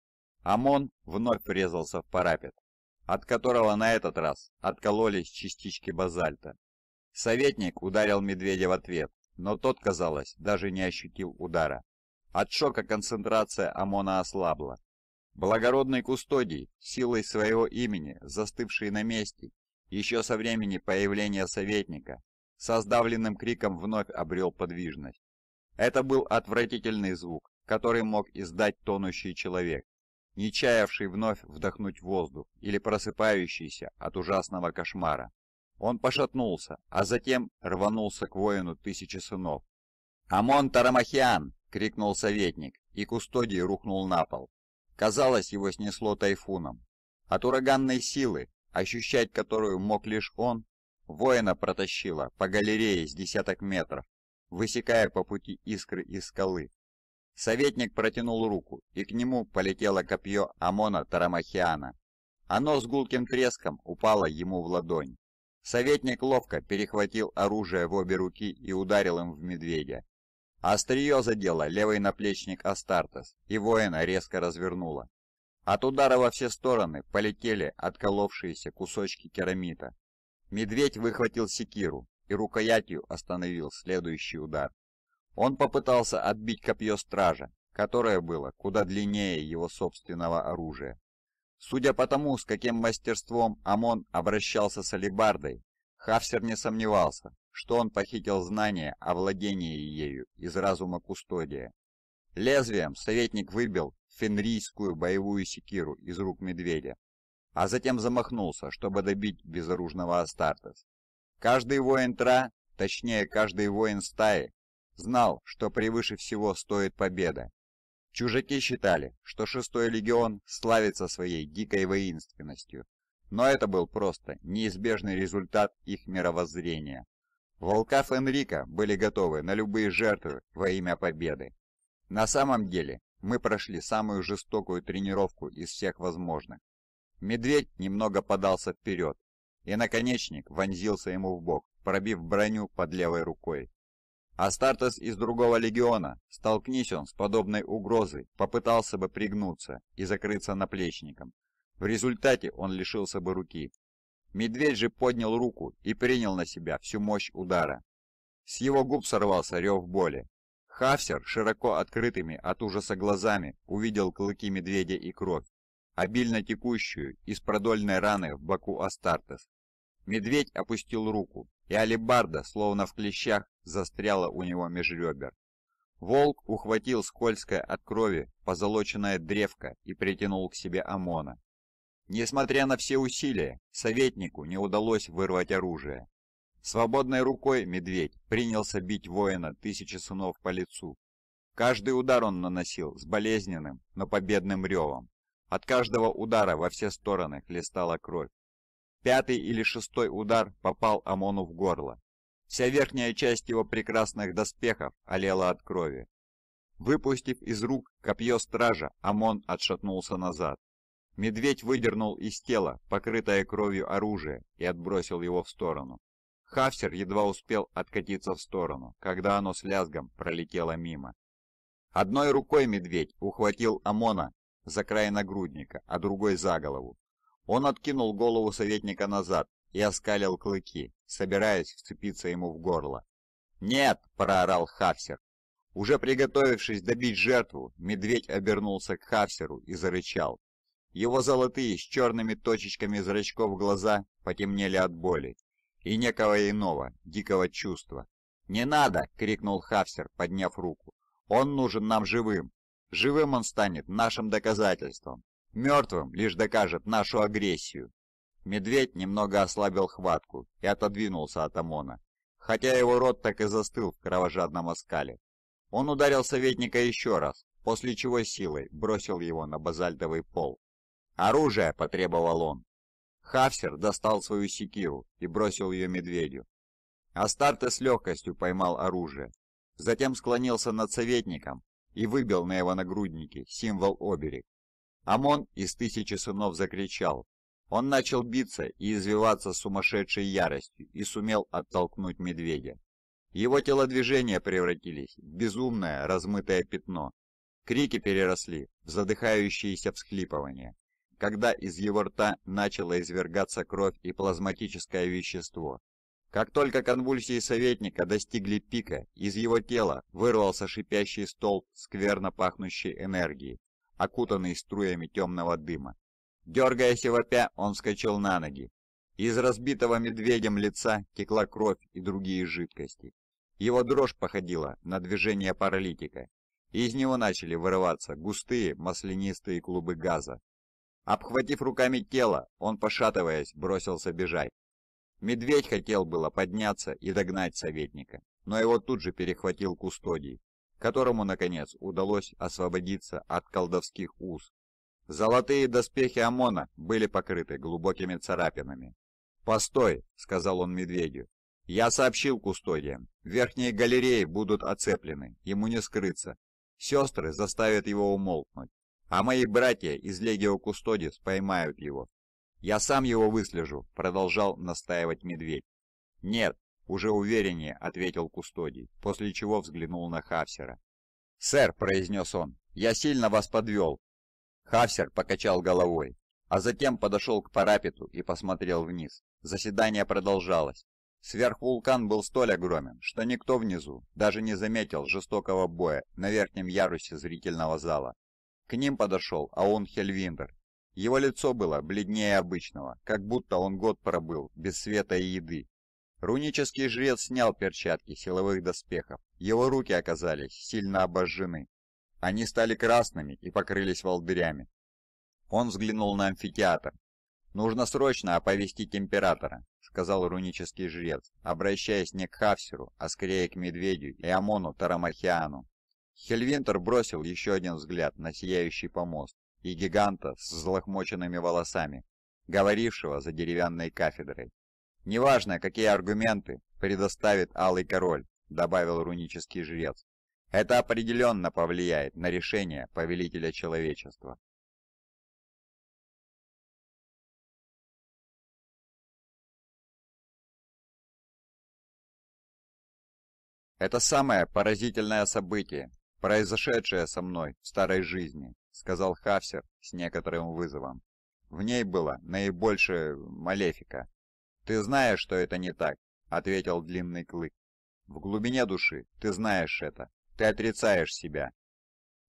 ОМОН вновь врезался в парапет, от которого на этот раз откололись частички базальта. Советник ударил медведя в ответ, но тот, казалось, даже не ощутил удара. От шока концентрация ОМОНа ослабла. Благородный Кустодий, силой своего имени, застывший на месте, еще со времени появления советника, со сдавленным криком вновь обрел подвижность. Это был отвратительный звук, который мог издать тонущий человек, не чаявший вновь вдохнуть воздух или просыпающийся от ужасного кошмара. Он пошатнулся, а затем рванулся к воину тысячи сынов. «Амон Тарамахиан!» — крикнул советник, и Кустодий рухнул на пол. Казалось, его снесло тайфуном. От ураганной силы, ощущать которую мог лишь он, воина протащило по галерее с десяток метров, высекая по пути искры из скалы. Советник протянул руку, и к нему полетело копье Амона Тарамахиана. Оно с гулким треском упало ему в ладонь. Советник ловко перехватил оружие в обе руки и ударил им в медведя. Острие задело левый наплечник Астартес, и воина резко развернуло. От удара во все стороны полетели отколовшиеся кусочки керамита. Медведь выхватил секиру и рукоятью остановил следующий удар. Он попытался отбить копье стража, которое было куда длиннее его собственного оружия. Судя по тому, с каким мастерством ОМОН обращался с алебардой, Хафсер не сомневался, что он похитил знание о владении ею из разума Кустодия. Лезвием советник выбил фенрийскую боевую секиру из рук медведя, а затем замахнулся, чтобы добить безоружного Астартес. Каждый воин Тра, точнее каждый воин стаи, знал, что превыше всего стоит победа. Чужаки считали, что шестой легион славится своей дикой воинственностью, но это был просто неизбежный результат их мировоззрения. Волкав Энрика были готовы на любые жертвы во имя победы. На самом деле, мы прошли самую жестокую тренировку из всех возможных. Медведь немного подался вперед, и наконечник вонзился ему в бок, пробив броню под левой рукой. Астартес из другого легиона, столкнись он с подобной угрозой, попытался бы пригнуться и закрыться наплечником. В результате он лишился бы руки, Медведь же поднял руку и принял на себя всю мощь удара. С его губ сорвался рев боли. Хафсер, широко открытыми от ужаса глазами, увидел клыки медведя и кровь, обильно текущую из продольной раны в боку Астартес. Медведь опустил руку, и алебарда, словно в клещах, застряла у него меж ребер. Волк ухватил скользкое от крови позолоченное древко и притянул к себе Амона. Несмотря на все усилия, советнику не удалось вырвать оружие. Свободной рукой медведь принялся бить воина тысячи сынов по лицу. Каждый удар он наносил с болезненным, но победным ревом. От каждого удара во все стороны хлестала кровь. Пятый или шестой удар попал Амону в горло. Вся верхняя часть его прекрасных доспехов олела от крови. Выпустив из рук копье стража, Амон отшатнулся назад. Медведь выдернул из тела, покрытое кровью оружие, и отбросил его в сторону. Хафсер едва успел откатиться в сторону, когда оно с лязгом пролетело мимо. Одной рукой медведь ухватил Амона за край нагрудника, а другой за голову. Он откинул голову советника назад и оскалил клыки, собираясь вцепиться ему в горло. «Нет!» – проорал Хафсер. Уже приготовившись добить жертву, медведь обернулся к Хафсеру и зарычал. Его золотые с черными точечками зрачков глаза потемнели от боли и некого иного, дикого чувства. «Не надо!» — крикнул Хавсер, подняв руку. «Он нужен нам живым. Живым он станет нашим доказательством. Мертвым лишь докажет нашу агрессию». Медведь немного ослабил хватку и отодвинулся от ОМОНа, хотя его рот так и застыл в кровожадном оскале. Он ударил советника еще раз, после чего силой бросил его на базальтовый пол. «Оружие!» — потребовал он. Хавсер достал свою секиру и бросил ее медведю. Астарте с легкостью поймал оружие, затем склонился над советником и выбил на его нагруднике символ оберег. Амон из тысячи сынов закричал. Он начал биться и извиваться с сумасшедшей яростью и сумел оттолкнуть медведя. Его телодвижения превратились в безумное размытое пятно. Крики переросли в задыхающиеся всхлипывания когда из его рта начала извергаться кровь и плазматическое вещество. Как только конвульсии советника достигли пика, из его тела вырвался шипящий столб скверно пахнущей энергии, окутанный струями темного дыма. Дергаясь и вопя, он вскочил на ноги. Из разбитого медведем лица текла кровь и другие жидкости. Его дрожь походила на движение паралитика. Из него начали вырываться густые маслянистые клубы газа, Обхватив руками тело, он, пошатываясь, бросился бежать. Медведь хотел было подняться и догнать советника, но его тут же перехватил кустодий, которому, наконец, удалось освободиться от колдовских уз. Золотые доспехи ОМОНа были покрыты глубокими царапинами. «Постой!» — сказал он медведю. «Я сообщил кустодиям. Верхние галереи будут оцеплены, ему не скрыться. Сестры заставят его умолкнуть а мои братья из Легио Кустодис поймают его. Я сам его выслежу», — продолжал настаивать медведь. «Нет», — уже увереннее ответил Кустодий, после чего взглянул на Хавсера. «Сэр», — произнес он, — «я сильно вас подвел». Хавсер покачал головой, а затем подошел к парапету и посмотрел вниз. Заседание продолжалось. Сверхвулкан был столь огромен, что никто внизу даже не заметил жестокого боя на верхнем ярусе зрительного зала. К ним подошел Аун Хельвиндер. Его лицо было бледнее обычного, как будто он год пробыл, без света и еды. Рунический жрец снял перчатки силовых доспехов. Его руки оказались сильно обожжены. Они стали красными и покрылись волдырями. Он взглянул на амфитеатр. «Нужно срочно оповестить императора», — сказал рунический жрец, обращаясь не к Хавсеру, а скорее к Медведю и Амону Тарамархиану. Хельвинтер бросил еще один взгляд на сияющий помост и гиганта с взлохмоченными волосами, говорившего за деревянной кафедрой. «Неважно, какие аргументы предоставит Алый Король», — добавил рунический жрец. «Это определенно повлияет на решение Повелителя Человечества». Это самое поразительное событие, «Произошедшее со мной в старой жизни», — сказал Хавсер с некоторым вызовом. «В ней было наибольшее малефика». «Ты знаешь, что это не так», — ответил Длинный Клык. «В глубине души ты знаешь это. Ты отрицаешь себя».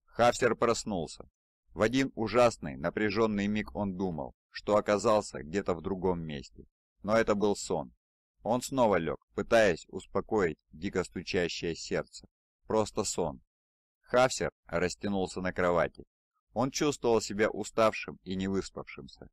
Хавсер проснулся. В один ужасный, напряженный миг он думал, что оказался где-то в другом месте. Но это был сон. Он снова лег, пытаясь успокоить дико стучащее сердце. Просто сон. Хавсер растянулся на кровати. Он чувствовал себя уставшим и невыспавшимся.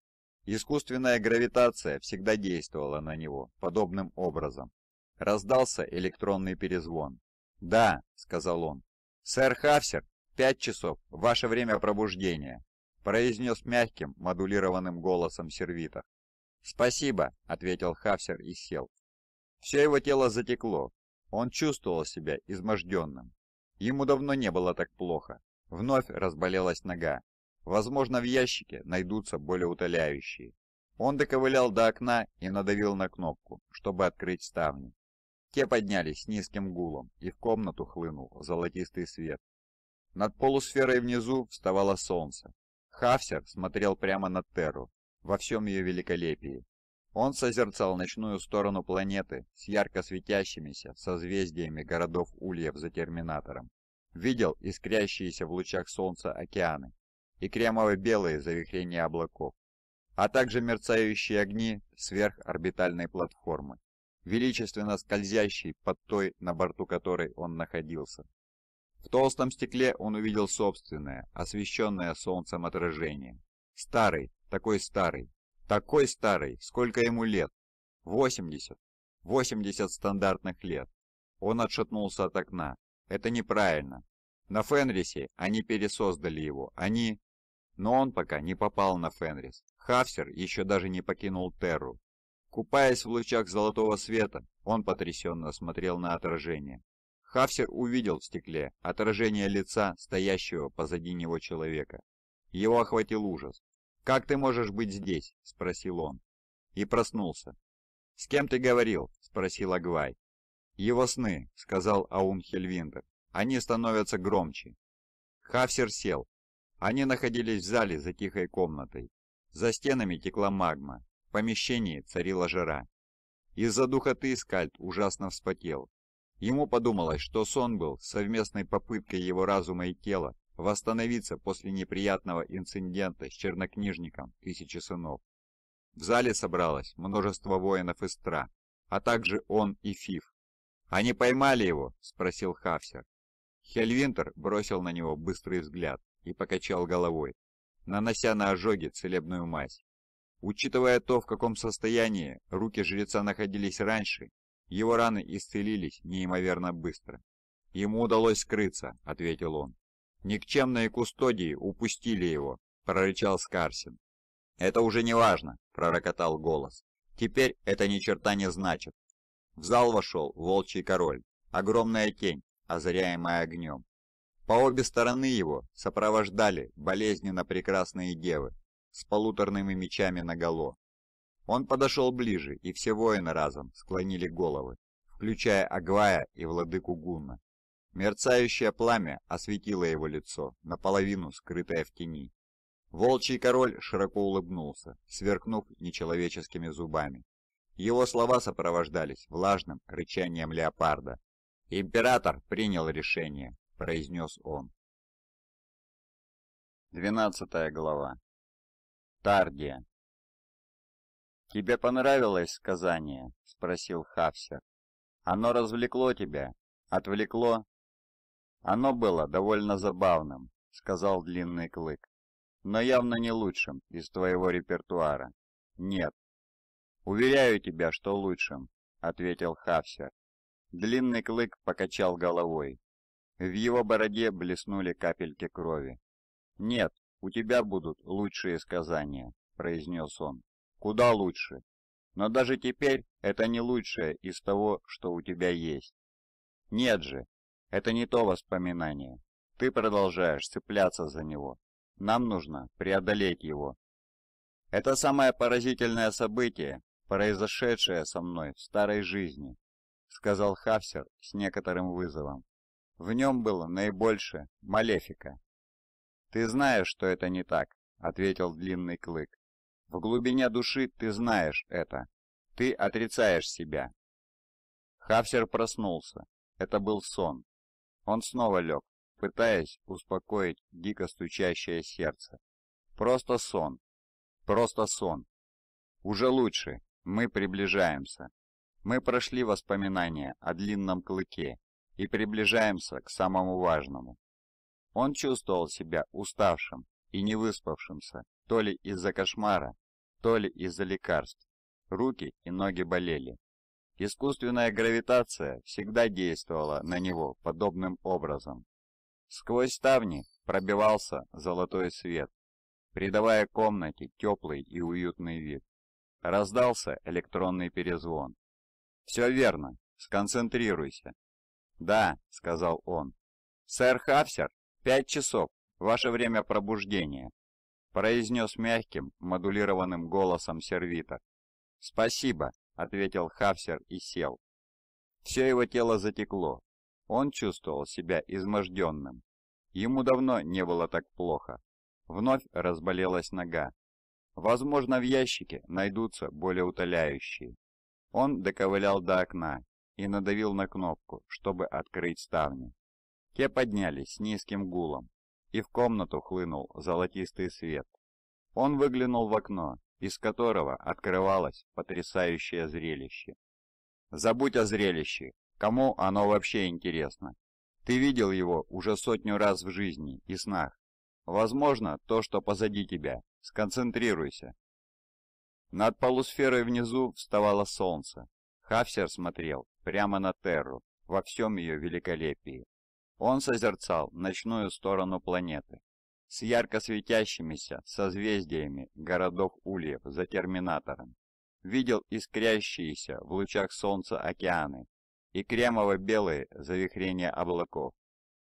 Искусственная гравитация всегда действовала на него подобным образом. Раздался электронный перезвон. «Да», — сказал он. «Сэр Хавсер, пять часов, ваше время пробуждения», — произнес мягким, модулированным голосом сервитор. «Спасибо», — ответил Хавсер и сел. Все его тело затекло. Он чувствовал себя изможденным. Ему давно не было так плохо. Вновь разболелась нога. Возможно, в ящике найдутся более утоляющие. Он доковылял до окна и надавил на кнопку, чтобы открыть ставни. Те поднялись с низким гулом, и в комнату хлынул золотистый свет. Над полусферой внизу вставало солнце. Хафсер смотрел прямо на Терру, во всем ее великолепии, он созерцал ночную сторону планеты с ярко светящимися созвездиями городов Ульев за терминатором. Видел искрящиеся в лучах солнца океаны и кремово-белые завихрения облаков, а также мерцающие огни сверхорбитальной платформы, величественно скользящей под той, на борту которой он находился. В толстом стекле он увидел собственное, освещенное солнцем отражение. Старый, такой старый, такой старый, сколько ему лет? 80. 80 стандартных лет. Он отшатнулся от окна. Это неправильно. На Фенрисе они пересоздали его. Они... Но он пока не попал на Фенрис. Хавсер еще даже не покинул Терру. Купаясь в лучах золотого света, он потрясенно смотрел на отражение. Хавсер увидел в стекле отражение лица стоящего позади него человека. Его охватил ужас. «Как ты можешь быть здесь?» — спросил он. И проснулся. «С кем ты говорил?» — спросил Агвай. «Его сны», — сказал Аун Хельвиндер. «Они становятся громче». Хафсер сел. Они находились в зале за тихой комнатой. За стенами текла магма. В помещении царила жара. Из-за духоты скальд ужасно вспотел. Ему подумалось, что сон был совместной попыткой его разума и тела восстановиться после неприятного инцидента с чернокнижником «Тысячи сынов». В зале собралось множество воинов Истра, а также он и Фиф. «Они поймали его?» – спросил Хавсер. Хельвинтер бросил на него быстрый взгляд и покачал головой, нанося на ожоги целебную мазь. Учитывая то, в каком состоянии руки жреца находились раньше, его раны исцелились неимоверно быстро. «Ему удалось скрыться», — ответил он. «Никчемные кустодии упустили его», — прорычал Скарсин. «Это уже не важно», — пророкотал голос. «Теперь это ни черта не значит». В зал вошел волчий король, огромная тень, озаряемая огнем. По обе стороны его сопровождали болезненно прекрасные девы с полуторными мечами наголо. Он подошел ближе, и все воины разом склонили головы, включая Агвая и владыку Гуна. Мерцающее пламя осветило его лицо, наполовину скрытое в тени. Волчий король широко улыбнулся, сверкнув нечеловеческими зубами. Его слова сопровождались влажным рычанием леопарда. «Император принял решение», — произнес он. Двенадцатая глава. Тардия. «Тебе понравилось сказание?» — спросил Хавсер. «Оно развлекло тебя, отвлекло оно было довольно забавным, сказал длинный клык, но явно не лучшим из твоего репертуара. Нет. Уверяю тебя, что лучшим, ответил Хавсер. Длинный клык покачал головой. В его бороде блеснули капельки крови. «Нет, у тебя будут лучшие сказания», — произнес он. «Куда лучше. Но даже теперь это не лучшее из того, что у тебя есть». «Нет же, это не то воспоминание. Ты продолжаешь цепляться за него. Нам нужно преодолеть его. Это самое поразительное событие, произошедшее со мной в старой жизни, сказал Хафсер с некоторым вызовом. В нем было наибольше малефика. Ты знаешь, что это не так, ответил длинный клык. В глубине души ты знаешь это. Ты отрицаешь себя. Хафсер проснулся. Это был сон. Он снова лег, пытаясь успокоить дико стучащее сердце. Просто сон. Просто сон. Уже лучше. Мы приближаемся. Мы прошли воспоминания о длинном клыке и приближаемся к самому важному. Он чувствовал себя уставшим и не выспавшимся, то ли из-за кошмара, то ли из-за лекарств. Руки и ноги болели. Искусственная гравитация всегда действовала на него подобным образом. Сквозь ставни пробивался золотой свет, придавая комнате теплый и уютный вид. Раздался электронный перезвон. «Все верно, сконцентрируйся». «Да», — сказал он. «Сэр Хафсер, пять часов, ваше время пробуждения», — произнес мягким, модулированным голосом сервитор. «Спасибо», ответил Хавсер и сел. Все его тело затекло. Он чувствовал себя изможденным. Ему давно не было так плохо. Вновь разболелась нога. Возможно, в ящике найдутся более утоляющие. Он доковылял до окна и надавил на кнопку, чтобы открыть ставни. Те поднялись с низким гулом, и в комнату хлынул золотистый свет. Он выглянул в окно из которого открывалось потрясающее зрелище. Забудь о зрелище, кому оно вообще интересно? Ты видел его уже сотню раз в жизни и снах. Возможно, то, что позади тебя. Сконцентрируйся. Над полусферой внизу вставало солнце. Хафсер смотрел прямо на Терру во всем ее великолепии. Он созерцал ночную сторону планеты, с ярко светящимися созвездиями городов Ульев за терминатором. Видел искрящиеся в лучах солнца океаны и кремово-белые завихрения облаков,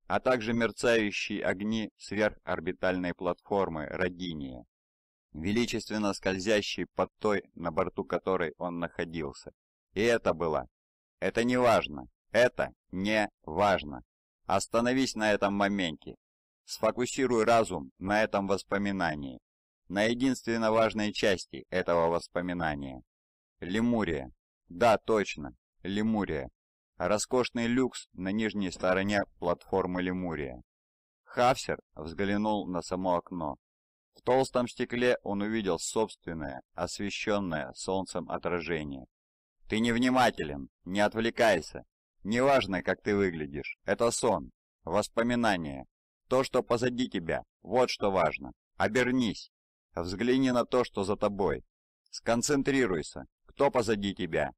а также мерцающие огни сверхорбитальной платформы Родиния, величественно скользящей под той, на борту которой он находился. И это было. Это не важно. Это не важно. Остановись на этом моменте Сфокусируй разум на этом воспоминании, на единственно важной части этого воспоминания. Лемурия. Да, точно, Лемурия. Роскошный люкс на нижней стороне платформы Лемурия. Хавсер взглянул на само окно. В толстом стекле он увидел собственное, освещенное солнцем отражение. «Ты невнимателен, не отвлекайся. Неважно, как ты выглядишь, это сон, воспоминание, то, что позади тебя, вот что важно. Обернись. Взгляни на то, что за тобой. Сконцентрируйся. Кто позади тебя?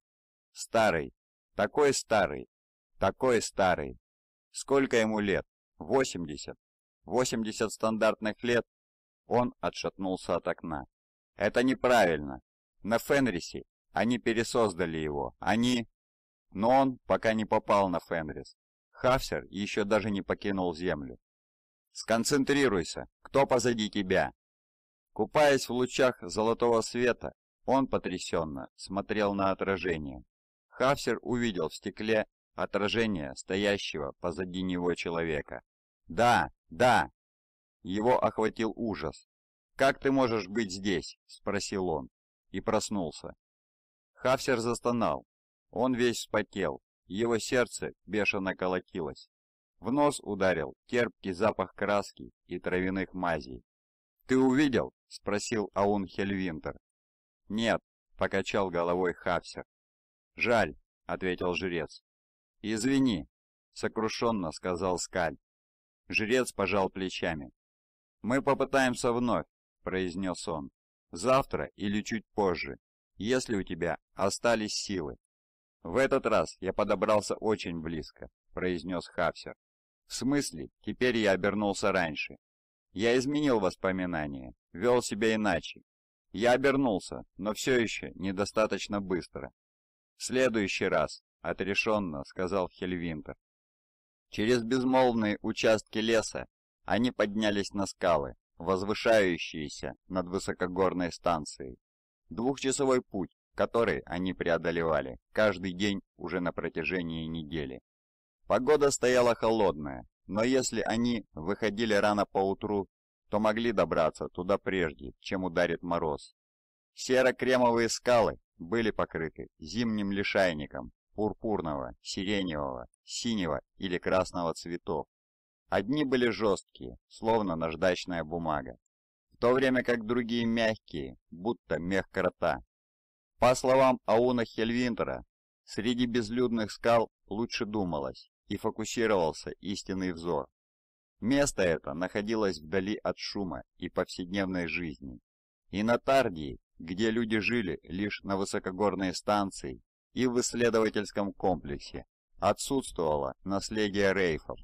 Старый. Такой старый. Такой старый. Сколько ему лет? 80. 80 стандартных лет? Он отшатнулся от окна. Это неправильно. На Фенрисе они пересоздали его. Они... Но он пока не попал на Фенрис. Хафсер еще даже не покинул землю. «Сконцентрируйся! Кто позади тебя?» Купаясь в лучах золотого света, он потрясенно смотрел на отражение. Хафсер увидел в стекле отражение стоящего позади него человека. «Да, да!» Его охватил ужас. «Как ты можешь быть здесь?» – спросил он. И проснулся. Хафсер застонал. Он весь вспотел. Его сердце бешено колотилось. В нос ударил терпкий запах краски и травяных мазей. «Ты увидел?» — спросил Аун Хельвинтер. «Нет», — покачал головой Хавсер. «Жаль», — ответил жрец. «Извини», — сокрушенно сказал Скаль. Жрец пожал плечами. «Мы попытаемся вновь», — произнес он. «Завтра или чуть позже, если у тебя остались силы». «В этот раз я подобрался очень близко», — произнес Хавсер. В смысле, теперь я обернулся раньше. Я изменил воспоминания, вел себя иначе. Я обернулся, но все еще недостаточно быстро. «В следующий раз», — отрешенно сказал Хельвинтер. Через безмолвные участки леса они поднялись на скалы, возвышающиеся над высокогорной станцией. Двухчасовой путь, который они преодолевали каждый день уже на протяжении недели. Погода стояла холодная, но если они выходили рано поутру, то могли добраться туда прежде, чем ударит мороз. Серо-кремовые скалы были покрыты зимним лишайником пурпурного, сиреневого, синего или красного цветов. Одни были жесткие, словно наждачная бумага, в то время как другие мягкие, будто мех крота. По словам Ауна Хельвинтера, среди безлюдных скал лучше думалось, и фокусировался истинный взор. Место это находилось вдали от шума и повседневной жизни. И на Тардии, где люди жили лишь на высокогорной станции и в исследовательском комплексе, отсутствовало наследие рейфов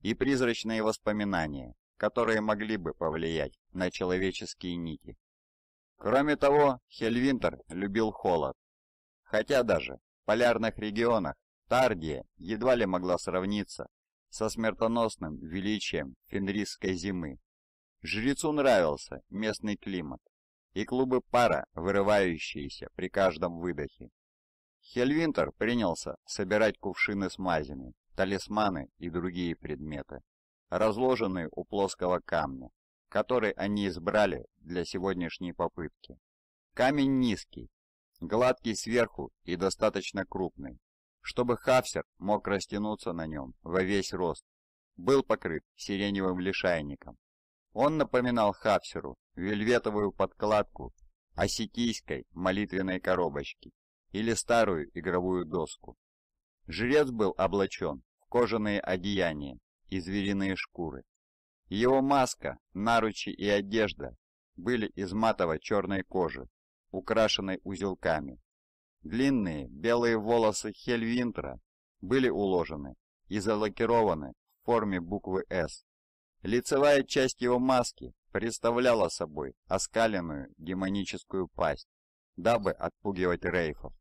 и призрачные воспоминания, которые могли бы повлиять на человеческие нити. Кроме того, Хельвинтер любил холод. Хотя даже в полярных регионах Тардия едва ли могла сравниться со смертоносным величием фенрисской зимы. Жрецу нравился местный климат и клубы пара, вырывающиеся при каждом выдохе. Хельвинтер принялся собирать кувшины с мазями, талисманы и другие предметы, разложенные у плоского камня, который они избрали для сегодняшней попытки. Камень низкий, гладкий сверху и достаточно крупный, чтобы хавсер мог растянуться на нем во весь рост. Был покрыт сиреневым лишайником. Он напоминал хавсеру вельветовую подкладку осетийской молитвенной коробочки или старую игровую доску. Жрец был облачен в кожаные одеяния и звериные шкуры. Его маска, наручи и одежда были из матово-черной кожи, украшенной узелками, Длинные белые волосы Хельвинтра были уложены и залакированы в форме буквы «С». Лицевая часть его маски представляла собой оскаленную демоническую пасть, дабы отпугивать рейфов.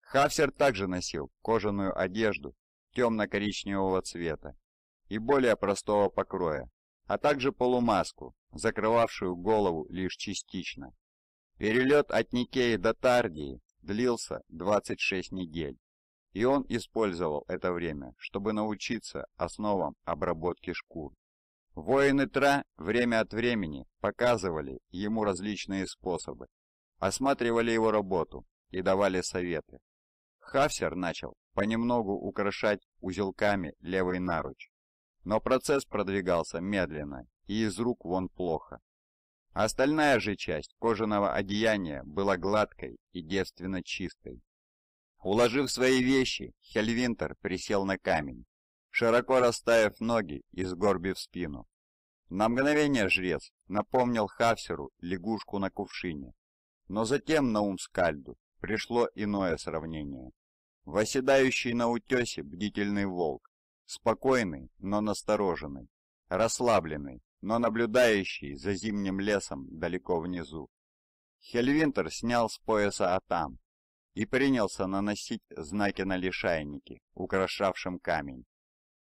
Хафсер также носил кожаную одежду темно-коричневого цвета и более простого покроя, а также полумаску, закрывавшую голову лишь частично. Перелет от Никеи до Тардии длился 26 недель, и он использовал это время, чтобы научиться основам обработки шкур. Воины Тра время от времени показывали ему различные способы, осматривали его работу и давали советы. Хавсер начал понемногу украшать узелками левый наруч, но процесс продвигался медленно и из рук вон плохо. Остальная же часть кожаного одеяния была гладкой и девственно чистой. Уложив свои вещи, Хельвинтер присел на камень, широко расставив ноги и сгорбив спину. На мгновение жрец напомнил Хавсеру лягушку на кувшине, но затем на ум Скальду пришло иное сравнение. Восседающий на утесе бдительный волк, спокойный, но настороженный, расслабленный, но наблюдающий за зимним лесом далеко внизу. Хельвинтер снял с пояса Атам и принялся наносить знаки на лишайнике украшавшем камень.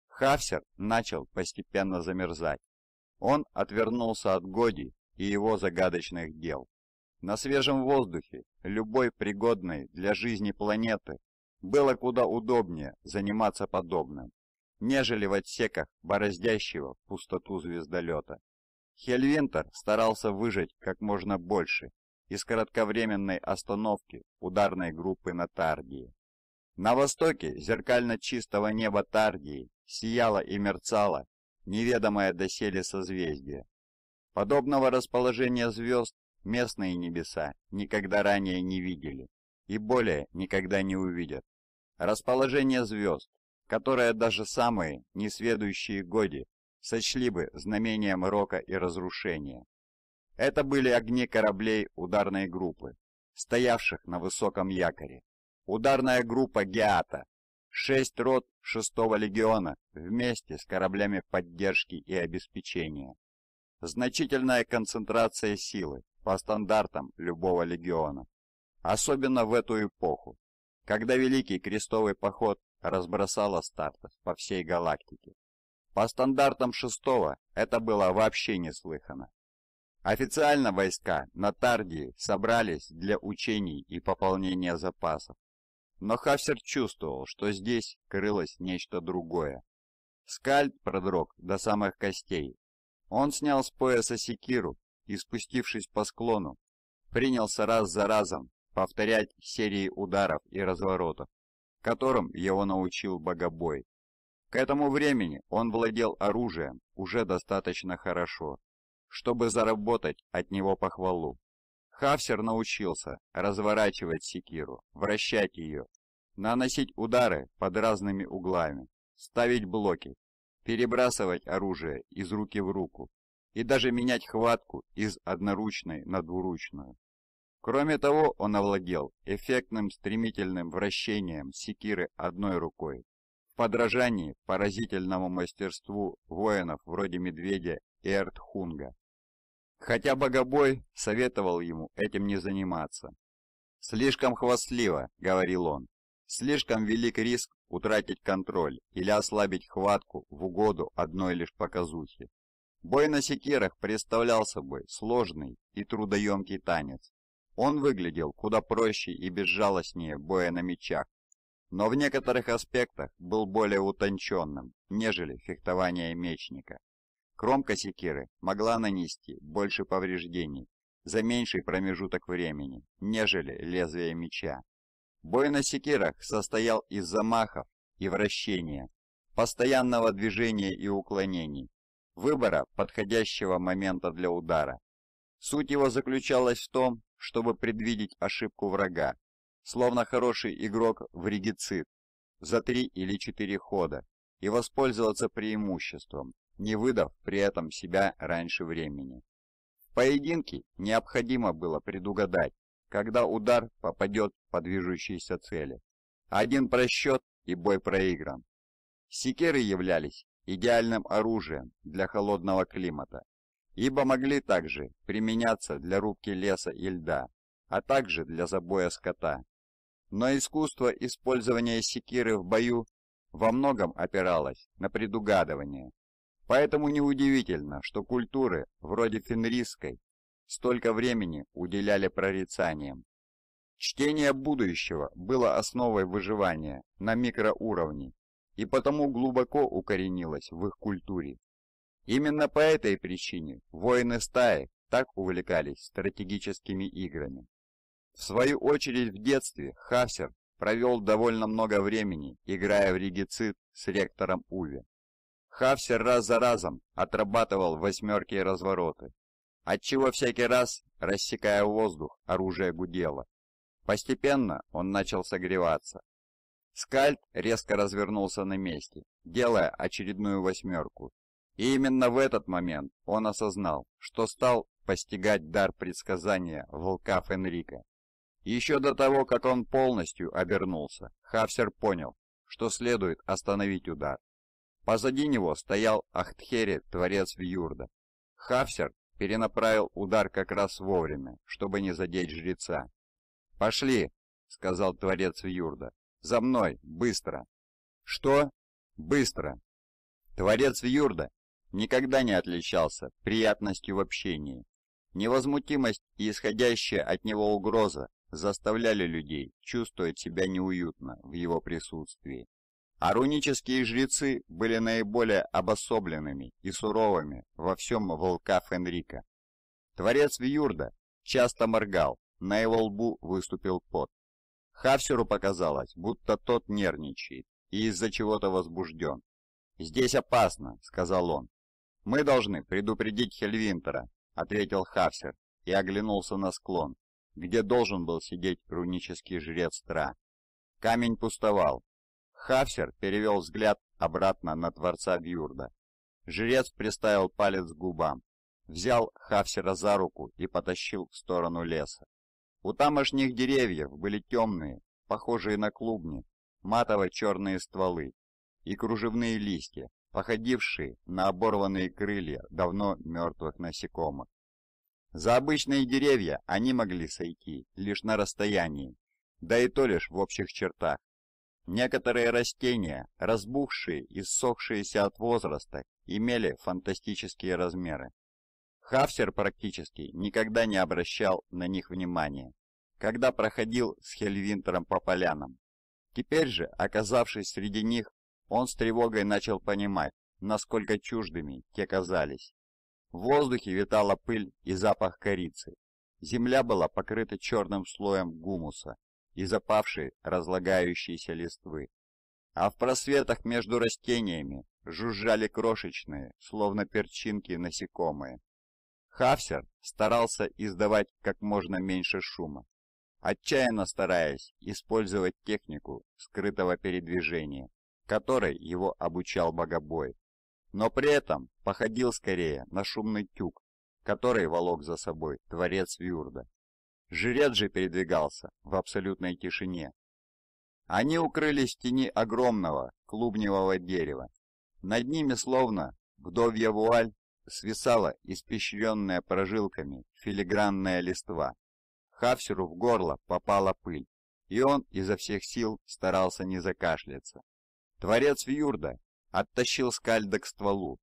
Хавсер начал постепенно замерзать. Он отвернулся от Годи и его загадочных дел. На свежем воздухе, любой пригодной для жизни планеты, было куда удобнее заниматься подобным нежели в отсеках бороздящего пустоту звездолета. Хельвинтер старался выжать как можно больше из кратковременной остановки ударной группы на Тардии. На востоке зеркально чистого неба Тардии сияло и мерцало неведомое доселе созвездие. Подобного расположения звезд местные небеса никогда ранее не видели и более никогда не увидят. Расположение звезд которое даже самые несведущие годи сочли бы знамением рока и разрушения. Это были огни кораблей ударной группы, стоявших на высоком якоре. Ударная группа Геата, шесть рот шестого легиона вместе с кораблями поддержки и обеспечения. Значительная концентрация силы по стандартам любого легиона. Особенно в эту эпоху, когда Великий Крестовый Поход разбросала стартов по всей галактике. По стандартам шестого это было вообще неслыхано. Официально войска на Тардии собрались для учений и пополнения запасов. Но Хавсер чувствовал, что здесь крылось нечто другое. Скальд продрог до самых костей. Он снял с пояса секиру и, спустившись по склону, принялся раз за разом повторять серии ударов и разворотов, которым его научил богобой. К этому времени он владел оружием уже достаточно хорошо, чтобы заработать от него похвалу. Хавсер научился разворачивать секиру, вращать ее, наносить удары под разными углами, ставить блоки, перебрасывать оружие из руки в руку и даже менять хватку из одноручной на двуручную. Кроме того, он овладел эффектным стремительным вращением секиры одной рукой. В подражании поразительному мастерству воинов вроде Медведя и Эртхунга. Хотя Богобой советовал ему этим не заниматься. «Слишком хвастливо», — говорил он, — «слишком велик риск утратить контроль или ослабить хватку в угоду одной лишь показухи». Бой на секирах представлял собой сложный и трудоемкий танец, он выглядел куда проще и безжалостнее боя на мечах, но в некоторых аспектах был более утонченным, нежели фехтование мечника. Кромка секиры могла нанести больше повреждений за меньший промежуток времени, нежели лезвие меча. Бой на секирах состоял из замахов и вращения, постоянного движения и уклонений, выбора подходящего момента для удара. Суть его заключалась в том, чтобы предвидеть ошибку врага, словно хороший игрок в регицит за три или четыре хода и воспользоваться преимуществом, не выдав при этом себя раньше времени. В поединке необходимо было предугадать, когда удар попадет по движущейся цели. Один просчет и бой проигран. Секеры являлись идеальным оружием для холодного климата, ибо могли также применяться для рубки леса и льда, а также для забоя скота. Но искусство использования секиры в бою во многом опиралось на предугадывание. Поэтому неудивительно, что культуры, вроде фенрисской, столько времени уделяли прорицаниям. Чтение будущего было основой выживания на микроуровне и потому глубоко укоренилось в их культуре. Именно по этой причине воины стаи так увлекались стратегическими играми. В свою очередь в детстве Хафсер провел довольно много времени, играя в регицит с ректором Уви. Хавсер раз за разом отрабатывал восьмерки и развороты, отчего всякий раз, рассекая воздух, оружие гудело. Постепенно он начал согреваться. Скальд резко развернулся на месте, делая очередную восьмерку и именно в этот момент он осознал, что стал постигать дар предсказания волка Фенрика. Еще до того, как он полностью обернулся, Хавсер понял, что следует остановить удар. Позади него стоял Ахтхери, творец Вьюрда. Хавсер перенаправил удар как раз вовремя, чтобы не задеть жреца. «Пошли!» — сказал творец Вьюрда. «За мной! Быстро!» «Что?» «Быстро!» Творец Вьюрда никогда не отличался приятностью в общении. Невозмутимость и исходящая от него угроза заставляли людей чувствовать себя неуютно в его присутствии. А жрецы были наиболее обособленными и суровыми во всем волка Фенрика. Творец Вьюрда часто моргал, на его лбу выступил пот. Хавсеру показалось, будто тот нервничает и из-за чего-то возбужден. «Здесь опасно», — сказал он. «Мы должны предупредить Хельвинтера», — ответил Хавсер и оглянулся на склон, где должен был сидеть рунический жрец Тра. Камень пустовал. Хавсер перевел взгляд обратно на Творца Бьюрда. Жрец приставил палец к губам, взял Хавсера за руку и потащил в сторону леса. У тамошних деревьев были темные, похожие на клубни, матово-черные стволы и кружевные листья, походившие на оборванные крылья давно мертвых насекомых. За обычные деревья они могли сойти лишь на расстоянии, да и то лишь в общих чертах. Некоторые растения, разбухшие и ссохшиеся от возраста, имели фантастические размеры. Хафсер практически никогда не обращал на них внимания, когда проходил с Хельвинтером по полянам. Теперь же, оказавшись среди них, он с тревогой начал понимать, насколько чуждыми те казались. В воздухе витала пыль и запах корицы. Земля была покрыта черным слоем гумуса и запавшей разлагающейся листвы. А в просветах между растениями жужжали крошечные, словно перчинки, насекомые. Хавсер старался издавать как можно меньше шума, отчаянно стараясь использовать технику скрытого передвижения которой его обучал богобой. Но при этом походил скорее на шумный тюк, который волок за собой творец Вюрда. Жрец же передвигался в абсолютной тишине. Они укрылись в тени огромного клубневого дерева. Над ними словно вдовья вуаль свисала испещренная прожилками филигранная листва. Хавсеру в горло попала пыль, и он изо всех сил старался не закашляться. Творец Вьюрда оттащил скальда к стволу.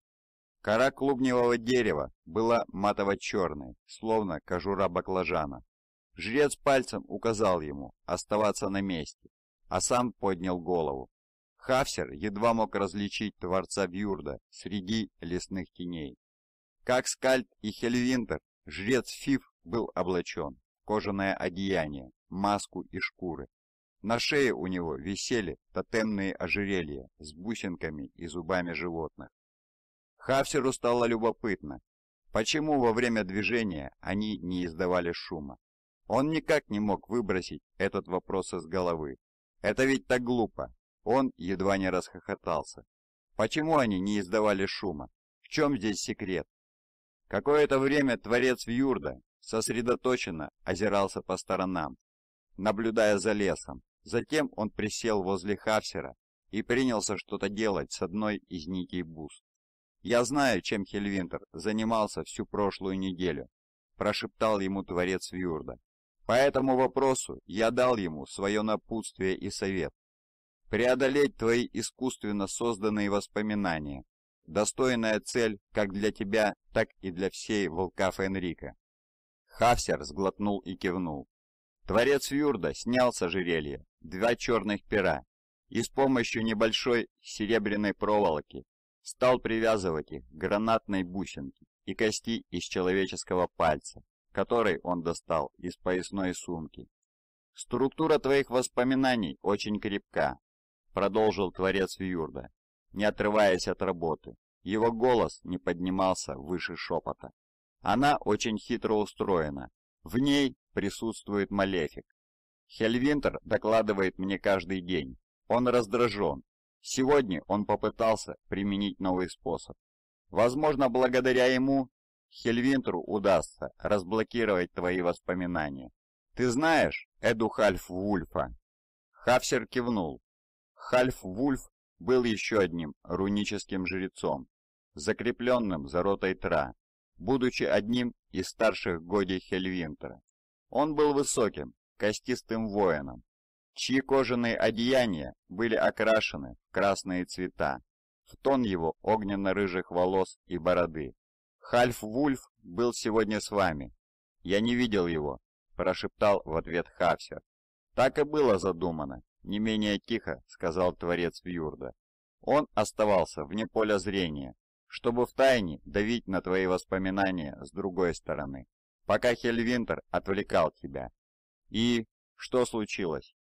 Кора клубневого дерева была матово-черной, словно кожура баклажана. Жрец пальцем указал ему оставаться на месте, а сам поднял голову. Хафсер едва мог различить Творца Вьюрда среди лесных теней. Как Скальд и Хельвинтер, жрец Фиф был облачен в кожаное одеяние, маску и шкуры, на шее у него висели тотемные ожерелья с бусинками и зубами животных. Хавсеру стало любопытно, почему во время движения они не издавали шума. Он никак не мог выбросить этот вопрос из головы. Это ведь так глупо. Он едва не расхохотался. Почему они не издавали шума? В чем здесь секрет? Какое-то время творец Вьюрда сосредоточенно озирался по сторонам, наблюдая за лесом, Затем он присел возле Харсера и принялся что-то делать с одной из нитей бус. «Я знаю, чем Хельвинтер занимался всю прошлую неделю», – прошептал ему творец Вьюрда. «По этому вопросу я дал ему свое напутствие и совет. Преодолеть твои искусственно созданные воспоминания. Достойная цель как для тебя, так и для всей волкав Энрика». Хавсер сглотнул и кивнул. Творец Юрда снял с ожерелья два черных пера и с помощью небольшой серебряной проволоки стал привязывать их к гранатной бусинке и кости из человеческого пальца, который он достал из поясной сумки. «Структура твоих воспоминаний очень крепка», — продолжил Творец Вьюрда, не отрываясь от работы. Его голос не поднимался выше шепота. «Она очень хитро устроена, в ней присутствует Малефик. Хельвинтер докладывает мне каждый день. Он раздражен. Сегодня он попытался применить новый способ. Возможно, благодаря ему Хельвинтеру удастся разблокировать твои воспоминания. Ты знаешь Эду Хальф Вульфа? Хавсер кивнул. Хальф Вульф был еще одним руническим жрецом, закрепленным за ротой Тра будучи одним из старших Годи Хельвинтера. Он был высоким, костистым воином, чьи кожаные одеяния были окрашены в красные цвета, в тон его огненно-рыжих волос и бороды. «Хальф Вульф был сегодня с вами. Я не видел его», – прошептал в ответ Хавсер. «Так и было задумано», – не менее тихо сказал Творец Вьюрда. Он оставался вне поля зрения, чтобы втайне давить на твои воспоминания с другой стороны, пока Хельвинтер отвлекал тебя. И что случилось?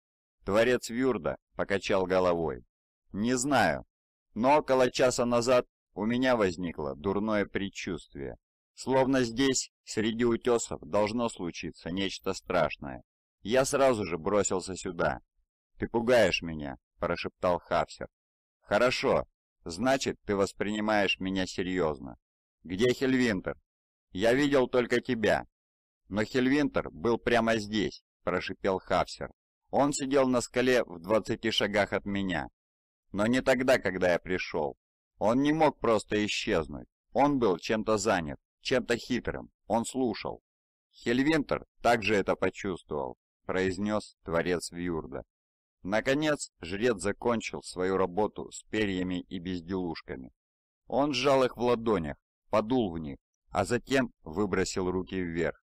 Творец Вюрда покачал головой. Не знаю, но около часа назад у меня возникло дурное предчувствие. Словно здесь, среди утесов, должно случиться нечто страшное. Я сразу же бросился сюда. «Ты пугаешь меня», – прошептал Хавсер. «Хорошо, Значит, ты воспринимаешь меня серьезно. Где Хельвинтер? Я видел только тебя. Но Хельвинтер был прямо здесь, прошипел Хавсер. Он сидел на скале в двадцати шагах от меня. Но не тогда, когда я пришел. Он не мог просто исчезнуть. Он был чем-то занят, чем-то хитрым. Он слушал. Хельвинтер также это почувствовал, произнес Творец Вьюрда. Наконец, жрец закончил свою работу с перьями и безделушками. Он сжал их в ладонях, подул в них, а затем выбросил руки вверх.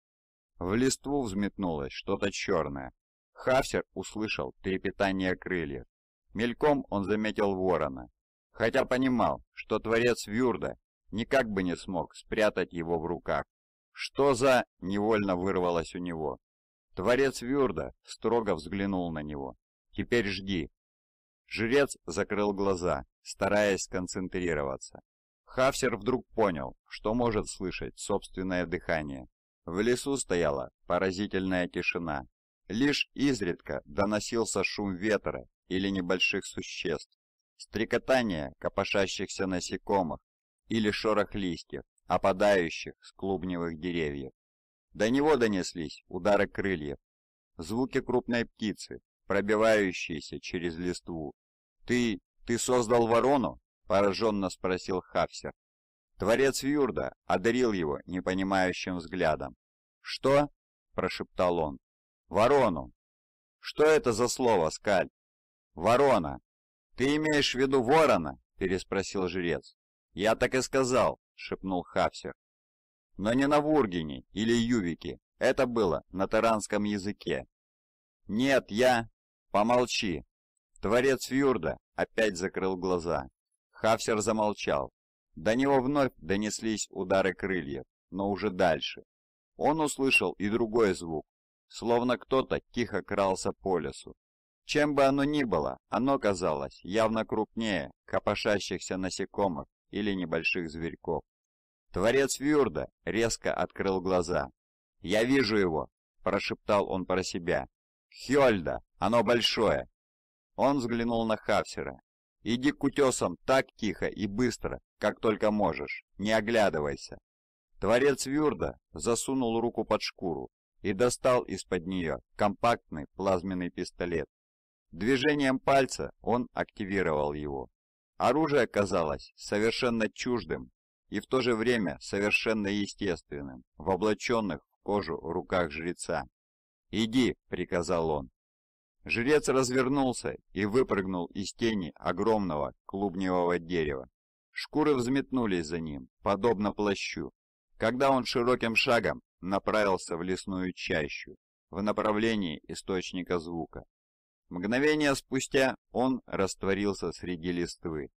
В листву взметнулось что-то черное. Хавсер услышал трепетание крыльев. Мельком он заметил ворона, хотя понимал, что творец Вюрда никак бы не смог спрятать его в руках. «Что за...» — невольно вырвалось у него. Творец Вюрда строго взглянул на него. Теперь жди!» Жрец закрыл глаза, стараясь концентрироваться. Хавсер вдруг понял, что может слышать собственное дыхание. В лесу стояла поразительная тишина. Лишь изредка доносился шум ветра или небольших существ, стрекотание копошащихся насекомых или шорох листьев, опадающих с клубневых деревьев. До него донеслись удары крыльев, звуки крупной птицы, пробивающиеся через листву. «Ты... ты создал ворону?» — пораженно спросил Хавсер. Творец Вюрда одарил его непонимающим взглядом. «Что?» — прошептал он. «Ворону!» «Что это за слово, Скаль?» «Ворона!» «Ты имеешь в виду ворона?» — переспросил жрец. «Я так и сказал!» — шепнул Хавсер. Но не на Вургене или Ювике, это было на таранском языке. «Нет, я...» «Помолчи!» Творец Фьюрда опять закрыл глаза. Хавсер замолчал. До него вновь донеслись удары крыльев, но уже дальше. Он услышал и другой звук, словно кто-то тихо крался по лесу. Чем бы оно ни было, оно казалось явно крупнее копошащихся насекомых или небольших зверьков. Творец Фьюрда резко открыл глаза. «Я вижу его!» – прошептал он про себя. «Хьольда! Оно большое!» Он взглянул на Хавсера. «Иди к утесам так тихо и быстро, как только можешь, не оглядывайся!» Творец Вюрда засунул руку под шкуру и достал из-под нее компактный плазменный пистолет. Движением пальца он активировал его. Оружие казалось совершенно чуждым и в то же время совершенно естественным в облаченных в кожу руках жреца. «Иди!» — приказал он. Жрец развернулся и выпрыгнул из тени огромного клубневого дерева. Шкуры взметнулись за ним, подобно плащу, когда он широким шагом направился в лесную чащу в направлении источника звука. Мгновение спустя он растворился среди листвы.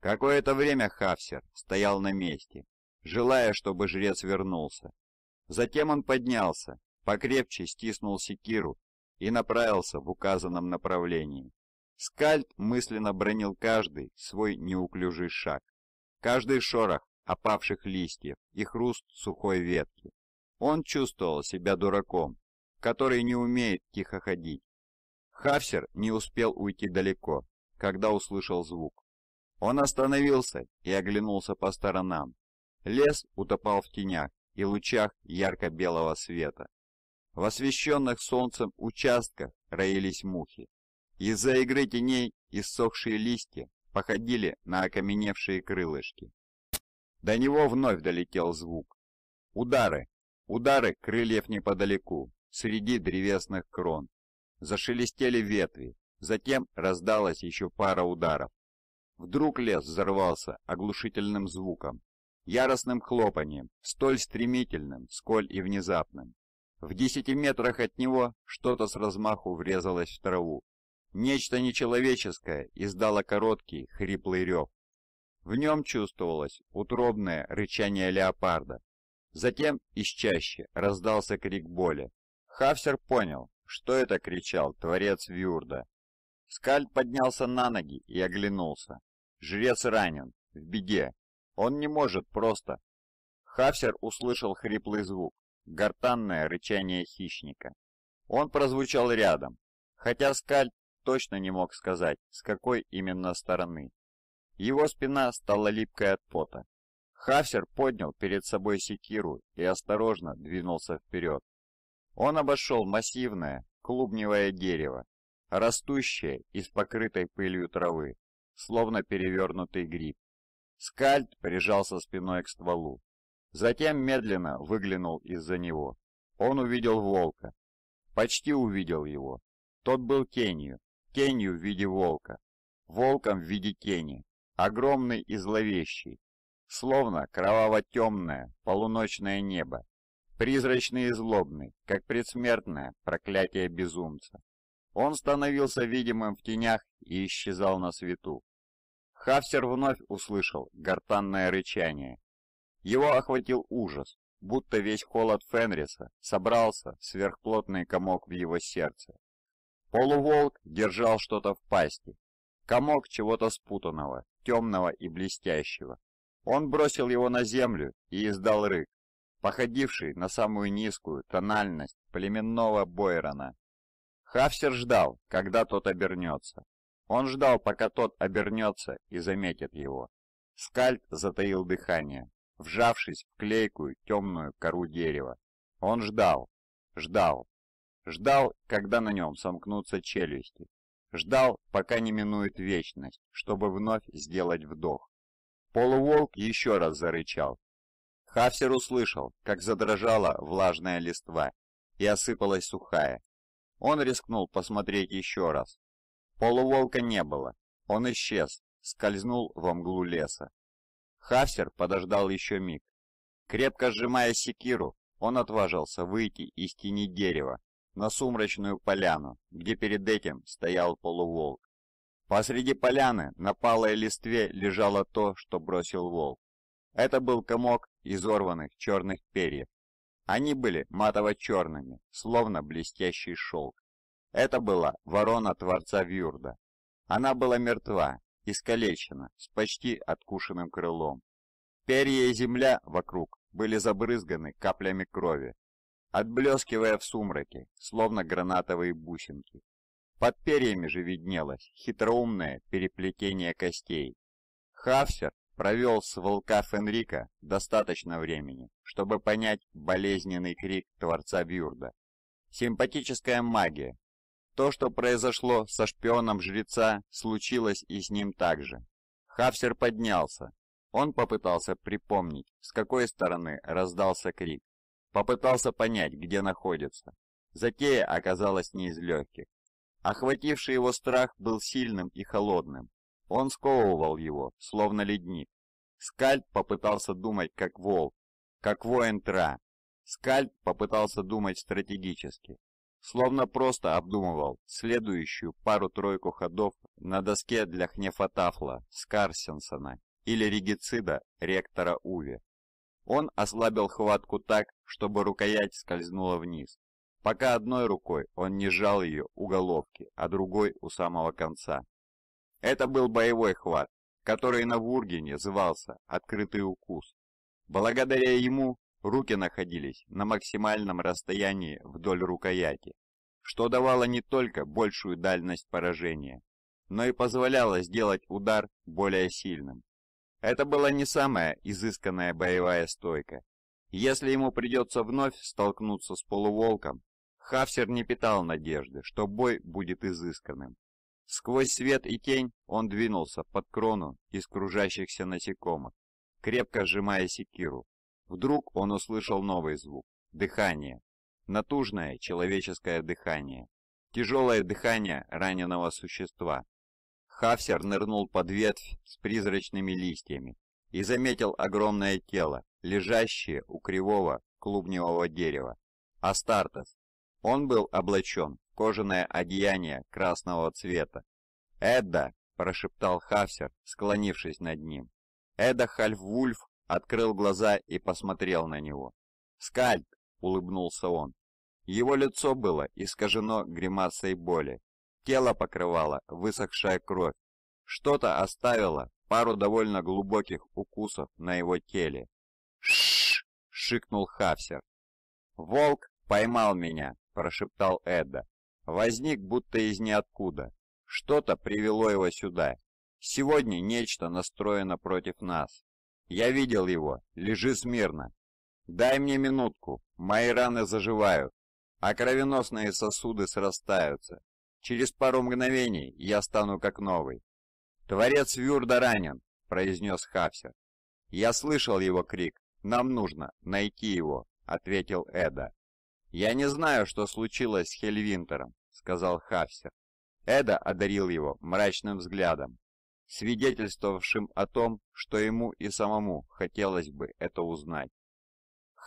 Какое-то время Хавсер стоял на месте, желая, чтобы жрец вернулся. Затем он поднялся покрепче стиснул секиру и направился в указанном направлении. Скальд мысленно бронил каждый свой неуклюжий шаг, каждый шорох опавших листьев и хруст сухой ветки. Он чувствовал себя дураком, который не умеет тихо ходить. Хафсер не успел уйти далеко, когда услышал звук. Он остановился и оглянулся по сторонам. Лес утопал в тенях и лучах ярко-белого света. В освещенных солнцем участках роились мухи. Из-за игры теней иссохшие листья походили на окаменевшие крылышки. До него вновь долетел звук. Удары, удары крыльев неподалеку, среди древесных крон. Зашелестели ветви, затем раздалась еще пара ударов. Вдруг лес взорвался оглушительным звуком, яростным хлопанием, столь стремительным, сколь и внезапным. В десяти метрах от него что-то с размаху врезалось в траву. Нечто нечеловеческое издало короткий, хриплый рев. В нем чувствовалось утробное рычание леопарда. Затем из чаще раздался крик боли. Хафсер понял, что это кричал творец Вюрда. Скальд поднялся на ноги и оглянулся. Жрец ранен, в беде. Он не может просто... Хафсер услышал хриплый звук, гортанное рычание хищника. Он прозвучал рядом, хотя Скальд точно не мог сказать, с какой именно стороны. Его спина стала липкой от пота. Хавсер поднял перед собой секиру и осторожно двинулся вперед. Он обошел массивное клубневое дерево, растущее из покрытой пылью травы, словно перевернутый гриб. Скальд прижался спиной к стволу. Затем медленно выглянул из-за него. Он увидел волка. Почти увидел его. Тот был тенью. Тенью в виде волка. Волком в виде тени. Огромный и зловещий. Словно кроваво-темное полуночное небо. Призрачный и злобный, как предсмертное проклятие безумца. Он становился видимым в тенях и исчезал на свету. Хавсер вновь услышал гортанное рычание его охватил ужас, будто весь холод Фенриса собрался в сверхплотный комок в его сердце. Полуволк держал что-то в пасти, комок чего-то спутанного, темного и блестящего. Он бросил его на землю и издал рык, походивший на самую низкую тональность племенного Бойрона. Хавсер ждал, когда тот обернется. Он ждал, пока тот обернется и заметит его. Скальд затаил дыхание вжавшись в клейкую темную кору дерева. Он ждал, ждал, ждал, когда на нем сомкнутся челюсти, ждал, пока не минует вечность, чтобы вновь сделать вдох. Полуволк еще раз зарычал. Хафсер услышал, как задрожала влажная листва и осыпалась сухая. Он рискнул посмотреть еще раз. Полуволка не было, он исчез, скользнул во мглу леса. Хавсер подождал еще миг. Крепко сжимая секиру, он отважился выйти из тени дерева на сумрачную поляну, где перед этим стоял полуволк. Посреди поляны на палой листве лежало то, что бросил волк. Это был комок изорванных черных перьев. Они были матово-черными, словно блестящий шелк. Это была ворона Творца вьюрда. Она была мертва, искалечена, с почти откушенным крылом. Перья и земля вокруг были забрызганы каплями крови, отблескивая в сумраке, словно гранатовые бусинки. Под перьями же виднелось хитроумное переплетение костей. Хавсер провел с волка Фенрика достаточно времени, чтобы понять болезненный крик Творца Бюрда. Симпатическая магия то, что произошло со шпионом жреца, случилось и с ним также. Хавсер поднялся. Он попытался припомнить, с какой стороны раздался крик. Попытался понять, где находится. Затея оказалась не из легких. Охвативший его страх был сильным и холодным. Он сковывал его, словно ледник. Скальд попытался думать как волк, как воин Тра. Скальд попытался думать стратегически, словно просто обдумывал следующую пару-тройку ходов на доске для Хнефатафла, Скарсенсона или регицида ректора Уви. Он ослабил хватку так, чтобы рукоять скользнула вниз, пока одной рукой он не сжал ее у головки, а другой у самого конца. Это был боевой хват, который на Вурге назывался «Открытый укус». Благодаря ему Руки находились на максимальном расстоянии вдоль рукояти, что давало не только большую дальность поражения, но и позволяло сделать удар более сильным. Это была не самая изысканная боевая стойка. Если ему придется вновь столкнуться с полуволком, Хафсер не питал надежды, что бой будет изысканным. Сквозь свет и тень он двинулся под крону из кружащихся насекомых, крепко сжимая секиру. Вдруг он услышал новый звук – дыхание. Натужное человеческое дыхание. Тяжелое дыхание раненого существа. Хавсер нырнул под ветвь с призрачными листьями и заметил огромное тело, лежащее у кривого клубневого дерева. Астартес. Он был облачен в кожаное одеяние красного цвета. «Эдда!» – прошептал Хавсер, склонившись над ним. Эда Хальфвульф открыл глаза и посмотрел на него. «Скальд!» — улыбнулся он. Его лицо было искажено гримасой боли. Тело покрывало высохшая кровь. Что-то оставило пару довольно глубоких укусов на его теле. «Шшш!» — шикнул Хавсер. «Волк поймал меня!» — прошептал Эдда. Возник будто из ниоткуда. Что-то привело его сюда. Сегодня нечто настроено против нас. Я видел его. Лежи смирно. Дай мне минутку. Мои раны заживают, а кровеносные сосуды срастаются. Через пару мгновений я стану как новый. Творец Вюрда ранен, произнес Хавсер. Я слышал его крик. Нам нужно найти его, ответил Эда. Я не знаю, что случилось с Хельвинтером, сказал Хавсер. Эда одарил его мрачным взглядом свидетельствовавшим о том, что ему и самому хотелось бы это узнать.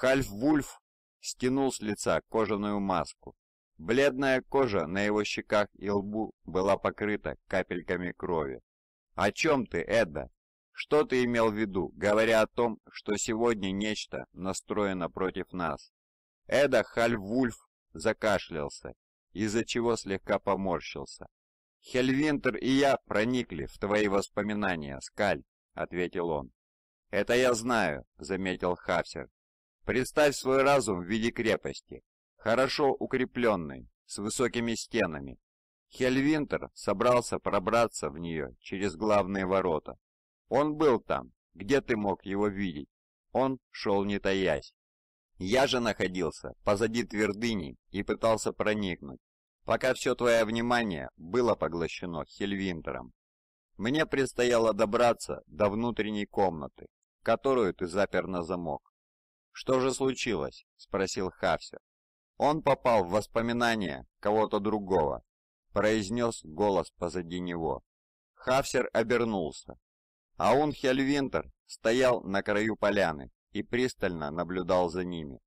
Хальф-Вульф стянул с лица кожаную маску. Бледная кожа на его щеках и лбу была покрыта капельками крови. «О чем ты, Эдда? Что ты имел в виду, говоря о том, что сегодня нечто настроено против нас?» Эда Хальвульф закашлялся, из-за чего слегка поморщился. «Хельвинтер и я проникли в твои воспоминания, Скаль», — ответил он. «Это я знаю», — заметил Хавсер. «Представь свой разум в виде крепости, хорошо укрепленной, с высокими стенами. Хельвинтер собрался пробраться в нее через главные ворота. Он был там, где ты мог его видеть. Он шел не таясь. Я же находился позади твердыни и пытался проникнуть пока все твое внимание было поглощено Хельвинтером. Мне предстояло добраться до внутренней комнаты, которую ты запер на замок. «Что же случилось?» – спросил Хавсер. Он попал в воспоминания кого-то другого, произнес голос позади него. Хавсер обернулся. а он Хельвинтер стоял на краю поляны и пристально наблюдал за ними.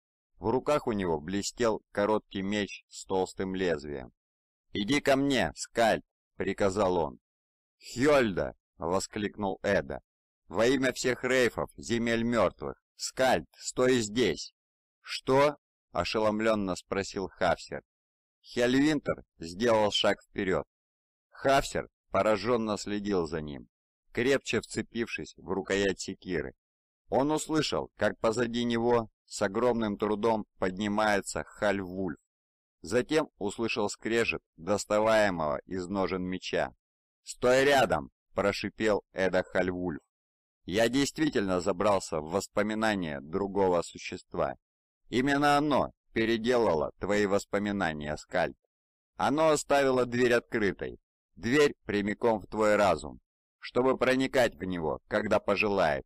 В руках у него блестел короткий меч с толстым лезвием. «Иди ко мне, Скальд!» — приказал он. Хельда воскликнул Эда. «Во имя всех рейфов, земель мертвых! Скальд, стой здесь!» «Что?» — ошеломленно спросил Хавсер. Хельвинтер сделал шаг вперед. Хавсер пораженно следил за ним, крепче вцепившись в рукоять секиры. Он услышал, как позади него с огромным трудом поднимается Хальвульф. Затем услышал скрежет доставаемого из ножен меча. «Стой рядом!» – прошипел Эда Хальвульф. Я действительно забрался в воспоминания другого существа. Именно оно переделало твои воспоминания, Скальп. Оно оставило дверь открытой, дверь прямиком в твой разум, чтобы проникать в него, когда пожелает.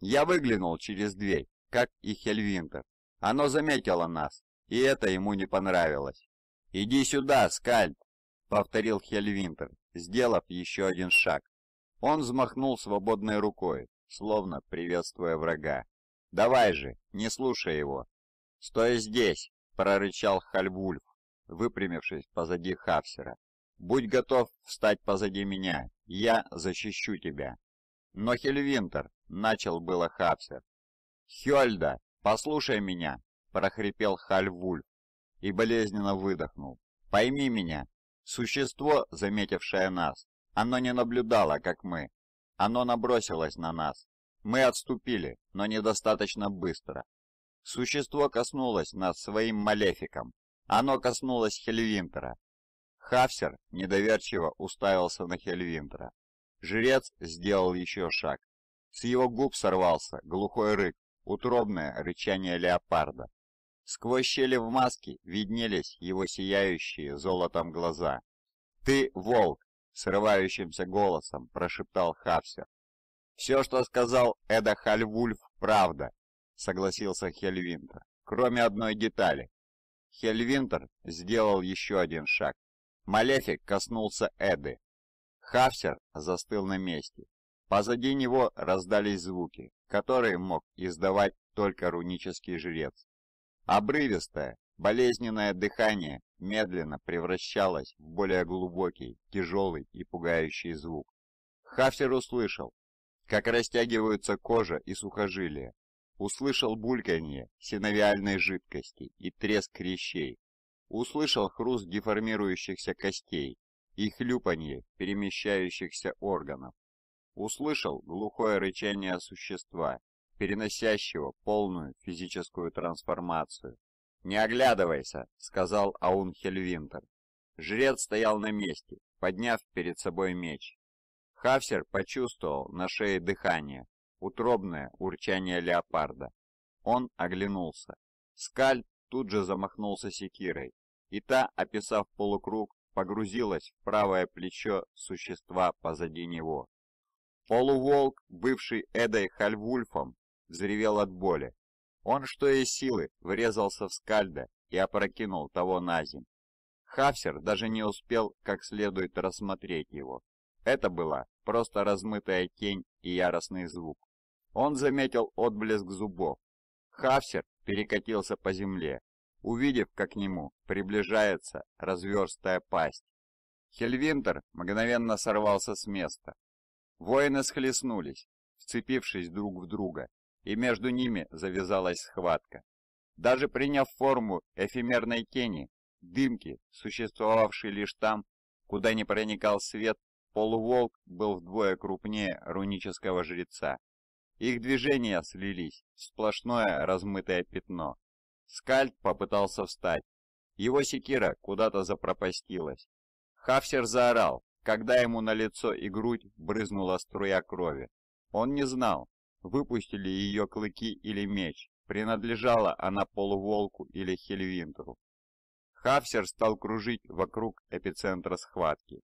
Я выглянул через дверь как и Хельвинтер. Оно заметило нас, и это ему не понравилось. «Иди сюда, Скальд!» — повторил Хельвинтер, сделав еще один шаг. Он взмахнул свободной рукой, словно приветствуя врага. «Давай же, не слушай его!» «Стой здесь!» — прорычал Хальвульф, выпрямившись позади Хавсера. «Будь готов встать позади меня, я защищу тебя!» Но Хельвинтер начал было Хапсер, «Хёльда, послушай меня!» – прохрипел Хальвуль и болезненно выдохнул. «Пойми меня! Существо, заметившее нас, оно не наблюдало, как мы. Оно набросилось на нас. Мы отступили, но недостаточно быстро. Существо коснулось нас своим малефиком. Оно коснулось Хельвинтера. Хафсер недоверчиво уставился на Хельвинтера. Жрец сделал еще шаг. С его губ сорвался глухой рык, утробное рычание леопарда. Сквозь щели в маске виднелись его сияющие золотом глаза. «Ты волк!» — срывающимся голосом прошептал Хавсер. «Все, что сказал Эда Хальвульф, правда!» — согласился Хельвинтер. «Кроме одной детали». Хельвинтер сделал еще один шаг. Малефик коснулся Эды. Хавсер застыл на месте, Позади него раздались звуки, которые мог издавать только рунический жрец. Обрывистое, болезненное дыхание медленно превращалось в более глубокий, тяжелый и пугающий звук. Хафер услышал, как растягиваются кожа и сухожилия, услышал бульканье синовиальной жидкости и треск крещей, услышал хруст деформирующихся костей и хлюпанье перемещающихся органов. Услышал глухое рычание существа, переносящего полную физическую трансформацию. «Не оглядывайся!» — сказал Аун Хельвинтер. Жрец стоял на месте, подняв перед собой меч. Хавсер почувствовал на шее дыхание, утробное урчание леопарда. Он оглянулся. Скаль тут же замахнулся секирой, и та, описав полукруг, погрузилась в правое плечо существа позади него. Полуволк, бывший Эдой Хальвульфом, взревел от боли. Он, что из силы, врезался в скальда и опрокинул того на земь. Хафсер даже не успел как следует рассмотреть его. Это была просто размытая тень и яростный звук. Он заметил отблеск зубов. Хафсер перекатился по земле, увидев, как к нему приближается разверстая пасть. Хельвинтер мгновенно сорвался с места, Воины схлестнулись, вцепившись друг в друга, и между ними завязалась схватка. Даже приняв форму эфемерной тени, дымки, существовавшей лишь там, куда не проникал свет, полуволк был вдвое крупнее рунического жреца. Их движения слились в сплошное размытое пятно. Скальд попытался встать. Его секира куда-то запропастилась. Хафсер заорал, когда ему на лицо и грудь брызнула струя крови. Он не знал, выпустили ее клыки или меч, принадлежала она полуволку или хельвинтеру. Хафсер стал кружить вокруг эпицентра схватки.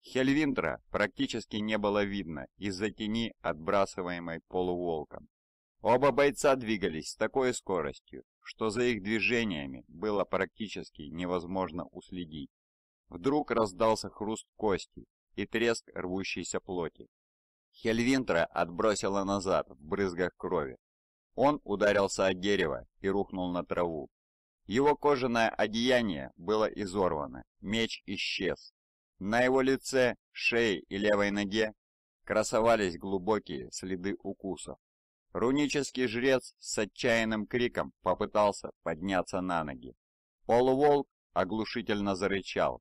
Хельвинтра практически не было видно из-за тени, отбрасываемой полуволком. Оба бойца двигались с такой скоростью, что за их движениями было практически невозможно уследить. Вдруг раздался хруст кости и треск рвущейся плоти. Хельвинтра отбросила назад в брызгах крови. Он ударился о дерево и рухнул на траву. Его кожаное одеяние было изорвано, меч исчез. На его лице, шее и левой ноге красовались глубокие следы укусов. Рунический жрец с отчаянным криком попытался подняться на ноги. Полуволк оглушительно зарычал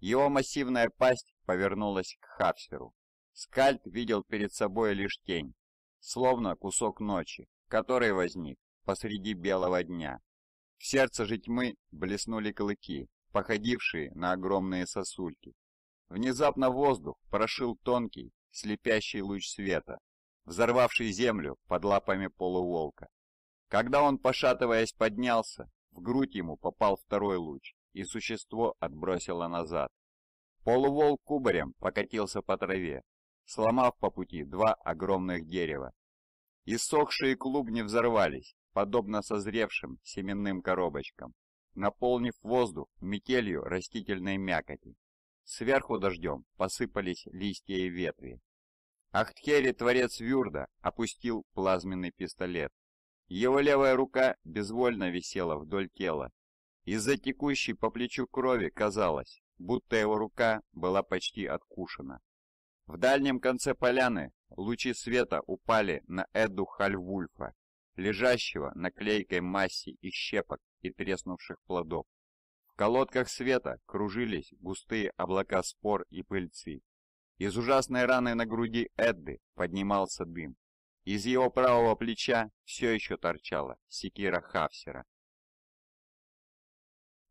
его массивная пасть повернулась к Хабстеру. Скальд видел перед собой лишь тень, словно кусок ночи, который возник посреди белого дня. В сердце же тьмы блеснули клыки, походившие на огромные сосульки. Внезапно воздух прошил тонкий, слепящий луч света, взорвавший землю под лапами полуволка. Когда он, пошатываясь, поднялся, в грудь ему попал второй луч и существо отбросило назад. Полувол кубарем покатился по траве, сломав по пути два огромных дерева. Иссохшие клубни взорвались, подобно созревшим семенным коробочкам, наполнив воздух метелью растительной мякоти. Сверху дождем посыпались листья и ветви. Ахтхери, творец Вюрда, опустил плазменный пистолет. Его левая рука безвольно висела вдоль тела, из-за текущей по плечу крови казалось, будто его рука была почти откушена. В дальнем конце поляны лучи света упали на Эду Хальвульфа, лежащего на клейкой массе из щепок и треснувших плодов. В колодках света кружились густые облака спор и пыльцы. Из ужасной раны на груди Эдды поднимался дым. Из его правого плеча все еще торчала секира Хавсера.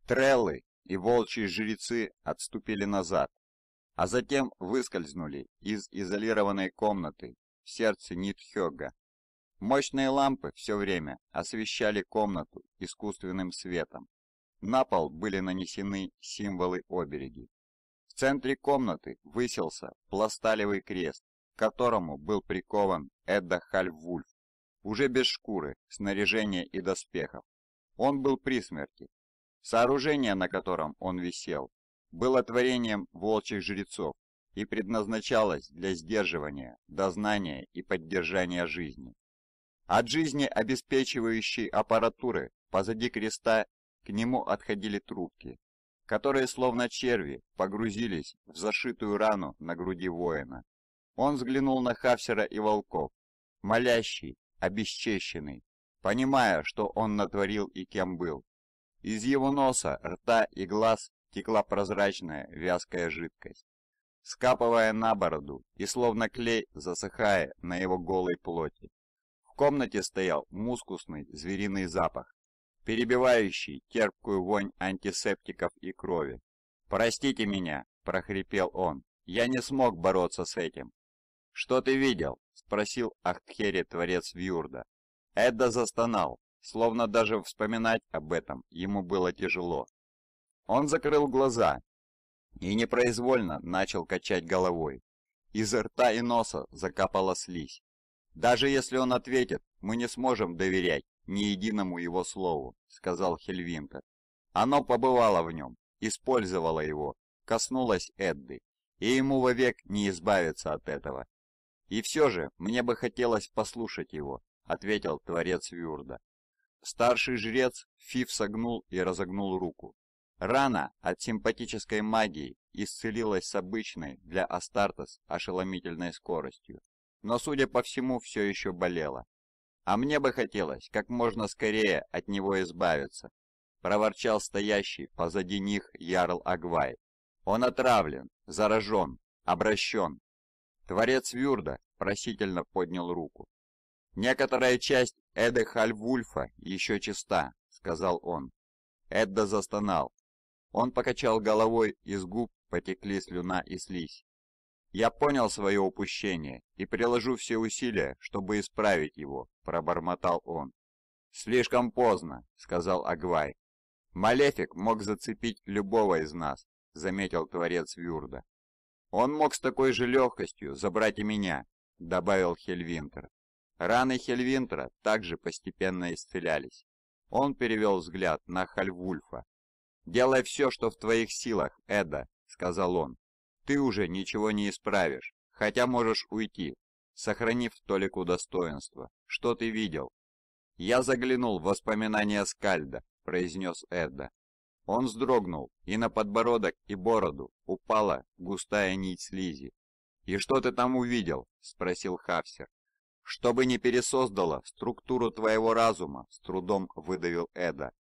Треллы и волчьи-жрецы отступили назад, а затем выскользнули из изолированной комнаты в сердце Нитхёга. Мощные лампы все время освещали комнату искусственным светом. На пол были нанесены символы-обереги. В центре комнаты высился пласталевый крест, к которому был прикован Эдда Хальвульф, уже без шкуры, снаряжения и доспехов. Он был при смерти, Сооружение, на котором он висел, было творением волчьих жрецов и предназначалось для сдерживания, дознания и поддержания жизни. От жизни обеспечивающей аппаратуры позади креста к нему отходили трубки, которые словно черви погрузились в зашитую рану на груди воина. Он взглянул на Хавсера и Волков, молящий, обесчещенный, понимая, что он натворил и кем был. Из его носа, рта и глаз текла прозрачная вязкая жидкость, скапывая на бороду и словно клей засыхая на его голой плоти. В комнате стоял мускусный звериный запах, перебивающий терпкую вонь антисептиков и крови. «Простите меня!» – прохрипел он. «Я не смог бороться с этим!» «Что ты видел?» – спросил Ахтхери, творец Вьюрда. Эдда застонал, Словно даже вспоминать об этом ему было тяжело. Он закрыл глаза и непроизвольно начал качать головой. Из рта и носа закапала слизь. «Даже если он ответит, мы не сможем доверять ни единому его слову», — сказал Хельвинтер. Оно побывало в нем, использовало его, коснулось Эдды, и ему вовек не избавиться от этого. «И все же мне бы хотелось послушать его», — ответил Творец Вюрда. Старший жрец Фиф согнул и разогнул руку. Рана от симпатической магии исцелилась с обычной для Астартес ошеломительной скоростью, но, судя по всему, все еще болела. «А мне бы хотелось как можно скорее от него избавиться», — проворчал стоящий позади них Ярл Агвай. «Он отравлен, заражен, обращен». Творец Вюрда просительно поднял руку. Некоторая часть «Эда Хальвульфа еще чиста», — сказал он. Эдда застонал. Он покачал головой, из губ потекли слюна и слизь. «Я понял свое упущение и приложу все усилия, чтобы исправить его», — пробормотал он. «Слишком поздно», — сказал Агвай. «Малефик мог зацепить любого из нас», — заметил творец Вюрда. «Он мог с такой же легкостью забрать и меня», — добавил Хельвинтер. Раны Хельвинтера также постепенно исцелялись. Он перевел взгляд на Хальвульфа. «Делай все, что в твоих силах, Эда», — сказал он. «Ты уже ничего не исправишь, хотя можешь уйти, сохранив толику достоинства. Что ты видел?» «Я заглянул в воспоминания Скальда», — произнес Эда. Он вздрогнул, и на подбородок и бороду упала густая нить слизи. «И что ты там увидел?» — спросил Хавсер чтобы не пересоздало структуру твоего разума», — с трудом выдавил Эда.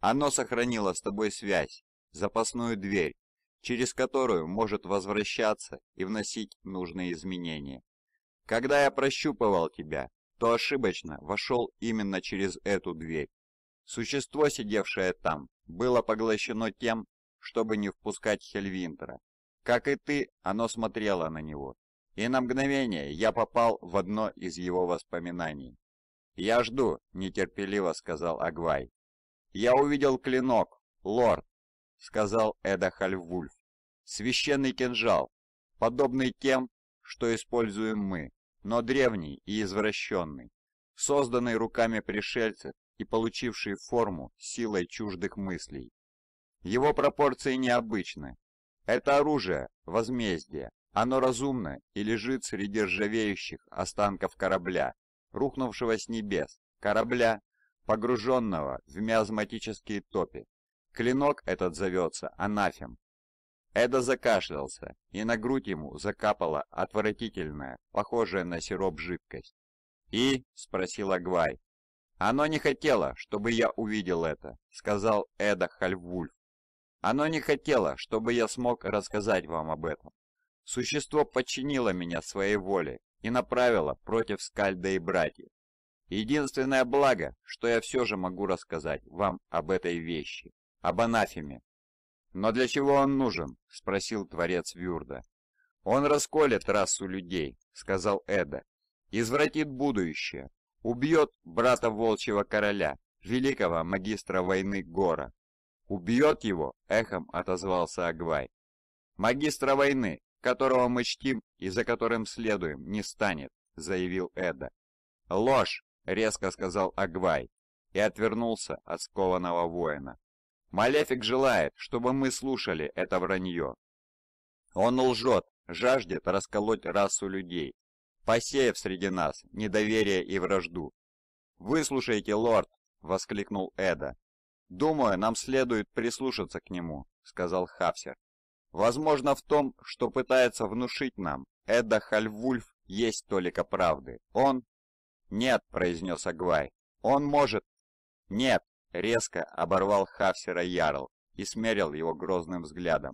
«Оно сохранило с тобой связь, запасную дверь, через которую может возвращаться и вносить нужные изменения. Когда я прощупывал тебя, то ошибочно вошел именно через эту дверь. Существо, сидевшее там, было поглощено тем, чтобы не впускать Хельвинтера. Как и ты, оно смотрело на него, и на мгновение я попал в одно из его воспоминаний. «Я жду», — нетерпеливо сказал Агвай. «Я увидел клинок, лорд», — сказал Эда Хальвульф. «Священный кинжал, подобный тем, что используем мы, но древний и извращенный, созданный руками пришельцев и получивший форму силой чуждых мыслей. Его пропорции необычны. Это оружие возмездия, оно разумно и лежит среди ржавеющих останков корабля, рухнувшего с небес, корабля, погруженного в миазматические топи. Клинок этот зовется анафем. Эда закашлялся, и на грудь ему закапала отвратительная, похожая на сироп жидкость. «И?» — спросила Гвай. «Оно не хотело, чтобы я увидел это», — сказал Эда Хальвульф. «Оно не хотело, чтобы я смог рассказать вам об этом. Существо подчинило меня своей воле и направило против Скальда и братьев. Единственное благо, что я все же могу рассказать вам об этой вещи, об анафеме. «Но для чего он нужен?» – спросил творец Вюрда. «Он расколет расу людей», – сказал Эда, – «извратит будущее, убьет брата волчьего короля, великого магистра войны Гора». «Убьет его?» – эхом отозвался Агвай. «Магистра войны, которого мы чтим и за которым следуем, не станет», — заявил Эда. «Ложь!» — резко сказал Агвай и отвернулся от скованного воина. «Малефик желает, чтобы мы слушали это вранье. Он лжет, жаждет расколоть расу людей, посеяв среди нас недоверие и вражду». «Выслушайте, лорд!» — воскликнул Эда. «Думаю, нам следует прислушаться к нему», — сказал Хавсер. Возможно в том, что пытается внушить нам Эда Хальвульф есть только правды. Он... Нет, произнес Агвай. Он может... Нет, резко оборвал Хавсера Ярл и смерил его грозным взглядом.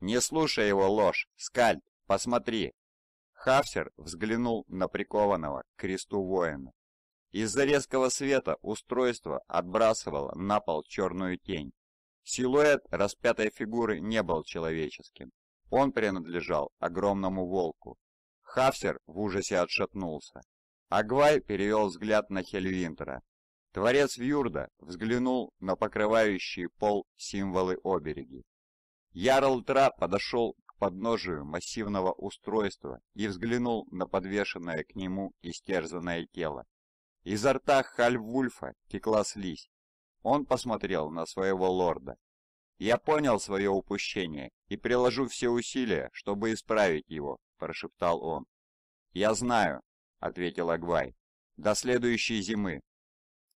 Не слушай его ложь, Скальд, посмотри. Хавсер взглянул на прикованного к кресту воина. Из-за резкого света устройство отбрасывало на пол черную тень. Силуэт распятой фигуры не был человеческим. Он принадлежал огромному волку. Хафсер в ужасе отшатнулся. Агвай перевел взгляд на Хельвинтера. Творец Вьюрда взглянул на покрывающие пол символы обереги. Ярл Тра подошел к подножию массивного устройства и взглянул на подвешенное к нему истерзанное тело. Изо рта Хальвульфа текла слизь, он посмотрел на своего лорда. «Я понял свое упущение и приложу все усилия, чтобы исправить его», – прошептал он. «Я знаю», – ответил Агвай. «До следующей зимы».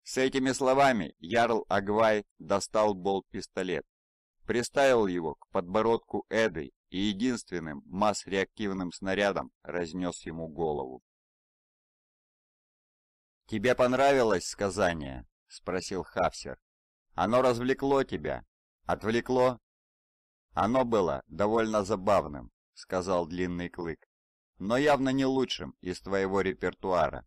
С этими словами Ярл Агвай достал болт-пистолет, приставил его к подбородку Эды и единственным масс-реактивным снарядом разнес ему голову. «Тебе понравилось сказание?» — спросил Хавсер. «Оно развлекло тебя? Отвлекло?» «Оно было довольно забавным», — сказал Длинный Клык, «но явно не лучшим из твоего репертуара».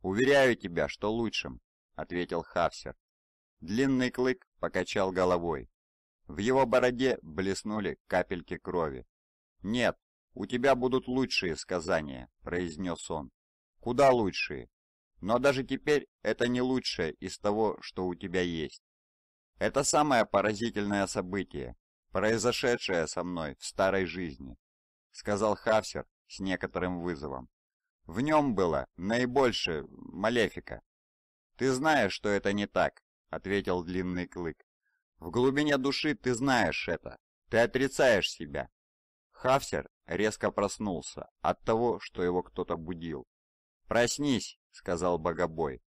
«Уверяю тебя, что лучшим», — ответил Хавсер. Длинный Клык покачал головой. В его бороде блеснули капельки крови. «Нет, у тебя будут лучшие сказания», — произнес он. «Куда лучшие? Но даже теперь это не лучшее из того, что у тебя есть. Это самое поразительное событие, произошедшее со мной в старой жизни, сказал Хавсер с некоторым вызовом. В нем было наибольшее малефика. Ты знаешь, что это не так, ответил длинный клык. В глубине души ты знаешь это. Ты отрицаешь себя. Хавсер резко проснулся от того, что его кто-то будил. Проснись, — сказал Богобой.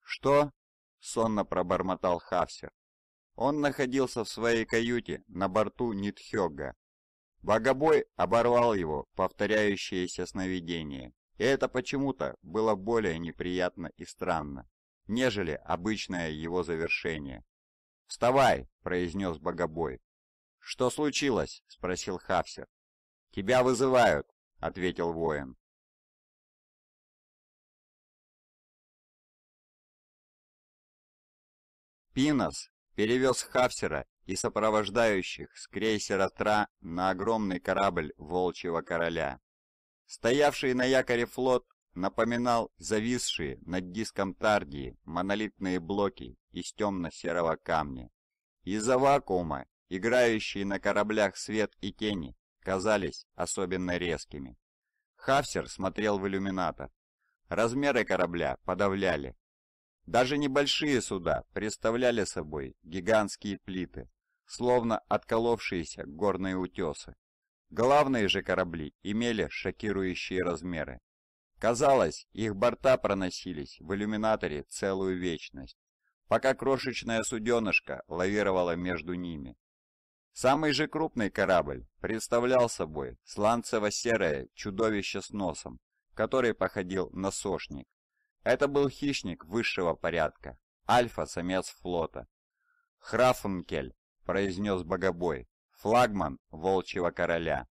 «Что?» — сонно пробормотал Хавсер. Он находился в своей каюте на борту Нитхёга. Богобой оборвал его повторяющееся сновидение, и это почему-то было более неприятно и странно, нежели обычное его завершение. «Вставай!» — произнес Богобой. «Что случилось?» — спросил Хавсер. «Тебя вызывают!» — ответил воин. Пинос перевез Хавсера и сопровождающих с крейсера Тра на огромный корабль Волчьего Короля. Стоявший на якоре флот напоминал зависшие над диском Тардии монолитные блоки из темно-серого камня. Из-за вакуума играющие на кораблях свет и тени казались особенно резкими. Хавсер смотрел в иллюминатор. Размеры корабля подавляли, даже небольшие суда представляли собой гигантские плиты, словно отколовшиеся горные утесы. Главные же корабли имели шокирующие размеры. Казалось, их борта проносились в иллюминаторе целую вечность, пока крошечная суденышка лавировала между ними. Самый же крупный корабль представлял собой сланцево-серое чудовище с носом, который походил на сошник. Это был хищник высшего порядка, альфа-самец флота. «Храфункель», — произнес богобой, флагман волчьего короля.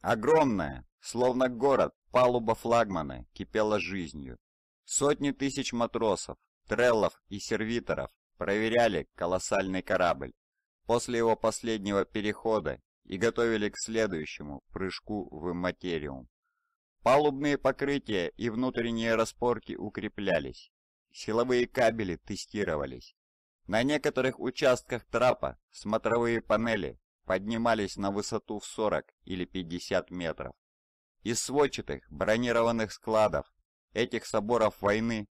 Огромная, словно город, палуба флагмана кипела жизнью. Сотни тысяч матросов, треллов и сервиторов проверяли колоссальный корабль. После его последнего перехода и готовили к следующему прыжку в материум. Палубные покрытия и внутренние распорки укреплялись. Силовые кабели тестировались. На некоторых участках трапа смотровые панели поднимались на высоту в 40 или 50 метров. Из сводчатых бронированных складов этих соборов войны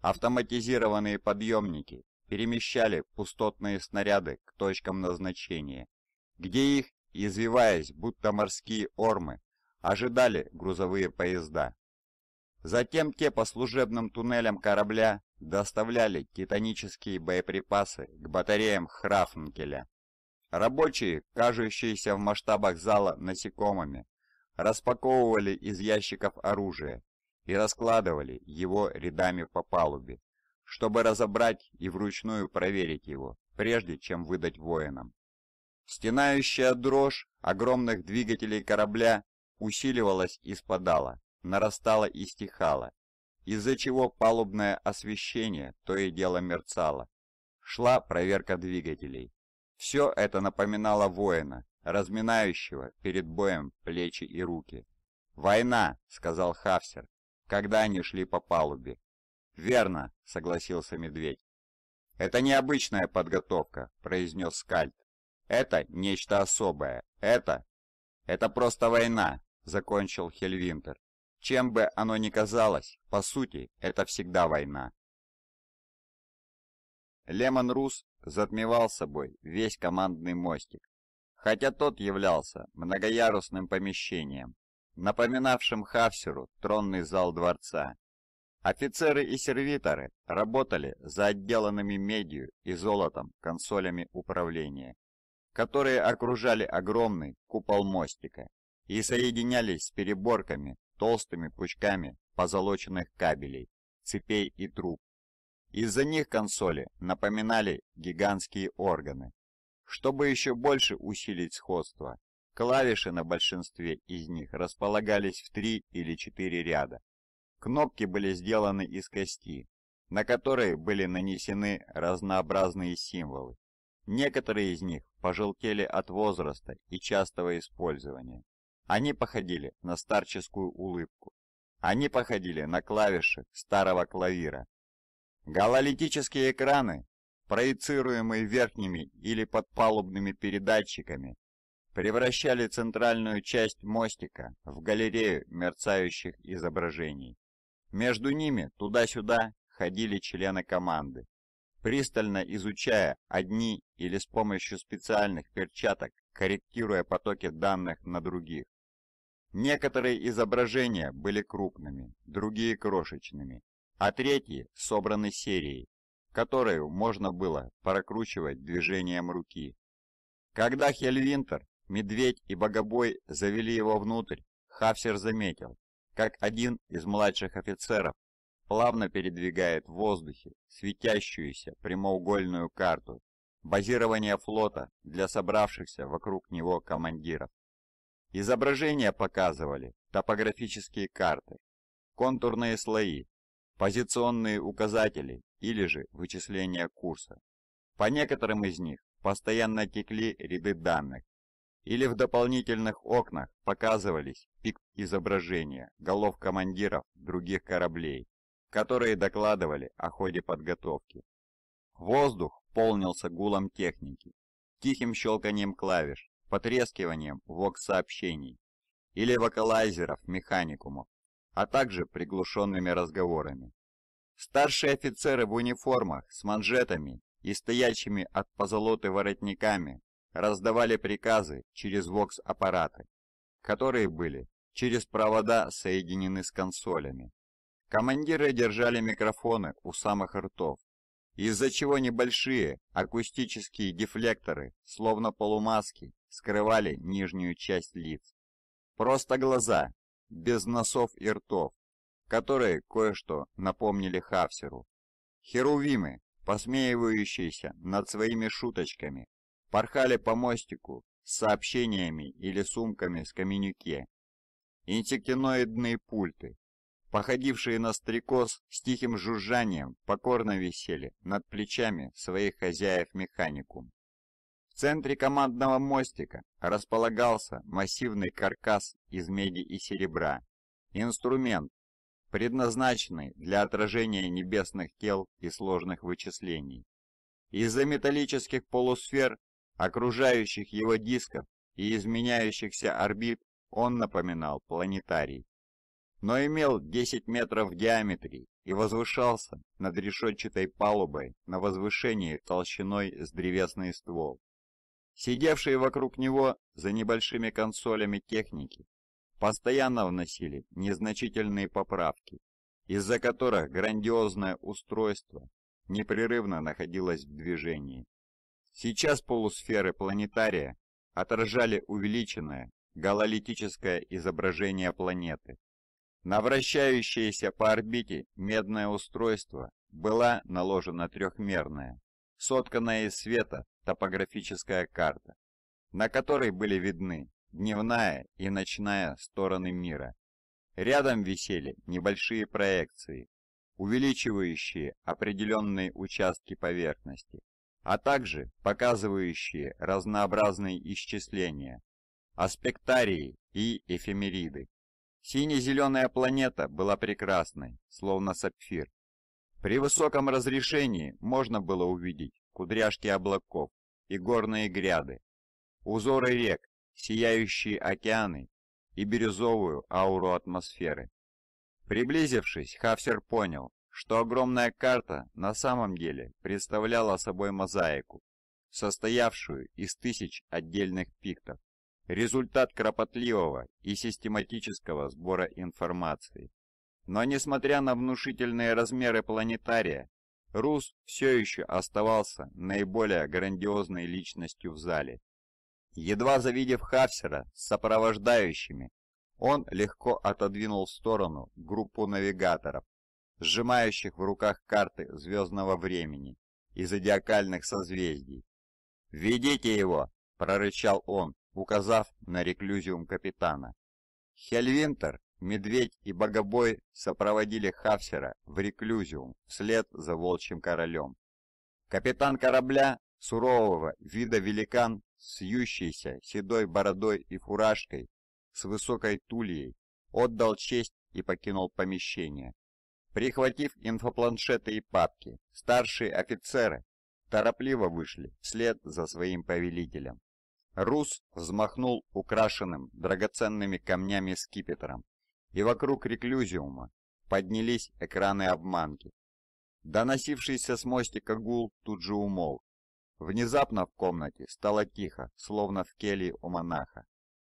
автоматизированные подъемники перемещали пустотные снаряды к точкам назначения, где их извиваясь, будто морские ормы, ожидали грузовые поезда. Затем те по служебным туннелям корабля доставляли титанические боеприпасы к батареям Храфнкеля. Рабочие, кажущиеся в масштабах зала насекомыми, распаковывали из ящиков оружие и раскладывали его рядами по палубе, чтобы разобрать и вручную проверить его, прежде чем выдать воинам. Стенающая дрожь огромных двигателей корабля усиливалась и спадала, нарастала и стихала, из-за чего палубное освещение то и дело мерцало. Шла проверка двигателей. Все это напоминало воина, разминающего перед боем плечи и руки. «Война!» — сказал Хавсер, когда они шли по палубе. «Верно!» — согласился Медведь. «Это необычная подготовка», — произнес Скальд. Это нечто особое. Это... Это просто война, закончил Хельвинтер. Чем бы оно ни казалось, по сути, это всегда война. Лемон Рус затмевал собой весь командный мостик, хотя тот являлся многоярусным помещением, напоминавшим Хавсеру тронный зал дворца. Офицеры и сервиторы работали за отделанными медью и золотом консолями управления которые окружали огромный купол мостика и соединялись с переборками, толстыми пучками позолоченных кабелей, цепей и труб. Из-за них консоли напоминали гигантские органы. Чтобы еще больше усилить сходство, клавиши на большинстве из них располагались в три или четыре ряда. Кнопки были сделаны из кости, на которые были нанесены разнообразные символы Некоторые из них пожелтели от возраста и частого использования. Они походили на старческую улыбку. Они походили на клавиши старого клавира. Гололитические экраны, проецируемые верхними или подпалубными передатчиками, превращали центральную часть мостика в галерею мерцающих изображений. Между ними туда-сюда ходили члены команды пристально изучая одни или с помощью специальных перчаток, корректируя потоки данных на других. Некоторые изображения были крупными, другие крошечными, а третьи собраны серией, которую можно было прокручивать движением руки. Когда Хельвинтер, Медведь и Богобой завели его внутрь, Хафсер заметил, как один из младших офицеров плавно передвигает в воздухе светящуюся прямоугольную карту базирования флота для собравшихся вокруг него командиров. Изображения показывали топографические карты, контурные слои, позиционные указатели или же вычисления курса. По некоторым из них постоянно текли ряды данных, или в дополнительных окнах показывались пик изображения голов командиров других кораблей которые докладывали о ходе подготовки. Воздух полнился гулом техники, тихим щелканием клавиш, потрескиванием вокс-сообщений или вокалайзеров механикумов, а также приглушенными разговорами. Старшие офицеры в униформах с манжетами и стоящими от позолоты воротниками раздавали приказы через вокс-аппараты, которые были через провода соединены с консолями. Командиры держали микрофоны у самых ртов, из-за чего небольшие акустические дефлекторы, словно полумаски, скрывали нижнюю часть лиц. Просто глаза, без носов и ртов, которые кое-что напомнили Хавсеру. Херувимы, посмеивающиеся над своими шуточками, порхали по мостику с сообщениями или сумками с каменюке. Инсектиноидные пульты, походившие на стрекоз, с тихим жужжанием покорно висели над плечами своих хозяев механикум. В центре командного мостика располагался массивный каркас из меди и серебра. Инструмент, предназначенный для отражения небесных тел и сложных вычислений. Из-за металлических полусфер, окружающих его дисков и изменяющихся орбит, он напоминал планетарий но имел 10 метров в диаметре и возвышался над решетчатой палубой на возвышении толщиной с древесный ствол. Сидевшие вокруг него за небольшими консолями техники постоянно вносили незначительные поправки, из-за которых грандиозное устройство непрерывно находилось в движении. Сейчас полусферы планетария отражали увеличенное гололитическое изображение планеты, на вращающееся по орбите медное устройство была наложена трехмерная, сотканная из света топографическая карта, на которой были видны дневная и ночная стороны мира. Рядом висели небольшие проекции, увеличивающие определенные участки поверхности, а также показывающие разнообразные исчисления, аспектарии и эфемериды. Сине-зеленая планета была прекрасной, словно сапфир. При высоком разрешении можно было увидеть кудряшки облаков и горные гряды, узоры рек, сияющие океаны и бирюзовую ауру атмосферы. Приблизившись, Хафсер понял, что огромная карта на самом деле представляла собой мозаику, состоявшую из тысяч отдельных пиктов результат кропотливого и систематического сбора информации. Но несмотря на внушительные размеры планетария, Рус все еще оставался наиболее грандиозной личностью в зале. Едва завидев Хавсера с сопровождающими, он легко отодвинул в сторону группу навигаторов, сжимающих в руках карты звездного времени и зодиакальных созвездий. «Ведите его!» – прорычал он, указав на реклюзиум капитана. Хельвинтер, Медведь и Богобой сопроводили Хавсера в реклюзиум вслед за Волчьим Королем. Капитан корабля, сурового вида великан, с седой бородой и фуражкой, с высокой тульей, отдал честь и покинул помещение. Прихватив инфопланшеты и папки, старшие офицеры торопливо вышли вслед за своим повелителем. Рус взмахнул украшенным драгоценными камнями скипетром, и вокруг реклюзиума поднялись экраны обманки. Доносившийся с мостика гул тут же умолк. Внезапно в комнате стало тихо, словно в келье у монаха.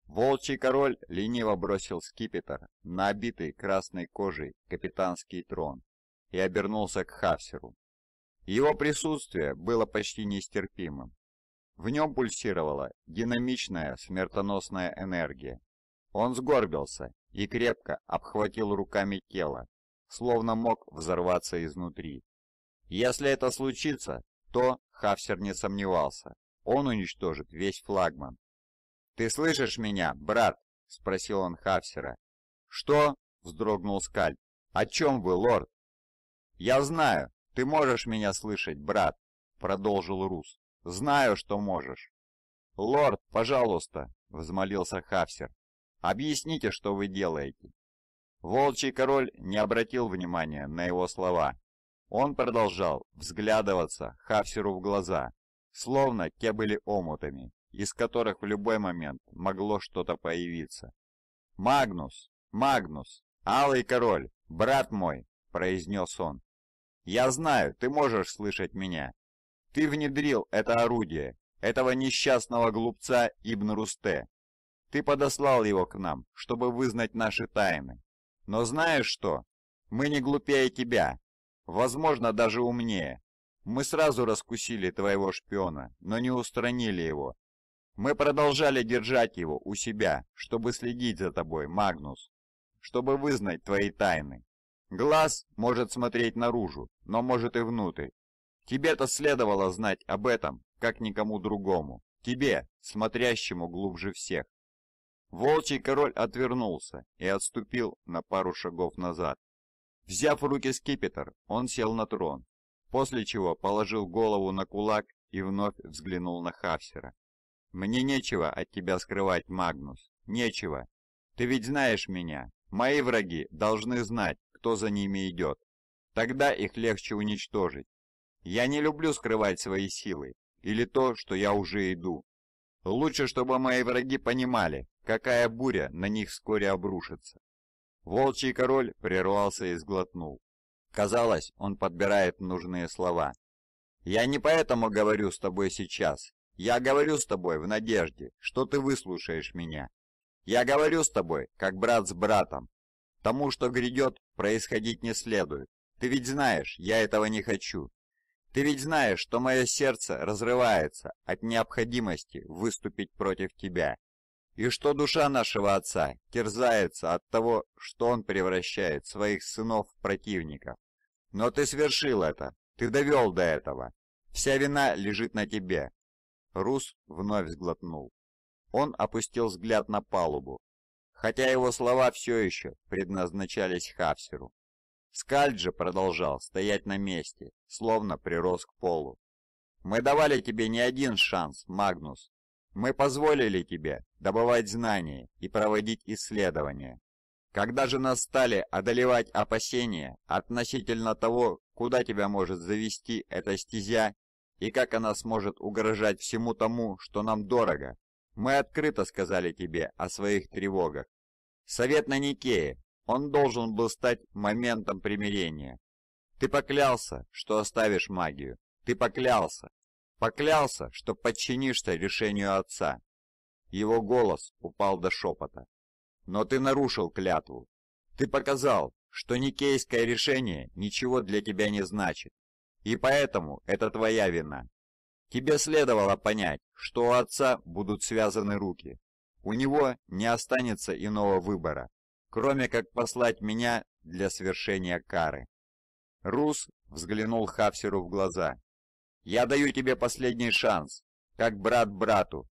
Волчий король лениво бросил скипетр на обитый красной кожей капитанский трон и обернулся к Хавсеру. Его присутствие было почти нестерпимым. В нем пульсировала динамичная смертоносная энергия. Он сгорбился и крепко обхватил руками тело, словно мог взорваться изнутри. Если это случится, то, Хавсер не сомневался, он уничтожит весь флагман. «Ты слышишь меня, брат?» — спросил он Хавсера. «Что?» — вздрогнул Скальп. «О чем вы, лорд?» «Я знаю, ты можешь меня слышать, брат», — продолжил Рус. Знаю, что можешь». «Лорд, пожалуйста», — взмолился Хафсер. «Объясните, что вы делаете». Волчий король не обратил внимания на его слова. Он продолжал взглядываться Хафсеру в глаза, словно те были омутами, из которых в любой момент могло что-то появиться. «Магнус! Магнус! Алый король! Брат мой!» – произнес он. «Я знаю, ты можешь слышать меня. Ты внедрил это орудие, этого несчастного глупца Ибн Русте. Ты подослал его к нам, чтобы вызнать наши тайны. Но знаешь что? Мы не глупее тебя. Возможно, даже умнее. Мы сразу раскусили твоего шпиона, но не устранили его. Мы продолжали держать его у себя, чтобы следить за тобой, Магнус. Чтобы вызнать твои тайны. Глаз может смотреть наружу, но может и внутрь. Тебе-то следовало знать об этом, как никому другому. Тебе, смотрящему глубже всех. Волчий король отвернулся и отступил на пару шагов назад. Взяв в руки скипетр, он сел на трон, после чего положил голову на кулак и вновь взглянул на Хавсера. «Мне нечего от тебя скрывать, Магнус, нечего. Ты ведь знаешь меня. Мои враги должны знать, кто за ними идет. Тогда их легче уничтожить, я не люблю скрывать свои силы или то, что я уже иду. Лучше, чтобы мои враги понимали, какая буря на них вскоре обрушится. Волчий король прервался и сглотнул. Казалось, он подбирает нужные слова. «Я не поэтому говорю с тобой сейчас. Я говорю с тобой в надежде, что ты выслушаешь меня. Я говорю с тобой, как брат с братом. Тому, что грядет, происходить не следует. Ты ведь знаешь, я этого не хочу. Ты ведь знаешь, что мое сердце разрывается от необходимости выступить против тебя, и что душа нашего отца терзается от того, что он превращает своих сынов в противников. Но ты свершил это, ты довел до этого. Вся вина лежит на тебе». Рус вновь сглотнул. Он опустил взгляд на палубу, хотя его слова все еще предназначались Хавсеру. Скальджи продолжал стоять на месте, словно прирос к полу. «Мы давали тебе не один шанс, Магнус. Мы позволили тебе добывать знания и проводить исследования. Когда же нас стали одолевать опасения относительно того, куда тебя может завести эта стезя и как она сможет угрожать всему тому, что нам дорого, мы открыто сказали тебе о своих тревогах. Совет на Никее он должен был стать моментом примирения. Ты поклялся, что оставишь магию. Ты поклялся. Поклялся, что подчинишься решению отца. Его голос упал до шепота. Но ты нарушил клятву. Ты показал, что никейское решение ничего для тебя не значит. И поэтому это твоя вина. Тебе следовало понять, что у отца будут связаны руки. У него не останется иного выбора кроме как послать меня для свершения кары. Рус взглянул Хавсеру в глаза. «Я даю тебе последний шанс, как брат брату.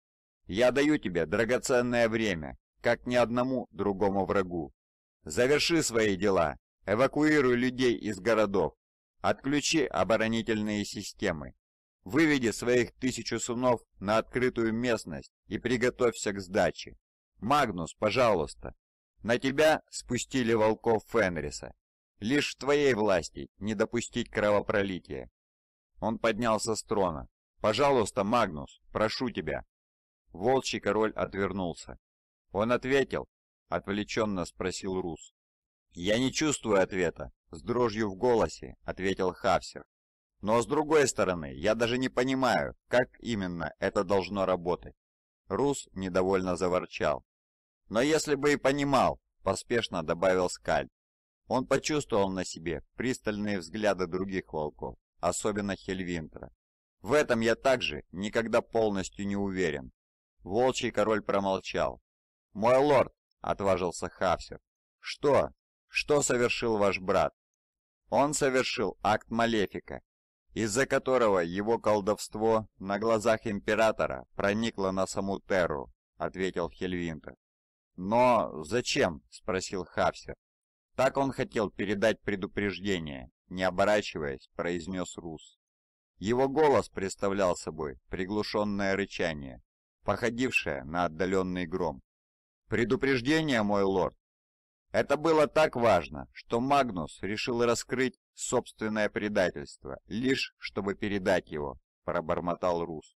Я даю тебе драгоценное время, как ни одному другому врагу. Заверши свои дела, эвакуируй людей из городов, отключи оборонительные системы, выведи своих тысячу сунов на открытую местность и приготовься к сдаче. Магнус, пожалуйста, на тебя спустили волков Фенриса. Лишь в твоей власти не допустить кровопролития. Он поднялся с трона. «Пожалуйста, Магнус, прошу тебя». Волчий король отвернулся. «Он ответил?» — отвлеченно спросил Рус. «Я не чувствую ответа», — с дрожью в голосе ответил Хавсер. «Но с другой стороны, я даже не понимаю, как именно это должно работать». Рус недовольно заворчал. «Но если бы и понимал», – поспешно добавил Скаль. Он почувствовал на себе пристальные взгляды других волков, особенно Хельвинтера. «В этом я также никогда полностью не уверен». Волчий король промолчал. «Мой лорд», – отважился Хавсер. «Что? Что совершил ваш брат?» Он совершил акт Малефика, из-за которого его колдовство на глазах Императора проникло на саму Терру, ответил Хельвинтер. «Но зачем?» – спросил Хавсер. «Так он хотел передать предупреждение», – не оборачиваясь, произнес Рус. Его голос представлял собой приглушенное рычание, походившее на отдаленный гром. «Предупреждение, мой лорд!» Это было так важно, что Магнус решил раскрыть собственное предательство, лишь чтобы передать его, пробормотал Рус.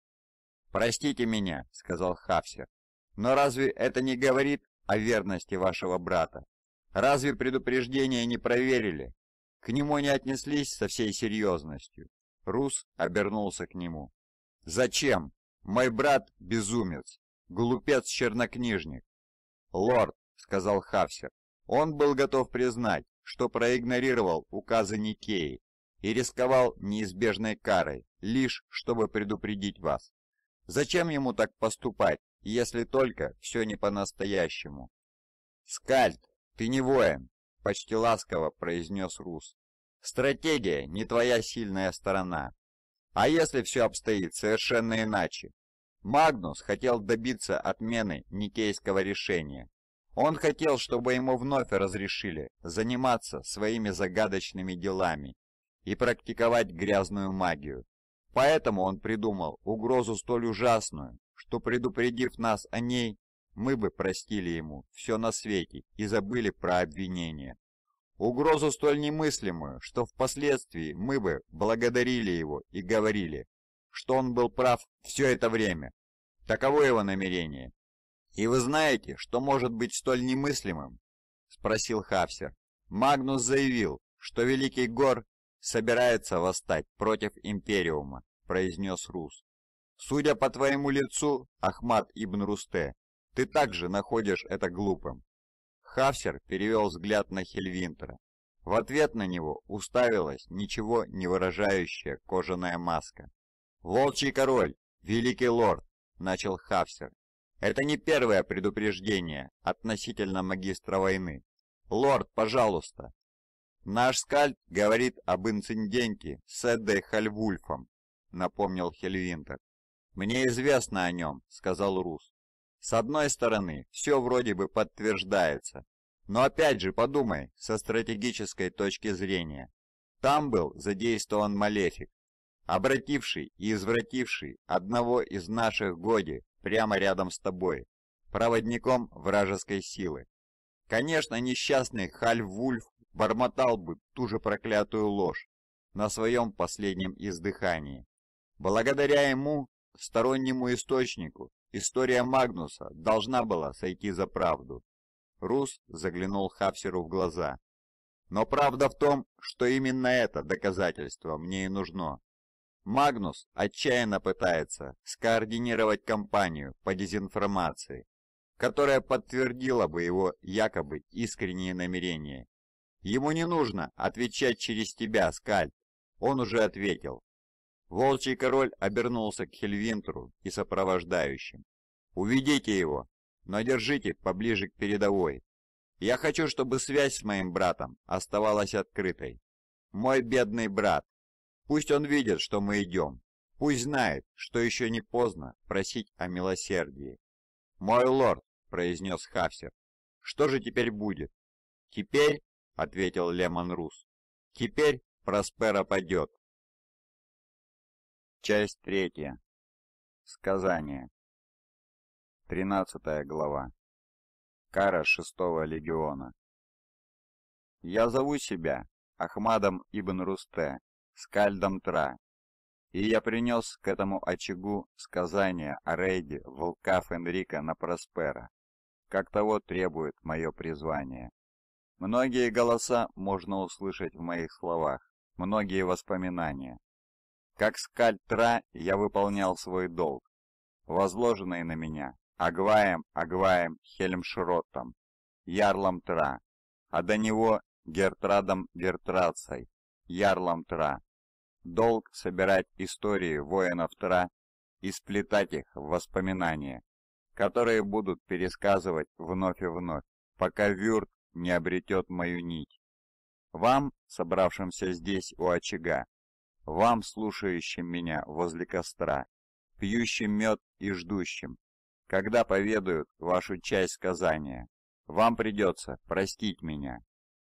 «Простите меня», — сказал Хавсер, — «но разве это не говорит о верности вашего брата. Разве предупреждение не проверили? К нему не отнеслись со всей серьезностью. Рус обернулся к нему. «Зачем? Мой брат — безумец, глупец-чернокнижник». «Лорд», — сказал Хавсер, — он был готов признать, что проигнорировал указы Никеи и рисковал неизбежной карой, лишь чтобы предупредить вас. Зачем ему так поступать, если только все не по-настоящему. «Скальд, ты не воин!» – почти ласково произнес Рус. «Стратегия не твоя сильная сторона. А если все обстоит совершенно иначе?» Магнус хотел добиться отмены Никейского решения. Он хотел, чтобы ему вновь разрешили заниматься своими загадочными делами и практиковать грязную магию. Поэтому он придумал угрозу столь ужасную, что, предупредив нас о ней, мы бы простили ему все на свете и забыли про обвинение. Угрозу столь немыслимую, что впоследствии мы бы благодарили его и говорили, что он был прав все это время. Таково его намерение. «И вы знаете, что может быть столь немыслимым?» – спросил Хавсер. Магнус заявил, что Великий Гор собирается восстать против Империума, произнес Рус. Судя по твоему лицу, Ахмад Ибн Русте, ты также находишь это глупым. Хавсер перевел взгляд на Хельвинтера. В ответ на него уставилась ничего не выражающая кожаная маска. «Волчий король! Великий лорд!» – начал Хавсер. «Это не первое предупреждение относительно магистра войны. Лорд, пожалуйста!» «Наш скальд говорит об инциденте с Эдой Хальвульфом», – напомнил Хельвинтер. «Мне известно о нем», — сказал Рус. «С одной стороны, все вроде бы подтверждается. Но опять же подумай со стратегической точки зрения. Там был задействован Малефик, обративший и извративший одного из наших Годи прямо рядом с тобой, проводником вражеской силы. Конечно, несчастный Хальвульф бормотал бы ту же проклятую ложь на своем последнем издыхании. Благодаря ему стороннему источнику история Магнуса должна была сойти за правду. Рус заглянул Хавсеру в глаза. Но правда в том, что именно это доказательство мне и нужно. Магнус отчаянно пытается скоординировать кампанию по дезинформации, которая подтвердила бы его якобы искренние намерения. Ему не нужно отвечать через тебя, Скальд. Он уже ответил. Волчий король обернулся к Хельвинтеру и сопровождающим. «Уведите его, но держите поближе к передовой. Я хочу, чтобы связь с моим братом оставалась открытой. Мой бедный брат. Пусть он видит, что мы идем. Пусть знает, что еще не поздно просить о милосердии». «Мой лорд», — произнес Хавсер, — «что же теперь будет?» «Теперь», — ответил Лемон Рус, — «теперь Проспера падет. Часть третья. Сказание. Тринадцатая глава. Кара шестого легиона. Я зову себя Ахмадом Ибн Русте, скальдом Тра, и я принес к этому очагу сказание о рейде волкав Энрика на Проспера, как того требует мое призвание. Многие голоса можно услышать в моих словах, многие воспоминания, как скальтра я выполнял свой долг, возложенный на меня Агваем Агваем Хельмшротом, Ярлом Тра, а до него Гертрадом Гертрацей, Ярлом Тра. Долг собирать истории воинов Тра и сплетать их в воспоминания, которые будут пересказывать вновь и вновь, пока Вюрт не обретет мою нить. Вам, собравшимся здесь у очага, вам, слушающим меня возле костра, пьющим мед и ждущим, когда поведают вашу часть сказания, вам придется простить меня.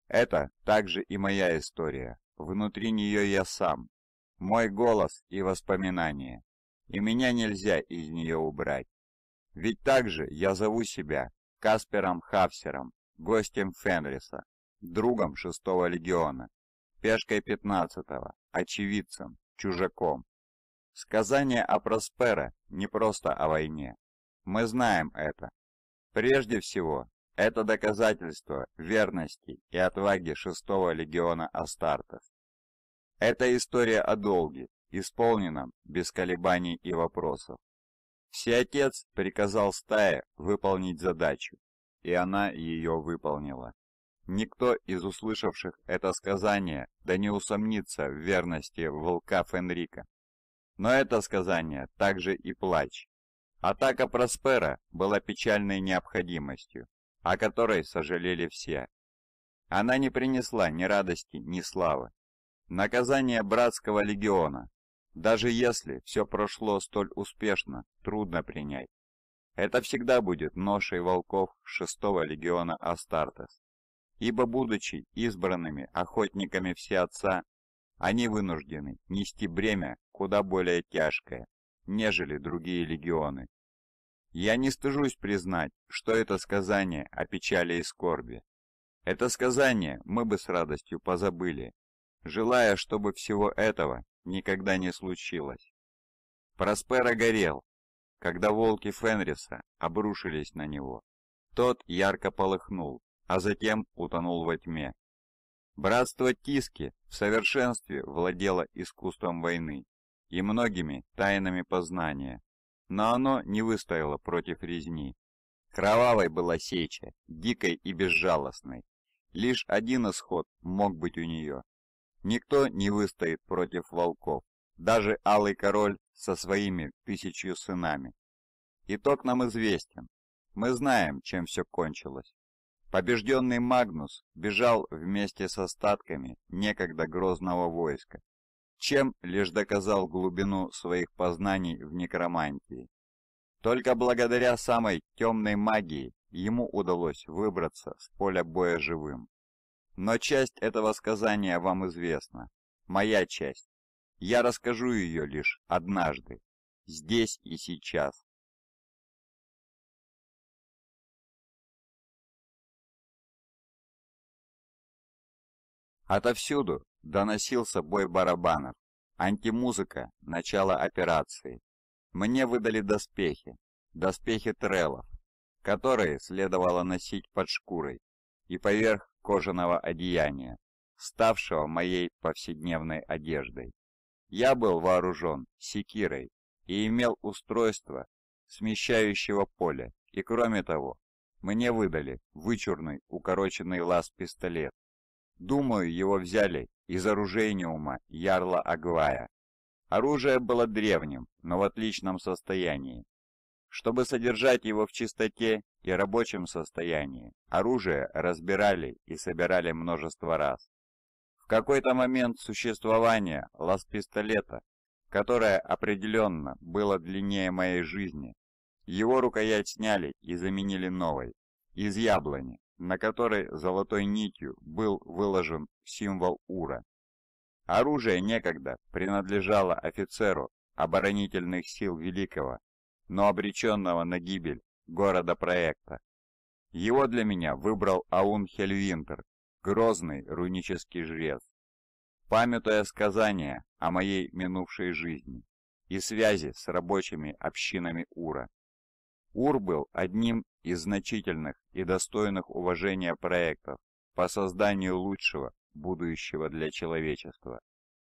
Это также и моя история, внутри нее я сам, мой голос и воспоминания, и меня нельзя из нее убрать. Ведь также я зову себя Каспером Хавсером, гостем Фенриса, другом шестого легиона пешкой 15-го, очевидцем, чужаком. Сказание о Проспере не просто о войне. Мы знаем это. Прежде всего, это доказательство верности и отваги шестого легиона Астартес. Это история о долге, исполненном без колебаний и вопросов. Всеотец приказал стае выполнить задачу, и она ее выполнила. Никто из услышавших это сказание да не усомнится в верности волка Фенрика. Но это сказание также и плач. Атака Проспера была печальной необходимостью, о которой сожалели все. Она не принесла ни радости, ни славы. Наказание братского легиона, даже если все прошло столь успешно, трудно принять. Это всегда будет ношей волков шестого легиона Астартес ибо, будучи избранными охотниками всеотца, они вынуждены нести бремя куда более тяжкое, нежели другие легионы. Я не стыжусь признать, что это сказание о печали и скорби. Это сказание мы бы с радостью позабыли, желая, чтобы всего этого никогда не случилось. Проспера горел, когда волки Фенриса обрушились на него. Тот ярко полыхнул, а затем утонул во тьме. Братство Тиски в совершенстве владело искусством войны и многими тайнами познания, но оно не выстояло против резни. Кровавой была сеча, дикой и безжалостной. Лишь один исход мог быть у нее. Никто не выстоит против волков, даже Алый Король со своими тысячью сынами. Итог нам известен. Мы знаем, чем все кончилось. Побежденный Магнус бежал вместе с остатками некогда грозного войска, чем лишь доказал глубину своих познаний в некромантии. Только благодаря самой темной магии ему удалось выбраться с поля боя живым. Но часть этого сказания вам известна, моя часть. Я расскажу ее лишь однажды, здесь и сейчас. Отовсюду доносился бой барабанов, антимузыка, начало операции. Мне выдали доспехи, доспехи трелов, которые следовало носить под шкурой и поверх кожаного одеяния, ставшего моей повседневной одеждой. Я был вооружен секирой и имел устройство смещающего поля, и кроме того, мне выдали вычурный укороченный лаз-пистолет Думаю, его взяли из оружейниума Ярла Агвая. Оружие было древним, но в отличном состоянии. Чтобы содержать его в чистоте и рабочем состоянии, оружие разбирали и собирали множество раз. В какой-то момент существования лаз-пистолета, которое определенно было длиннее моей жизни, его рукоять сняли и заменили новой, из яблони, на которой золотой нитью был выложен символ Ура. Оружие некогда принадлежало офицеру оборонительных сил Великого, но обреченного на гибель города проекта. Его для меня выбрал Аун Хельвинтер, грозный рунический жрец. Памятуя сказания о моей минувшей жизни и связи с рабочими общинами Ура, УР был одним из значительных и достойных уважения проектов по созданию лучшего будущего для человечества,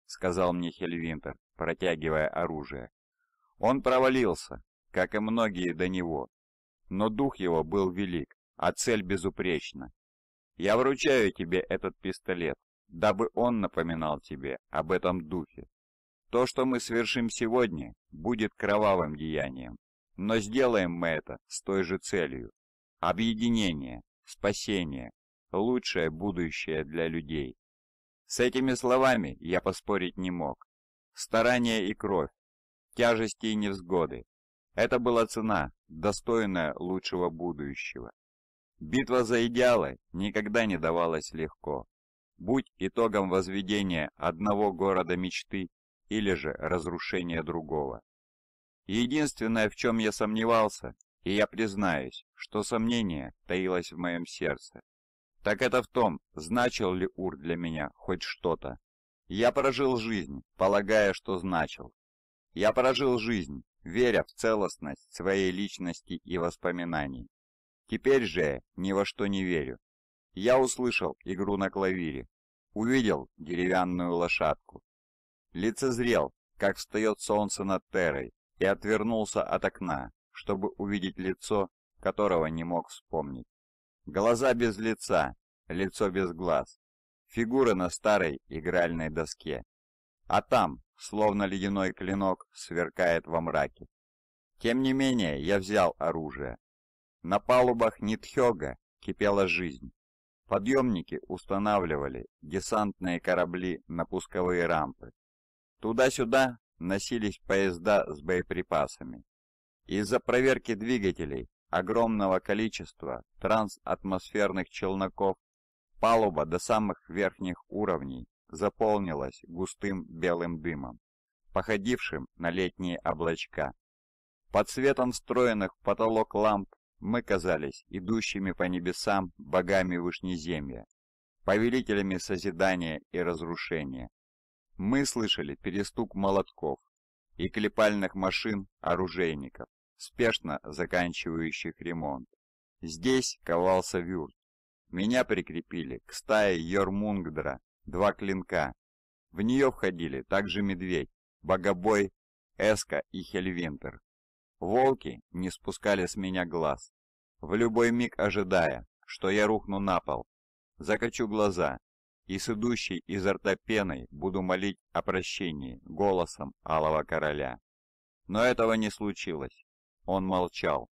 сказал мне Хельвинтер, протягивая оружие. Он провалился, как и многие до него, но дух его был велик, а цель безупречна. Я вручаю тебе этот пистолет, дабы он напоминал тебе об этом духе. То, что мы совершим сегодня, будет кровавым деянием, но сделаем мы это с той же целью. Объединение, спасение, лучшее будущее для людей. С этими словами я поспорить не мог. Старание и кровь, тяжести и невзгоды. Это была цена, достойная лучшего будущего. Битва за идеалы никогда не давалась легко. Будь итогом возведения одного города мечты или же разрушения другого. Единственное, в чем я сомневался, и я признаюсь, что сомнение таилось в моем сердце, так это в том, значил ли Ур для меня хоть что-то. Я прожил жизнь, полагая, что значил. Я прожил жизнь, веря в целостность своей личности и воспоминаний. Теперь же я ни во что не верю. Я услышал игру на клавире, увидел деревянную лошадку. Лицезрел, как встает солнце над Террой, и отвернулся от окна, чтобы увидеть лицо, которого не мог вспомнить. Глаза без лица, лицо без глаз, фигуры на старой игральной доске. А там, словно ледяной клинок, сверкает во мраке. Тем не менее, я взял оружие. На палубах Нитхёга кипела жизнь. Подъемники устанавливали десантные корабли на пусковые рампы. Туда-сюда носились поезда с боеприпасами. Из-за проверки двигателей огромного количества трансатмосферных челноков палуба до самых верхних уровней заполнилась густым белым дымом, походившим на летние облачка. Под светом встроенных в потолок ламп мы казались идущими по небесам богами Вышнеземья, повелителями созидания и разрушения. Мы слышали перестук молотков и клепальных машин оружейников, спешно заканчивающих ремонт. Здесь ковался вюрт. Меня прикрепили к стае Йормунгдра два клинка. В нее входили также медведь, богобой, эска и хельвинтер. Волки не спускали с меня глаз, в любой миг ожидая, что я рухну на пол, закачу глаза и с идущей изо рта пеной буду молить о прощении голосом Алого Короля. Но этого не случилось. Он молчал.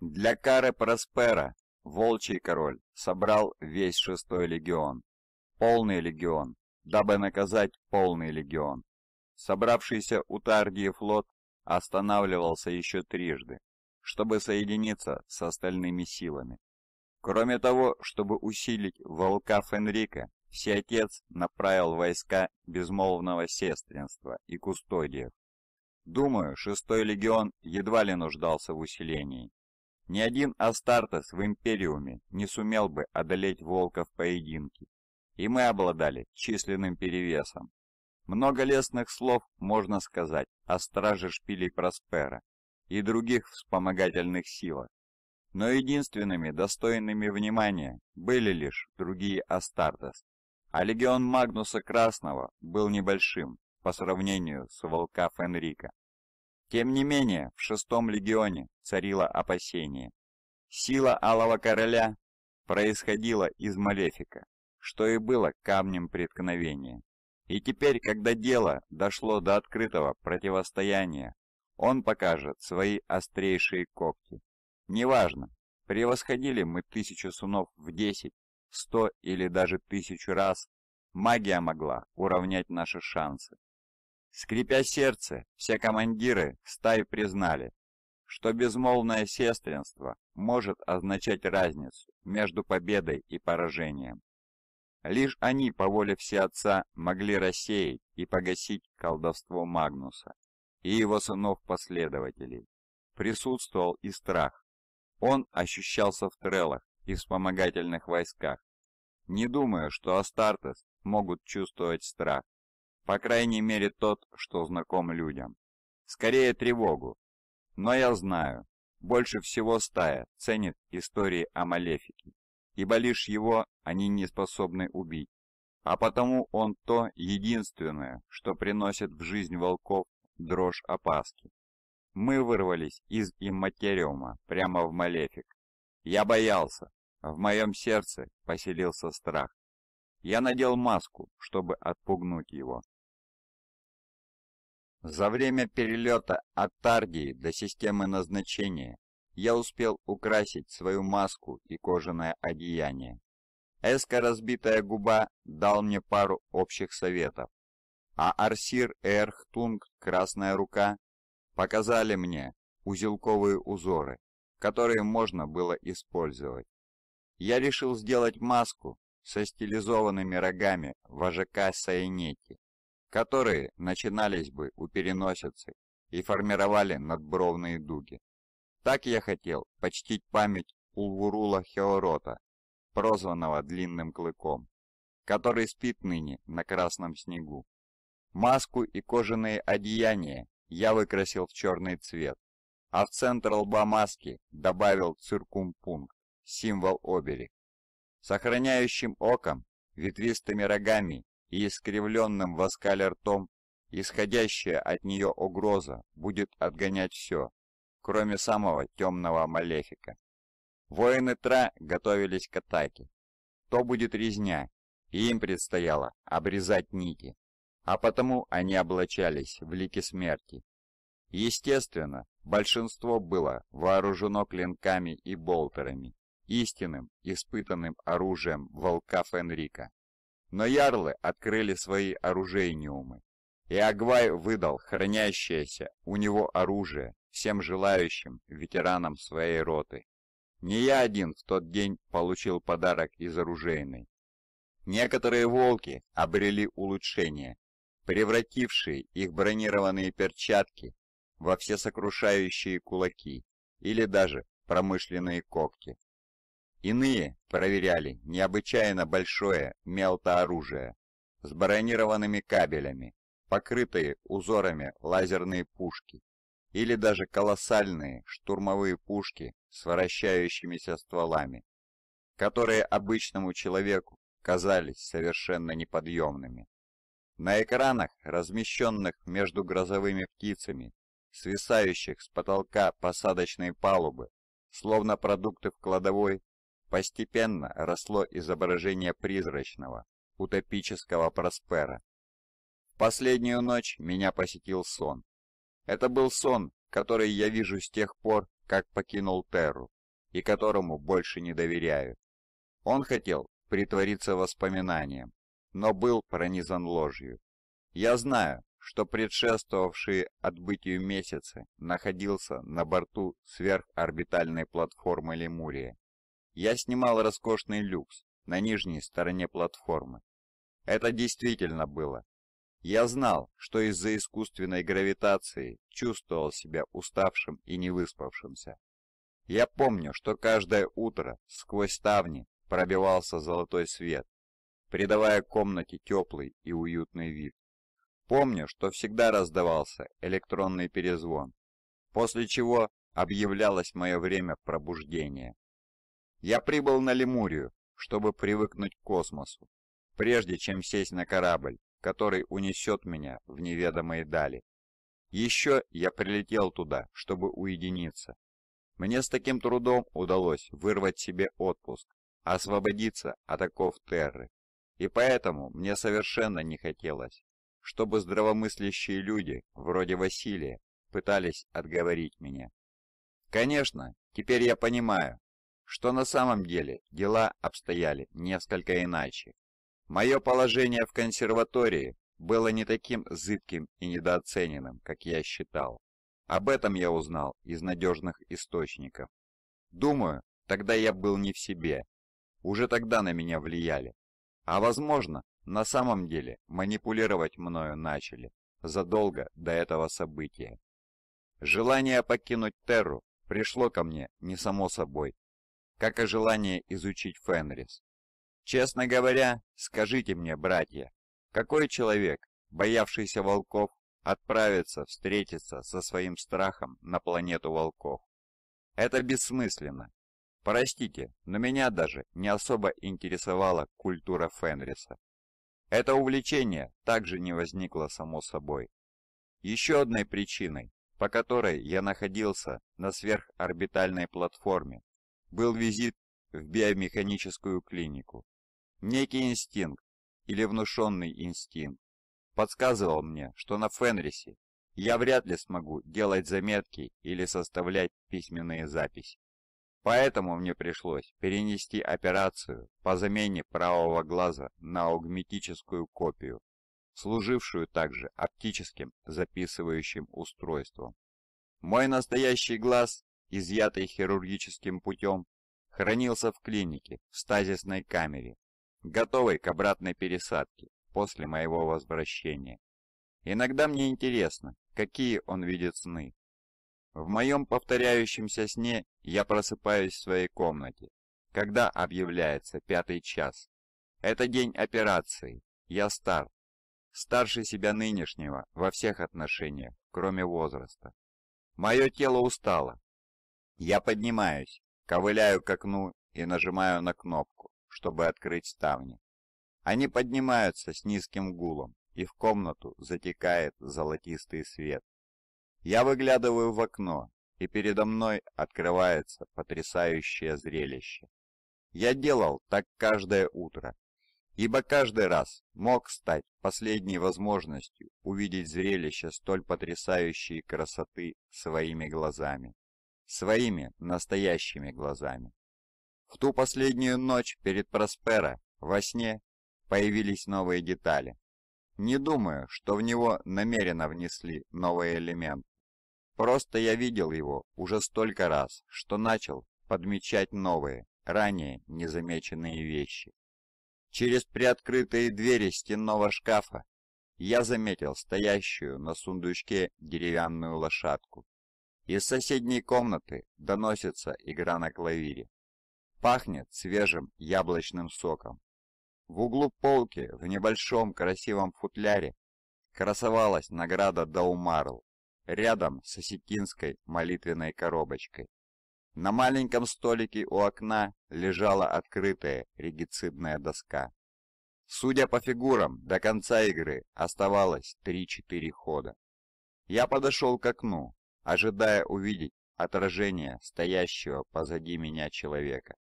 Для кары Проспера Волчий Король собрал весь шестой легион, полный легион, дабы наказать полный легион. Собравшийся у Тардии флот останавливался еще трижды, чтобы соединиться с остальными силами. Кроме того, чтобы усилить волка Фенрика, Всеотец направил войска безмолвного сестринства и кустодиев. Думаю, шестой легион едва ли нуждался в усилении. Ни один Астартес в Империуме не сумел бы одолеть волка в поединке, и мы обладали численным перевесом. Много лестных слов можно сказать о страже шпилей Проспера и других вспомогательных силах, но единственными достойными внимания были лишь другие Астартес, а легион Магнуса Красного был небольшим по сравнению с волка Фенрика. Тем не менее, в шестом легионе царило опасение. Сила Алого Короля происходила из Малефика, что и было камнем преткновения. И теперь, когда дело дошло до открытого противостояния, он покажет свои острейшие когти. Неважно, превосходили мы тысячу сунов в десять, сто или даже тысячу раз, магия могла уравнять наши шансы. Скрипя сердце, все командиры стай признали, что безмолвное сестринство может означать разницу между победой и поражением. Лишь они по воле Всеотца могли рассеять и погасить колдовство Магнуса и его сынов-последователей. Присутствовал и страх. Он ощущался в трелах и вспомогательных войсках. Не думаю, что Астартес могут чувствовать страх. По крайней мере тот, что знаком людям. Скорее тревогу. Но я знаю, больше всего стая ценит истории о Малефике ибо лишь его они не способны убить. А потому он то единственное, что приносит в жизнь волков дрожь опаски. Мы вырвались из имматериума прямо в Малефик. Я боялся. В моем сердце поселился страх. Я надел маску, чтобы отпугнуть его. За время перелета от Тардии до системы назначения я успел украсить свою маску и кожаное одеяние. Эска «Разбитая губа» дал мне пару общих советов, а Арсир Эрхтунг «Красная рука» показали мне узелковые узоры, которые можно было использовать. Я решил сделать маску со стилизованными рогами вожака Саенети, которые начинались бы у переносицы и формировали надбровные дуги. Так я хотел почтить память Улвурула Хеорота, прозванного Длинным Клыком, который спит ныне на красном снегу. Маску и кожаные одеяния я выкрасил в черный цвет, а в центр лба маски добавил циркумпункт, символ Обери, Сохраняющим оком, ветвистыми рогами и искривленным в ртом, исходящая от нее угроза будет отгонять все, кроме самого темного Малефика. Воины Тра готовились к атаке. То будет резня, и им предстояло обрезать нити, а потому они облачались в лики смерти. Естественно, большинство было вооружено клинками и болтерами, истинным, испытанным оружием волка Фенрика. Но ярлы открыли свои оружейниумы, и Агвай выдал хранящееся у него оружие всем желающим ветеранам своей роты. Не я один в тот день получил подарок из оружейной. Некоторые «Волки» обрели улучшения, превратившие их бронированные перчатки во всесокрушающие кулаки или даже промышленные когти. Иные проверяли необычайно большое мелтооружие с бронированными кабелями, покрытые узорами лазерные пушки или даже колоссальные штурмовые пушки с вращающимися стволами, которые обычному человеку казались совершенно неподъемными. На экранах, размещенных между грозовыми птицами, свисающих с потолка посадочной палубы, словно продукты в кладовой, постепенно росло изображение призрачного, утопического Проспера. В последнюю ночь меня посетил сон, это был сон, который я вижу с тех пор, как покинул Терру, и которому больше не доверяю. Он хотел притвориться воспоминанием, но был пронизан ложью. Я знаю, что предшествовавший отбытию месяцы находился на борту сверхорбитальной платформы Лемурия. Я снимал роскошный люкс на нижней стороне платформы. Это действительно было я знал, что из-за искусственной гравитации чувствовал себя уставшим и невыспавшимся. Я помню, что каждое утро сквозь ставни пробивался золотой свет, придавая комнате теплый и уютный вид. Помню, что всегда раздавался электронный перезвон, после чего объявлялось мое время пробуждения. Я прибыл на Лемурию, чтобы привыкнуть к космосу, прежде чем сесть на корабль который унесет меня в неведомые дали. Еще я прилетел туда, чтобы уединиться. Мне с таким трудом удалось вырвать себе отпуск, освободиться от оков терры. И поэтому мне совершенно не хотелось, чтобы здравомыслящие люди, вроде Василия, пытались отговорить меня. Конечно, теперь я понимаю, что на самом деле дела обстояли несколько иначе. Мое положение в консерватории было не таким зыбким и недооцененным, как я считал. Об этом я узнал из надежных источников. Думаю, тогда я был не в себе. Уже тогда на меня влияли. А возможно, на самом деле манипулировать мною начали задолго до этого события. Желание покинуть Терру пришло ко мне не само собой, как и желание изучить Фенрис. Честно говоря, скажите мне, братья, какой человек, боявшийся волков, отправится встретиться со своим страхом на планету волков? Это бессмысленно. Простите, но меня даже не особо интересовала культура Фенриса. Это увлечение также не возникло само собой. Еще одной причиной, по которой я находился на сверхорбитальной платформе, был визит в биомеханическую клинику. Некий инстинкт, или внушенный инстинкт, подсказывал мне, что на Фенрисе я вряд ли смогу делать заметки или составлять письменные записи. Поэтому мне пришлось перенести операцию по замене правого глаза на аугметическую копию, служившую также оптическим записывающим устройством. Мой настоящий глаз, изъятый хирургическим путем, хранился в клинике в стазисной камере готовый к обратной пересадке после моего возвращения. Иногда мне интересно, какие он видит сны. В моем повторяющемся сне я просыпаюсь в своей комнате, когда объявляется пятый час. Это день операции, я стар, старше себя нынешнего во всех отношениях, кроме возраста. Мое тело устало. Я поднимаюсь, ковыляю к окну и нажимаю на кнопку чтобы открыть ставни. Они поднимаются с низким гулом, и в комнату затекает золотистый свет. Я выглядываю в окно, и передо мной открывается потрясающее зрелище. Я делал так каждое утро, ибо каждый раз мог стать последней возможностью увидеть зрелище столь потрясающей красоты своими глазами, своими настоящими глазами. В ту последнюю ночь перед Проспера, во сне, появились новые детали. Не думаю, что в него намеренно внесли новый элемент. Просто я видел его уже столько раз, что начал подмечать новые, ранее незамеченные вещи. Через приоткрытые двери стенного шкафа я заметил стоящую на сундучке деревянную лошадку. Из соседней комнаты доносится игра на клавире. Пахнет свежим яблочным соком. В углу полки в небольшом красивом футляре красовалась награда Даумарл рядом с осетинской молитвенной коробочкой. На маленьком столике у окна лежала открытая регицидная доска. Судя по фигурам, до конца игры оставалось 3-4 хода. Я подошел к окну, ожидая увидеть отражение стоящего позади меня человека.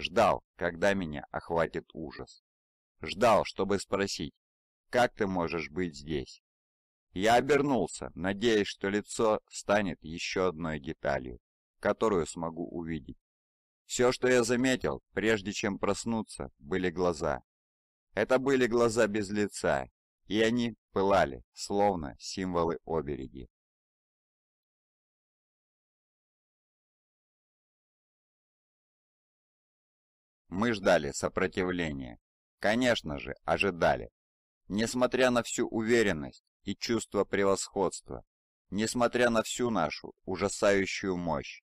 Ждал, когда меня охватит ужас. Ждал, чтобы спросить, как ты можешь быть здесь? Я обернулся, надеясь, что лицо станет еще одной деталью, которую смогу увидеть. Все, что я заметил, прежде чем проснуться, были глаза. Это были глаза без лица, и они пылали, словно символы обереги. Мы ждали сопротивления. Конечно же, ожидали. Несмотря на всю уверенность и чувство превосходства, несмотря на всю нашу ужасающую мощь,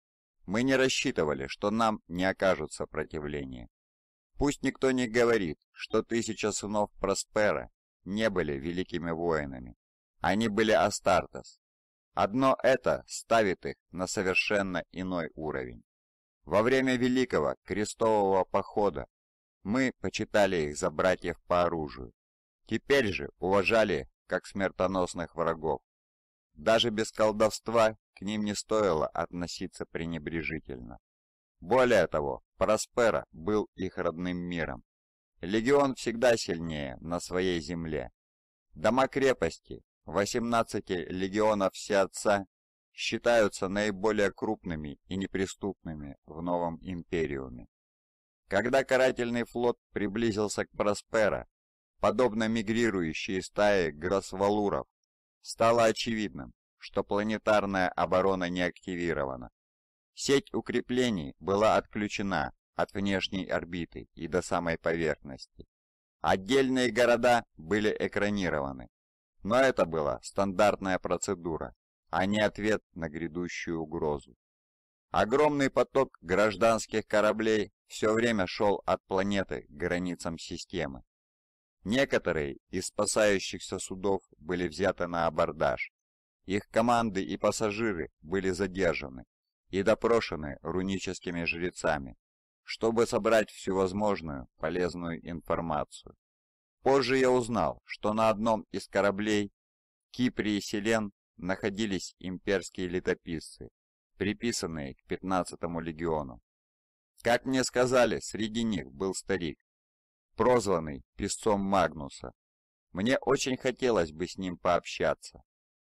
мы не рассчитывали, что нам не окажут сопротивления. Пусть никто не говорит, что тысяча сынов Проспера не были великими воинами. Они были Астартес. Одно это ставит их на совершенно иной уровень. Во время Великого Крестового Похода мы почитали их за братьев по оружию. Теперь же уважали как смертоносных врагов. Даже без колдовства к ним не стоило относиться пренебрежительно. Более того, Проспера был их родным миром. Легион всегда сильнее на своей земле. Дома крепости, 18 легионов все отца считаются наиболее крупными и неприступными в новом империуме. Когда карательный флот приблизился к Проспера, подобно мигрирующей стае гросвалуров, стало очевидным, что планетарная оборона не активирована. Сеть укреплений была отключена от внешней орбиты и до самой поверхности. Отдельные города были экранированы, но это была стандартная процедура, а не ответ на грядущую угрозу. Огромный поток гражданских кораблей все время шел от планеты к границам системы. Некоторые из спасающихся судов были взяты на абордаж. Их команды и пассажиры были задержаны и допрошены руническими жрецами, чтобы собрать всю возможную полезную информацию. Позже я узнал, что на одном из кораблей Киприй Селен находились имперские летописцы, приписанные к 15-му легиону. Как мне сказали, среди них был старик, прозванный песцом Магнуса. Мне очень хотелось бы с ним пообщаться,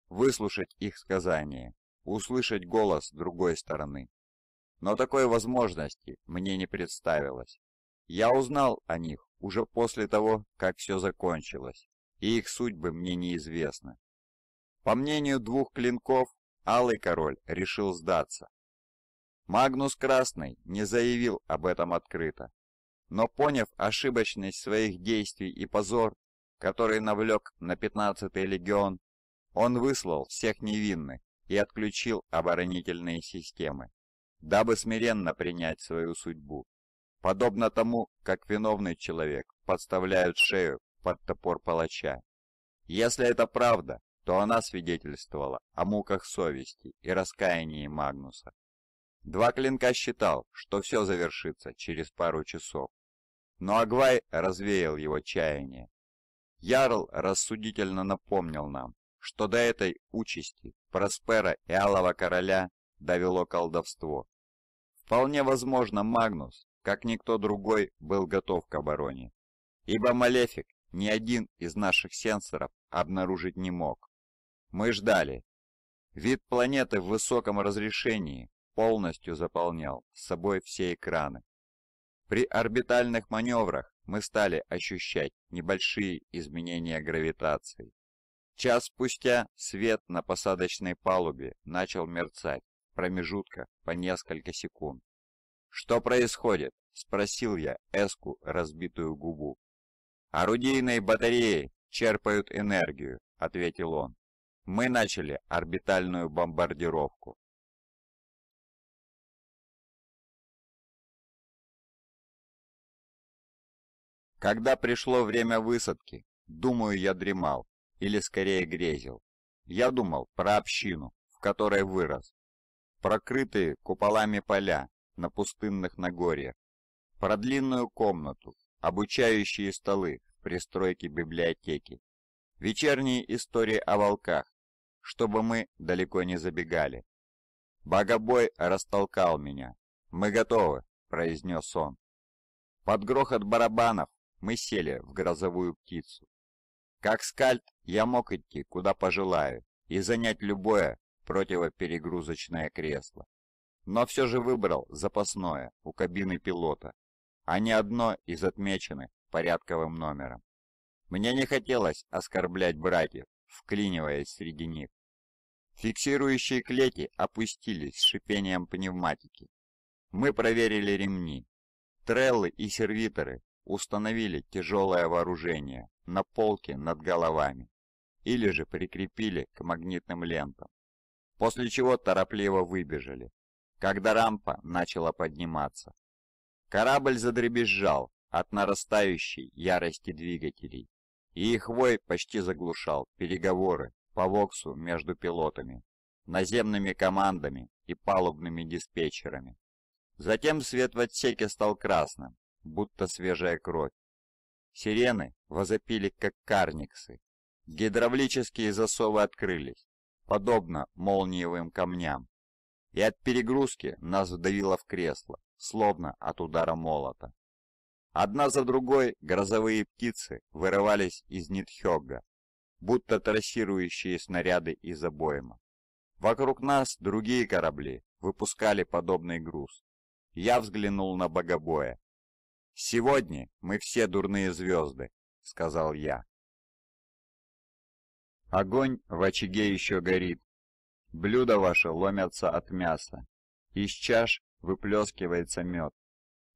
выслушать их сказания, услышать голос другой стороны. Но такой возможности мне не представилось. Я узнал о них уже после того, как все закончилось, и их судьбы мне неизвестны. По мнению двух клинков, Алый Король решил сдаться. Магнус Красный не заявил об этом открыто, но поняв ошибочность своих действий и позор, который навлек на 15-й легион, он выслал всех невинных и отключил оборонительные системы, дабы смиренно принять свою судьбу, подобно тому, как виновный человек подставляют шею под топор палача. Если это правда, то она свидетельствовала о муках совести и раскаянии Магнуса. Два клинка считал, что все завершится через пару часов, но Агвай развеял его чаяние. Ярл рассудительно напомнил нам, что до этой участи Проспера и Алого Короля довело колдовство. Вполне возможно, Магнус, как никто другой, был готов к обороне, ибо Малефик ни один из наших сенсоров обнаружить не мог. Мы ждали. Вид планеты в высоком разрешении полностью заполнял с собой все экраны. При орбитальных маневрах мы стали ощущать небольшие изменения гравитации. Час спустя свет на посадочной палубе начал мерцать промежутка по несколько секунд. «Что происходит?» – спросил я Эску разбитую губу. «Орудийные батареи черпают энергию», – ответил он. Мы начали орбитальную бомбардировку. Когда пришло время высадки, думаю, я дремал, или скорее грезил. Я думал про общину, в которой вырос, прокрытые куполами поля на пустынных Нагорьях, про длинную комнату, обучающие столы в пристройке библиотеки, вечерние истории о волках чтобы мы далеко не забегали. Богобой растолкал меня. «Мы готовы», — произнес он. Под грохот барабанов мы сели в грозовую птицу. Как скальд я мог идти, куда пожелаю, и занять любое противоперегрузочное кресло. Но все же выбрал запасное у кабины пилота, а не одно из отмеченных порядковым номером. Мне не хотелось оскорблять братьев, вклиниваясь среди них. Фиксирующие клети опустились с шипением пневматики. Мы проверили ремни. Треллы и сервиторы установили тяжелое вооружение на полке над головами или же прикрепили к магнитным лентам, после чего торопливо выбежали, когда рампа начала подниматься. Корабль задребезжал от нарастающей ярости двигателей и их вой почти заглушал переговоры по воксу между пилотами, наземными командами и палубными диспетчерами. Затем свет в отсеке стал красным, будто свежая кровь. Сирены возопили, как карниксы. Гидравлические засовы открылись, подобно молниевым камням. И от перегрузки нас вдавило в кресло, словно от удара молота. Одна за другой грозовые птицы вырывались из Нитхёга, будто трассирующие снаряды из обойма. Вокруг нас другие корабли выпускали подобный груз. Я взглянул на богобоя. «Сегодня мы все дурные звезды», — сказал я. Огонь в очаге еще горит. Блюда ваши ломятся от мяса. Из чаш выплескивается мед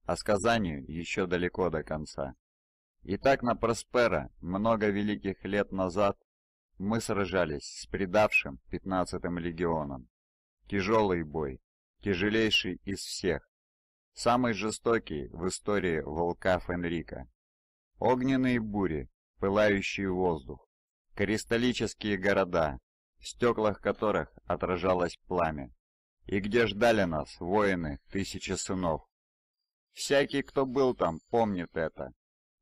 а сказанию еще далеко до конца. Итак, на Проспера много великих лет назад мы сражались с предавшим 15-м легионом. Тяжелый бой, тяжелейший из всех, самый жестокий в истории волка Фенрика. Огненные бури, пылающий воздух, кристаллические города, в стеклах которых отражалось пламя, и где ждали нас воины тысячи сынов, Всякий, кто был там, помнит это.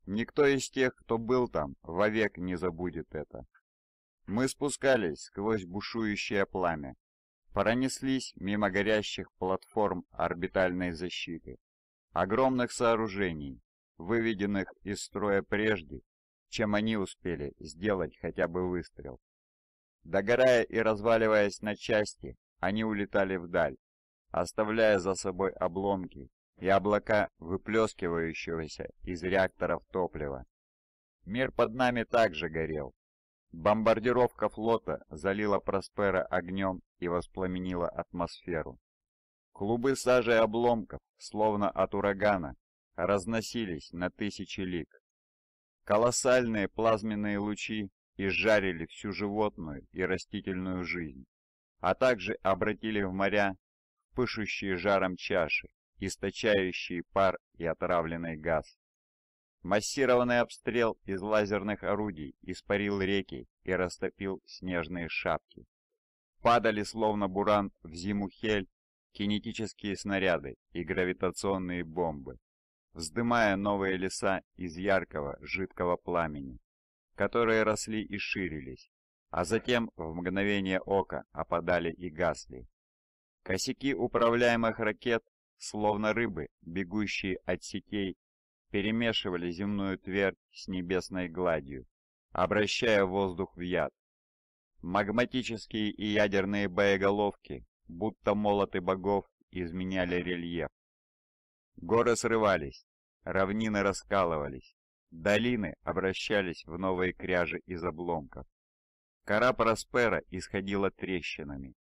Никто из тех, кто был там, вовек не забудет это. Мы спускались сквозь бушующее пламя, пронеслись мимо горящих платформ орбитальной защиты, огромных сооружений, выведенных из строя прежде, чем они успели сделать хотя бы выстрел. Догорая и разваливаясь на части, они улетали вдаль, оставляя за собой обломки и облака выплескивающегося из реакторов топлива. Мир под нами также горел. Бомбардировка флота залила Проспера огнем и воспламенила атмосферу. Клубы сажи обломков, словно от урагана, разносились на тысячи лиг. Колоссальные плазменные лучи изжарили всю животную и растительную жизнь, а также обратили в моря пышущие жаром чаши, источающий пар и отравленный газ. Массированный обстрел из лазерных орудий испарил реки и растопил снежные шапки. Падали словно буран в зиму хель кинетические снаряды и гравитационные бомбы, вздымая новые леса из яркого жидкого пламени, которые росли и ширились, а затем в мгновение ока опадали и гасли. Косяки управляемых ракет Словно рыбы, бегущие от сетей, перемешивали земную твердь с небесной гладью, обращая воздух в яд. Магматические и ядерные боеголовки, будто молоты богов, изменяли рельеф. Горы срывались, равнины раскалывались, долины обращались в новые кряжи из обломков. Кора Проспера исходила трещинами.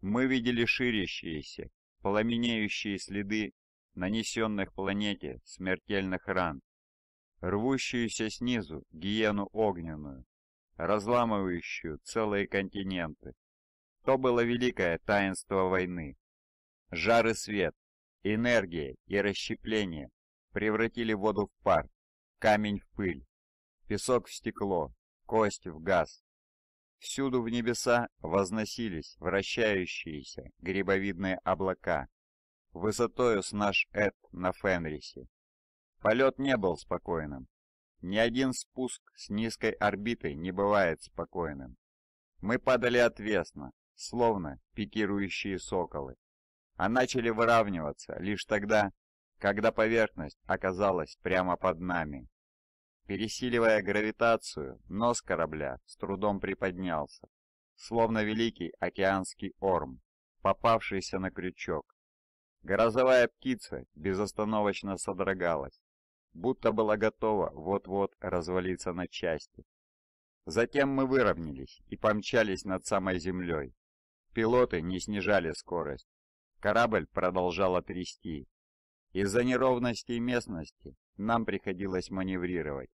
Мы видели ширящиеся, пламенеющие следы нанесенных планете смертельных ран, рвущуюся снизу гиену огненную, разламывающую целые континенты. То было великое таинство войны. Жар и свет, энергия и расщепление превратили воду в пар, камень в пыль, песок в стекло, кость в газ. Всюду в небеса возносились вращающиеся грибовидные облака, высотою с наш Эд на Фенрисе. Полет не был спокойным. Ни один спуск с низкой орбиты не бывает спокойным. Мы падали отвесно, словно пикирующие соколы, а начали выравниваться лишь тогда, когда поверхность оказалась прямо под нами. Пересиливая гравитацию, нос корабля с трудом приподнялся, словно великий океанский орм, попавшийся на крючок. Грозовая птица безостановочно содрогалась, будто была готова вот-вот развалиться на части. Затем мы выровнялись и помчались над самой землей. Пилоты не снижали скорость. Корабль продолжал трясти, из-за неровностей местности нам приходилось маневрировать,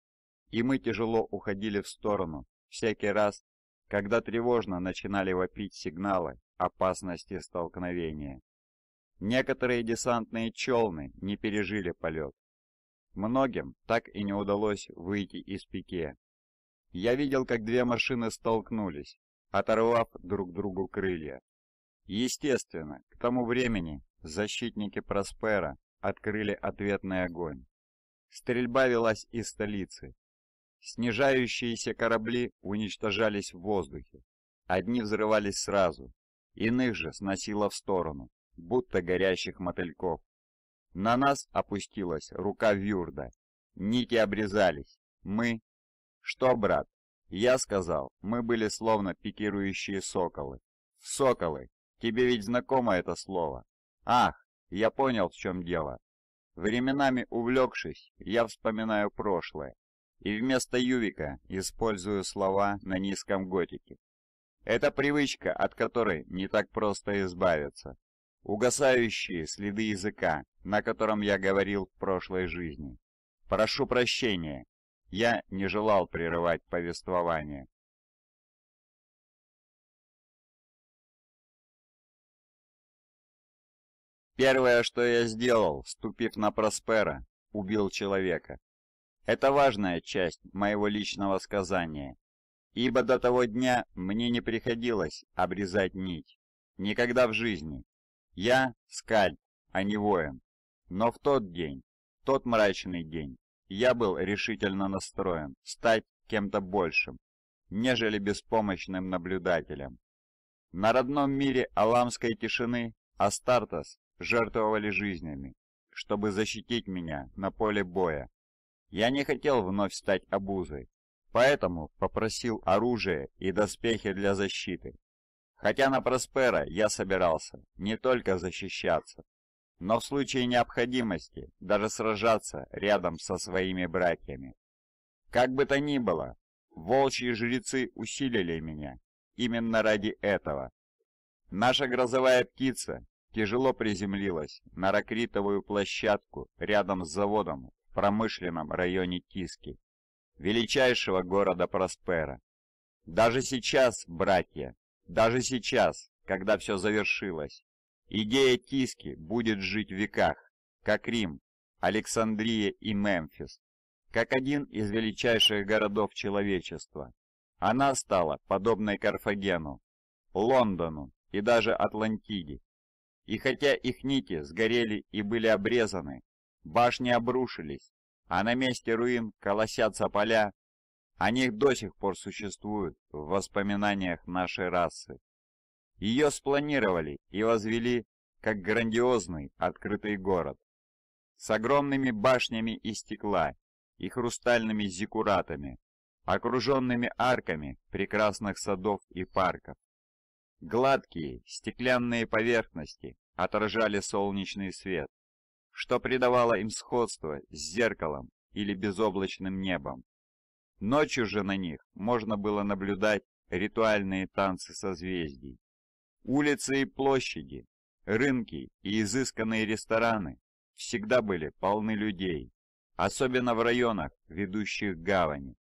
и мы тяжело уходили в сторону всякий раз, когда тревожно начинали вопить сигналы опасности столкновения. Некоторые десантные челны не пережили полет. Многим так и не удалось выйти из пике. Я видел, как две машины столкнулись, оторвав друг другу крылья. Естественно, к тому времени защитники Проспера открыли ответный огонь. Стрельба велась из столицы. Снижающиеся корабли уничтожались в воздухе. Одни взрывались сразу, иных же сносило в сторону, будто горящих мотыльков. На нас опустилась рука Вюрда. Ники обрезались. Мы... Что, брат? Я сказал, мы были словно пикирующие соколы. Соколы! Тебе ведь знакомо это слово? Ах, я понял, в чем дело. Временами увлекшись, я вспоминаю прошлое, и вместо Ювика использую слова на низком готике. Это привычка, от которой не так просто избавиться. Угасающие следы языка, на котором я говорил в прошлой жизни. Прошу прощения, я не желал прерывать повествование. Первое, что я сделал, ступив на Проспера, убил человека. Это важная часть моего личного сказания, ибо до того дня мне не приходилось обрезать нить. Никогда в жизни. Я скальп, а не воин. Но в тот день, тот мрачный день, я был решительно настроен стать кем-то большим, нежели беспомощным наблюдателем. На родном мире аламской тишины Астартес жертвовали жизнями, чтобы защитить меня на поле боя. Я не хотел вновь стать обузой, поэтому попросил оружие и доспехи для защиты. Хотя на Проспера я собирался не только защищаться, но в случае необходимости даже сражаться рядом со своими братьями. Как бы то ни было, волчьи жрецы усилили меня именно ради этого. Наша грозовая птица тяжело приземлилась на ракритовую площадку рядом с заводом в промышленном районе Тиски, величайшего города Проспера. Даже сейчас, братья, даже сейчас, когда все завершилось, идея Тиски будет жить в веках, как Рим, Александрия и Мемфис, как один из величайших городов человечества. Она стала подобной Карфагену, Лондону и даже Атлантиде. И хотя их нити сгорели и были обрезаны, башни обрушились, а на месте руин колосятся поля, о них до сих пор существуют в воспоминаниях нашей расы. Ее спланировали и возвели как грандиозный открытый город. С огромными башнями из стекла и хрустальными зикуратами, окруженными арками прекрасных садов и парков. Гладкие стеклянные поверхности отражали солнечный свет, что придавало им сходство с зеркалом или безоблачным небом. Ночью же на них можно было наблюдать ритуальные танцы созвездий. Улицы и площади, рынки и изысканные рестораны всегда были полны людей, особенно в районах, ведущих к гавани.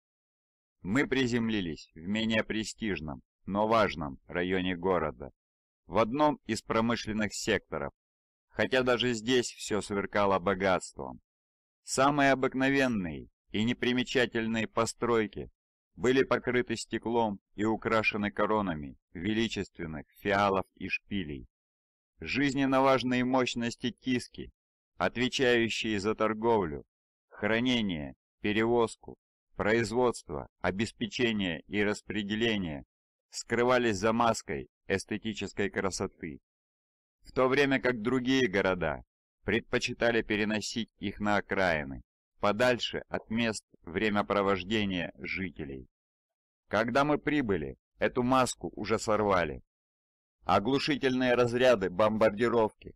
Мы приземлились в менее престижном но важном районе города, в одном из промышленных секторов, хотя даже здесь все сверкало богатством. Самые обыкновенные и непримечательные постройки были покрыты стеклом и украшены коронами величественных фиалов и шпилей. Жизненно важные мощности Киски, отвечающие за торговлю, хранение, перевозку, производство, обеспечение и распределение скрывались за маской эстетической красоты, в то время как другие города предпочитали переносить их на окраины, подальше от мест времяпровождения жителей. Когда мы прибыли, эту маску уже сорвали. Оглушительные разряды бомбардировки,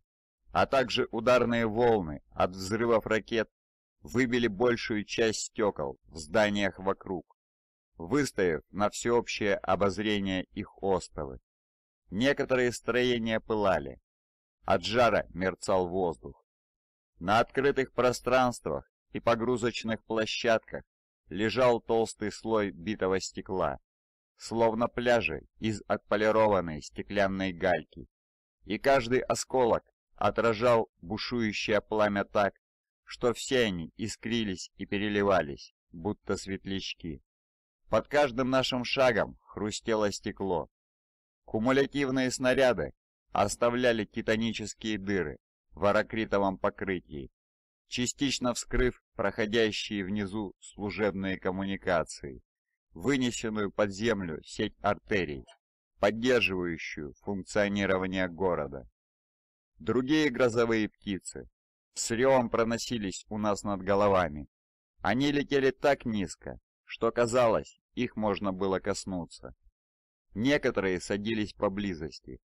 а также ударные волны от взрывов ракет выбили большую часть стекол в зданиях вокруг выставив на всеобщее обозрение их остовы. Некоторые строения пылали, от жара мерцал воздух. На открытых пространствах и погрузочных площадках лежал толстый слой битого стекла, словно пляжи из отполированной стеклянной гальки, и каждый осколок отражал бушующее пламя так, что все они искрились и переливались, будто светлячки. Под каждым нашим шагом хрустело стекло. Кумулятивные снаряды оставляли титанические дыры в аракритовом покрытии, частично вскрыв проходящие внизу служебные коммуникации, вынесенную под землю сеть артерий, поддерживающую функционирование города. Другие грозовые птицы с ревом проносились у нас над головами. Они летели так низко, что, казалось, их можно было коснуться. Некоторые садились поблизости.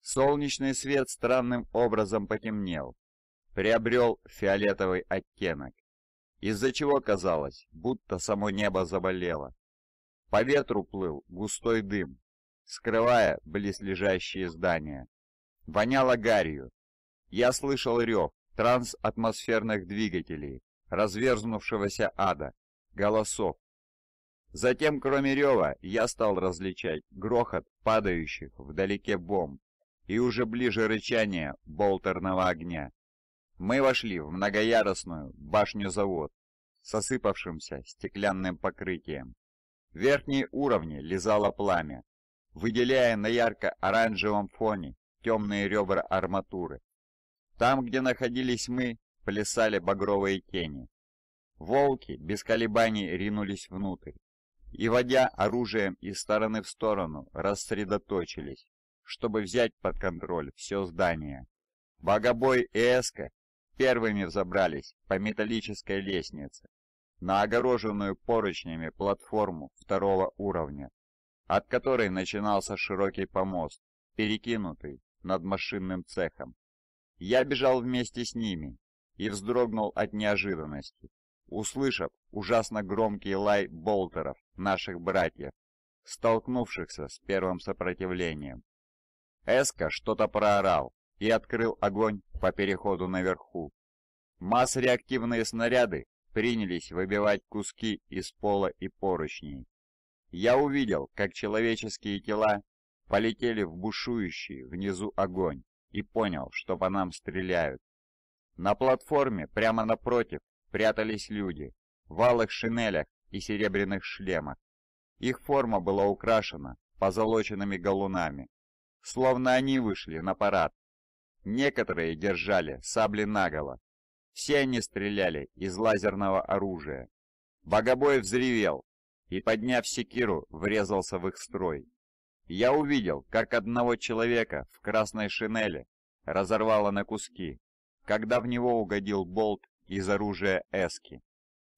Солнечный свет странным образом потемнел, приобрел фиолетовый оттенок, из-за чего казалось, будто само небо заболело. По ветру плыл густой дым, скрывая близлежащие здания. Воняло гарью. Я слышал рев трансатмосферных двигателей, разверзнувшегося ада, голосов, Затем, кроме рева, я стал различать грохот падающих вдалеке бомб и уже ближе рычание болтерного огня. Мы вошли в многоярусную башню-завод с осыпавшимся стеклянным покрытием. верхние уровни лизало пламя, выделяя на ярко-оранжевом фоне темные ребра арматуры. Там, где находились мы, плясали багровые тени. Волки без колебаний ринулись внутрь, и, водя оружием из стороны в сторону, рассредоточились, чтобы взять под контроль все здание. Богобой и Эска первыми взобрались по металлической лестнице на огороженную поручнями платформу второго уровня, от которой начинался широкий помост, перекинутый над машинным цехом. Я бежал вместе с ними и вздрогнул от неожиданности, услышав ужасно громкий лай болтеров, наших братьев, столкнувшихся с первым сопротивлением. Эска что-то проорал и открыл огонь по переходу наверху. Масс-реактивные снаряды принялись выбивать куски из пола и поручней. Я увидел, как человеческие тела полетели в бушующий внизу огонь и понял, что по нам стреляют. На платформе прямо напротив прятались люди в алых шинелях и серебряных шлемах. Их форма была украшена позолоченными галунами, словно они вышли на парад. Некоторые держали сабли наголо. Все они стреляли из лазерного оружия. Богобой взревел и, подняв секиру, врезался в их строй. Я увидел, как одного человека в красной шинели разорвало на куски, когда в него угодил болт из оружия эски.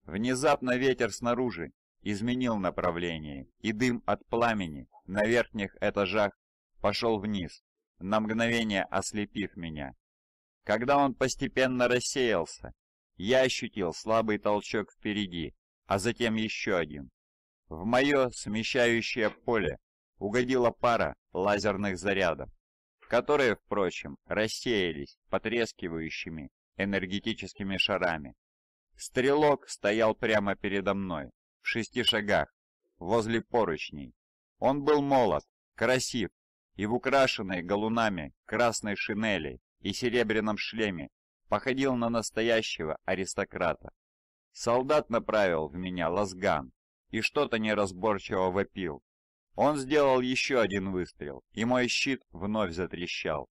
Внезапно ветер снаружи изменил направление, и дым от пламени на верхних этажах пошел вниз, на мгновение ослепив меня. Когда он постепенно рассеялся, я ощутил слабый толчок впереди, а затем еще один. В мое смещающее поле угодила пара лазерных зарядов, которые, впрочем, рассеялись потрескивающими энергетическими шарами. Стрелок стоял прямо передо мной, в шести шагах, возле поручней. Он был молод, красив и в украшенной галунами красной шинели и серебряном шлеме походил на настоящего аристократа. Солдат направил в меня лазган и что-то неразборчиво вопил. Он сделал еще один выстрел, и мой щит вновь затрещал.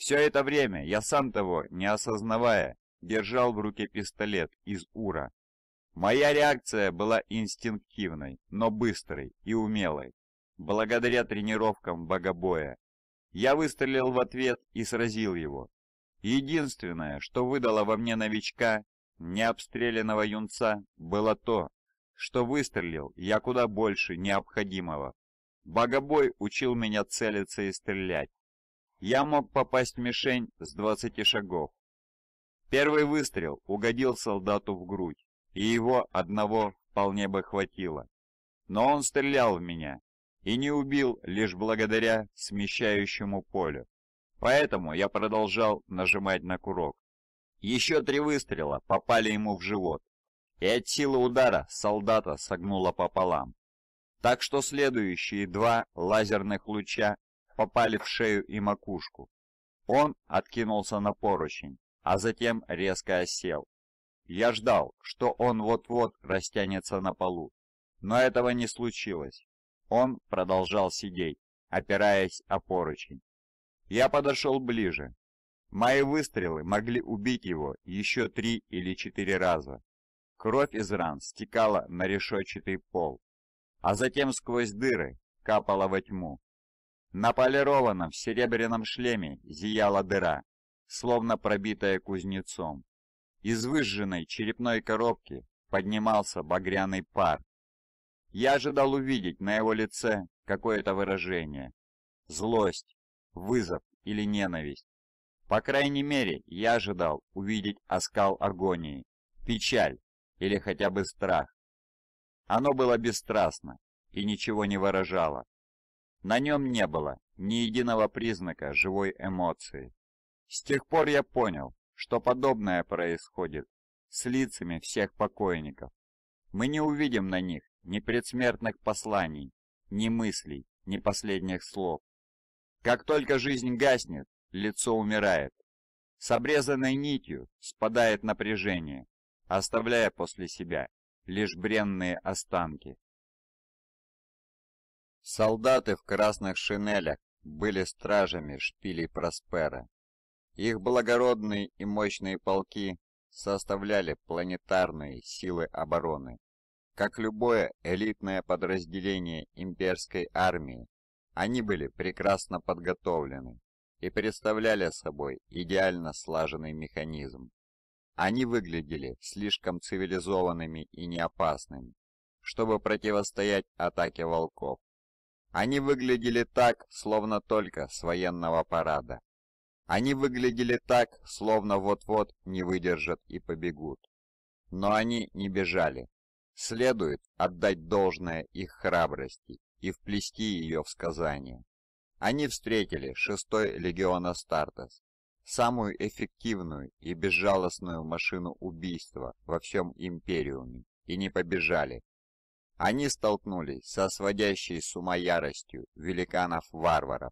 Все это время я сам того, не осознавая, держал в руке пистолет из Ура. Моя реакция была инстинктивной, но быстрой и умелой, благодаря тренировкам богобоя. Я выстрелил в ответ и сразил его. Единственное, что выдало во мне новичка, необстрелянного юнца, было то, что выстрелил я куда больше необходимого. Богобой учил меня целиться и стрелять, я мог попасть в мишень с двадцати шагов. Первый выстрел угодил солдату в грудь, и его одного вполне бы хватило. Но он стрелял в меня и не убил лишь благодаря смещающему полю. Поэтому я продолжал нажимать на курок. Еще три выстрела попали ему в живот, и от силы удара солдата согнуло пополам. Так что следующие два лазерных луча попали в шею и макушку. Он откинулся на поручень, а затем резко осел. Я ждал, что он вот-вот растянется на полу, но этого не случилось. Он продолжал сидеть, опираясь о поручень. Я подошел ближе. Мои выстрелы могли убить его еще три или четыре раза. Кровь из ран стекала на решетчатый пол, а затем сквозь дыры капала во тьму. На полированном серебряном шлеме зияла дыра, словно пробитая кузнецом. Из выжженной черепной коробки поднимался багряный пар. Я ожидал увидеть на его лице какое-то выражение. Злость, вызов или ненависть. По крайней мере, я ожидал увидеть оскал агонии, печаль или хотя бы страх. Оно было бесстрастно и ничего не выражало. На нем не было ни единого признака живой эмоции. С тех пор я понял, что подобное происходит с лицами всех покойников. Мы не увидим на них ни предсмертных посланий, ни мыслей, ни последних слов. Как только жизнь гаснет, лицо умирает. С обрезанной нитью спадает напряжение, оставляя после себя лишь бренные останки. Солдаты в красных шинелях были стражами шпилей Проспера. Их благородные и мощные полки составляли планетарные силы обороны. Как любое элитное подразделение имперской армии, они были прекрасно подготовлены и представляли собой идеально слаженный механизм. Они выглядели слишком цивилизованными и неопасными, чтобы противостоять атаке волков. Они выглядели так, словно только с военного парада. Они выглядели так, словно вот-вот не выдержат и побегут. Но они не бежали. Следует отдать должное их храбрости и вплести ее в сказание. Они встретили шестой й легион Астартес, самую эффективную и безжалостную машину убийства во всем Империуме, и не побежали, они столкнулись со сводящей с ума яростью великанов-варваров,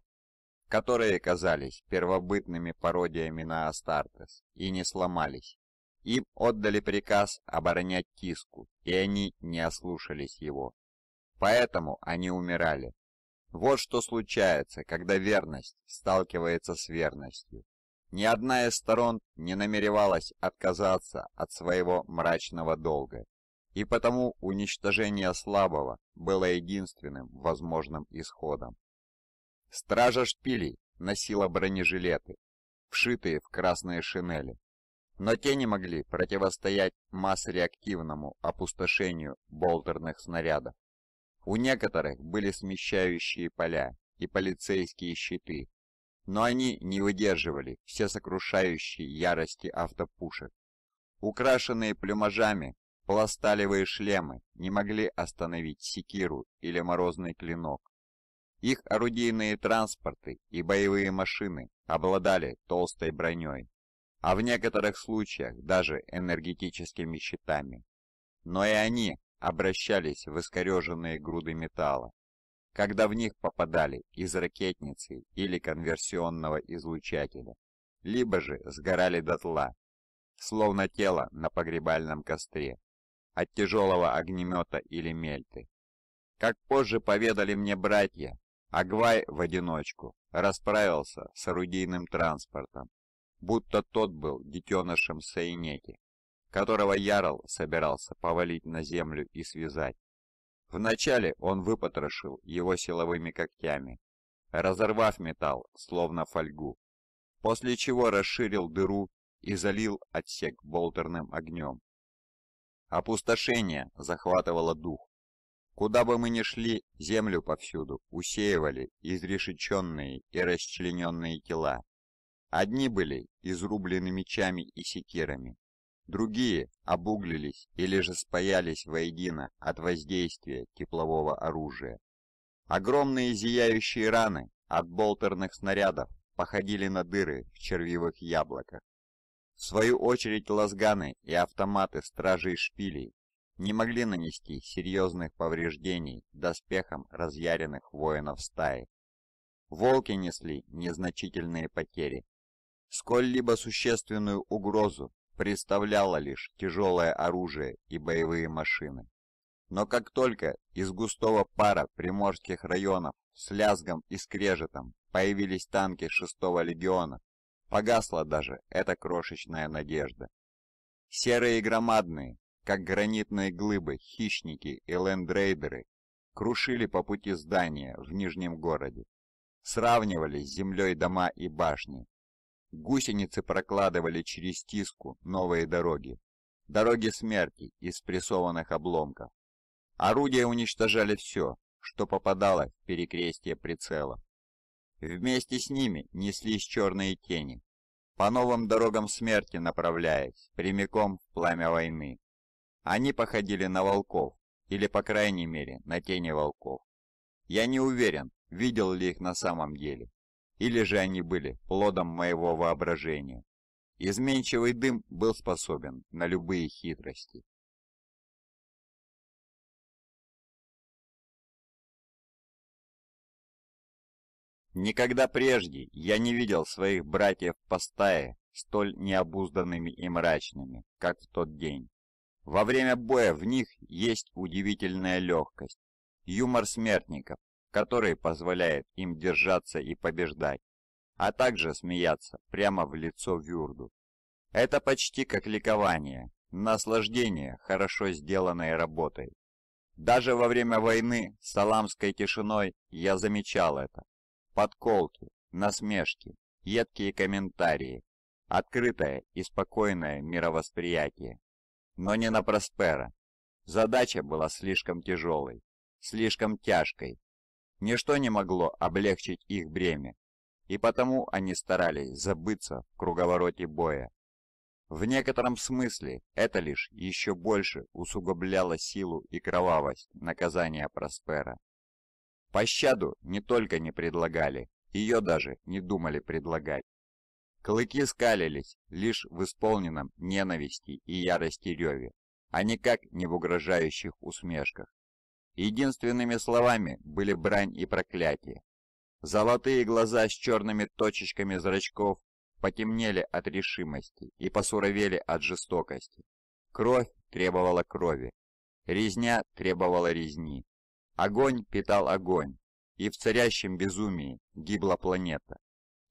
которые казались первобытными пародиями на Астартес и не сломались. Им отдали приказ оборонять киску, и они не ослушались его. Поэтому они умирали. Вот что случается, когда верность сталкивается с верностью. Ни одна из сторон не намеревалась отказаться от своего мрачного долга и потому уничтожение слабого было единственным возможным исходом. Стража шпилей носила бронежилеты, вшитые в красные шинели, но те не могли противостоять масс-реактивному опустошению болтерных снарядов. У некоторых были смещающие поля и полицейские щиты, но они не выдерживали все сокрушающие ярости автопушек. Украшенные плюмажами Пласталевые шлемы не могли остановить секиру или морозный клинок. Их орудийные транспорты и боевые машины обладали толстой броней, а в некоторых случаях даже энергетическими щитами. Но и они обращались в искореженные груды металла, когда в них попадали из ракетницы или конверсионного излучателя, либо же сгорали дотла, словно тело на погребальном костре от тяжелого огнемета или мельты. Как позже поведали мне братья, Агвай в одиночку расправился с орудийным транспортом, будто тот был детенышем Саинеки, которого Ярл собирался повалить на землю и связать. Вначале он выпотрошил его силовыми когтями, разорвав металл, словно фольгу, после чего расширил дыру и залил отсек болтерным огнем. Опустошение захватывало дух. Куда бы мы ни шли, землю повсюду усеивали изрешеченные и расчлененные тела. Одни были изрублены мечами и секирами, другие обуглились или же спаялись воедино от воздействия теплового оружия. Огромные зияющие раны от болтерных снарядов походили на дыры в червивых яблоках. В свою очередь лазганы и автоматы стражей шпилей не могли нанести серьезных повреждений доспехам разъяренных воинов стаи. Волки несли незначительные потери. Сколь-либо существенную угрозу представляло лишь тяжелое оружие и боевые машины. Но как только из густого пара приморских районов с лязгом и скрежетом появились танки 6-го легиона, Погасла даже эта крошечная надежда. Серые и громадные, как гранитные глыбы, хищники и лендрейдеры крушили по пути здания в Нижнем городе, сравнивали с землей дома и башни. Гусеницы прокладывали через тиску новые дороги, дороги смерти из прессованных обломков. Орудия уничтожали все, что попадало в перекрестие прицелов. Вместе с ними неслись черные тени, по новым дорогам смерти направляясь, прямиком в пламя войны. Они походили на волков, или, по крайней мере, на тени волков. Я не уверен, видел ли их на самом деле, или же они были плодом моего воображения. Изменчивый дым был способен на любые хитрости. Никогда прежде я не видел своих братьев по стае столь необузданными и мрачными, как в тот день. Во время боя в них есть удивительная легкость, юмор смертников, который позволяет им держаться и побеждать, а также смеяться прямо в лицо Вюрду. Это почти как ликование, наслаждение хорошо сделанной работой. Даже во время войны с Саламской тишиной я замечал это, подколки, насмешки, едкие комментарии, открытое и спокойное мировосприятие. Но не на Проспера. Задача была слишком тяжелой, слишком тяжкой. Ничто не могло облегчить их бремя, и потому они старались забыться в круговороте боя. В некотором смысле это лишь еще больше усугубляло силу и кровавость наказания Проспера. Пощаду не только не предлагали, ее даже не думали предлагать. Клыки скалились лишь в исполненном ненависти и ярости реве, а никак не в угрожающих усмешках. Единственными словами были брань и проклятие. Золотые глаза с черными точечками зрачков потемнели от решимости и посуровели от жестокости. Кровь требовала крови, резня требовала резни, Огонь питал огонь, и в царящем безумии гибла планета.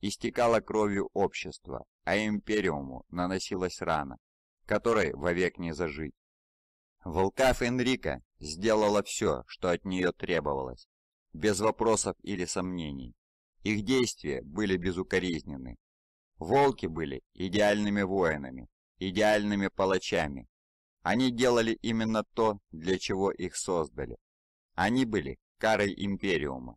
Истекала кровью общество, а империуму наносилась рана, которой вовек не зажить. Волкаф Энрика сделала все, что от нее требовалось, без вопросов или сомнений. Их действия были безукоризнены. Волки были идеальными воинами, идеальными палачами. Они делали именно то, для чего их создали. Они были карой Империума.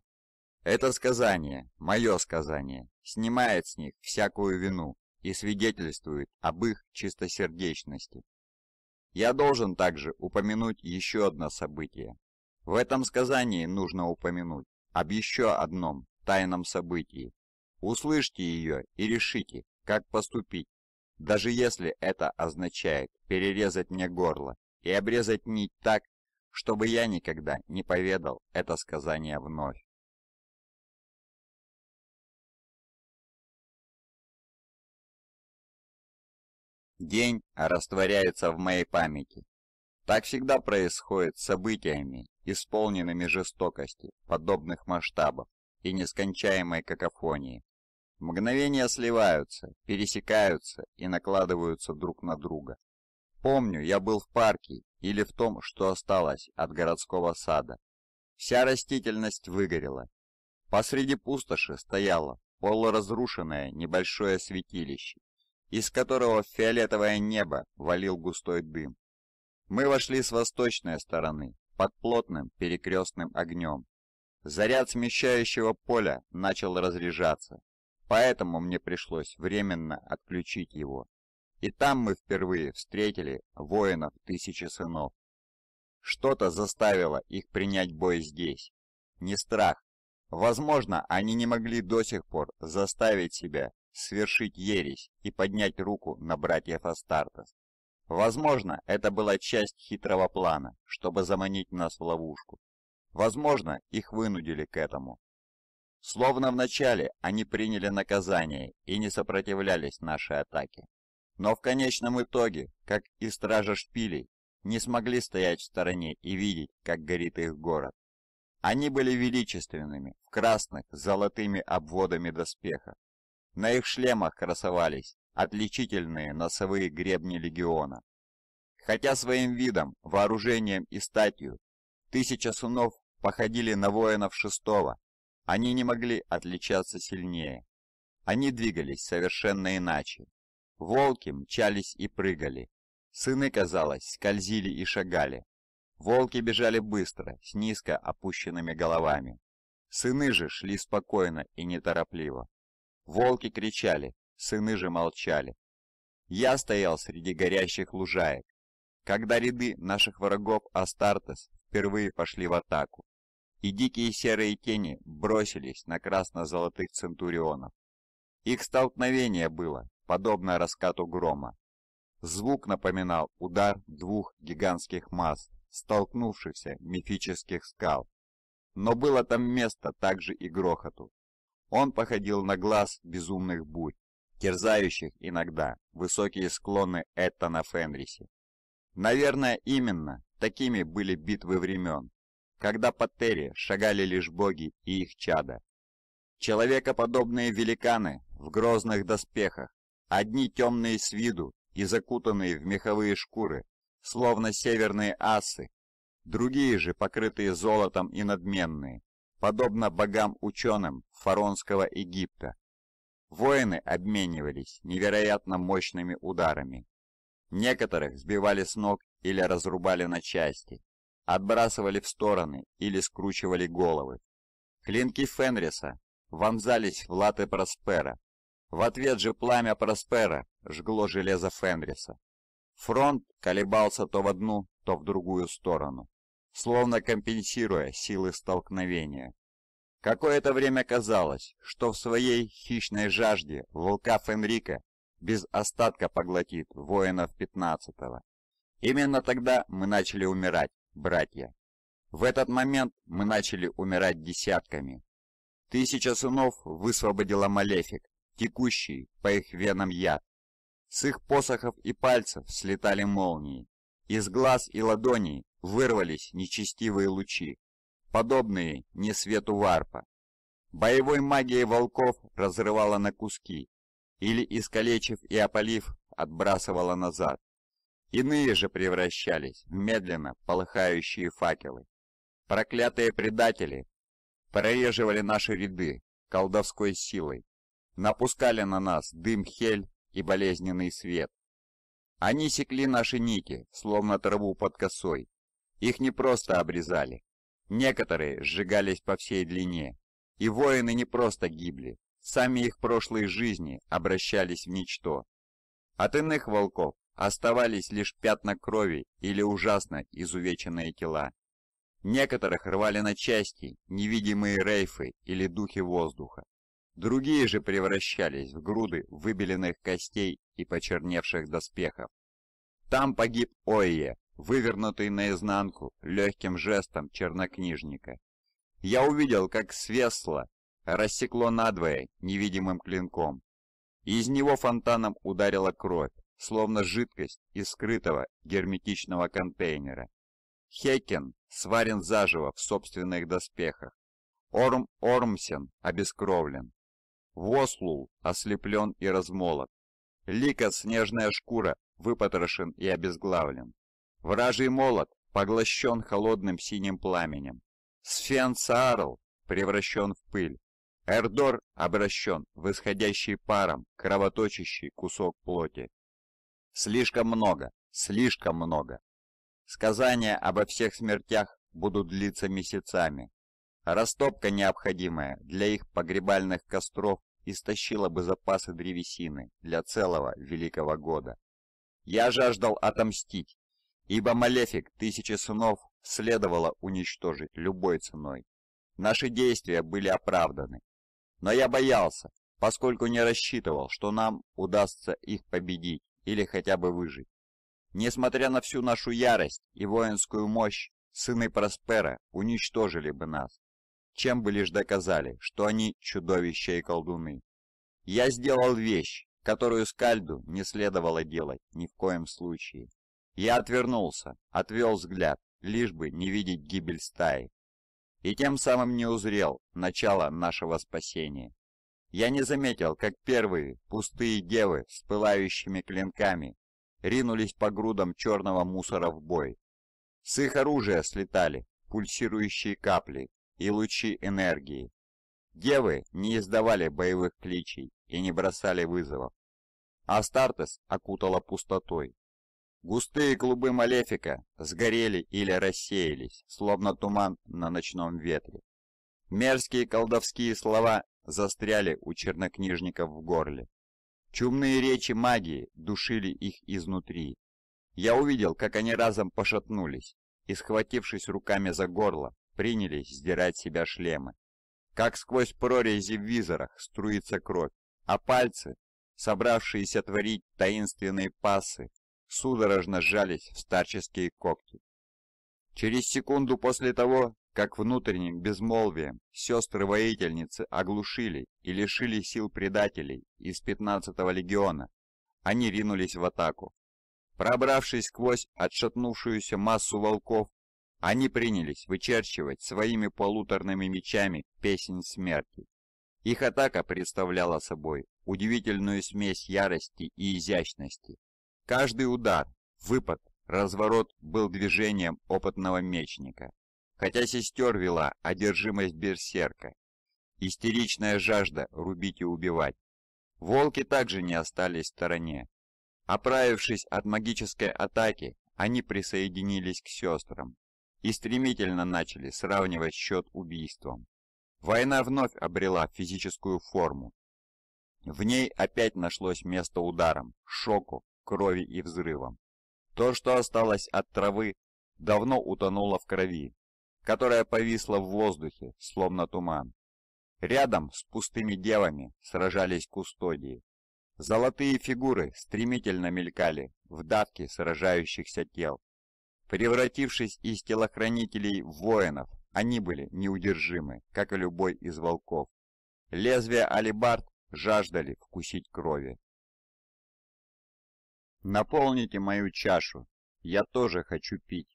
Это сказание, мое сказание, снимает с них всякую вину и свидетельствует об их чистосердечности. Я должен также упомянуть еще одно событие. В этом сказании нужно упомянуть об еще одном тайном событии. Услышьте ее и решите, как поступить, даже если это означает перерезать мне горло и обрезать нить так, чтобы я никогда не поведал это сказание вновь. День растворяется в моей памяти. Так всегда происходит с событиями, исполненными жестокости, подобных масштабов и нескончаемой какофонии. Мгновения сливаются, пересекаются и накладываются друг на друга, Помню, я был в парке или в том, что осталось от городского сада. Вся растительность выгорела. Посреди пустоши стояло полуразрушенное небольшое святилище, из которого в фиолетовое небо валил густой дым. Мы вошли с восточной стороны, под плотным перекрестным огнем. Заряд смещающего поля начал разряжаться, поэтому мне пришлось временно отключить его. И там мы впервые встретили воинов Тысячи Сынов. Что-то заставило их принять бой здесь. Не страх. Возможно, они не могли до сих пор заставить себя свершить ересь и поднять руку на братьев Астартес. Возможно, это была часть хитрого плана, чтобы заманить нас в ловушку. Возможно, их вынудили к этому. Словно вначале они приняли наказание и не сопротивлялись нашей атаке но в конечном итоге, как и стража шпилей, не смогли стоять в стороне и видеть, как горит их город. Они были величественными, в красных с золотыми обводами доспеха. На их шлемах красовались отличительные носовые гребни легиона. Хотя своим видом, вооружением и статью тысяча сунов походили на воинов шестого, они не могли отличаться сильнее. Они двигались совершенно иначе, Волки мчались и прыгали. Сыны, казалось, скользили и шагали. Волки бежали быстро, с низко опущенными головами. Сыны же шли спокойно и неторопливо. Волки кричали, сыны же молчали. Я стоял среди горящих лужаек, когда ряды наших врагов Астартес впервые пошли в атаку, и дикие серые тени бросились на красно-золотых центурионов. Их столкновение было подобно раскату грома. Звук напоминал удар двух гигантских масс, столкнувшихся мифических скал. Но было там место также и грохоту. Он походил на глаз безумных бурь, терзающих иногда высокие склоны Эттона Фенриси. Наверное, именно такими были битвы времен, когда по Терри шагали лишь боги и их чада. Человекоподобные великаны в грозных доспехах Одни темные с виду и закутанные в меховые шкуры, словно северные асы, другие же покрытые золотом и надменные, подобно богам-ученым фаронского Египта. Воины обменивались невероятно мощными ударами. Некоторых сбивали с ног или разрубали на части, отбрасывали в стороны или скручивали головы. Клинки Фенриса вонзались в латы Проспера, в ответ же пламя Проспера жгло железо Фенриса. Фронт колебался то в одну, то в другую сторону, словно компенсируя силы столкновения. Какое-то время казалось, что в своей хищной жажде волка Фенрика без остатка поглотит воинов пятнадцатого. Именно тогда мы начали умирать, братья. В этот момент мы начали умирать десятками. Тысяча сынов высвободила Малефик, текущий по их венам яд. С их посохов и пальцев слетали молнии. Из глаз и ладоней вырвались нечестивые лучи, подобные не свету варпа. Боевой магией волков разрывала на куски, или, искалечив и опалив, отбрасывала назад. Иные же превращались в медленно полыхающие факелы. Проклятые предатели прореживали наши ряды колдовской силой, напускали на нас дым хель и болезненный свет. Они секли наши нити, словно траву под косой. Их не просто обрезали. Некоторые сжигались по всей длине. И воины не просто гибли, сами их прошлые жизни обращались в ничто. От иных волков оставались лишь пятна крови или ужасно изувеченные тела. Некоторых рвали на части невидимые рейфы или духи воздуха. Другие же превращались в груды выбеленных костей и почерневших доспехов. Там погиб Ойе, вывернутый наизнанку легким жестом чернокнижника. Я увидел, как свесло рассекло надвое невидимым клинком. Из него фонтаном ударила кровь, словно жидкость из скрытого герметичного контейнера. Хекен сварен заживо в собственных доспехах. Орм Ормсен обескровлен. Вослул ослеплен и размолот. Лика снежная шкура выпотрошен и обезглавлен. Вражий молот поглощен холодным синим пламенем. Сфен Саарл превращен в пыль. Эрдор обращен в исходящий паром кровоточащий кусок плоти. Слишком много, слишком много. Сказания обо всех смертях будут длиться месяцами, Растопка необходимая для их погребальных костров истощила бы запасы древесины для целого великого года. Я жаждал отомстить, ибо Малефик Тысячи Сынов следовало уничтожить любой ценой. Наши действия были оправданы. Но я боялся, поскольку не рассчитывал, что нам удастся их победить или хотя бы выжить. Несмотря на всю нашу ярость и воинскую мощь, сыны Проспера уничтожили бы нас, чем бы лишь доказали, что они чудовища и колдуны. Я сделал вещь, которую Скальду не следовало делать ни в коем случае. Я отвернулся, отвел взгляд, лишь бы не видеть гибель стаи. И тем самым не узрел начало нашего спасения. Я не заметил, как первые пустые девы с пылающими клинками ринулись по грудам черного мусора в бой. С их оружия слетали пульсирующие капли, и лучи энергии. Девы не издавали боевых кличей и не бросали вызовов. Астартес окутала пустотой. Густые клубы Малефика сгорели или рассеялись, словно туман на ночном ветре. Мерзкие колдовские слова застряли у чернокнижников в горле. Чумные речи магии душили их изнутри. Я увидел, как они разом пошатнулись и, схватившись руками за горло, принялись сдирать себя шлемы. Как сквозь прорези в визорах струится кровь, а пальцы, собравшиеся творить таинственные пассы, судорожно сжались в старческие когти. Через секунду после того, как внутренним безмолвием сестры-воительницы оглушили и лишили сил предателей из 15-го легиона, они ринулись в атаку. Пробравшись сквозь отшатнувшуюся массу волков, они принялись вычерчивать своими полуторными мечами песнь смерти. Их атака представляла собой удивительную смесь ярости и изящности. Каждый удар, выпад, разворот был движением опытного мечника. Хотя сестер вела одержимость берсерка, истеричная жажда рубить и убивать. Волки также не остались в стороне. Оправившись от магической атаки, они присоединились к сестрам и стремительно начали сравнивать счет убийством. Война вновь обрела физическую форму. В ней опять нашлось место ударам, шоку, крови и взрывам. То, что осталось от травы, давно утонуло в крови, которая повисла в воздухе, словно туман. Рядом с пустыми девами сражались кустодии. Золотые фигуры стремительно мелькали в давке сражающихся тел. Превратившись из телохранителей в воинов, они были неудержимы, как и любой из волков. Лезвия алибард жаждали вкусить крови. «Наполните мою чашу, я тоже хочу пить».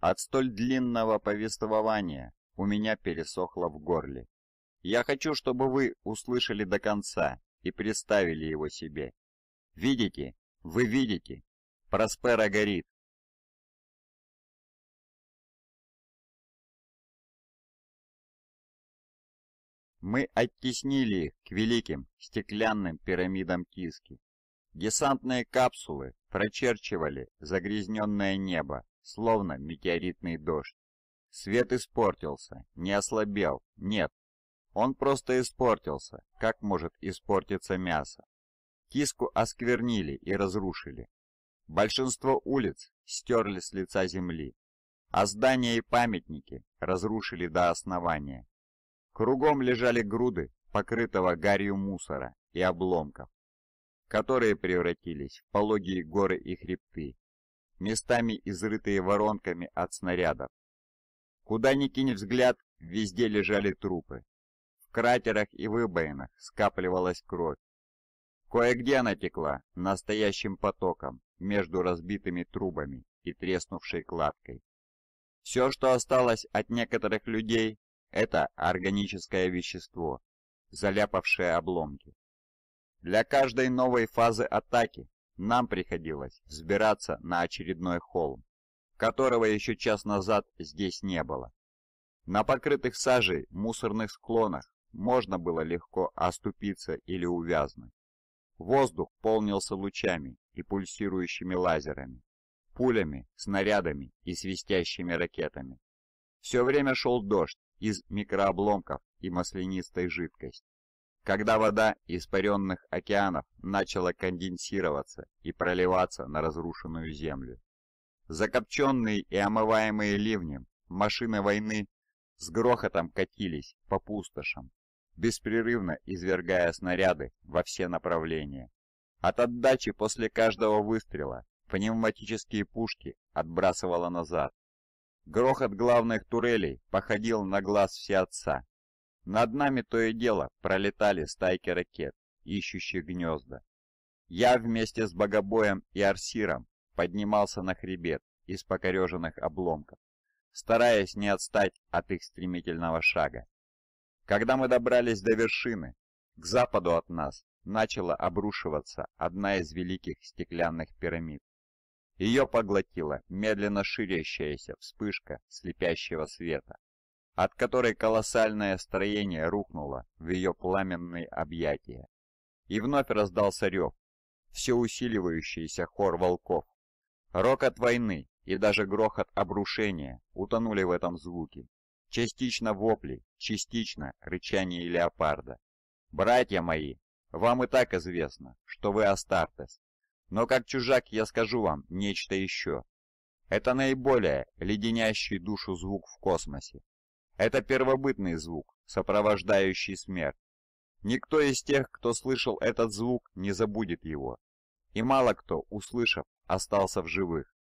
От столь длинного повествования у меня пересохло в горле. Я хочу, чтобы вы услышали до конца и представили его себе. Видите? Вы видите? Проспера горит, Мы оттеснили их к великим стеклянным пирамидам киски. Десантные капсулы прочерчивали загрязненное небо, словно метеоритный дождь. Свет испортился, не ослабел, нет. Он просто испортился, как может испортиться мясо. Киску осквернили и разрушили. Большинство улиц стерли с лица земли, а здания и памятники разрушили до основания. Кругом лежали груды покрытого гарью мусора и обломков, которые превратились в пологие горы и хребты, местами изрытые воронками от снарядов. Куда ни кинь взгляд, везде лежали трупы. В кратерах и выбоинах скапливалась кровь. Кое-где она текла настоящим потоком между разбитыми трубами и треснувшей кладкой. Все, что осталось от некоторых людей, это органическое вещество, заляпавшее обломки. Для каждой новой фазы атаки нам приходилось взбираться на очередной холм, которого еще час назад здесь не было. На покрытых сажей мусорных склонах можно было легко оступиться или увязнуть. Воздух полнился лучами и пульсирующими лазерами, пулями, снарядами и свистящими ракетами. Все время шел дождь, из микрообломков и маслянистой жидкости. Когда вода испаренных океанов начала конденсироваться и проливаться на разрушенную землю. Закопченные и омываемые ливнем машины войны с грохотом катились по пустошам, беспрерывно извергая снаряды во все направления. От отдачи после каждого выстрела пневматические пушки отбрасывало назад, Грохот главных турелей походил на глаз все отца. Над нами то и дело пролетали стайки ракет, ищущие гнезда. Я вместе с Богобоем и Арсиром поднимался на хребет из покореженных обломков, стараясь не отстать от их стремительного шага. Когда мы добрались до вершины, к западу от нас начала обрушиваться одна из великих стеклянных пирамид. Ее поглотила медленно ширящаяся вспышка слепящего света, от которой колоссальное строение рухнуло в ее пламенные объятия. И вновь раздался рев, все усиливающийся хор волков. рок от войны и даже грохот обрушения утонули в этом звуке, частично вопли, частично рычание леопарда. «Братья мои, вам и так известно, что вы Астартес, но как чужак я скажу вам нечто еще. Это наиболее леденящий душу звук в космосе. Это первобытный звук, сопровождающий смерть. Никто из тех, кто слышал этот звук, не забудет его. И мало кто, услышав, остался в живых.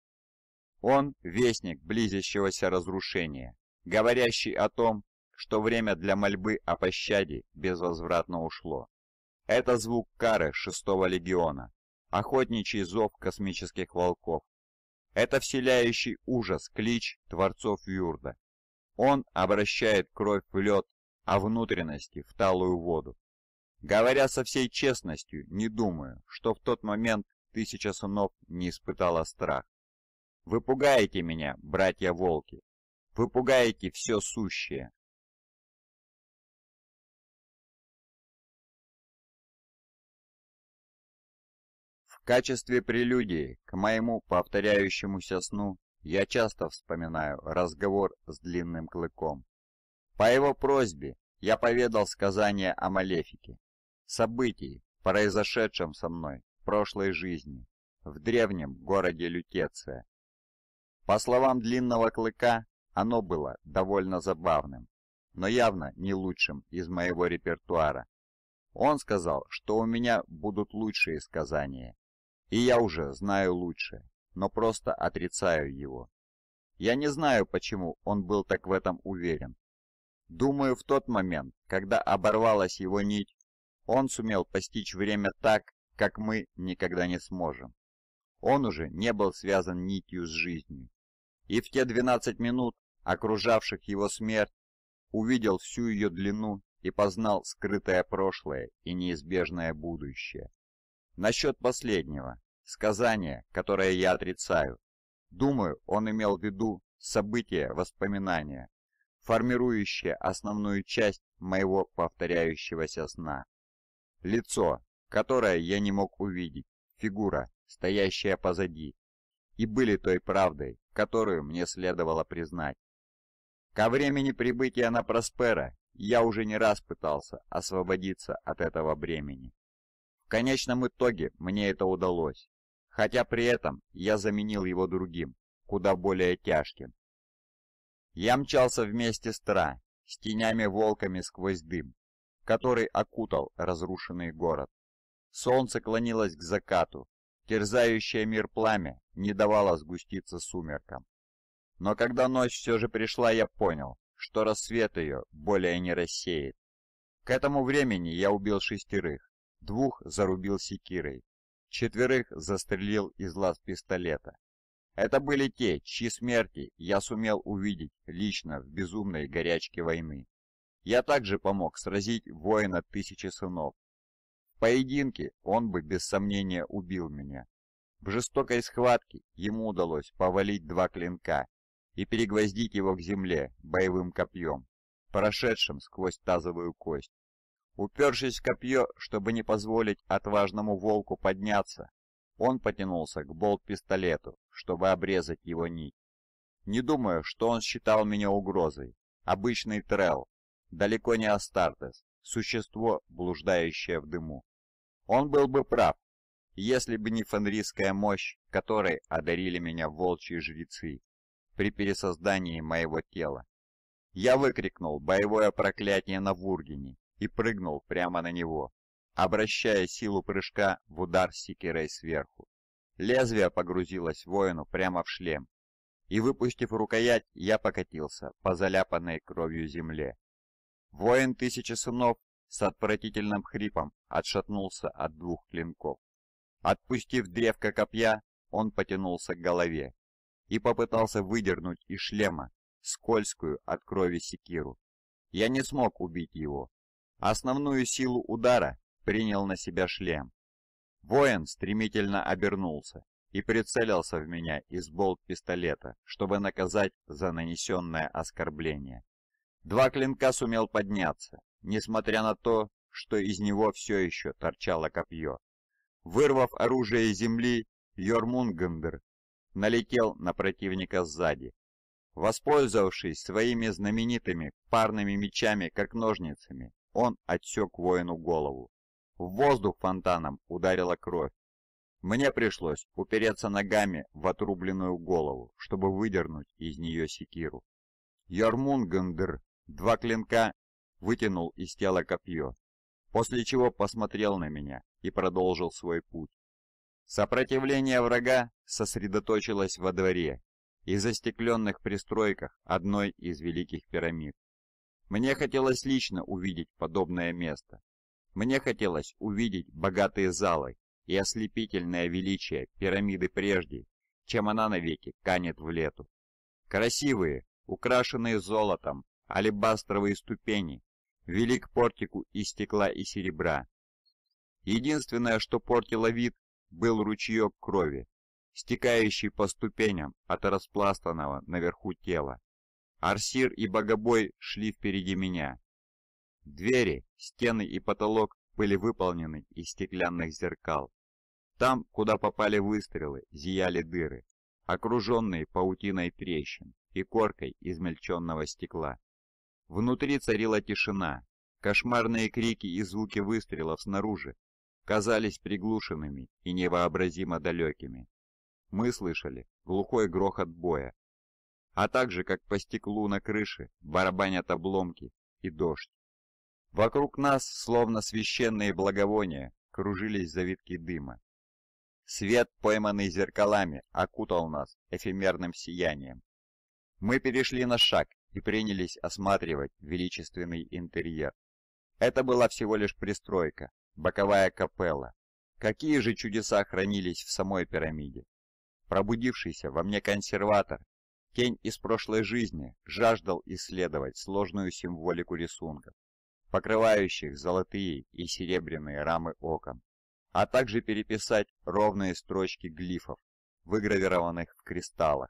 Он – вестник близящегося разрушения, говорящий о том, что время для мольбы о пощаде безвозвратно ушло. Это звук кары шестого легиона, охотничий зов космических волков. Это вселяющий ужас клич творцов Юрда. Он обращает кровь в лед, а внутренности в талую воду. Говоря со всей честностью, не думаю, что в тот момент тысяча сынов не испытала страх. Вы пугаете меня, братья-волки. Вы пугаете все сущее. В качестве прелюдии к моему повторяющемуся сну я часто вспоминаю разговор с длинным клыком. По его просьбе я поведал сказание о Малефике, событии, произошедшем со мной в прошлой жизни, в древнем городе Лютеция. По словам длинного клыка, оно было довольно забавным, но явно не лучшим из моего репертуара. Он сказал, что у меня будут лучшие сказания, и я уже знаю лучше, но просто отрицаю его. Я не знаю, почему он был так в этом уверен. Думаю, в тот момент, когда оборвалась его нить, он сумел постичь время так, как мы никогда не сможем. Он уже не был связан нитью с жизнью. И в те 12 минут, окружавших его смерть, увидел всю ее длину и познал скрытое прошлое и неизбежное будущее. Насчет последнего, сказания, которое я отрицаю. Думаю, он имел в виду события, воспоминания, формирующие основную часть моего повторяющегося сна. Лицо, которое я не мог увидеть, фигура, стоящая позади, и были той правдой, которую мне следовало признать. Ко времени прибытия на Проспера я уже не раз пытался освободиться от этого бремени. В конечном итоге мне это удалось, хотя при этом я заменил его другим, куда более тяжким. Я мчался вместе с Тра, с тенями-волками сквозь дым, который окутал разрушенный город. Солнце клонилось к закату, терзающее мир пламя не давало сгуститься сумеркам. Но когда ночь все же пришла, я понял, что рассвет ее более не рассеет. К этому времени я убил шестерых, двух зарубил секирой, четверых застрелил из лаз пистолета. Это были те, чьи смерти я сумел увидеть лично в безумной горячке войны. Я также помог сразить воина тысячи сынов. В поединке он бы без сомнения убил меня. В жестокой схватке ему удалось повалить два клинка и перегвоздить его к земле боевым копьем, прошедшим сквозь тазовую кость. Упершись в копье, чтобы не позволить отважному волку подняться, он потянулся к болт-пистолету, чтобы обрезать его нить. Не думаю, что он считал меня угрозой. Обычный трел, далеко не Астартес, существо, блуждающее в дыму. Он был бы прав, если бы не фенрисская мощь, которой одарили меня волчьи жрецы при пересоздании моего тела. Я выкрикнул боевое проклятие на Вургине и прыгнул прямо на него, обращая силу прыжка в удар секирой сверху. Лезвие погрузилось воину прямо в шлем, и, выпустив рукоять, я покатился по заляпанной кровью земле. Воин тысячи сынов с отвратительным хрипом отшатнулся от двух клинков. Отпустив древко копья, он потянулся к голове и попытался выдернуть из шлема скользкую от крови секиру. Я не смог убить его, Основную силу удара принял на себя шлем. Воин стремительно обернулся и прицелился в меня из болт-пистолета, чтобы наказать за нанесенное оскорбление. Два клинка сумел подняться, несмотря на то, что из него все еще торчало копье. Вырвав оружие земли, Йормунгендер налетел на противника сзади. Воспользовавшись своими знаменитыми парными мечами как ножницами, он отсек воину голову. В воздух фонтаном ударила кровь. Мне пришлось упереться ногами в отрубленную голову, чтобы выдернуть из нее секиру. Йормунгандр два клинка вытянул из тела копье, после чего посмотрел на меня и продолжил свой путь. Сопротивление врага сосредоточилось во дворе и застекленных пристройках одной из великих пирамид. Мне хотелось лично увидеть подобное место. Мне хотелось увидеть богатые залы и ослепительное величие пирамиды прежде, чем она навеки канет в лету. Красивые, украшенные золотом, алебастровые ступени вели к портику из стекла и серебра. Единственное, что портило вид, был ручеек крови, стекающий по ступеням от распластанного наверху тела. Арсир и Богобой шли впереди меня. Двери, стены и потолок были выполнены из стеклянных зеркал. Там, куда попали выстрелы, зияли дыры, окруженные паутиной трещин и коркой измельченного стекла. Внутри царила тишина. Кошмарные крики и звуки выстрелов снаружи казались приглушенными и невообразимо далекими. Мы слышали глухой грохот боя, а также как по стеклу на крыше барабанят обломки и дождь. Вокруг нас, словно священные благовония, кружились завитки дыма. Свет, пойманный зеркалами, окутал нас эфемерным сиянием. Мы перешли на шаг и принялись осматривать величественный интерьер. Это была всего лишь пристройка, боковая капелла. Какие же чудеса хранились в самой пирамиде? Пробудившийся во мне консерватор Кень из прошлой жизни жаждал исследовать сложную символику рисунков, покрывающих золотые и серебряные рамы окон, а также переписать ровные строчки глифов, выгравированных в кристаллах.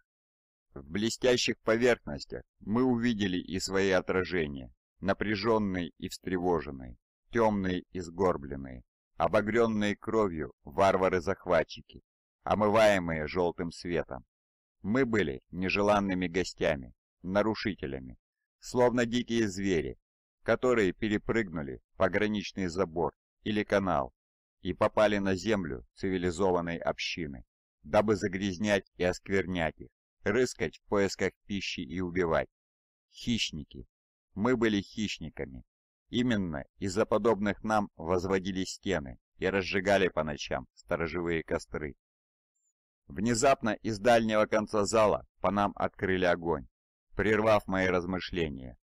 В блестящих поверхностях мы увидели и свои отражения, напряженные и встревоженные, темные и сгорбленные, обогренные кровью варвары-захватчики, омываемые желтым светом. Мы были нежеланными гостями, нарушителями, словно дикие звери, которые перепрыгнули пограничный забор или канал и попали на землю цивилизованной общины, дабы загрязнять и осквернять их, рыскать в поисках пищи и убивать. Хищники. Мы были хищниками. Именно из-за подобных нам возводили стены и разжигали по ночам сторожевые костры. Внезапно из дальнего конца зала по нам открыли огонь, прервав мои размышления.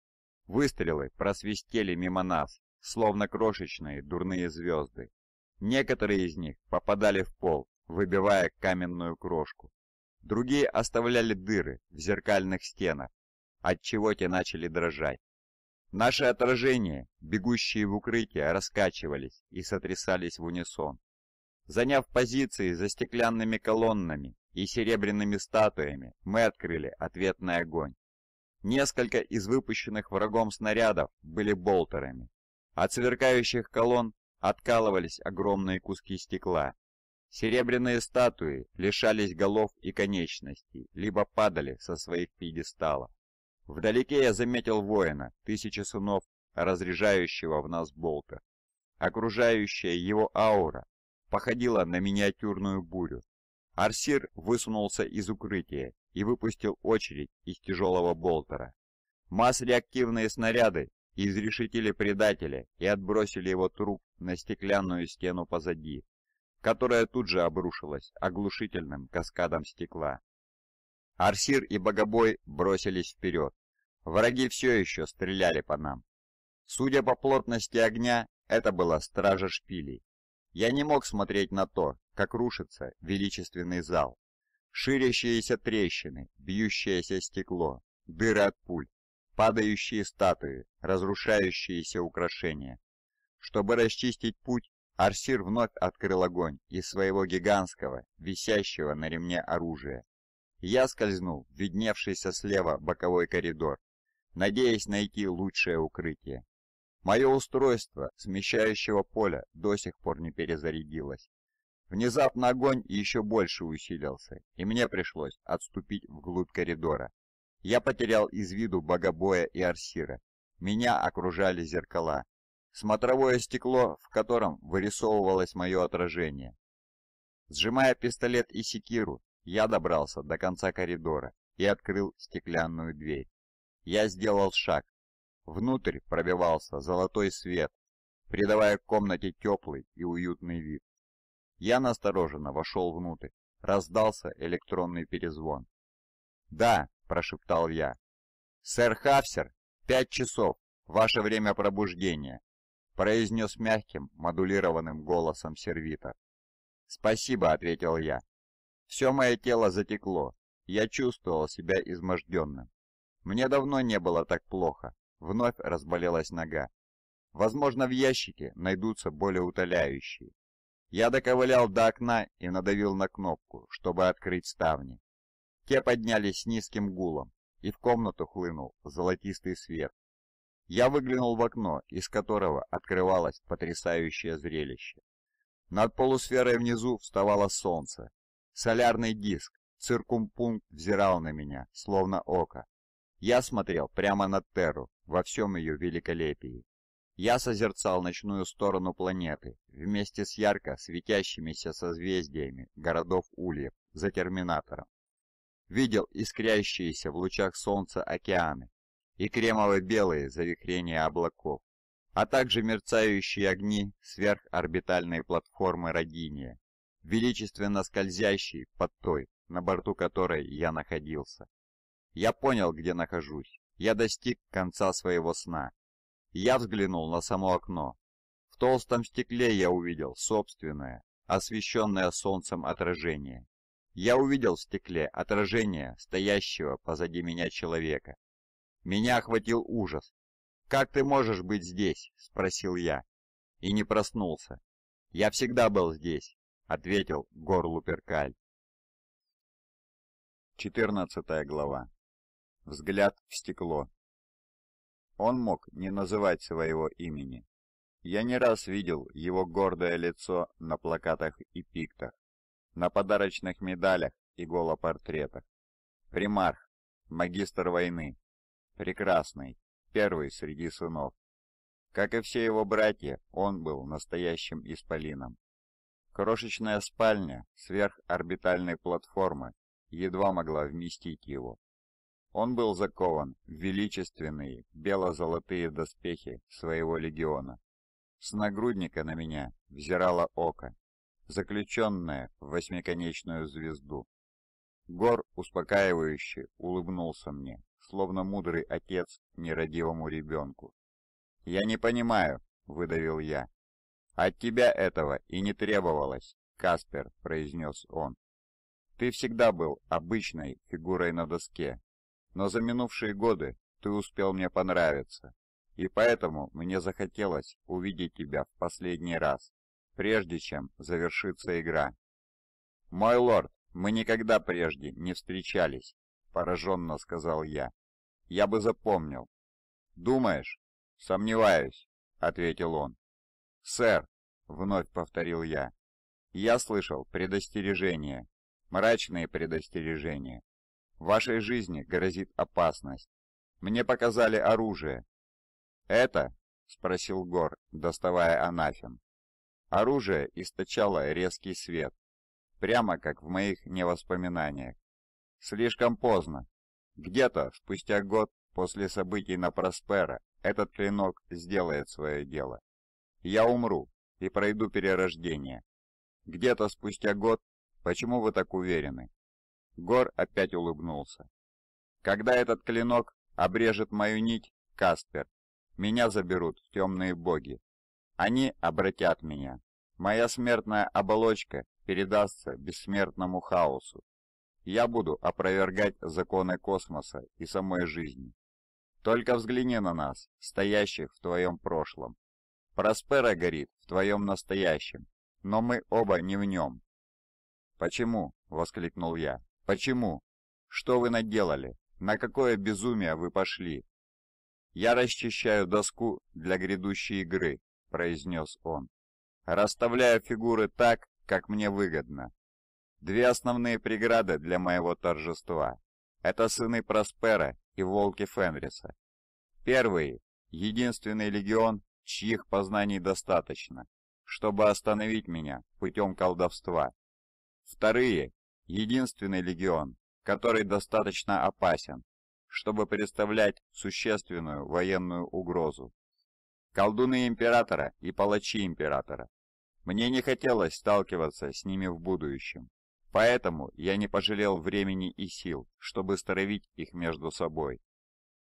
Выстрелы просвистели мимо нас, словно крошечные дурные звезды. Некоторые из них попадали в пол, выбивая каменную крошку. Другие оставляли дыры в зеркальных стенах, отчего те начали дрожать. Наши отражения, бегущие в укрытие, раскачивались и сотрясались в унисон. Заняв позиции за стеклянными колоннами и серебряными статуями, мы открыли ответный огонь. Несколько из выпущенных врагом снарядов были болтерами. От сверкающих колонн откалывались огромные куски стекла. Серебряные статуи лишались голов и конечностей, либо падали со своих пьедесталов. Вдалеке я заметил воина, тысячи сынов, разряжающего в нас болтер. Окружающая его аура походила на миниатюрную бурю. Арсир высунулся из укрытия и выпустил очередь из тяжелого болтера. Масс-реактивные снаряды изрешетили предателя и отбросили его труп на стеклянную стену позади, которая тут же обрушилась оглушительным каскадом стекла. Арсир и Богобой бросились вперед. Враги все еще стреляли по нам. Судя по плотности огня, это была стража шпилей. Я не мог смотреть на то, как рушится величественный зал. Ширящиеся трещины, бьющееся стекло, дыры от пуль, падающие статуи, разрушающиеся украшения. Чтобы расчистить путь, Арсир вновь открыл огонь из своего гигантского, висящего на ремне оружия. Я скользнул в видневшийся слева боковой коридор, надеясь найти лучшее укрытие. Мое устройство смещающего поля до сих пор не перезарядилось. Внезапно огонь еще больше усилился, и мне пришлось отступить вглубь коридора. Я потерял из виду богобоя и арсира. Меня окружали зеркала. Смотровое стекло, в котором вырисовывалось мое отражение. Сжимая пистолет и секиру, я добрался до конца коридора и открыл стеклянную дверь. Я сделал шаг, Внутрь пробивался золотой свет, придавая комнате теплый и уютный вид. Я настороженно вошел внутрь. Раздался электронный перезвон. «Да», – прошептал я. «Сэр Хафсер, пять часов, ваше время пробуждения», – произнес мягким, модулированным голосом сервитор. «Спасибо», – ответил я. «Все мое тело затекло. Я чувствовал себя изможденным. Мне давно не было так плохо, Вновь разболелась нога. Возможно, в ящике найдутся более утоляющие. Я доковылял до окна и надавил на кнопку, чтобы открыть ставни. Те поднялись с низким гулом, и в комнату хлынул золотистый свет. Я выглянул в окно, из которого открывалось потрясающее зрелище. Над полусферой внизу вставало солнце. Солярный диск, циркумпункт взирал на меня, словно око. Я смотрел прямо на Терру, во всем ее великолепии. Я созерцал ночную сторону планеты вместе с ярко светящимися созвездиями городов Ульев за терминатором. Видел искрящиеся в лучах солнца океаны и кремово-белые завихрения облаков, а также мерцающие огни сверхорбитальной платформы Родиния, величественно скользящей под той, на борту которой я находился. Я понял, где нахожусь, я достиг конца своего сна. Я взглянул на само окно. В толстом стекле я увидел собственное, освещенное солнцем отражение. Я увидел в стекле отражение стоящего позади меня человека. Меня охватил ужас. «Как ты можешь быть здесь?» – спросил я. И не проснулся. «Я всегда был здесь», – ответил Горлуперкаль. 14 глава Взгляд в стекло. Он мог не называть своего имени. Я не раз видел его гордое лицо на плакатах и пиктах, на подарочных медалях и голопортретах. Примарх, магистр войны, прекрасный, первый среди сынов. Как и все его братья, он был настоящим исполином. Крошечная спальня сверхорбитальной платформы едва могла вместить его. Он был закован в величественные бело-золотые доспехи своего легиона. С нагрудника на меня взирало око, заключенное в восьмиконечную звезду. Гор успокаивающе улыбнулся мне, словно мудрый отец нерадивому ребенку. «Я не понимаю», — выдавил я. «От тебя этого и не требовалось», — Каспер произнес он. «Ты всегда был обычной фигурой на доске, но за минувшие годы ты успел мне понравиться, и поэтому мне захотелось увидеть тебя в последний раз, прежде чем завершится игра. «Мой лорд, мы никогда прежде не встречались», — пораженно сказал я. «Я бы запомнил». «Думаешь?» «Сомневаюсь», — ответил он. «Сэр», — вновь повторил я, — «я слышал предостережения, мрачные предостережения, Вашей жизни грозит опасность. Мне показали оружие». «Это?» — спросил Гор, доставая анафем. Оружие источало резкий свет, прямо как в моих невоспоминаниях. Слишком поздно. Где-то спустя год после событий на Проспера этот клинок сделает свое дело. Я умру и пройду перерождение. Где-то спустя год, почему вы так уверены? Гор опять улыбнулся. «Когда этот клинок обрежет мою нить, Каспер, меня заберут темные боги. Они обратят меня. Моя смертная оболочка передастся бессмертному хаосу. Я буду опровергать законы космоса и самой жизни. Только взгляни на нас, стоящих в твоем прошлом. Проспера горит в твоем настоящем, но мы оба не в нем». «Почему?» — воскликнул я. Почему? Что вы наделали? На какое безумие вы пошли? Я расчищаю доску для грядущей игры, произнес он. Расставляю фигуры так, как мне выгодно. Две основные преграды для моего торжества. Это сыны Проспера и волки Фенриса. Первый — единственный легион, чьих познаний достаточно, чтобы остановить меня путем колдовства. Вторые единственный легион, который достаточно опасен, чтобы представлять существенную военную угрозу. Колдуны Императора и палачи Императора. Мне не хотелось сталкиваться с ними в будущем, поэтому я не пожалел времени и сил, чтобы стравить их между собой.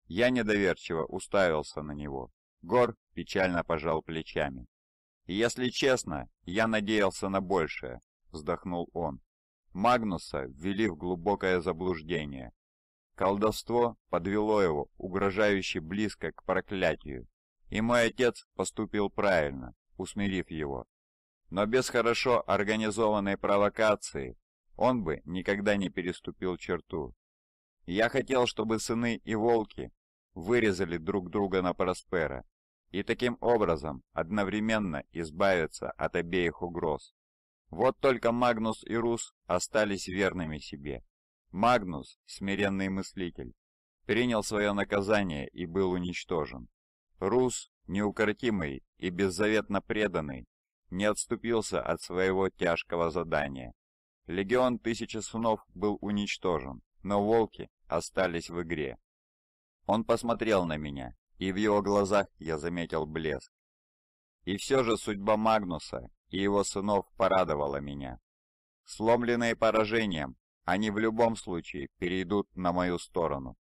Я недоверчиво уставился на него. Гор печально пожал плечами. «Если честно, я надеялся на большее», — вздохнул он. Магнуса ввели в глубокое заблуждение. Колдовство подвело его угрожающе близко к проклятию, и мой отец поступил правильно, усмирив его. Но без хорошо организованной провокации он бы никогда не переступил черту. Я хотел, чтобы сыны и волки вырезали друг друга на Проспера, и таким образом одновременно избавиться от обеих угроз. Вот только Магнус и Рус остались верными себе. Магнус, смиренный мыслитель, принял свое наказание и был уничтожен. Рус, неукротимый и беззаветно преданный, не отступился от своего тяжкого задания. Легион Тысячи Снов был уничтожен, но волки остались в игре. Он посмотрел на меня, и в его глазах я заметил блеск. И все же судьба Магнуса и его сынов порадовало меня. Сломленные поражением, они в любом случае перейдут на мою сторону.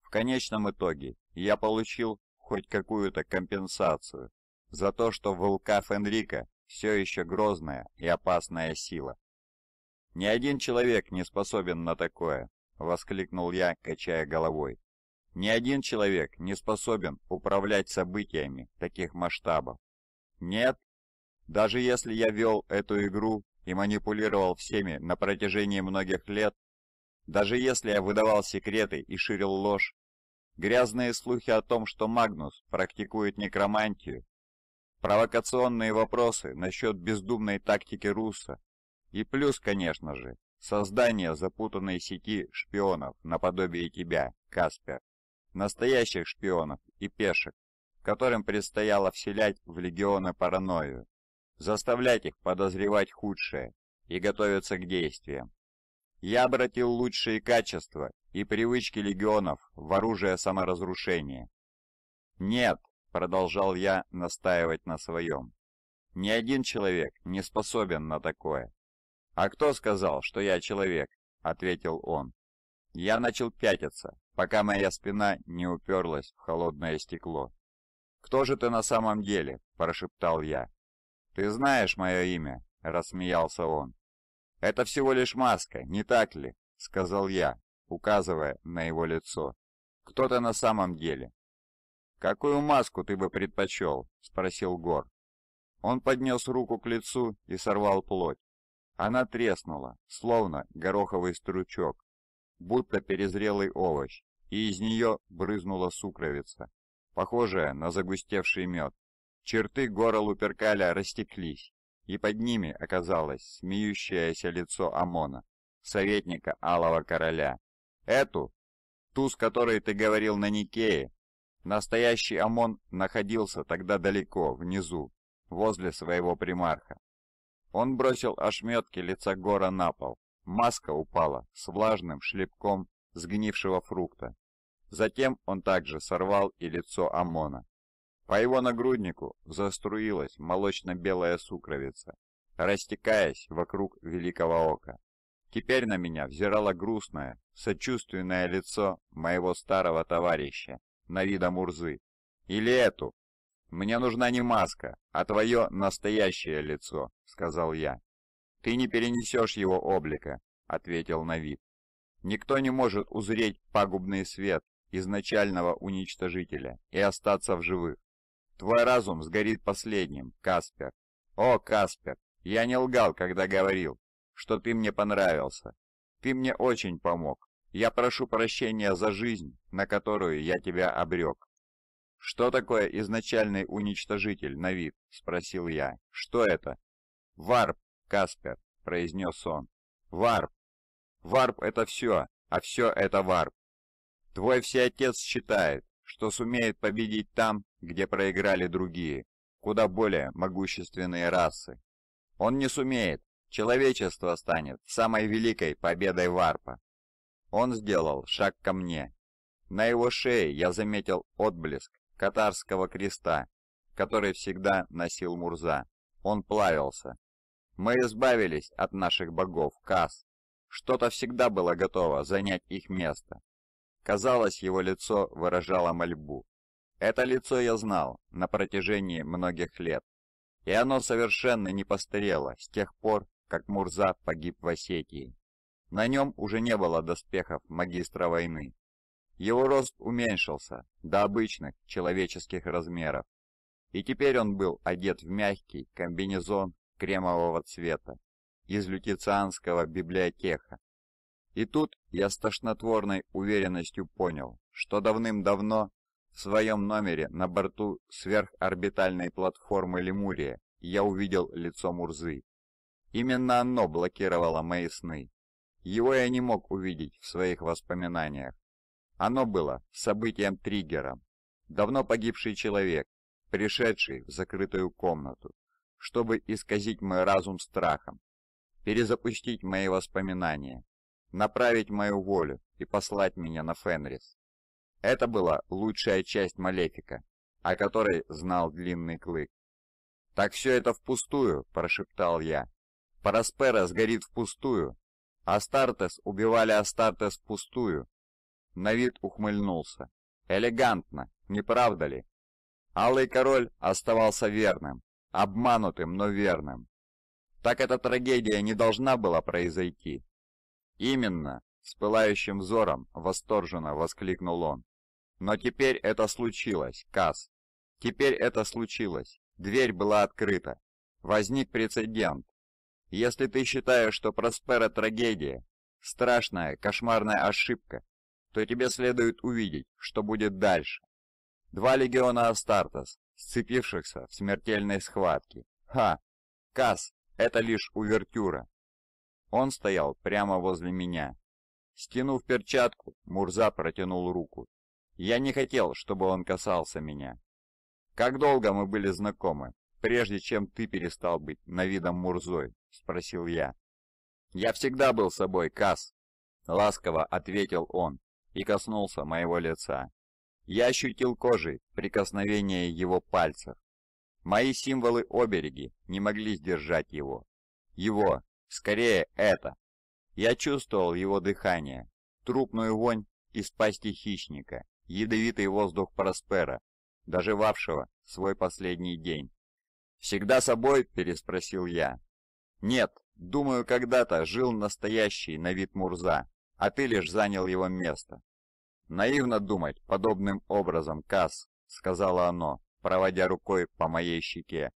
В конечном итоге я получил хоть какую-то компенсацию за то, что в руках Энрика все еще грозная и опасная сила. «Ни один человек не способен на такое!» — воскликнул я, качая головой. «Ни один человек не способен управлять событиями таких масштабов». «Нет?» Даже если я вел эту игру и манипулировал всеми на протяжении многих лет, даже если я выдавал секреты и ширил ложь, грязные слухи о том, что Магнус практикует некромантию, провокационные вопросы насчет бездумной тактики Руса и плюс, конечно же, создание запутанной сети шпионов наподобие тебя, Каспер, настоящих шпионов и пешек, которым предстояло вселять в легионы паранойю заставлять их подозревать худшее и готовиться к действиям. Я обратил лучшие качества и привычки легионов в оружие саморазрушения. «Нет», — продолжал я настаивать на своем, — «ни один человек не способен на такое». «А кто сказал, что я человек?» — ответил он. Я начал пятиться, пока моя спина не уперлась в холодное стекло. «Кто же ты на самом деле?» – прошептал я. «Ты знаешь мое имя», — рассмеялся он. «Это всего лишь маска, не так ли?» — сказал я, указывая на его лицо. «Кто ты на самом деле?» «Какую маску ты бы предпочел?» — спросил Гор. Он поднес руку к лицу и сорвал плоть. Она треснула, словно гороховый стручок, будто перезрелый овощ, и из нее брызнула сукровица, похожая на загустевший мед. Черты гора Луперкаля растеклись, и под ними оказалось смеющееся лицо Амона, советника Алого Короля. Эту, ту, с которой ты говорил на Никее, настоящий Амон находился тогда далеко, внизу, возле своего примарха. Он бросил ошметки лица гора на пол. Маска упала с влажным шлепком сгнившего фрукта. Затем он также сорвал и лицо Амона. По его нагруднику заструилась молочно-белая сукровица, растекаясь вокруг великого ока. Теперь на меня взирало грустное, сочувственное лицо моего старого товарища, Навида Мурзы. «Или эту!» «Мне нужна не маска, а твое настоящее лицо», — сказал я. «Ты не перенесешь его облика», — ответил Навид. «Никто не может узреть пагубный свет изначального уничтожителя и остаться в живых. Твой разум сгорит последним, Каспер. О, Каспер, я не лгал, когда говорил, что ты мне понравился. Ты мне очень помог. Я прошу прощения за жизнь, на которую я тебя обрек. «Что такое изначальный уничтожитель на вид?» – спросил я. «Что это?» «Варп, Каспер», – произнес он. «Варп. Варп – это все, а все – это варп. Твой всеотец считает, что сумеет победить там, где проиграли другие, куда более могущественные расы. Он не сумеет, человечество станет самой великой победой варпа. Он сделал шаг ко мне. На его шее я заметил отблеск катарского креста, который всегда носил Мурза. Он плавился. Мы избавились от наших богов, Кас. Что-то всегда было готово занять их место. Казалось, его лицо выражало мольбу. Это лицо я знал на протяжении многих лет, и оно совершенно не постарело с тех пор, как Мурза погиб в Осетии. На нем уже не было доспехов магистра войны. Его рост уменьшился до обычных человеческих размеров, и теперь он был одет в мягкий комбинезон кремового цвета из лютицианского библиотеха. И тут я с тошнотворной уверенностью понял, что давным-давно в своем номере на борту сверхорбитальной платформы «Лемурия» я увидел лицо Мурзы. Именно оно блокировало мои сны. Его я не мог увидеть в своих воспоминаниях. Оно было событием-триггером. Давно погибший человек, пришедший в закрытую комнату, чтобы исказить мой разум страхом, перезапустить мои воспоминания, направить мою волю и послать меня на Фенрис. Это была лучшая часть Малефика, о которой знал Длинный Клык. «Так все это впустую», — прошептал я. «Параспера сгорит впустую. Астартес убивали Астартес впустую». Навид ухмыльнулся. «Элегантно, не правда ли?» Алый король оставался верным, обманутым, но верным. Так эта трагедия не должна была произойти. «Именно!» — с пылающим взором восторженно воскликнул он. Но теперь это случилось, Касс. Теперь это случилось. Дверь была открыта. Возник прецедент. Если ты считаешь, что Проспера трагедия, страшная, кошмарная ошибка, то тебе следует увидеть, что будет дальше. Два легиона Астартес, сцепившихся в смертельной схватке. Ха! Касс, это лишь увертюра. Он стоял прямо возле меня. Стянув перчатку, Мурза протянул руку я не хотел, чтобы он касался меня. Как долго мы были знакомы, прежде чем ты перестал быть Навидом Мурзой?» — спросил я. «Я всегда был собой, Кас, ласково ответил он и коснулся моего лица. Я ощутил кожей прикосновение его пальцев. Мои символы-обереги не могли сдержать его. Его, скорее это. Я чувствовал его дыхание, трупную вонь из пасти хищника ядовитый воздух Проспера, доживавшего свой последний день. «Всегда собой?» – переспросил я. «Нет, думаю, когда-то жил настоящий на вид Мурза, а ты лишь занял его место». «Наивно думать подобным образом, Касс», – сказала оно, проводя рукой по моей щеке.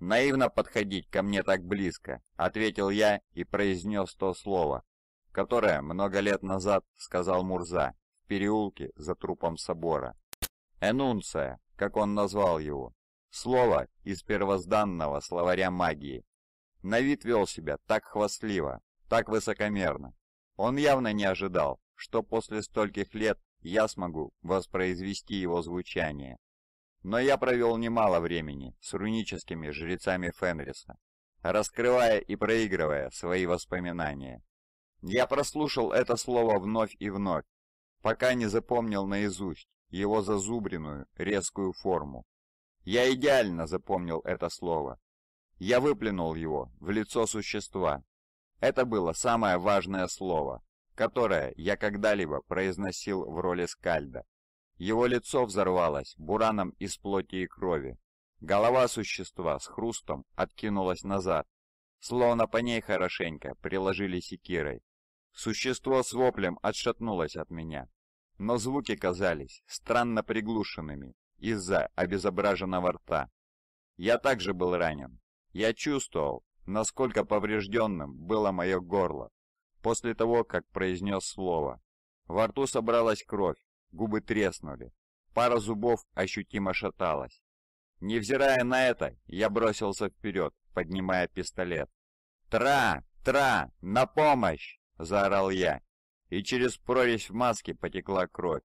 «Наивно подходить ко мне так близко», — ответил я и произнес то слово, которое много лет назад сказал Мурза, переулке за трупом собора. «Энунция», как он назвал его, слово из первозданного словаря магии. На вид вел себя так хвастливо, так высокомерно. Он явно не ожидал, что после стольких лет я смогу воспроизвести его звучание. Но я провел немало времени с руническими жрецами Фенриса, раскрывая и проигрывая свои воспоминания. Я прослушал это слово вновь и вновь, пока не запомнил наизусть его зазубренную, резкую форму. Я идеально запомнил это слово. Я выплюнул его в лицо существа. Это было самое важное слово, которое я когда-либо произносил в роли скальда. Его лицо взорвалось бураном из плоти и крови. Голова существа с хрустом откинулась назад, словно по ней хорошенько приложили секирой. Существо с воплем отшатнулось от меня, но звуки казались странно приглушенными из-за обезображенного рта. Я также был ранен. Я чувствовал, насколько поврежденным было мое горло после того, как произнес слово. Во рту собралась кровь, губы треснули, пара зубов ощутимо шаталась. Невзирая на это, я бросился вперед, поднимая пистолет. «Тра! Тра! На помощь!» — заорал я, и через прорезь в маске потекла кровь.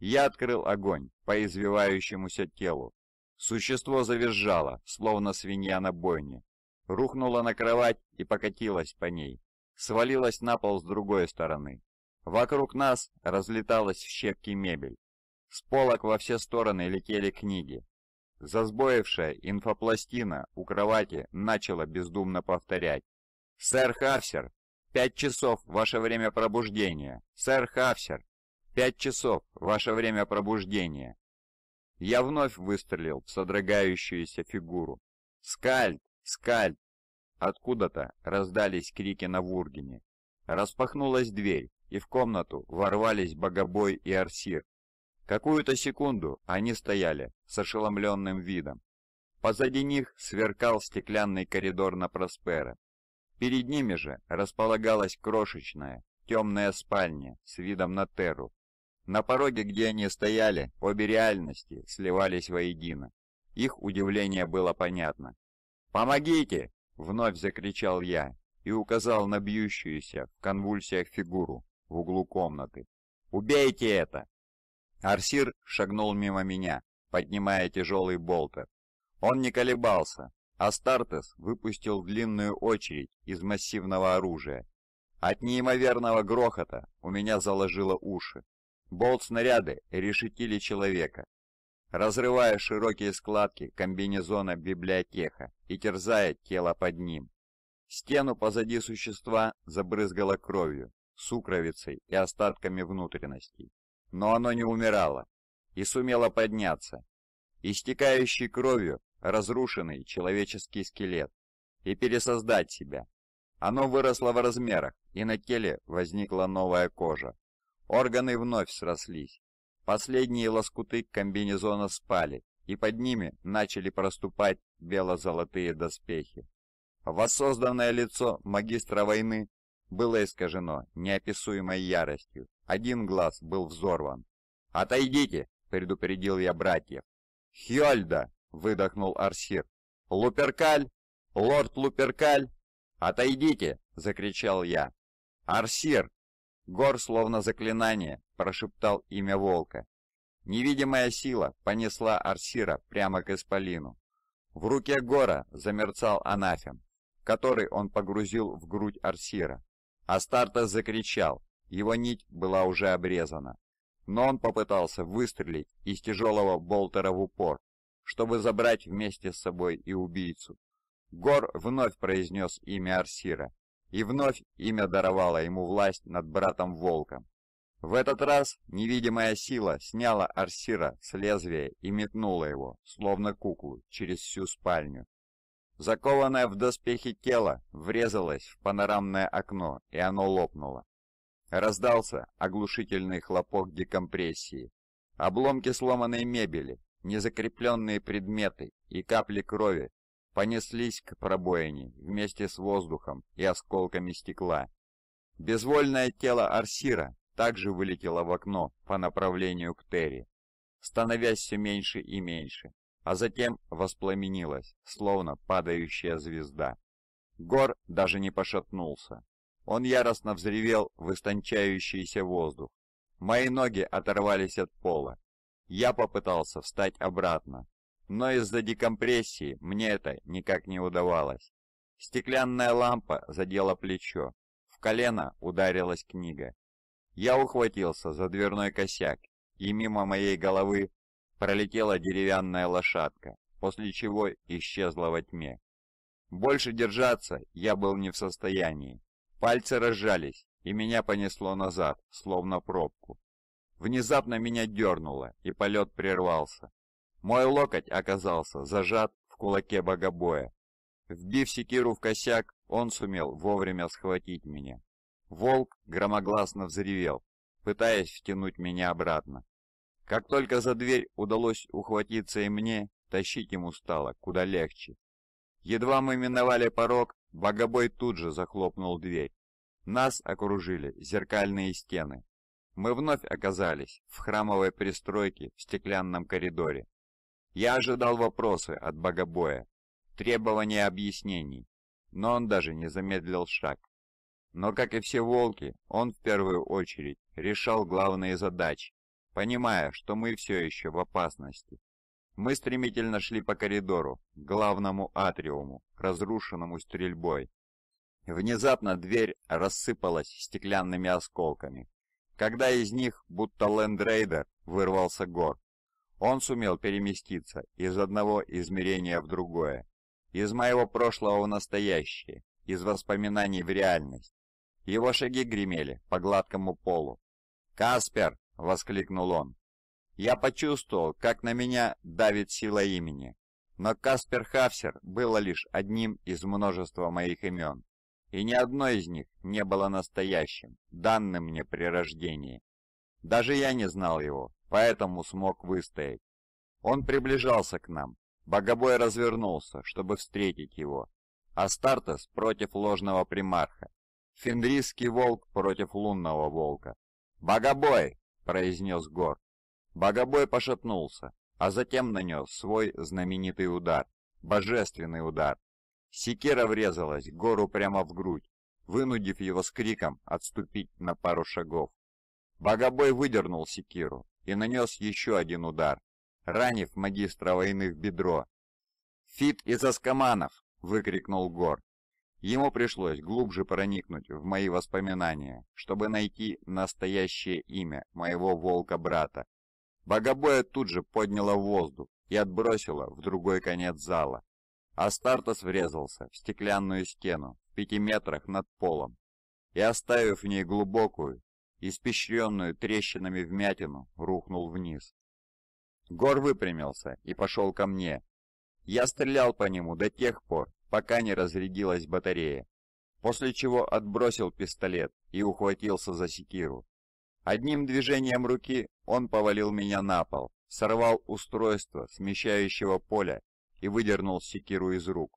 Я открыл огонь по извивающемуся телу. Существо завизжало, словно свинья на бойне. Рухнуло на кровать и покатилось по ней. Свалилось на пол с другой стороны. Вокруг нас разлеталась в щепки мебель. С полок во все стороны летели книги. Засбоевшая инфопластина у кровати начала бездумно повторять. «Сэр Хавсер, Пять часов – ваше время пробуждения, сэр Хафсер. Пять часов – ваше время пробуждения. Я вновь выстрелил в содрогающуюся фигуру. «Скальд! Скальд!» Откуда-то раздались крики на Вургене. Распахнулась дверь, и в комнату ворвались Богобой и Арсир. Какую-то секунду они стояли с ошеломленным видом. Позади них сверкал стеклянный коридор на Проспера. Перед ними же располагалась крошечная, темная спальня с видом на терру. На пороге, где они стояли, обе реальности сливались воедино. Их удивление было понятно. «Помогите!» — вновь закричал я и указал на бьющуюся в конвульсиях фигуру в углу комнаты. «Убейте это!» Арсир шагнул мимо меня, поднимая тяжелый болтер. Он не колебался, Астартес выпустил длинную очередь из массивного оружия. От неимоверного грохота у меня заложило уши. Болт-снаряды решетили человека, разрывая широкие складки комбинезона библиотека и терзая тело под ним. Стену позади существа забрызгало кровью, сукровицей и остатками внутренностей. Но оно не умирало и сумело подняться. Истекающий кровью разрушенный человеческий скелет и пересоздать себя. Оно выросло в размерах, и на теле возникла новая кожа. Органы вновь срослись. Последние лоскуты комбинезона спали, и под ними начали проступать бело-золотые доспехи. Воссозданное лицо магистра войны было искажено неописуемой яростью. Один глаз был взорван. «Отойдите!» — предупредил я братьев. «Хьольда!» выдохнул Арсир. «Луперкаль! Лорд Луперкаль! Отойдите!» — закричал я. «Арсир!» Гор, словно заклинание, прошептал имя волка. Невидимая сила понесла Арсира прямо к Исполину. В руке Гора замерцал анафем, который он погрузил в грудь Арсира. Астартес закричал, его нить была уже обрезана. Но он попытался выстрелить из тяжелого болтера в упор, чтобы забрать вместе с собой и убийцу. Гор вновь произнес имя Арсира, и вновь имя даровало ему власть над братом-волком. В этот раз невидимая сила сняла Арсира с лезвия и метнула его, словно куклу, через всю спальню. Закованное в доспехи тело врезалось в панорамное окно, и оно лопнуло. Раздался оглушительный хлопок декомпрессии. Обломки сломанной мебели, Незакрепленные предметы и капли крови понеслись к пробоине вместе с воздухом и осколками стекла. Безвольное тело Арсира также вылетело в окно по направлению к Терри, становясь все меньше и меньше, а затем воспламенилось, словно падающая звезда. Гор даже не пошатнулся. Он яростно взревел в истончающийся воздух. Мои ноги оторвались от пола я попытался встать обратно, но из-за декомпрессии мне это никак не удавалось. Стеклянная лампа задела плечо, в колено ударилась книга. Я ухватился за дверной косяк, и мимо моей головы пролетела деревянная лошадка, после чего исчезла во тьме. Больше держаться я был не в состоянии. Пальцы разжались, и меня понесло назад, словно пробку, Внезапно меня дернуло, и полет прервался. Мой локоть оказался зажат в кулаке богобоя. Вбив секиру в косяк, он сумел вовремя схватить меня. Волк громогласно взревел, пытаясь втянуть меня обратно. Как только за дверь удалось ухватиться и мне, тащить ему стало куда легче. Едва мы миновали порог, богобой тут же захлопнул дверь. Нас окружили зеркальные стены, мы вновь оказались в храмовой пристройке в стеклянном коридоре. Я ожидал вопросы от богобоя, требования объяснений, но он даже не замедлил шаг. Но, как и все волки, он в первую очередь решал главные задачи, понимая, что мы все еще в опасности. Мы стремительно шли по коридору, к главному атриуму, разрушенному стрельбой. Внезапно дверь рассыпалась стеклянными осколками когда из них, будто лендрейдер, вырвался гор. Он сумел переместиться из одного измерения в другое, из моего прошлого в настоящее, из воспоминаний в реальность. Его шаги гремели по гладкому полу. «Каспер!» — воскликнул он. Я почувствовал, как на меня давит сила имени. Но Каспер Хавсер было лишь одним из множества моих имен и ни одно из них не было настоящим, данным мне при рождении. Даже я не знал его, поэтому смог выстоять. Он приближался к нам. Богобой развернулся, чтобы встретить его. Астартес против ложного примарха. Фендрийский волк против лунного волка. «Богобой!» — произнес Гор. Богобой пошатнулся, а затем нанес свой знаменитый удар. Божественный удар, Секера врезалась гору прямо в грудь, вынудив его с криком отступить на пару шагов. Богобой выдернул секиру и нанес еще один удар, ранив магистра войны в бедро. «Фит из Аскаманов!» — выкрикнул Гор. Ему пришлось глубже проникнуть в мои воспоминания, чтобы найти настоящее имя моего волка-брата. Богобоя тут же подняла в воздух и отбросила в другой конец зала. Астартес врезался в стеклянную стену в пяти метрах над полом и, оставив в ней глубокую, испещренную трещинами вмятину, рухнул вниз. Гор выпрямился и пошел ко мне. Я стрелял по нему до тех пор, пока не разрядилась батарея, после чего отбросил пистолет и ухватился за секиру. Одним движением руки он повалил меня на пол, сорвал устройство смещающего поля и выдернул секиру из рук.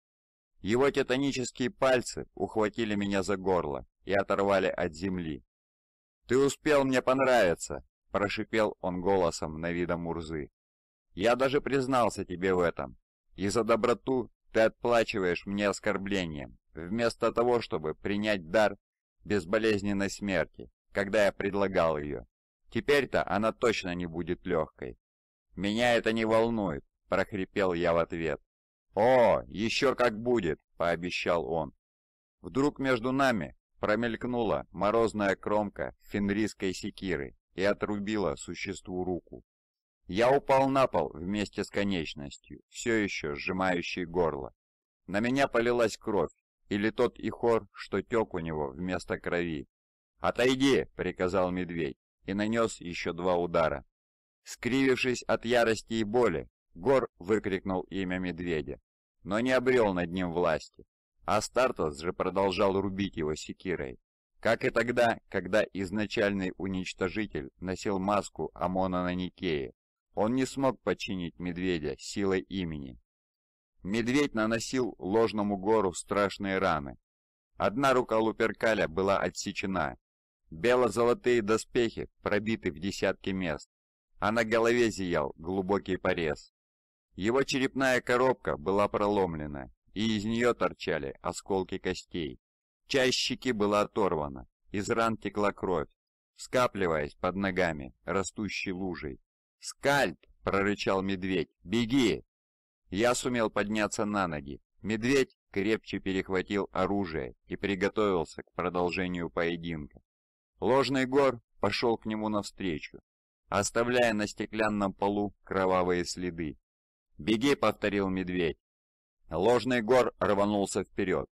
Его титанические пальцы ухватили меня за горло и оторвали от земли. «Ты успел мне понравиться!» – прошипел он голосом на вида Мурзы. «Я даже признался тебе в этом. И за доброту ты отплачиваешь мне оскорблением, вместо того, чтобы принять дар безболезненной смерти, когда я предлагал ее. Теперь-то она точно не будет легкой. Меня это не волнует, — прохрипел я в ответ. «О, еще как будет!» — пообещал он. Вдруг между нами промелькнула морозная кромка фенрийской секиры и отрубила существу руку. Я упал на пол вместе с конечностью, все еще сжимающей горло. На меня полилась кровь, или тот ихор, что тек у него вместо крови. «Отойди!» — приказал медведь и нанес еще два удара. Скривившись от ярости и боли, Гор выкрикнул имя медведя, но не обрел над ним власти. Астартес же продолжал рубить его секирой. Как и тогда, когда изначальный уничтожитель носил маску Амона на Никее, он не смог починить медведя силой имени. Медведь наносил ложному гору страшные раны. Одна рука Луперкаля была отсечена. Бело-золотые доспехи пробиты в десятки мест, а на голове зиял глубокий порез. Его черепная коробка была проломлена, и из нее торчали осколки костей. Часть щеки была оторвана, из ран текла кровь, скапливаясь под ногами, растущей лужей. «Скальп!» — прорычал медведь. «Беги!» Я сумел подняться на ноги. Медведь крепче перехватил оружие и приготовился к продолжению поединка. Ложный гор пошел к нему навстречу, оставляя на стеклянном полу кровавые следы. «Беги!» — повторил медведь. Ложный гор рванулся вперед.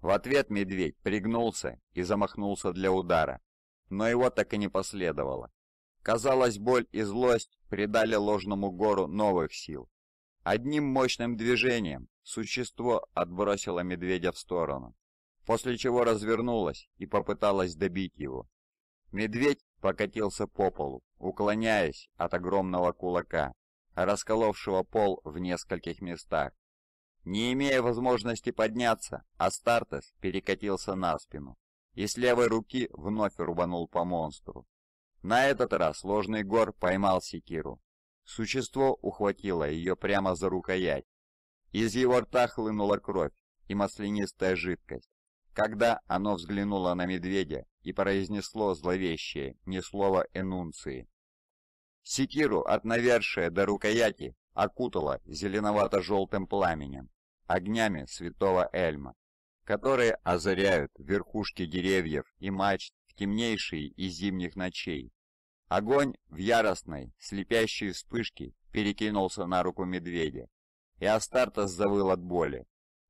В ответ медведь пригнулся и замахнулся для удара, но его так и не последовало. Казалось, боль и злость придали ложному гору новых сил. Одним мощным движением существо отбросило медведя в сторону, после чего развернулось и попыталось добить его. Медведь покатился по полу, уклоняясь от огромного кулака, расколовшего пол в нескольких местах. Не имея возможности подняться, Астартес перекатился на спину и с левой руки вновь рубанул по монстру. На этот раз ложный гор поймал секиру. Существо ухватило ее прямо за рукоять. Из его рта хлынула кровь и маслянистая жидкость. Когда оно взглянуло на медведя и произнесло зловещее, ни слова энунции, Секиру от навершия до рукояти окутала зеленовато-желтым пламенем, огнями святого Эльма, которые озаряют верхушки деревьев и мачт в темнейшие из зимних ночей. Огонь в яростной, слепящей вспышке перекинулся на руку медведя, и Астартес завыл от боли.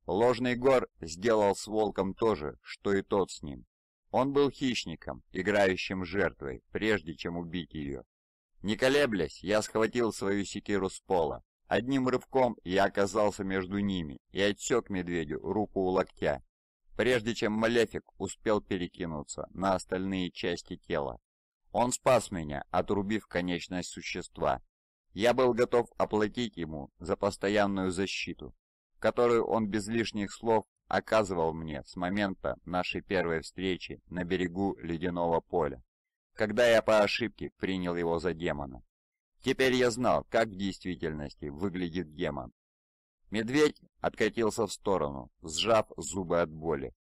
Ложный гор сделал с волком то же, что и тот с ним. Он был хищником, играющим жертвой, прежде чем убить ее. Не колеблясь, я схватил свою секиру с пола. Одним рывком я оказался между ними и отсек медведю руку у локтя, прежде чем Малефик успел перекинуться на остальные части тела. Он спас меня, отрубив конечность существа. Я был готов оплатить ему за постоянную защиту, которую он без лишних слов оказывал мне с момента нашей первой встречи на берегу ледяного поля когда я по ошибке принял его за демона. Теперь я знал, как в действительности выглядит демон. Медведь откатился в сторону, сжав зубы от боли.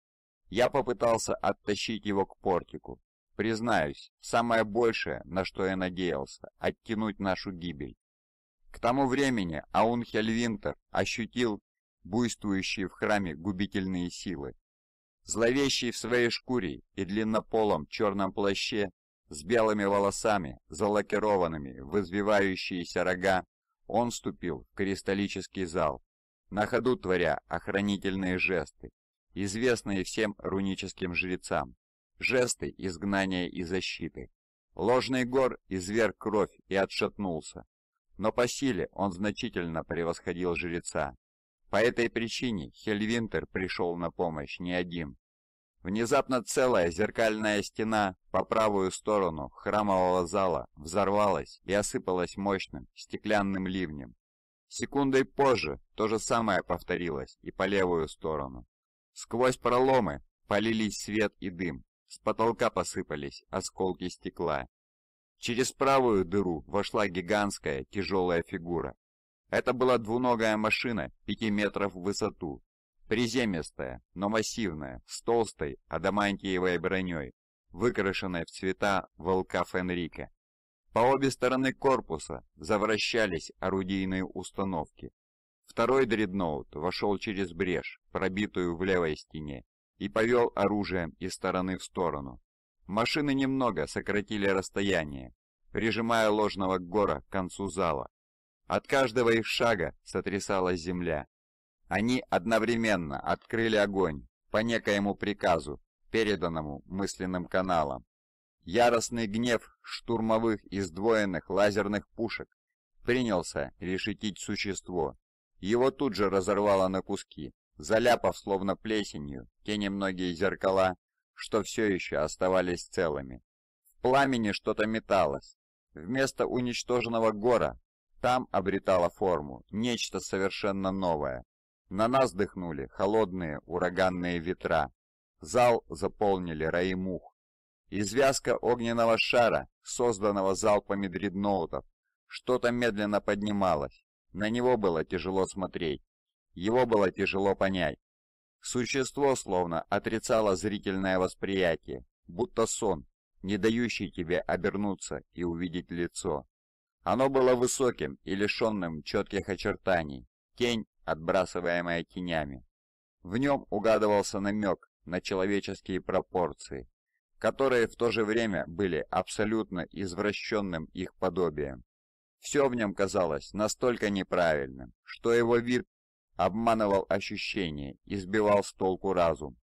Я попытался оттащить его к портику. Признаюсь, самое большее, на что я надеялся, оттянуть нашу гибель. К тому времени Аунхель Винтер ощутил буйствующие в храме губительные силы. Зловещий в своей шкуре и длиннополом черном плаще, с белыми волосами, залакированными в извивающиеся рога, он вступил в кристаллический зал, на ходу творя охранительные жесты, известные всем руническим жрецам, жесты изгнания и защиты. Ложный гор изверг кровь и отшатнулся, но по силе он значительно превосходил жреца. По этой причине Хельвинтер пришел на помощь не один. Внезапно целая зеркальная стена по правую сторону храмового зала взорвалась и осыпалась мощным стеклянным ливнем. Секундой позже то же самое повторилось и по левую сторону. Сквозь проломы полились свет и дым, с потолка посыпались осколки стекла. Через правую дыру вошла гигантская тяжелая фигура. Это была двуногая машина пяти метров в высоту Приземистая, но массивная, с толстой адамантиевой броней, выкрашенной в цвета волка Фенрика. По обе стороны корпуса завращались орудийные установки. Второй дредноут вошел через брешь, пробитую в левой стене, и повел оружием из стороны в сторону. Машины немного сократили расстояние, прижимая ложного гора к концу зала. От каждого их шага сотрясалась земля, они одновременно открыли огонь по некоему приказу, переданному мысленным каналом. Яростный гнев штурмовых и сдвоенных лазерных пушек принялся решетить существо. Его тут же разорвало на куски, заляпав словно плесенью те немногие зеркала, что все еще оставались целыми. В пламени что-то металось. Вместо уничтоженного гора там обретало форму нечто совершенно новое, на нас дыхнули холодные ураганные ветра. Зал заполнили раи мух. Извязка огненного шара, созданного залпами дредноутов, что-то медленно поднималось. На него было тяжело смотреть. Его было тяжело понять. Существо словно отрицало зрительное восприятие, будто сон, не дающий тебе обернуться и увидеть лицо. Оно было высоким и лишенным четких очертаний. Тень отбрасываемое тенями. В нем угадывался намек на человеческие пропорции, которые в то же время были абсолютно извращенным их подобием. Все в нем казалось настолько неправильным, что его вид обманывал ощущения, и сбивал с толку разум.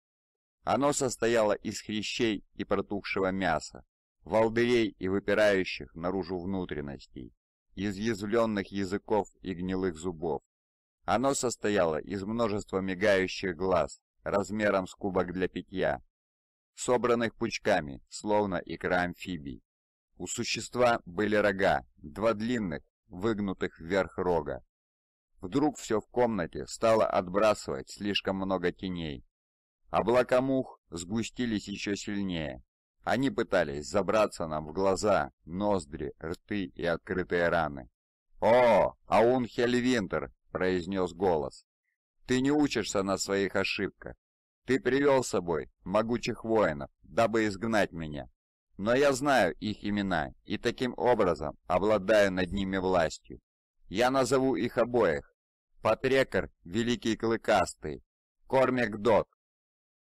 Оно состояло из хрящей и протухшего мяса, волдырей и выпирающих наружу внутренностей, изъязвленных языков и гнилых зубов, оно состояло из множества мигающих глаз, размером с кубок для питья, собранных пучками, словно икра амфибий. У существа были рога, два длинных, выгнутых вверх рога. Вдруг все в комнате стало отбрасывать слишком много теней. Облака мух сгустились еще сильнее. Они пытались забраться нам в глаза, ноздри, рты и открытые раны. «О, Аун Хельвинтер!» произнес голос. «Ты не учишься на своих ошибках. Ты привел с собой могучих воинов, дабы изгнать меня. Но я знаю их имена и таким образом обладаю над ними властью. Я назову их обоих. Потрекар — Великий Клыкастый, Кормик Дот.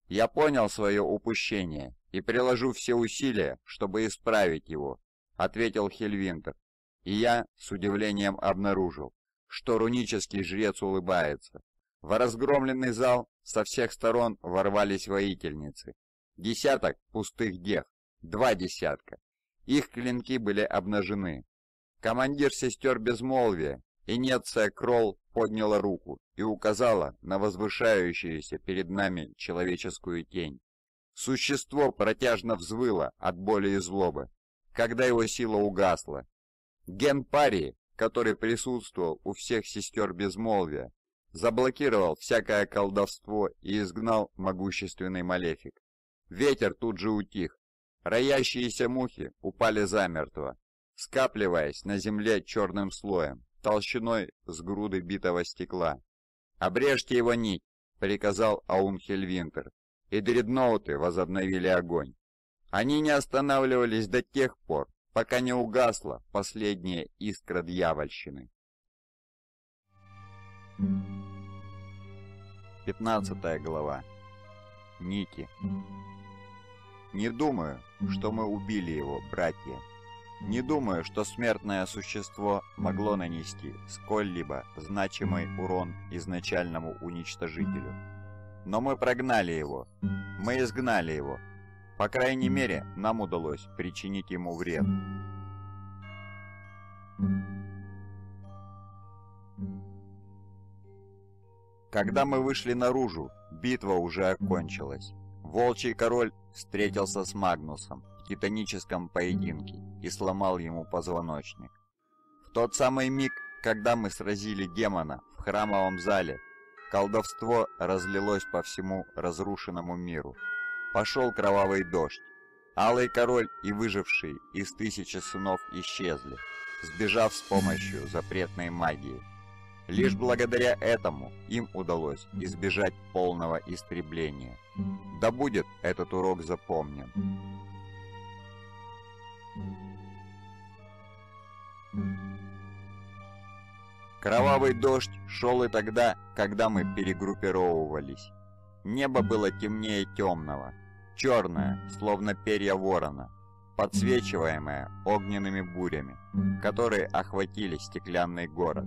Я понял свое упущение и приложу все усилия, чтобы исправить его», — ответил Хельвинтер. И я с удивлением обнаружил, что рунический жрец улыбается. В разгромленный зал со всех сторон ворвались воительницы. Десяток пустых дех, два десятка. Их клинки были обнажены. Командир сестер безмолвия, Инеция Кролл подняла руку и указала на возвышающуюся перед нами человеческую тень. Существо протяжно взвыло от боли и злобы, когда его сила угасла. Ген Пари который присутствовал у всех сестер безмолвия, заблокировал всякое колдовство и изгнал могущественный малефик. Ветер тут же утих, роящиеся мухи упали замертво, скапливаясь на земле черным слоем, толщиной с груды битого стекла. «Обрежьте его нить!» — приказал Аумхельвинтер, и дредноуты возобновили огонь. Они не останавливались до тех пор, пока не угасла последняя искра дьявольщины. 15 глава. Ники. Не думаю, что мы убили его, братья. Не думаю, что смертное существо могло нанести сколь-либо значимый урон изначальному уничтожителю. Но мы прогнали его. Мы изгнали его по крайней мере, нам удалось причинить ему вред. Когда мы вышли наружу, битва уже окончилась. Волчий король встретился с Магнусом в титаническом поединке и сломал ему позвоночник. В тот самый миг, когда мы сразили демона в храмовом зале, колдовство разлилось по всему разрушенному миру пошел кровавый дождь. Алый король и выживший из тысячи сынов исчезли, сбежав с помощью запретной магии. Лишь благодаря этому им удалось избежать полного истребления. Да будет этот урок запомнен. Кровавый дождь шел и тогда, когда мы перегруппировывались. Небо было темнее темного, черное, словно перья ворона, подсвечиваемое огненными бурями, которые охватили стеклянный город.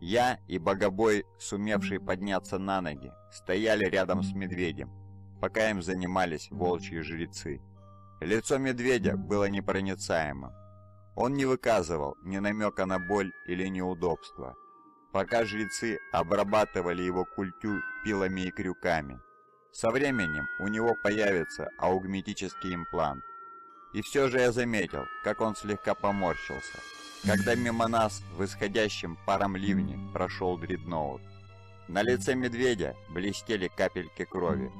Я и Богобой, сумевший подняться на ноги, стояли рядом с медведем, пока им занимались волчьи жрецы. Лицо медведя было непроницаемым. Он не выказывал ни намека на боль или неудобство, пока жрецы обрабатывали его культю пилами и крюками. Со временем у него появится аугметический имплант. И все же я заметил, как он слегка поморщился, когда мимо нас в исходящем паром ливне прошел дредноут. На лице медведя блестели капельки крови.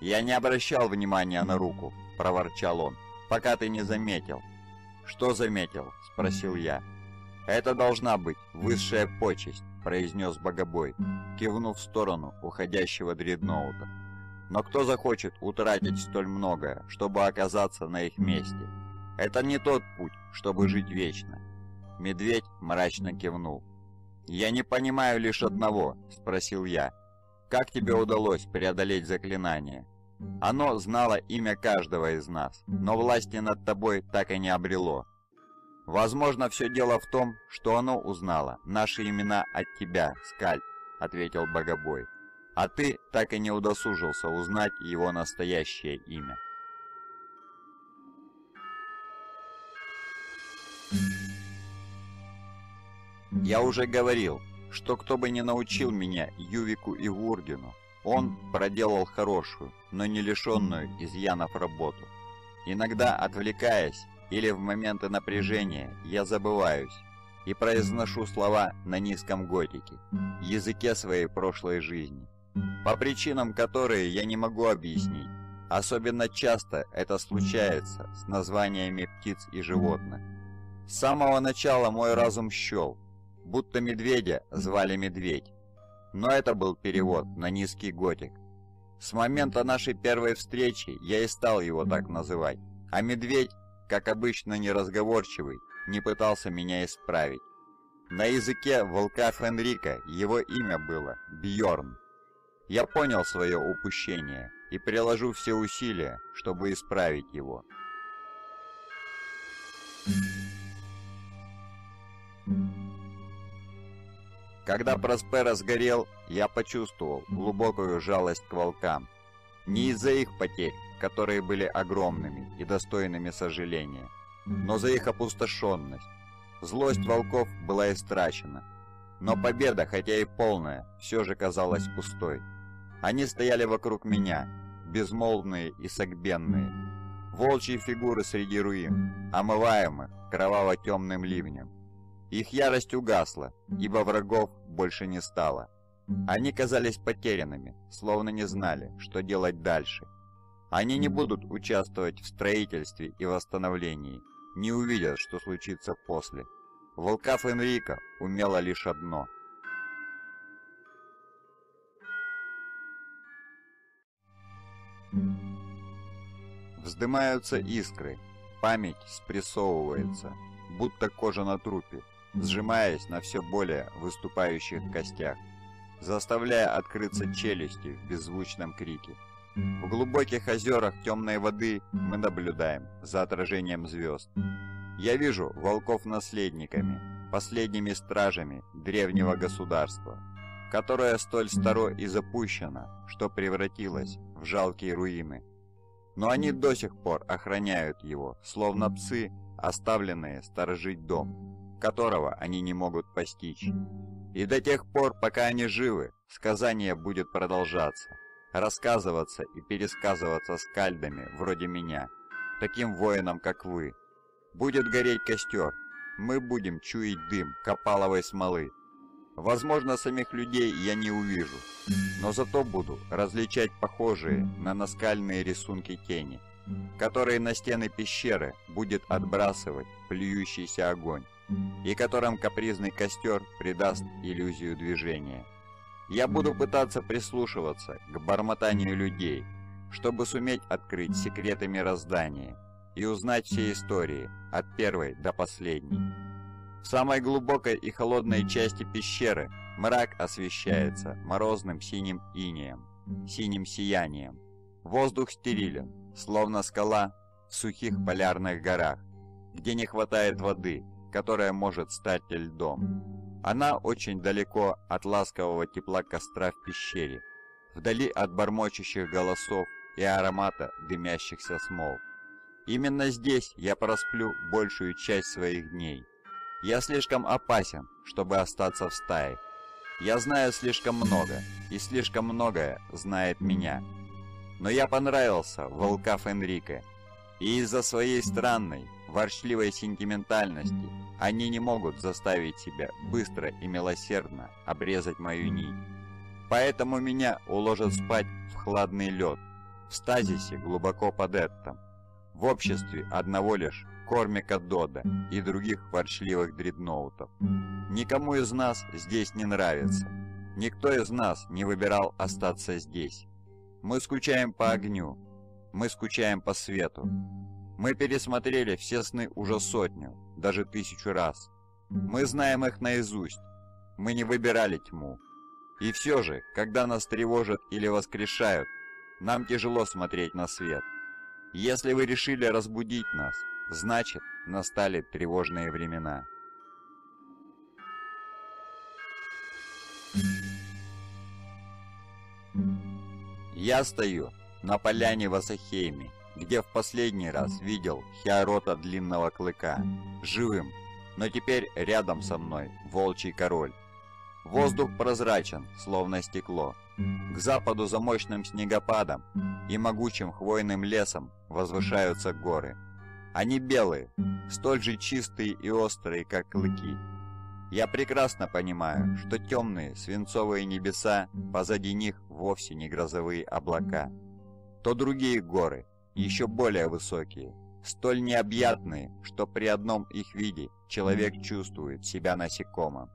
«Я не обращал внимания на руку», — проворчал он, — «пока ты не заметил». «Что заметил?» — спросил я. «Это должна быть высшая почесть», — произнес Богобой, кивнув в сторону уходящего дредноута. Но кто захочет утратить столь многое, чтобы оказаться на их месте? Это не тот путь, чтобы жить вечно. Медведь мрачно кивнул. «Я не понимаю лишь одного», — спросил я. «Как тебе удалось преодолеть заклинание?» «Оно знало имя каждого из нас, но власти над тобой так и не обрело». «Возможно, все дело в том, что оно узнало наши имена от тебя, Скальп», — ответил Богобой а ты так и не удосужился узнать его настоящее имя. Я уже говорил, что кто бы ни научил меня Ювику и Вургину, он проделал хорошую, но не лишенную изъянов работу. Иногда, отвлекаясь или в моменты напряжения, я забываюсь и произношу слова на низком готике, языке своей прошлой жизни по причинам, которые я не могу объяснить. Особенно часто это случается с названиями птиц и животных. С самого начала мой разум щел, будто медведя звали медведь. Но это был перевод на низкий готик. С момента нашей первой встречи я и стал его так называть, а медведь, как обычно неразговорчивый, не пытался меня исправить. На языке волка Фенрика его имя было Бьорн. Я понял свое упущение и приложу все усилия, чтобы исправить его. Когда Проспера сгорел, я почувствовал глубокую жалость к волкам. Не из-за их потерь, которые были огромными и достойными сожаления, но за их опустошенность. Злость волков была истрачена, но победа, хотя и полная, все же казалась пустой. Они стояли вокруг меня, безмолвные и согбенные. Волчьи фигуры среди руин, омываемых кроваво-темным ливнем. Их ярость угасла, ибо врагов больше не стало. Они казались потерянными, словно не знали, что делать дальше. Они не будут участвовать в строительстве и восстановлении, не увидят, что случится после. Волкав Энрико умела лишь одно – Вздымаются искры, память спрессовывается, будто кожа на трупе, сжимаясь на все более выступающих костях, заставляя открыться челюсти в беззвучном крике. В глубоких озерах темной воды мы наблюдаем за отражением звезд. Я вижу волков наследниками, последними стражами древнего государства, которое столь старо и запущено, что превратилось в жалкие руины. Но они до сих пор охраняют его, словно псы, оставленные сторожить дом, которого они не могут постичь. И до тех пор, пока они живы, сказание будет продолжаться, рассказываться и пересказываться скальдами вроде меня, таким воинам, как вы. Будет гореть костер, мы будем чуять дым копаловой смолы, Возможно, самих людей я не увижу, но зато буду различать похожие на наскальные рисунки тени, которые на стены пещеры будет отбрасывать плюющийся огонь, и которым капризный костер придаст иллюзию движения. Я буду пытаться прислушиваться к бормотанию людей, чтобы суметь открыть секреты мироздания и узнать все истории от первой до последней. В самой глубокой и холодной части пещеры мрак освещается морозным синим инеем, синим сиянием. Воздух стерилен, словно скала в сухих полярных горах, где не хватает воды, которая может стать льдом. Она очень далеко от ласкового тепла костра в пещере, вдали от бормочущих голосов и аромата дымящихся смол. Именно здесь я просплю большую часть своих дней. Я слишком опасен, чтобы остаться в стае. Я знаю слишком много, и слишком многое знает меня. Но я понравился волкав Энрике, и из-за своей странной, ворчливой сентиментальности они не могут заставить себя быстро и милосердно обрезать мою нить. Поэтому меня уложат спать в хладный лед, в стазисе глубоко под Эттом, в обществе одного лишь Кормика Дода и других ворчливых дредноутов. Никому из нас здесь не нравится. Никто из нас не выбирал остаться здесь. Мы скучаем по огню. Мы скучаем по свету. Мы пересмотрели все сны уже сотню, даже тысячу раз. Мы знаем их наизусть. Мы не выбирали тьму. И все же, когда нас тревожат или воскрешают, нам тяжело смотреть на свет. Если вы решили разбудить нас, Значит, настали тревожные времена. Я стою на поляне в Асахейме, где в последний раз видел Хиарота Длинного Клыка, живым, но теперь рядом со мной Волчий Король. Воздух прозрачен, словно стекло. К западу за мощным снегопадом и могучим хвойным лесом возвышаются горы. Они белые, столь же чистые и острые, как клыки. Я прекрасно понимаю, что темные свинцовые небеса, позади них вовсе не грозовые облака. То другие горы, еще более высокие, столь необъятные, что при одном их виде человек чувствует себя насекомым.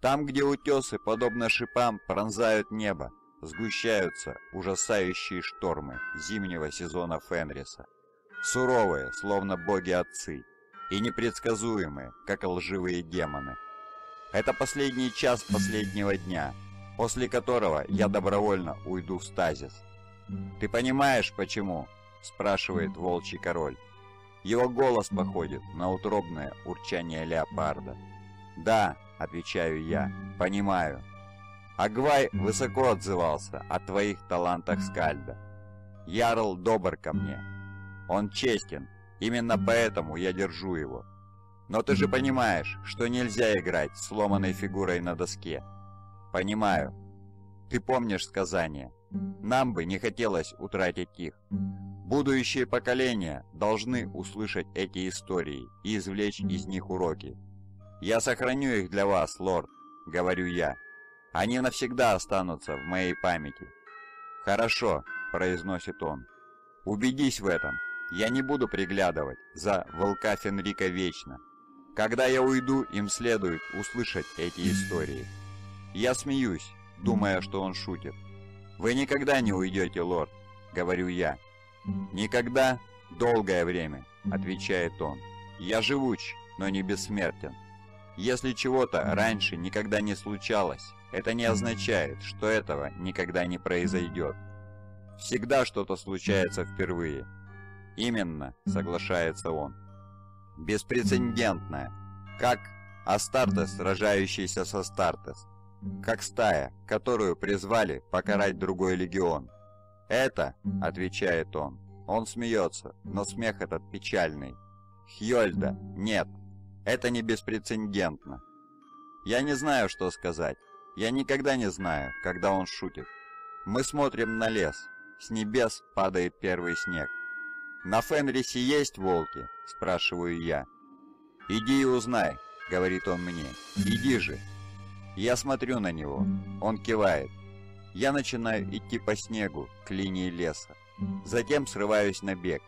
Там, где утесы, подобно шипам, пронзают небо, сгущаются ужасающие штормы зимнего сезона Фенриса суровые, словно боги-отцы, и непредсказуемые, как лживые демоны. Это последний час последнего дня, после которого я добровольно уйду в стазис. «Ты понимаешь, почему?» – спрашивает волчий король. Его голос походит на утробное урчание леопарда. «Да», – отвечаю я, – «понимаю». Агвай высоко отзывался о твоих талантах Скальда. Ярл добр ко мне, он честен. Именно поэтому я держу его. Но ты же понимаешь, что нельзя играть сломанной фигурой на доске. Понимаю. Ты помнишь сказания? Нам бы не хотелось утратить их. Будущие поколения должны услышать эти истории и извлечь из них уроки. Я сохраню их для вас, лорд, говорю я. Они навсегда останутся в моей памяти. Хорошо, произносит он. Убедись в этом. Я не буду приглядывать за волка Фенрика вечно. Когда я уйду, им следует услышать эти истории. Я смеюсь, думая, что он шутит. «Вы никогда не уйдете, лорд», — говорю я. «Никогда, долгое время», — отвечает он. «Я живуч, но не бессмертен. Если чего-то раньше никогда не случалось, это не означает, что этого никогда не произойдет. Всегда что-то случается впервые». «Именно», — соглашается он. «Беспрецедентная. Как Астартес, сражающийся со Стартес. Как стая, которую призвали покарать другой легион». «Это», — отвечает он. Он смеется, но смех этот печальный. «Хьёльда, нет, это не беспрецедентно». Я не знаю, что сказать. Я никогда не знаю, когда он шутит. Мы смотрим на лес. С небес падает первый снег. «На Фенрисе есть волки?» – спрашиваю я. «Иди и узнай», – говорит он мне. «Иди же». Я смотрю на него. Он кивает. Я начинаю идти по снегу, к линии леса. Затем срываюсь на бег.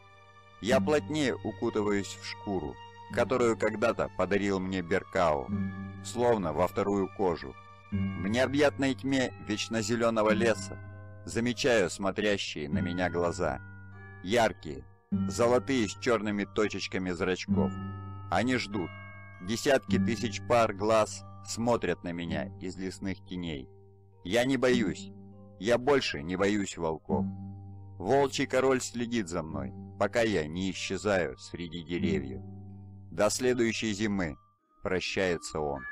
Я плотнее укутываюсь в шкуру, которую когда-то подарил мне Беркау, словно во вторую кожу. В необъятной тьме вечно зеленого леса замечаю смотрящие на меня глаза. Яркие, золотые с черными точечками зрачков. Они ждут. Десятки тысяч пар глаз смотрят на меня из лесных теней. Я не боюсь. Я больше не боюсь волков. Волчий король следит за мной, пока я не исчезаю среди деревьев. До следующей зимы прощается он.